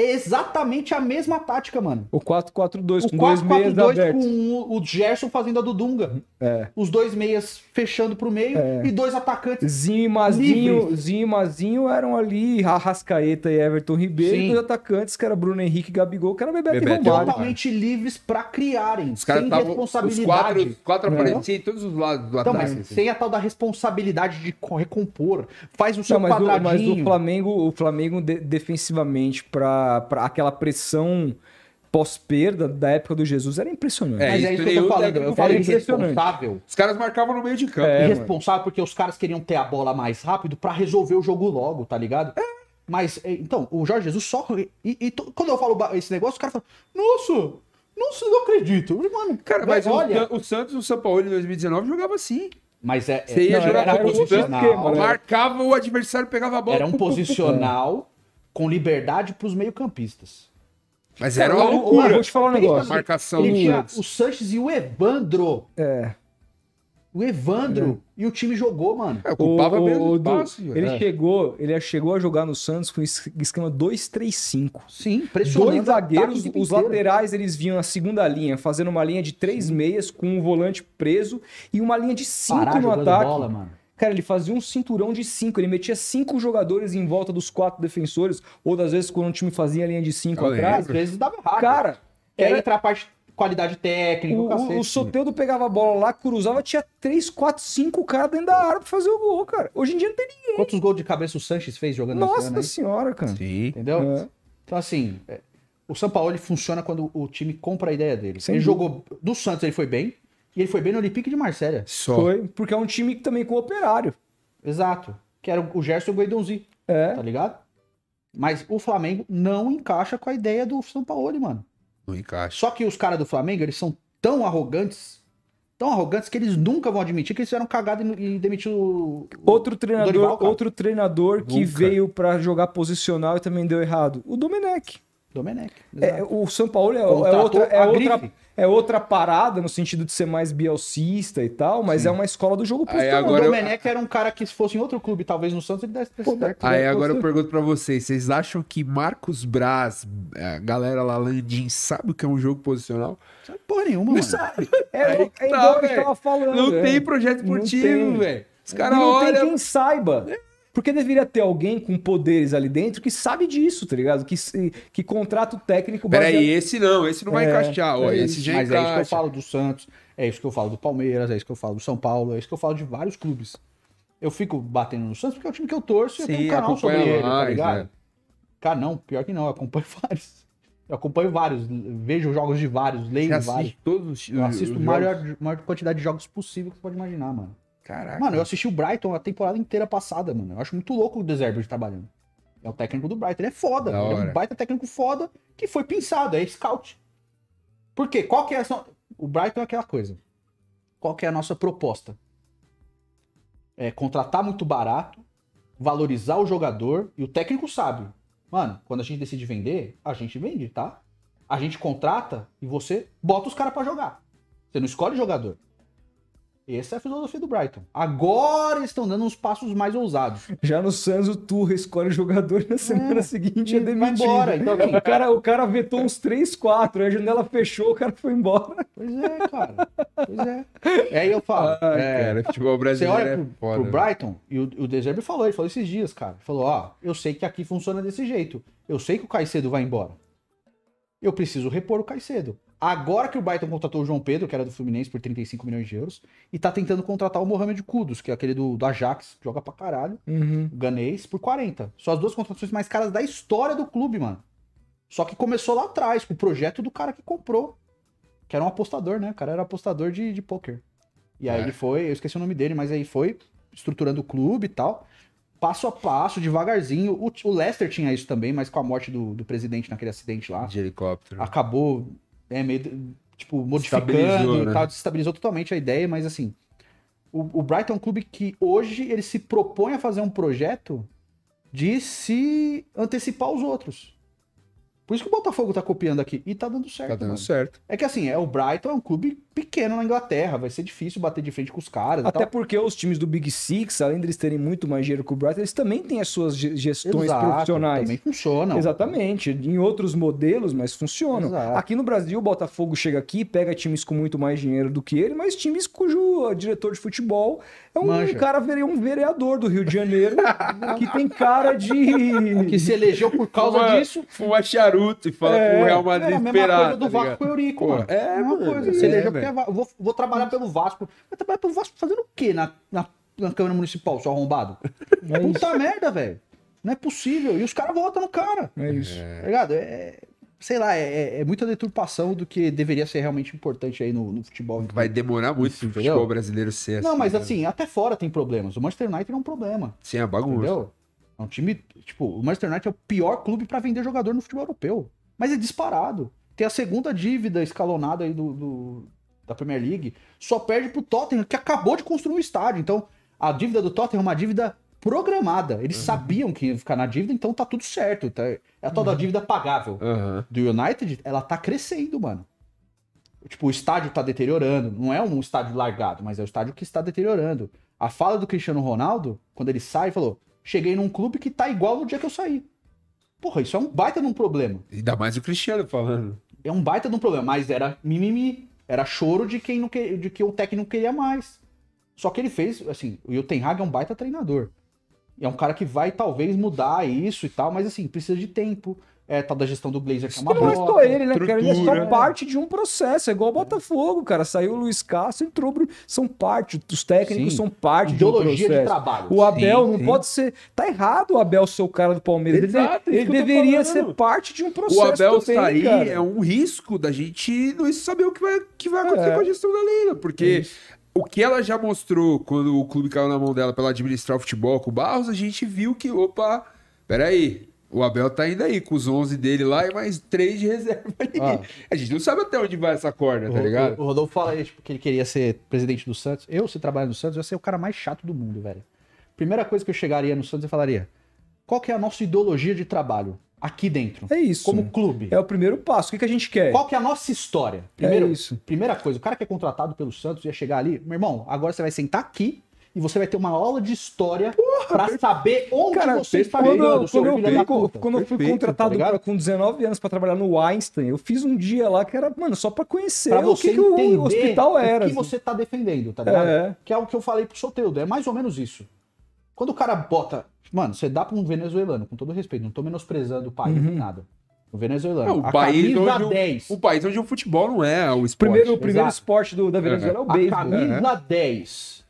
É exatamente a mesma tática, mano. O 4-4-2 com dois meias abertos. com o Gerson fazendo a Dudunga. É. Os dois meias fechando pro meio é. e dois atacantes. Zinho e Mazinho, livres. Zinho e Mazinho eram ali, Arrascaeta e Everton Ribeiro. Sim. E dois atacantes, que era Bruno Henrique e Gabigol, que era Bebeto, Bebeto e Romário. Totalmente cara. livres pra criarem, os sem tavam, responsabilidade. Os quatro, quatro é. apareciam em todos os lados do então, ataque. Mas, assim. Sem a tal da responsabilidade de recompor. Faz o seu Não, mas quadradinho. O, mas o Flamengo, o Flamengo de, defensivamente pra para aquela pressão pós-perda da época do Jesus era impressionante. É, Mas é isso que eu tô falando. Eu falei é irresponsável. Os caras marcavam no meio de campo. É, irresponsável porque os caras queriam ter a bola mais rápido para resolver o jogo logo, tá ligado? É. Mas, é, então, o Jorge Jesus só... E, e quando eu falo esse negócio, os caras fala... nossa, nossa, não acredito. Mano, cara, mas, olha... o, o Santos e o São Paulo em 2019 jogava assim. Mas é... Você ia não, jogar era, era um posicional. Marcava o adversário, pegava a bola. Era um posicional com liberdade para os meio-campistas. Mas era uma loucura. Vou te falar um negócio. Marcação ele tinha o Sanches e o Evandro. É. O Evandro é. e o time jogou, mano. É, ocupava o, mesmo passe, Ele é. chegou, ele chegou a jogar no Santos com esquema 2-3-5. Sim, Dois zagueiros, os laterais eles vinham na segunda linha, fazendo uma linha de três Sim. meias com um volante preso e uma linha de cinco Parar no ataque. Bola, mano. Cara, ele fazia um cinturão de cinco. Ele metia cinco jogadores em volta dos quatro defensores. Outras vezes, quando o time fazia a linha de cinco Eu atrás. Às vezes dava errado. Cara. Era... entrar a parte qualidade técnica. O, cacete. o Soteudo pegava a bola lá, cruzava, tinha três, quatro, cinco caras dentro da área pra fazer o gol, cara. Hoje em dia não tem ninguém. Quantos gols de cabeça o Sanches fez jogando Nossa ano, senhora, cara. Sim. Entendeu? É. Então, assim, é, o São Paulo funciona quando o time compra a ideia dele. Sem ele dúvida. jogou. Do Santos ele foi bem, e ele foi bem no Olympique de Marselha. Só. Foi, porque é um time que também com operário. Exato. Que era o Gerson Guedonzi. É. Tá ligado? Mas o Flamengo não encaixa com a ideia do São Paulo, mano. Não encaixa. Só que os caras do Flamengo, eles são tão arrogantes, tão arrogantes que eles nunca vão admitir que eles fizeram cagada e demitiu outro treinador, Dorival, outro treinador que veio para jogar posicional e também deu errado. O Domenech. Domenech. É, o São Paulo é, é outra, é outra, é outra parada no sentido de ser mais bielcista e tal, mas Sim. é uma escola do jogo Aí agora o Domenech eu... era um cara que se fosse em outro clube, talvez no Santos, ele desse Pô, certo. Né? Aí agora eu pergunto para vocês, vocês acham que Marcos Braz, a é, galera lá Landim, sabe o que é um jogo posicional? Sabe porra nenhuma, Não sabe. É, é, é tá, igual que eu tava falando. Não é. tem projeto esportivo, velho. Os caras olham... não tem quem saiba. É. Porque deveria ter alguém com poderes ali dentro que sabe disso, tá ligado? Que, que contrata o técnico. Peraí, esse não, esse não vai é, encaixar. Ó, é, esse já Mas encaixa. é isso que eu falo do Santos, é isso que eu falo do Palmeiras, é isso que eu falo do São Paulo, é isso que eu falo de vários clubes. Eu fico batendo no Santos porque é o time que eu torço Sim, e eu tenho um canal sobre ele, mais, tá ligado? Né? Cara, não, pior que não, eu acompanho [laughs] vários. Eu acompanho vários, vejo jogos de vários, leio vários. Todos os, eu assisto a maior, maior quantidade de jogos possível que você pode imaginar, mano. Caraca. Mano, eu assisti o Brighton a temporada inteira passada, mano. Eu acho muito louco o Deserbio tá trabalhando. É o técnico do Brighton. Ele é foda. Ele é um baita técnico foda que foi pensado, é scout. Por quê? Qual que é a... O Brighton é aquela coisa. Qual que é a nossa proposta? É contratar muito barato, valorizar o jogador e o técnico sabe. Mano, quando a gente decide vender, a gente vende, tá? A gente contrata e você bota os caras para jogar. Você não escolhe jogador. Essa é a filosofia do Brighton. Agora estão dando uns passos mais ousados. Já no Suns, o Turra escolhe o jogador na semana é, seguinte é demitido. Embora, então, assim, o, cara, o cara vetou uns 3, 4, a janela fechou, o cara foi embora. Pois é, cara. Pois é. E é aí eu falo. é, cara, futebol brasileiro. Você olha é pro, é foda, pro né? Brighton, e o, o Deserve falou, ele falou esses dias, cara. Ele falou: ó, eu sei que aqui funciona desse jeito. Eu sei que o Caicedo vai embora. Eu preciso repor o Caicedo. Agora que o Brighton contratou o João Pedro, que era do Fluminense, por 35 milhões de euros, e tá tentando contratar o Mohamed Kudos, que é aquele do, do Ajax, joga pra caralho, uhum. ganês, por 40. São as duas contratações mais caras da história do clube, mano. Só que começou lá atrás, com o projeto do cara que comprou, que era um apostador, né? O cara era apostador de, de pôquer. E aí é. ele foi, eu esqueci o nome dele, mas aí foi estruturando o clube e tal passo a passo, devagarzinho. O, o Leicester tinha isso também, mas com a morte do, do presidente naquele acidente lá. De helicóptero. Acabou é, meio, tipo, modificando e né? tal, desestabilizou totalmente a ideia, mas assim, o, o Brighton é um clube que hoje ele se propõe a fazer um projeto de se antecipar aos outros. Por isso que o Botafogo tá copiando aqui. E tá dando certo. Tá dando mano. certo. É que assim, é o Brighton é um clube pequeno na Inglaterra. Vai ser difícil bater de frente com os caras. Até porque os times do Big Six, além deles terem muito mais dinheiro que o Brighton, eles também têm as suas gestões Exato, profissionais. Também funcionam. Exatamente. Em outros modelos, mas funcionam. Exato. Aqui no Brasil, o Botafogo chega aqui, pega times com muito mais dinheiro do que ele, mas times cujo ah, diretor de futebol é um Mancha. cara, um vereador do Rio de Janeiro que tem cara de. Que se elegeu por causa fuma, disso. Fuma charuto e fala é, pro Real Madrid É a mesma esperar, coisa do tá Vasco pro Eurico, Pô, mano. É, é uma coisa. Assim. Se é, elegeu é, porque vou, vou, trabalhar pelo Vasco. Mas trabalhar pelo Vasco fazendo o quê na, na, na Câmara Municipal, seu arrombado? É Puta merda, velho. Não é possível. E os caras votam no cara. É isso. Tá ligado? É, sei lá, é, é, é, muita deturpação do que deveria ser realmente importante aí no, no futebol. Vai demorar muito o futebol entendeu? brasileiro ser Não, assim, mas né? assim, até fora tem problemas. O Manchester United é um problema. Sim, é bagunça. Entendeu? É um time, tipo, o Manchester United é o pior clube para vender jogador no futebol europeu. Mas é disparado. Tem a segunda dívida escalonada aí do, do da Premier League. Só perde pro Tottenham, que acabou de construir um estádio. Então, a dívida do Tottenham é uma dívida programada. Eles uhum. sabiam que ia ficar na dívida, então tá tudo certo. Tá... É a toda uhum. dívida pagável uhum. do United, ela tá crescendo, mano. Tipo, o estádio tá deteriorando. Não é um estádio largado, mas é o estádio que está deteriorando. A fala do Cristiano Ronaldo, quando ele sai, falou: cheguei num clube que tá igual no dia que eu saí. Porra, isso é um baita de um problema. Ainda mais o Cristiano falando. É um baita de um problema, mas era mimimi. Era choro de quem não que... de que o técnico queria mais. Só que ele fez, assim, o Ten Hag é um baita treinador é um cara que vai talvez mudar isso e tal, mas assim, precisa de tempo. É, tal da gestão do Blazer, que é uma Não é ele, né, cara? Ele é só parte de um processo. É igual o Botafogo, cara. Saiu o Luiz Castro, entrou Bruno. São parte, os técnicos sim. são parte Ideologia de um processo. de trabalho. O Abel sim, não sim. pode ser. Tá errado o Abel ser o cara do Palmeiras. Exato, ele, ele deveria ser parte de um processo. O Abel também, sair cara. é um risco da gente não saber o que vai, que vai acontecer é. com a gestão da Leila, porque. É isso o que ela já mostrou quando o clube caiu na mão dela para ela administrar o futebol com o Barros, a gente viu que, opa, peraí, o Abel tá ainda aí com os 11 dele lá e mais três de [laughs] reserva ali. Ah. A gente não sabe até onde vai essa corda, tá o, tá ligado? O, o Rodolfo fala aí tipo, que ele queria ser presidente do Santos. Eu, se trabalho no Santos, eu ia ser o cara mais chato do mundo, velho. Primeira coisa que eu chegaria no Santos e falaria: qual que é a nossa ideologia de trabalho? aqui dentro. É isso. Como clube. É o primeiro passo. O que, que a gente quer? Qual que é a nossa história? Primeiro, é isso. Primeira coisa, o cara que é contratado pelo Santos ia chegar ali, meu irmão, agora você vai sentar aqui e você vai ter uma aula de história para saber onde cara, você está quando, quando, eu, fui, quando, quando eu fui contratado tá com 19 anos para trabalhar no Einstein, eu fiz um dia lá que era, mano, só para conhecer pra o que, que o hospital era. O que assim. você tá defendendo, tá ligado? É. Que é o que eu falei pro Soteudo, é mais ou menos isso. Quando o cara bota Mano, você dá pra um venezuelano, com todo respeito, não tô menosprezando o país uhum. nem nada. O venezuelano. É, o, a país camisa onde 10. O, o país onde o futebol não é o esporte. Primeiro, o primeiro Exato. esporte do, da Venezuela é, é o beisebol. A camisa uhum. 10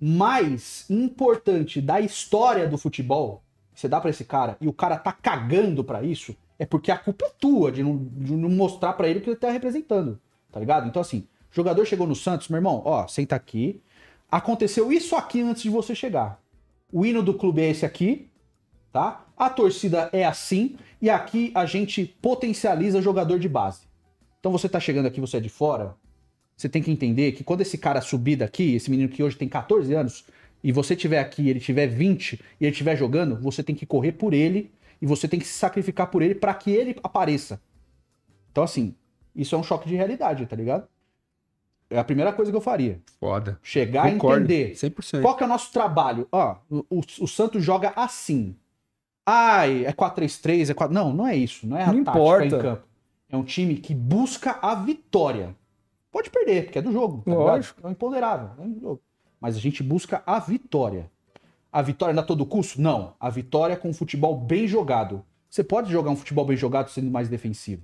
mais importante da história do futebol, você dá para esse cara, e o cara tá cagando para isso, é porque a culpa é tua de não, de não mostrar para ele o que ele tá representando. Tá ligado? Então, assim, jogador chegou no Santos, meu irmão, ó, senta aqui. Aconteceu isso aqui antes de você chegar o hino do clube é esse aqui, tá? A torcida é assim e aqui a gente potencializa jogador de base. Então você tá chegando aqui, você é de fora, você tem que entender que quando esse cara subir daqui, esse menino que hoje tem 14 anos, e você tiver aqui, ele tiver 20 e ele tiver jogando, você tem que correr por ele e você tem que se sacrificar por ele para que ele apareça. Então assim, isso é um choque de realidade, tá ligado? É a primeira coisa que eu faria. Foda. Chegar Concordo. a entender. 100%. Qual que é o nosso trabalho? Ó, o, o Santos joga assim. Ai, é 4-3-3, é 4... Não, não é isso. Não é a não é importa. em campo. É um time que busca a vitória. Pode perder, porque é do jogo. Tá Lógico. Ligado? É um imponderável. É um jogo. Mas a gente busca a vitória. A vitória na é todo custo? Não. A vitória é com um futebol bem jogado. Você pode jogar um futebol bem jogado sendo mais defensivo.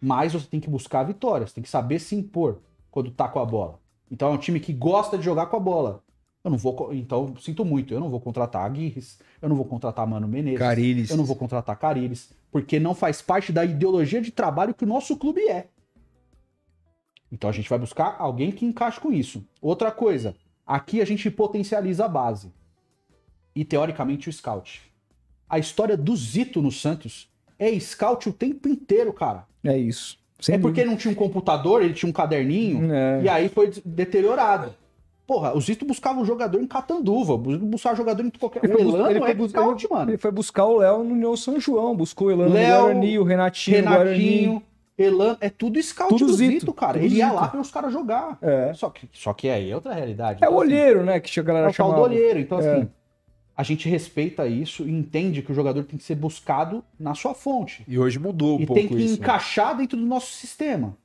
Mas você tem que buscar a vitória, você tem que saber se impor quando tá com a bola. Então é um time que gosta de jogar com a bola. Eu não vou, então sinto muito, eu não vou contratar Aguirres, eu não vou contratar Mano Menezes, Carilis. eu não vou contratar Cariles, porque não faz parte da ideologia de trabalho que o nosso clube é. Então a gente vai buscar alguém que encaixe com isso. Outra coisa, aqui a gente potencializa a base e teoricamente o scout. A história do Zito no Santos é scout o tempo inteiro, cara. É isso. Sem é porque dúvida. não tinha um computador, ele tinha um caderninho, é. e aí foi deteriorado. Porra, o Zito buscava um jogador em Catanduva, buscava jogador em qualquer... Ele o Elano ele foi, é buscar, ele, mano. ele foi buscar o Léo no União São João, buscou o Elano Léo, no Guarani, o Renatinho, Renatinho Guarani. Elano, é tudo scout tudo do Zito, Zito cara. Ele Zito. ia lá para os caras jogar. É. Só, que, só que aí é outra realidade. É então, o assim, olheiro, assim, né? Que a galera é chamava. do olheiro. Então, é. assim, a gente respeita isso e entende que o jogador tem que ser buscado na sua fonte. E hoje mudou um e pouco isso. E tem que isso, né? encaixar né? dentro do nosso sistema.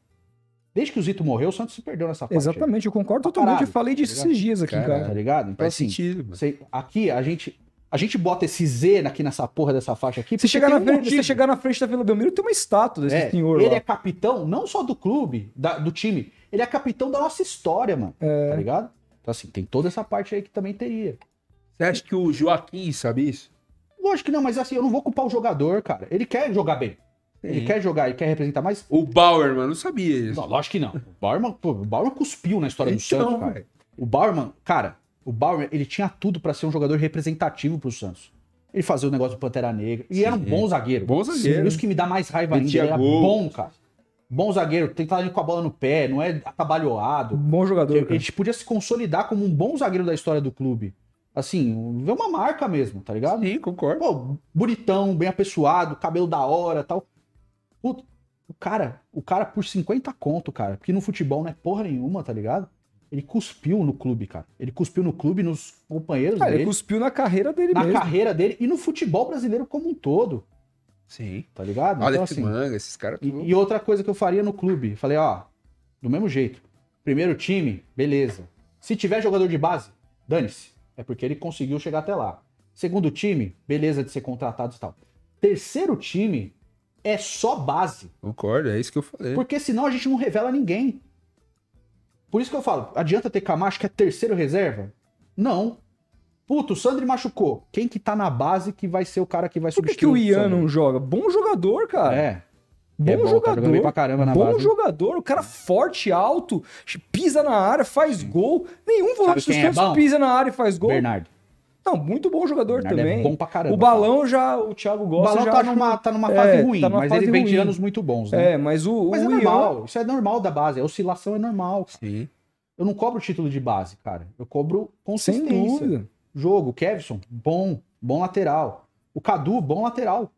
Desde que o Zito morreu, o Santos se perdeu nessa parte. Exatamente, aí. eu concordo tá totalmente. eu falei disso tá esses dias aqui, cara. cara. Tá ligado? Então, Faz assim, sentido. Você, aqui a gente, a gente bota esse Z aqui nessa porra dessa faixa aqui. Se chegar, na um frente, se chegar na frente da Vila Belmiro, tem uma estátua desse é, senhor. Ele lá. é capitão, não só do clube, da, do time, ele é capitão da nossa história, mano. É. Tá ligado? Então, assim, tem toda essa parte aí que também teria. Você acha que o Joaquim sabe isso? Lógico que não, mas assim, eu não vou culpar o jogador, cara. Ele quer jogar bem. Ele quer jogar, ele quer representar mais. O Bauer, mano, não sabia isso. Não, lógico que não. O Bauerman, pô, o Bauer cuspiu na história então, do Santos, cara. O Bauerman, cara, o Bauer, ele tinha tudo para ser um jogador representativo pro Santos. Ele fazia o negócio do Pantera Negra. E Sim. era um bom zagueiro. Bom zagueiro. Sim, isso que me dá mais raiva ainda. Ele era gol. bom, cara. Bom zagueiro, tem que estar com a bola no pé, não é atabalhoado. Bom jogador. Ele, cara. ele podia se consolidar como um bom zagueiro da história do clube. Assim, vê uma marca mesmo, tá ligado? Sim, concordo. Pô, bonitão, bem apessoado, cabelo da hora tal. Puta, o cara, o cara por 50 conto, cara, porque no futebol não é porra nenhuma, tá ligado? Ele cuspiu no clube, cara. Ele cuspiu no clube, nos companheiros cara, dele. Ele cuspiu na carreira dele na mesmo. Na carreira dele e no futebol brasileiro como um todo. Sim. Tá ligado? Olha então, assim, manga, esses caras. E, e outra coisa que eu faria no clube, falei, ó, do mesmo jeito. Primeiro time, beleza. Se tiver jogador de base, dane-se. É porque ele conseguiu chegar até lá. Segundo time, beleza de ser contratado e tal. Terceiro time é só base. Concordo, é isso que eu falei. Porque senão a gente não revela ninguém. Por isso que eu falo, adianta ter Camacho que é terceiro reserva? Não. Puto, o Sandri machucou. Quem que tá na base que vai ser o cara que vai Por substituir? Por que, que o Ian não joga? Bom jogador, cara. É. Bom, é bom jogador. Pra caramba na bom base. jogador, o cara forte, alto, pisa na área, faz gol. Nenhum volante dos é Santos é pisa na área e faz gol. Bernardo. Não, muito bom jogador Bernardo é também. É bom pra caramba. O balão já, o Thiago gosta. O balão tá, acho... numa, tá numa tá é, fase é, ruim, tá numa mas fase ele vem de anos muito bons, né? É, mas o. Mas o é normal, isso é normal da base. A oscilação é normal. Sim. Eu não cobro título de base, cara. Eu cobro consistência. Sem dúvida. Jogo, Kevson, bom, bom lateral. O Cadu, bom lateral.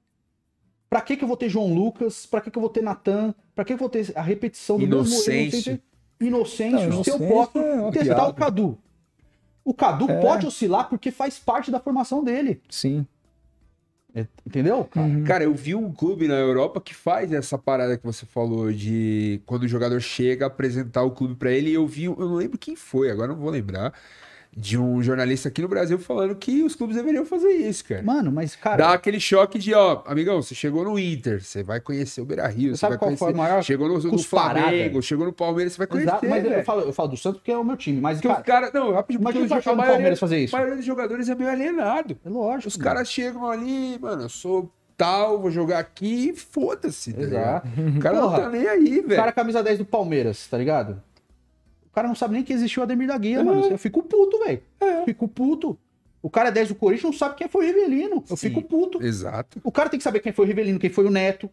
Pra que, que eu vou ter João Lucas? Pra que, que eu vou ter Natan? Pra que, eu vou ter a repetição do Inocêncio. Inocêncio, Não, inocêncio se eu posso é testar piada. o Cadu. O Cadu é. pode oscilar porque faz parte da formação dele. Sim. É, entendeu? Cara? Uhum. cara, eu vi um clube na Europa que faz essa parada que você falou de quando o jogador chega apresentar o clube para ele. E eu vi, eu não lembro quem foi, agora não vou lembrar de um jornalista aqui no Brasil falando que os clubes deveriam fazer isso, cara. Mano, mas, cara. Dá aquele choque de, ó, amigão, você chegou no Inter, você vai conhecer o Beira Rio, você sabe vai qual conhecer. Foi a maior chegou no, no Flamengo, chegou no Palmeiras, você vai conhecer. Exato, mas eu falo, eu falo, do Santos porque é o meu time. Mas, cara, o cara. Não, rapidinho, mas porque o Palmeiras fazer isso. A maioria dos jogadores é meio alienado. É lógico. Os caras chegam ali, mano, eu sou tal, vou jogar aqui, foda-se, Né? O cara Porra, não tá nem aí, velho. O cara é camisa 10 do Palmeiras, tá ligado? O cara não sabe nem que existiu o Ademir da Guia, é. mano. Eu fico puto, velho. É. Fico puto. O cara é 10 do Corinthians não sabe quem foi o Rivelino. Eu Sim, fico puto. Exato. O cara tem que saber quem foi o Rivelino, quem foi o Neto,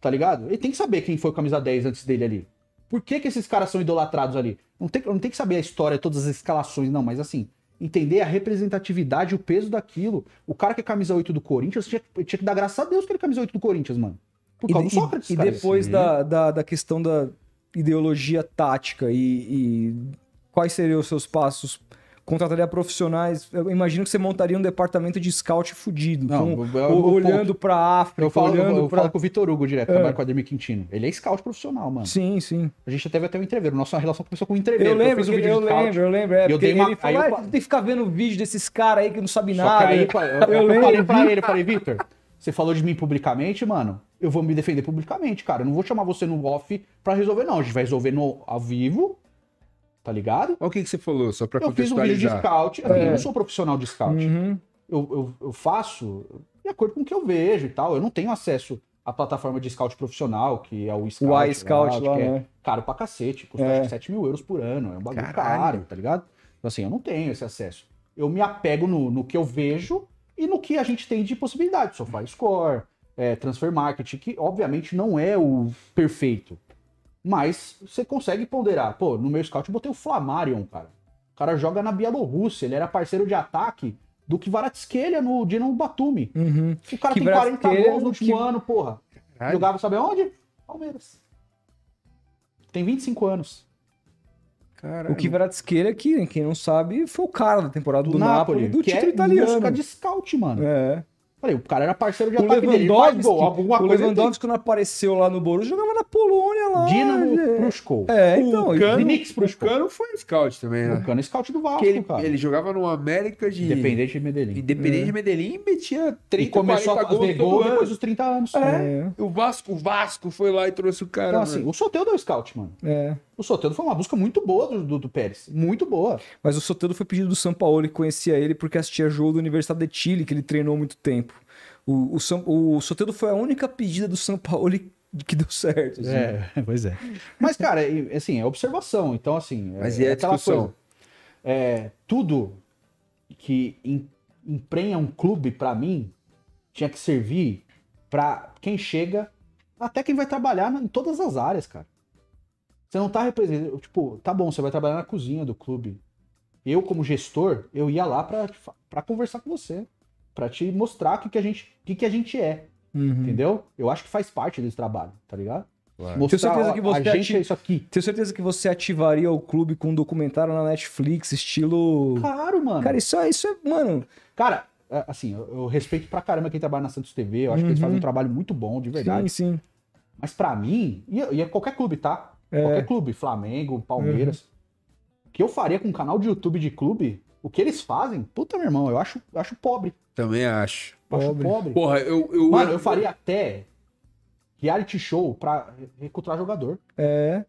tá ligado? Ele tem que saber quem foi o camisa 10 antes dele ali. Por que, que esses caras são idolatrados ali? Não tem, não tem que saber a história, todas as escalações, não, mas assim, entender a representatividade, o peso daquilo. O cara que é camisa 8 do Corinthians tinha, tinha que dar graças a Deus que ele é camisa 8 do Corinthians, mano. Por causa e, do Sócrates, E, e depois da, da, da, questão da, ideologia tática e, e quais seriam os seus passos? Contrataria profissionais. Eu imagino que você montaria um departamento de scout fudido. Não, com, eu, eu, olhando para África, eu falo, olhando eu, eu pra... falo com o Vitor Hugo direto, é. trabalho com o Ademir Quintino. Ele é scout profissional, mano. Sim, sim. A gente teve até o um entreveiro. Nossa relação começou com o um entreveiro. Eu lembro, eu, um eu lembro, eu lembro. É, eu dei uma... Ele falou, eu... Ah, tem que ficar vendo vídeo desses caras aí que não sabe nada. Aí, eu, eu, eu, eu falei pra ele, eu falei, Vitor você falou de mim publicamente, mano. Eu vou me defender publicamente, cara. Eu não vou chamar você no off pra resolver, não. A gente vai resolver no, ao vivo, tá ligado? Olha o que, que você falou, só pra eu contextualizar. Eu fiz um vídeo de scout. É. Eu não sou profissional de scout. Uhum. Eu, eu, eu faço de acordo com o que eu vejo e tal. Eu não tenho acesso à plataforma de scout profissional, que é o Scout. O iScout lá, lá, que é né? caro pra cacete, custa é. acho que 7 mil euros por ano, é um bagulho Caralho. caro, tá ligado? Então, assim, eu não tenho esse acesso. Eu me apego no, no que eu vejo e no que a gente tem de possibilidade, sofá score, é, transfer market, que obviamente não é o perfeito, mas você consegue ponderar. Pô, no meu scout eu botei o Flamarion, cara. O cara joga na Bielorrússia, ele era parceiro de ataque do que no Dinamo Batumi. Uhum. O cara tem 40 gols no último que... ano, porra. Caralho. Jogava sabe onde? Palmeiras. Tem 25 anos. Caralho. O Kvaratskhelia, que quem não sabe, foi o cara da temporada do, do Napoli, Napoli, do título é italiano. Música de scout, mano. É. Falei, o cara era parceiro de o ataque Lewandowski, dele. Alguma o Lewandowski, quando apareceu lá no Borussia, jogava na Polônia lá. Dinamo é. É, então. O Cano, Vinix O Cano foi scout também, né? O Cano é scout do Vasco, ele, cara. Ele jogava no América de... Independente de Medellín. Independente é. de Medellín e metia 30, e começou 40 a fazer gol depois dos 30 anos. É. é. O, Vasco, o Vasco foi lá e trouxe o cara, Então, mano. assim, o sorteio deu é scout, mano. É. O Soteldo foi uma busca muito boa do, do, do, Pérez, muito boa. Mas o Soteldo foi pedido do São Paulo e conhecia ele porque assistia jogo da Universidade de Chile, que ele treinou muito tempo. O, o, o Soteldo foi a única pedida do São Paulo que deu certo. Assim. É, [laughs] pois é. Mas, cara, é, assim, é observação. Então, assim, é Mas é, é aquela discussão. coisa. É, tudo que emprenha um clube, para mim, tinha que servir para quem chega, até quem vai trabalhar em todas as áreas, cara. Você não tá representando. Tipo, tá bom, você vai trabalhar na cozinha do clube. Eu, como gestor, eu ia lá para tipo, conversar com você. para te mostrar o que, que, a gente, que, que a gente é. Uhum. Entendeu? Eu acho que faz parte desse trabalho, tá ligado? Claro. Mostrar tenho certeza que você a gente é isso aqui. Tenho certeza que você ativaria o clube com um documentário na Netflix, estilo. Claro, mano. Cara, isso é. Isso é mano. Cara, é, assim, eu, eu respeito pra caramba quem trabalha na Santos TV. Eu acho uhum. que eles uhum. fazem um trabalho muito bom, de verdade. Sim, sim. Mas pra mim, e, e é qualquer clube, tá? É. Qualquer clube, Flamengo, Palmeiras. Uhum. O que eu faria com um canal de YouTube de clube, o que eles fazem, puta, meu irmão, eu acho, eu acho pobre. Também acho. pobre. acho pobre. Porra, eu, eu. Mano, eu faria até reality show pra recrutar jogador. É.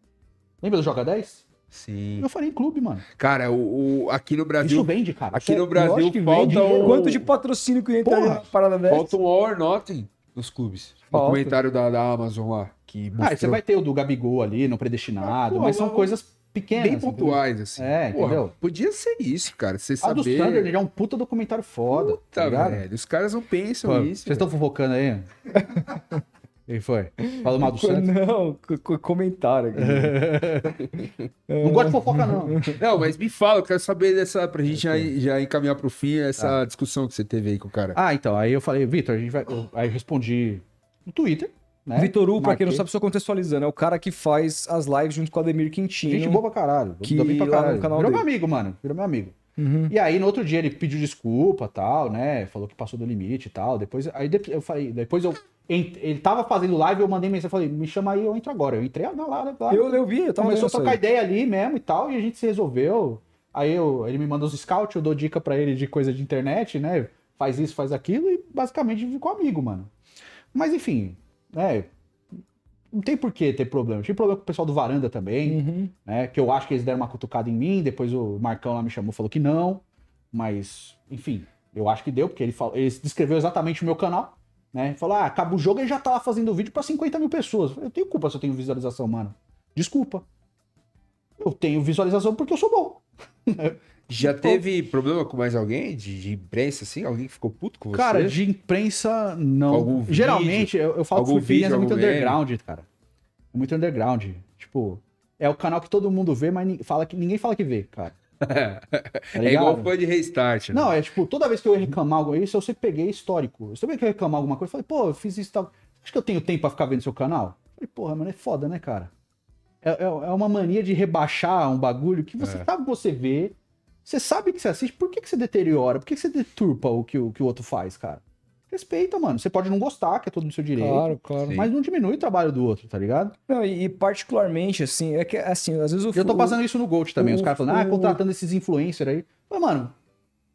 Lembra do Joga 10? Sim. Eu faria em clube, mano. Cara, o, o aqui no Brasil. Isso vende, cara. Aqui no Brasil falta vende, Quanto de patrocínio que entra na parada 10? Falta um All or Nothing nos clubes. Falta. Documentário da, da Amazon lá. Que ah, mostrou... Ah, você vai ter o do Gabigol ali, no Predestinado, ah, pô, mas são é coisas pequenas. Bem pontuais, assim. É, Porra, entendeu? Podia ser isso, cara. Você a O do Thunder é um puta documentário foda. Tá puta, tá velho. Os caras não pensam Pô, nisso. Vocês estão fofocando aí? [laughs] Quem foi? Fala mal do Santos? Não, comentário [laughs] não gosto de fofoca, não. Não, mas me fala, eu quero saber dessa. Pra gente já, já encaminhar pro fim essa tá. discussão que você teve aí com o cara. Ah, então. Aí eu falei, Vitor, a gente vai. Aí eu respondi no Twitter. Né? Vitor U, pra quem não sabe, só contextualizando, é o cara que faz as lives junto com o Ademir Quintinho Gente boa pra caralho. Que bem pra caralho. Virou dele. meu amigo, mano. Virou meu amigo. Uhum. E aí, no outro dia, ele pediu desculpa tal, né? Falou que passou do limite e tal. Depois, aí eu falei, depois eu ele tava fazendo live, eu mandei mensagem, falei, me chama aí, eu entro agora. Eu entrei lá, lá, lá. Eu, eu vi, eu tava Começou a tocar aí. ideia ali mesmo e tal, e a gente se resolveu. Aí eu, ele me mandou os scouts, eu dou dica para ele de coisa de internet, né? Faz isso, faz aquilo, e basicamente ficou amigo, mano. Mas enfim, né? Não tem por que ter problema. Tive problema com o pessoal do Varanda também, uhum. né? Que eu acho que eles deram uma cutucada em mim, depois o Marcão lá me chamou falou que não. Mas, enfim, eu acho que deu, porque ele, falou, ele descreveu exatamente o meu canal. Né? Falar, ah, acaba o jogo e já tá lá fazendo vídeo para 50 mil pessoas. Eu tenho culpa se eu tenho visualização, mano. Desculpa. Eu tenho visualização porque eu sou bom. [laughs] Já então, teve problema com mais alguém de, de, imprensa, assim? Alguém que ficou puto com você? Cara, de imprensa, não. Algum Geralmente, vídeo, eu, eu falo que o é vídeo é muito underground, cara. É muito underground. Tipo, é o canal que todo mundo vê, mas fala que, ninguém fala que vê, cara. Tá é igual foi de restart. Né? Não, é tipo, toda vez que eu ia reclamar alguma coisa, eu sempre peguei histórico. Eu sempre que ia reclamar alguma coisa, eu falei, pô, eu fiz isso e tal. Acho que eu tenho tempo pra ficar vendo seu canal? Eu falei, porra, mano, é foda, né, cara? É, é, é uma mania de rebaixar um bagulho que você é. sabe que você vê, você sabe que você assiste, por que, que você deteriora? Por que, que você deturpa o que, o que o outro faz, cara? respeita, mano. Você pode não gostar, que é todo no seu direito. Claro, claro. Mas não diminui o trabalho do outro, tá ligado? Não, e, e, particularmente, assim, é que, assim, às vezes o... Eu tô passando isso no Gold também. O, os caras falando, ah, o... ah, contratando esses influencers aí. Mas, mano,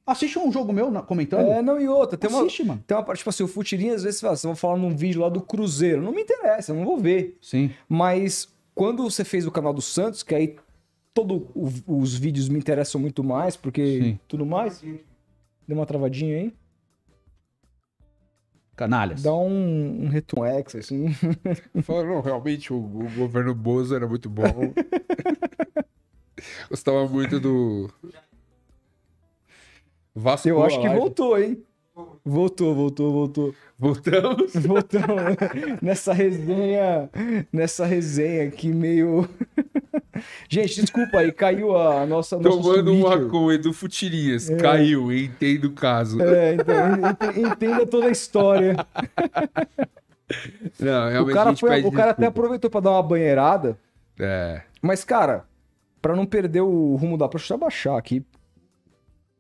Assiste um jogo meu comentando. É, não, e outra. Tem Assiste, uma, mano. Tem uma parte, tipo assim, o Futirinha às vezes fala, você vai falar num vídeo lá do Cruzeiro. Não me interessa, eu não vou ver. Sim. Mas quando você fez o canal do Santos, que aí todos os vídeos me interessam muito mais, porque Sim. tudo mais. Deu uma travadinha aí. Canalhas. Dá um, um retorno ex, assim. [laughs] realmente o, o governo Bozo era muito bom. [laughs] Gostava muito do. Vasco Eu acho que voltou, hein? Voltou, voltou, voltou. Voltamos? Voltamos. [laughs] nessa resenha, nessa resenha aqui meio... [laughs] Gente, desculpa aí, caiu a nossa... Tomando uma coisa do Futirias, é. caiu, entendo o caso. É, então, entenda toda a história. [laughs] Não, o cara, foi, o cara até aproveitou para dar uma banheirada. É. Mas, cara, para não perder o rumo da... Deixa eu abaixar aqui,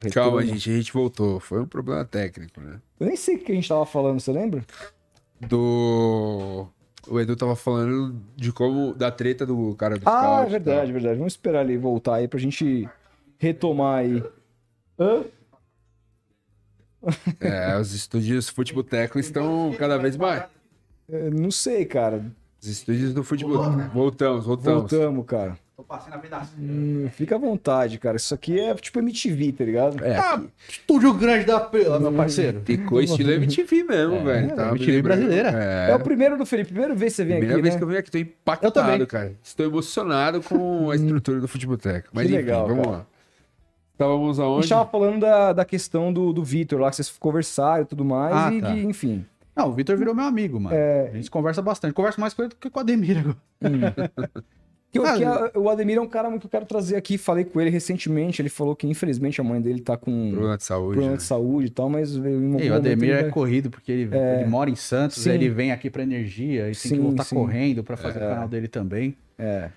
Retorno. Calma, gente, a gente voltou. Foi um problema técnico, né? Eu nem sei o que a gente tava falando, você lembra? Do. O Edu tava falando de como. da treta do cara do Ah, é verdade, tá? verdade. Vamos esperar ele voltar aí pra gente retomar aí. Hã? [laughs] É, os estúdios Futebol Teco estão cada vez mais. É, não sei, cara. Os estúdios do futebol. Voltamos, voltamos. Voltamos, cara. Tô passando a assim, né? hum, Fica à vontade, cara. Isso aqui é tipo MTV, tá ligado? É. Ah, estúdio grande da Pela, meu hum, parceiro. Ficou [laughs] estilo MTV mesmo, é, velho. É, tá MTV brasileira. É. é. o primeiro do Felipe. Primeira vez que você vem primeira aqui. Primeira vez né? que eu venho aqui. Tô impactado, eu também. cara. Estou emocionado com a estrutura do Futeboteca. Mas que enfim, legal, vamos cara. lá. Estávamos aonde? A gente tava falando da, da questão do, do Vitor lá, que vocês conversaram e tudo mais. Ah, e tá. de, enfim. Não, o Vitor virou meu amigo, mano. É... A gente conversa bastante. Conversa mais com ele do que com a Ademir agora. Hum. [laughs] Que, ah, que a, o Ademir é um cara que eu quero trazer aqui. Falei com ele recentemente. Ele falou que, infelizmente, a mãe dele tá com. Problema de saúde. Problema né? de saúde e tal, mas. Ei, o Ademir é corrido, porque ele, é... ele, mora em Santos, ele vem aqui pra energia e sim, tem que voltar sim. correndo para fazer é. o canal dele também. É.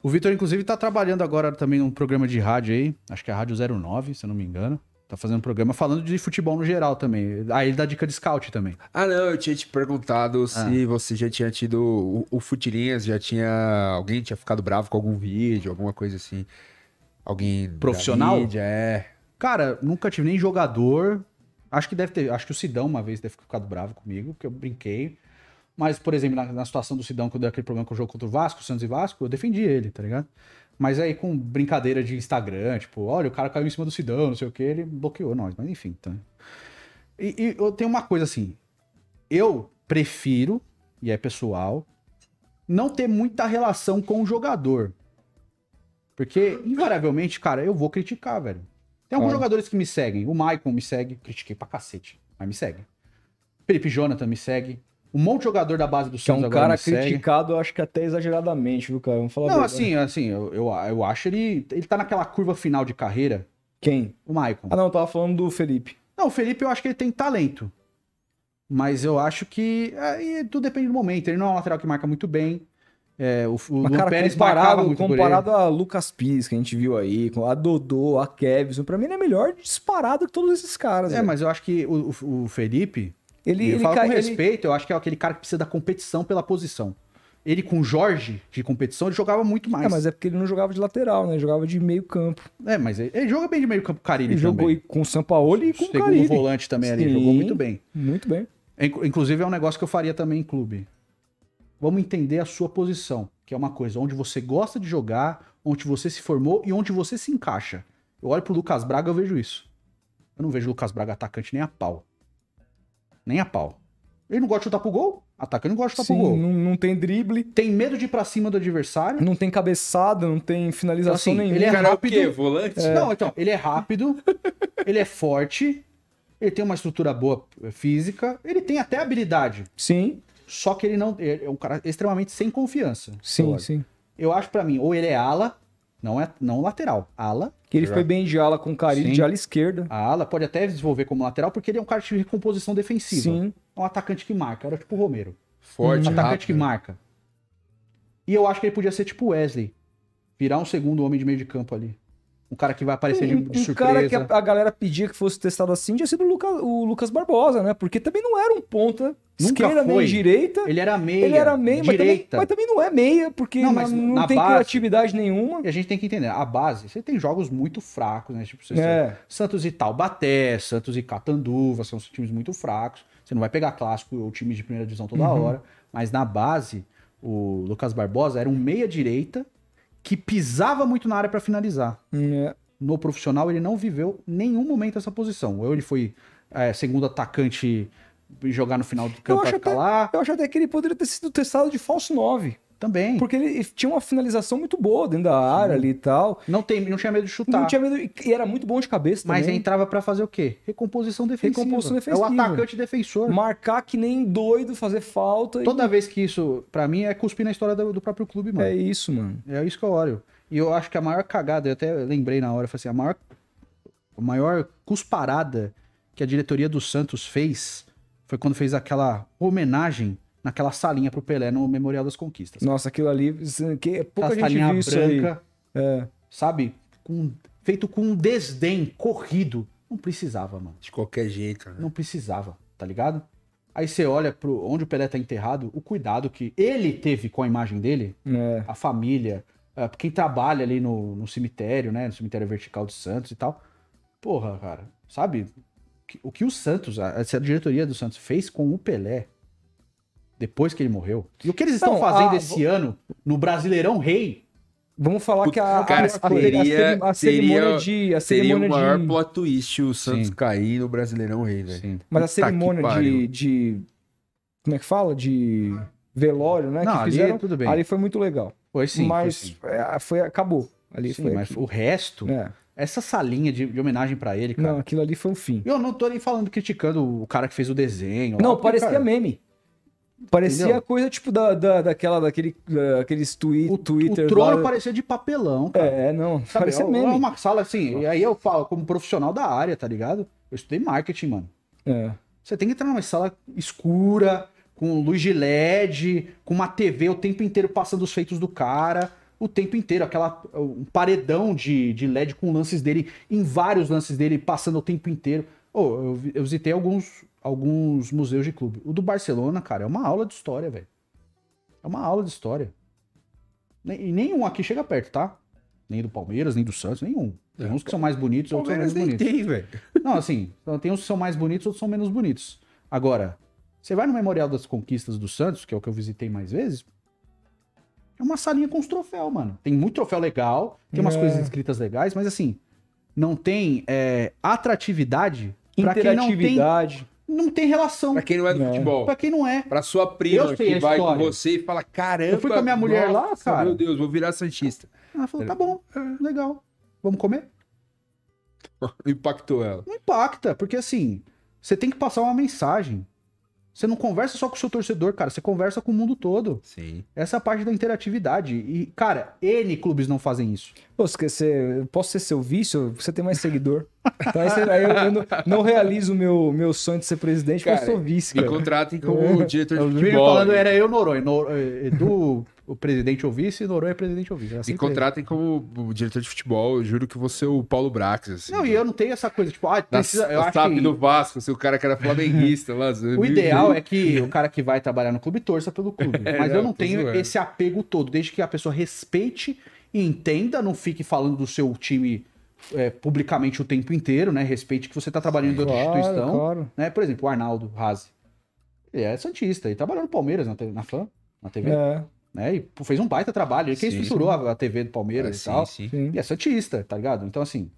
O Vitor, inclusive, tá trabalhando agora também num programa de rádio aí. Acho que é a Rádio 09, se eu não me engano. Tá fazendo um programa falando de futebol no geral também. Aí ele dá dica de scout também. Ah, não, eu tinha te perguntado ah. se você já tinha tido. O, o Futirinhas já tinha. Alguém tinha ficado bravo com algum vídeo, alguma coisa assim. Alguém. Profissional? Mídia, é. Cara, nunca tive nem jogador. Acho que deve ter. Acho que o Sidão uma vez deve ter ficado bravo comigo, porque eu brinquei. Mas, por exemplo, na, na situação do Sidão, quando deu aquele problema com o jogo contra o Vasco, o Santos e Vasco, eu defendi ele, tá ligado? Mas aí com brincadeira de Instagram, tipo, olha, o cara caiu em cima do Sidão, não sei o que, ele bloqueou nós. Mas enfim, tá. E, e eu tenho uma coisa assim. Eu prefiro, e é pessoal, não ter muita relação com o jogador. Porque, invariavelmente, cara, eu vou criticar, velho. Tem alguns é. jogadores que me seguem. O Maicon me segue, critiquei pra cacete, mas me segue. Felipe Jonathan me segue, um monte de jogador da base do Santos. agora. É um cara criticado, segue. acho que até exageradamente, viu, cara? Vamos falar Não, assim, assim, eu, eu, eu, acho ele. Ele tá naquela curva final de carreira. Quem? O Maicon. Ah, não, eu tava falando do Felipe. Não, o Felipe eu acho que ele tem talento. Mas eu acho que. Aí, é, tudo depende do momento. Ele não é um lateral que marca muito bem. É, o, o Mas, cara, Pérez comparado, comparado a Lucas Pires, que a gente viu aí, a Dodô, a Kevson, pra mim ele é melhor disparado que todos esses caras. É, velho. mas eu acho que o, o Felipe, ele, eu com ele... respeito, eu acho que é aquele cara que precisa da competição pela posição. Ele com o Jorge, de competição, ele jogava muito é, mais. É, mas é porque ele não jogava de lateral, né? Ele jogava de meio campo. É, mas ele, ele joga bem de meio campo Carilli ele também. Jogou com o Sampaoli e com o Carilli. Segundo volante também Sim, ali, jogou muito bem. Muito bem. É, inclusive é um negócio que eu faria também em clube. Vamos entender a sua posição, que é uma coisa onde você gosta de jogar, onde você se formou e onde você se encaixa. Eu olho pro Lucas Braga, eu vejo isso. Eu não vejo o Lucas Braga atacante nem a pau. Nem a pau. Ele não gosta de chutar pro gol. Ataca, ele não gosta de chutar Sim, pro gol. Não, não tem drible. Tem medo de ir pra cima do adversário. Não tem cabeçada, não tem finalização então, assim, nenhuma. Ele é Cara, é rápido. quê? Volante? É. Não, então, ele é rápido, [laughs] ele é forte, ele tem uma estrutura boa eh, física, ele tem até habilidade. Sim. Só que ele não. Ele é um cara extremamente sem confiança. Sim, sim. Eu acho para mim, ou ele é ala, não é não lateral, ala. Que ele foi bem de ala com carinho de ala esquerda. A ala pode até desenvolver como lateral, porque ele é um cara de recomposição defensiva. Sim. É um atacante que marca, era tipo o Romero. Forte, Um atacante rápido. que marca. E eu acho que ele podia ser tipo Wesley. Virar um segundo homem de meio de campo ali um cara que vai aparecer de, um, de surpresa. Um cara que a, a, galera pedia que fosse testado assim tinha sido o, Luca, o Lucas Barbosa, né? Porque também não era um ponta Nunca esquerda foi. nem direita. Ele era meia. Ele era meia, direita. Mas, também, mas também não é meia, porque não, mas não, não tem base, criatividade nenhuma. E a gente tem que entender, a base, você tem jogos muito fracos, né? Tipo, você é. Santos e Taubaté, Santos e Catanduva, são times muito fracos. Você não vai pegar clássico ou times de primeira divisão toda uhum. hora. Mas na base, o Lucas Barbosa era um meia direita que pisava muito na área para finalizar. É. No profissional, ele não viveu nenhum momento essa posição. Ou ele foi é, segundo atacante jogar no final do campo pra ficar até, lá. Eu acho até que ele poderia ter sido testado de falso 9. Também. Porque ele tinha uma finalização muito boa dentro da área Sim. ali e tal. Não, tem, não tinha medo de chutar. Não tinha medo. E era muito bom de cabeça também Mas entrava para fazer o quê? Recomposição defensiva. Recomposição defensiva. É o atacante defensor. Marcar que nem doido, fazer falta. Toda e... vez que isso, para mim, é cuspir na história do, do, próprio clube, mano. É isso, mano. É isso que eu olho. E eu acho que a maior cagada, eu até lembrei na hora, eu falei assim, a maior, a maior cusparada que a diretoria do Santos fez foi quando fez aquela homenagem naquela salinha pro Pelé no Memorial das Conquistas. Nossa, aquilo ali, que é pouca Aquela gente viu isso branca, aí. É. Sabe? Com, feito com um desdém corrido. Não precisava, mano. De qualquer jeito, né? Não precisava, tá ligado? Aí você olha pro onde o Pelé tá enterrado, o cuidado que ele teve com a imagem dele, é. a família, é, quem trabalha ali no, no cemitério, né? No cemitério vertical de Santos e tal. Porra, cara, sabe? O que o Santos, a diretoria do Santos fez com o Pelé, depois que ele morreu. E o que eles estão fazendo a... esse ano no Brasileirão Rei? Vamos falar Puta, que a, cara, a, a, seria, a, a cerimônia seria, de. A seria o maior de... plot twist o Santos Sim. cair no Brasileirão Rei, velho. Mas a cerimônia de, de, Como é que fala? De velório, né? Não, que ali, fizeram, tudo bem. ali foi muito legal. Foi sim. Mas foi, sim. É, foi acabou. Ali sim, foi mas o resto, é. essa salinha de, de homenagem para ele, cara. Não, aquilo ali foi um fim. Eu não tô nem falando, criticando o cara que fez o desenho. Não, lá, parecia cara... meme. Parecia Entendeu? coisa tipo da, da, daquela, daquele, daqueles eh, twi o, Twitter. O trono lá... parecia de papelão, cara. É, não. Sabe, parecia é mesmo. É uma sala assim, e aí eu falo, como profissional da área, tá ligado? Eu estudei marketing, mano. É. Você tem que entrar numa sala escura, com luz de LED, com uma TV o tempo inteiro passando os feitos do cara. O tempo inteiro, aquela um paredão de, de LED com lances dele, em vários lances dele, passando o tempo inteiro. Oh, eu, eu visitei alguns alguns museus de clube. O do Barcelona, cara, é uma aula de história, velho. É uma aula de história. E nenhum aqui chega perto, tá? Nem do Palmeiras, nem do Santos, nenhum. Tem uns que são mais bonitos, outros são menos bonitos. Tem, velho. Não, assim, então, tem uns que são mais bonitos, outros são menos bonitos. Agora, você vai no Memorial das Conquistas do Santos, que é o que eu visitei mais vezes, é uma salinha com os troféus, mano. Tem muito troféu legal, tem umas é. coisas escritas legais, mas assim, não tem é, atratividade para quem não tem não tem relação. Pra quem não é do não. Né. futebol. Pra quem não é. Pra sua prima que vai com você e fala: caramba. Eu fui com a minha mulher nossa, lá, cara. Meu Deus, vou virar Santista. Ela falou: tá bom, é. legal. Vamos comer? [laughs] Impactou ela. impacta, porque assim, você tem que passar uma mensagem. Você não conversa só com o seu torcedor, cara. Você conversa com o mundo todo. Sim. Essa é parte da interatividade. E, cara, N clubes não fazem isso. Pô, esquecer. posso ser seu vício? Você tem mais seguidor. Então, aí, você, aí eu, eu não, não, realizo o meu, meu sonho de ser presidente, cara, porque eu sou vice, cara. Me contratem como é. diretor de futebol. O falando era eu, Noronha. Edu, o presidente ou vice, Noronha é presidente ou vice. Assim e contratem é. como diretor de futebol, eu juro que você o Paulo Brax. Assim, não, e eu não tenho essa coisa, tipo, ah, precisa. Na, eu acho que... do Vasco, se o cara que era flamenguista lá. [laughs] o ideal é que o cara que vai trabalhar no clube torça pelo clube. [laughs] É, mas eu não tenho zoando. esse apego todo, desde que a pessoa respeite e entenda, não fique falando do seu time. É, publicamente o tempo inteiro, né? Respeite que você está trabalhando em outra claro, instituição. Claro. Né? Por exemplo, o Arnaldo Razi. Ele é Santista, ele trabalhou no Palmeiras na, na Flam, na TV. É né? E fez um baita trabalho. Ele que estruturou a, a TV do Palmeiras é, e tal. Sim, E é santista, tá ligado? Então, assim,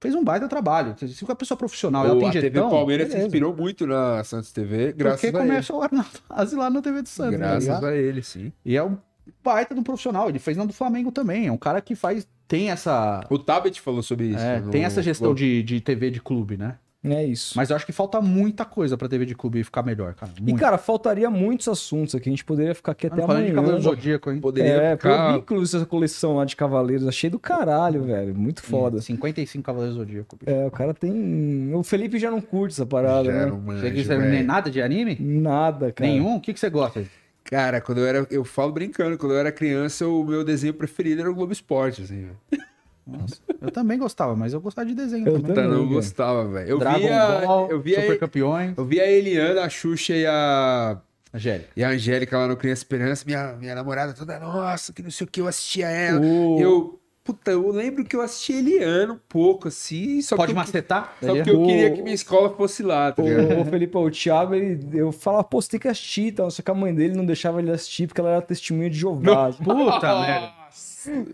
fez um baita trabalho. Se uma pessoa profissional, ela tem a jeitão... Palmeiras beleza. se inspirou muito na Santos TV, graças Porque a ele. Porque começa o Arnaldo Aze lá na TV do Santos. Tá graças a ele, sim. E é um baita de um profissional. Ele fez na do Flamengo também. É um cara que faz... Tem essa... O Tabet falou sobre isso. É, no... tem essa gestão de, de TV de clube, né? É isso. Mas eu acho que falta muita coisa pra TV de clube ficar melhor, cara. Muito. E, cara, faltaria muitos assuntos aqui. A gente poderia ficar aqui ah, até ah, amanhã. De Cavaleiro Zodíaco, hein? Poderia é, ficar... Eu incluso essa coleção lá de Cavaleiros. Achei do caralho, velho. Muito foda. 55 Cavaleiros Zodíaco. Bicho. É, o cara tem... O Felipe já não curte essa parada, já né? Não manjo, você não nada de anime? Nada, cara. Nenhum? O que, que você gosta? Cara, quando eu era... Eu falo brincando. Quando eu era criança, o meu desenho preferido era o Globo Esporte, assim, velho. Nossa, eu também gostava, mas eu gostava de desenho. Eu também, eu não gostava, velho. Eu Dragon via, Ball, eu via Super Campeões. Eu via a Eliana, a Xuxa e a Angélica. E a Angélica lá no Criança Esperança, minha, minha namorada toda, nossa, que não sei o que, eu assistia ela. Oh. Eu, puta, eu lembro que eu assisti Eliana um pouco, assim. Só Pode que macetar? Eu, só que eu oh. queria que minha escola fosse lá, tá ligado? oh, Felipe, o Thiago, ele, eu falava, pô, você tem que assistir, Só que a mãe dele não deixava ele assistir, porque ela era testemunha de Jeová. Puta merda.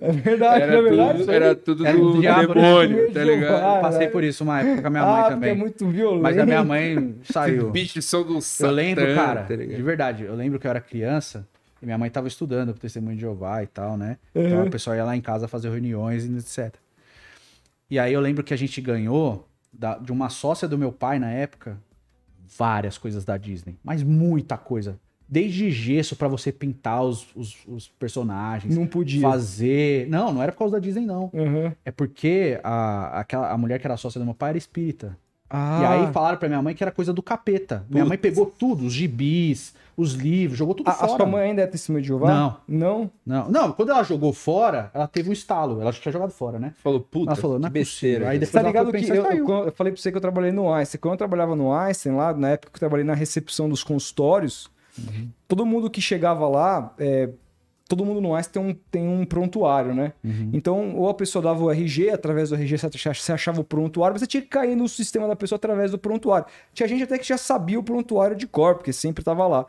É verdade, era é verdade. Tudo, era tudo era do diabo, demônio, né? tá ligado? passei por isso uma época com a minha mãe ah, é também. É muito violento. Mas a minha mãe [laughs] saiu. bicho são do Satã, Eu lembro, cara, tá de verdade, eu lembro que eu era criança e minha mãe tava estudando pro testemunho de Jeová e tal, né? Uhum. Então o pessoal ia lá em casa fazer reuniões e etc. E aí eu lembro que a gente ganhou da, de uma sócia do meu pai na época várias coisas da Disney, mas muita coisa desde gesso para você pintar os, os, os, personagens. Não podia. Fazer. Não, não era por causa da Disney, não. Uhum. É porque a, aquela, a mulher que era sócia do meu pai era espírita. Ah. E aí falaram pra minha mãe que era coisa do capeta. Putz. Minha mãe pegou tudo, os gibis, os livros, jogou tudo a, fora. A sua mãe ainda é testemunha de Jeová? Não. Não? Não. Não, quando ela jogou fora, ela teve um estalo. Ela tinha jogado fora, né? Falou, puta, ela falou, não é besteira. Aí depois tá ligado que eu, eu, eu falei pra você que eu trabalhei no Einstein. Quando eu trabalhava no Einstein, lá na época que eu trabalhei na recepção dos consultórios Uhum. Todo mundo que chegava lá, é, todo mundo no AIS tem um, tem um prontuário, né? Uhum. Então, ou a pessoa dava o RG, através do RG você achava o prontuário, mas você tinha que cair no sistema da pessoa através do prontuário. Tinha gente até que já sabia o prontuário de cor, porque sempre estava lá.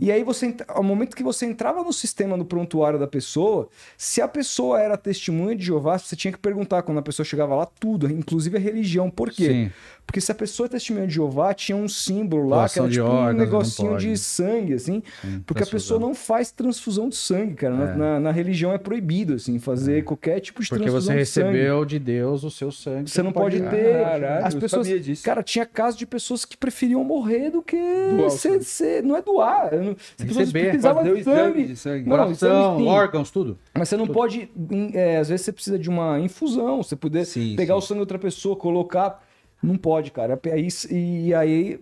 E aí, você, ao momento que você entrava no sistema do prontuário da pessoa, se a pessoa era testemunha de Jeová, você tinha que perguntar quando a pessoa chegava lá tudo, inclusive a religião. Por quê? Sim. Porque se a pessoa testemunha de Jeová, tinha um símbolo lá, Doação que era tipo órgãos, um né? negocinho de sangue, assim. Sim, porque a pessoa não faz transfusão de sangue, cara. É. Na, na, na, religião é proibido, assim, fazer é. qualquer tipo de porque transfusão de sangue. Porque você recebeu de Deus o seu sangue. Você não pode, pode ter. Caralho, as pessoas. Cara, tinha casos de pessoas que preferiam morrer do que ser, ser, Não é doar. As de sangue. De sangue. Não, Coração, sangue, órgãos, tudo. Mas você não tudo. pode. É, às vezes você precisa de uma infusão. Você poder sim, pegar sim. o sangue de outra pessoa, colocar. Não pode, cara. E aí.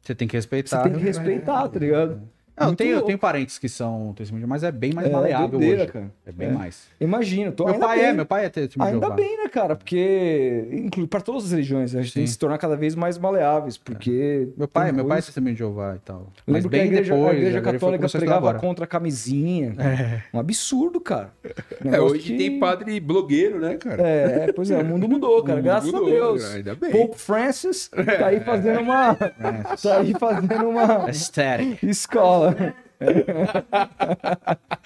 Você tem que respeitar. Você tem que né? respeitar, tá ligado? É. Ah, Não, eu, tenho, eu tenho parentes que são testemunho de Jeová, mas é bem mais é, é, maleável doideira, hoje. Cara. É bem é. mais. Imagino. Tô, meu pai é, bem, é, meu pai é testemunho tipo ainda de Jeová. Ainda bem, né, cara? Porque para todas as religiões a gente Sim. tem que se tornar cada vez mais maleáveis, é. porque... É. Meu pai, meu pai é testemunho de Jeová e tal. Lembro mas bem a igreja, depois... Né, a igreja católica pregava contra a camisinha. Um absurdo, cara. Um hoje que... tem padre blogueiro, né, cara? É, pois é. O mundo mudou, cara. [laughs] Graças mudou, a Deus. ainda bem. Pope Francis tá aí fazendo uma... [laughs] tá aí fazendo uma... Estética. Escola.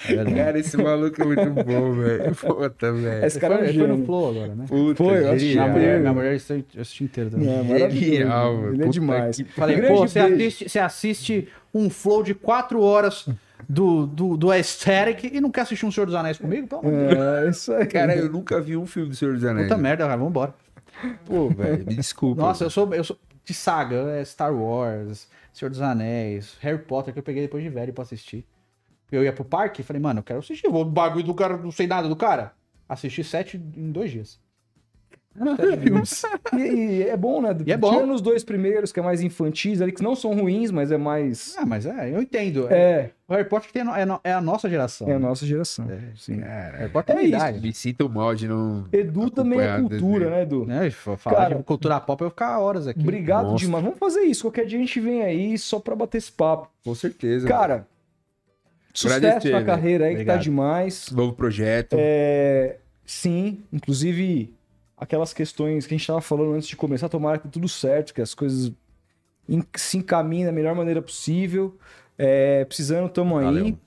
É cara, esse maluco é muito bom, velho. Puta, velho. Esse cara foi, foi é no Flow agora, né? Puta, foi, eu acho na, mulher, na mulher eu assisti, inteiro também. É, genial, velho. Ele é demais. Que... Falei, pô, você assiste, você assiste, um Flow de quatro horas do, do, do Aesthetic e não quer assistir um Senhor dos Anéis comigo? é, isso aí. Cara, eu nunca vi um filme do Senhor dos Anéis. Puta merda, cara, vambora. Pô, velho, me desculpa. Nossa, eu sou, eu sou de saga, é Star Wars... Senhor dos Anéis, Harry Potter, que eu peguei depois de velho pra assistir. Eu ia pro parque e falei, mano, eu quero assistir. Vou bagulho do cara, não sei nada do cara. Assisti sete em dois dias. [laughs] e, e, é bom, né? E é bom. Tirando os dois primeiros, que é mais infantis, ali, que não são ruins, mas é mais. Ah, mas é, eu entendo. É. é. O Harry Potter tem, é, é a nossa geração. É a né? nossa geração. É, sim. É, Harry Potter é, é isso. Me sinto mal de não. Edu também é cultura, né, Edu? É, falar Cara, de cultura pop, eu vou ficar horas aqui. Obrigado nossa. demais. Vamos fazer isso. Qualquer dia a gente vem aí só pra bater esse papo. Com certeza. Cara. Mano. Sucesso na carreira aí, Obrigado. que tá demais. Novo projeto. É, sim, inclusive aquelas questões que a gente estava falando antes de começar, tomara que tudo certo, que as coisas se encaminhem da melhor maneira possível. É, precisando, tamo aí. Valeu.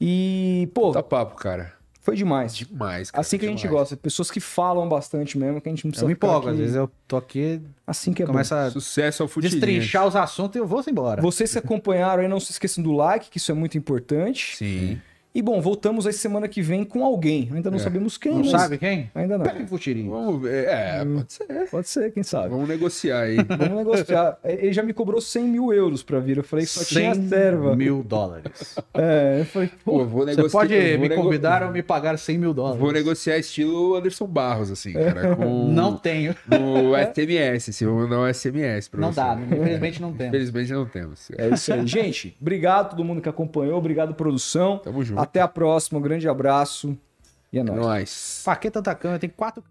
E, pô. Tá papo, cara. Foi demais. Demais, cara. Assim que demais. a gente gosta. Pessoas que falam bastante mesmo, que a gente não precisa. Eu me empolgo, às vezes eu tô aqui. Assim que é começa bom. Sucesso ao futebol. Destrinchar os assuntos e eu vou embora. Vocês que acompanharam aí, não se esqueçam do like, que isso é muito importante. Sim. E bom, voltamos aí semana que vem com alguém. Ainda não é. sabemos quem. Não mas... sabe quem? Ainda não. Pega o Futirinho. Vamos ver. É, hum, pode ser. Pode ser, quem sabe. Vamos negociar aí. [laughs] Vamos negociar. É, ele já me cobrou 100 mil euros pra vir. Eu falei, só tinha serva. mil dólares. É, eu falei, pô, pô vou negociar. Você pode me nego... convidar ou me pagar 100 mil dólares. Vou negociar estilo Anderson Barros, assim, cara. [laughs] Com... Não tenho. No SMS, assim, vou mandar um SMS pra não você. Não dá, infelizmente não temos. Infelizmente não temos. É isso aí. Gente, obrigado a todo mundo que acompanhou. Obrigado, produção. Tamo junto. Até a próxima, um grande abraço e é, é nóis. Nós. Paqueta da Cana tem quatro.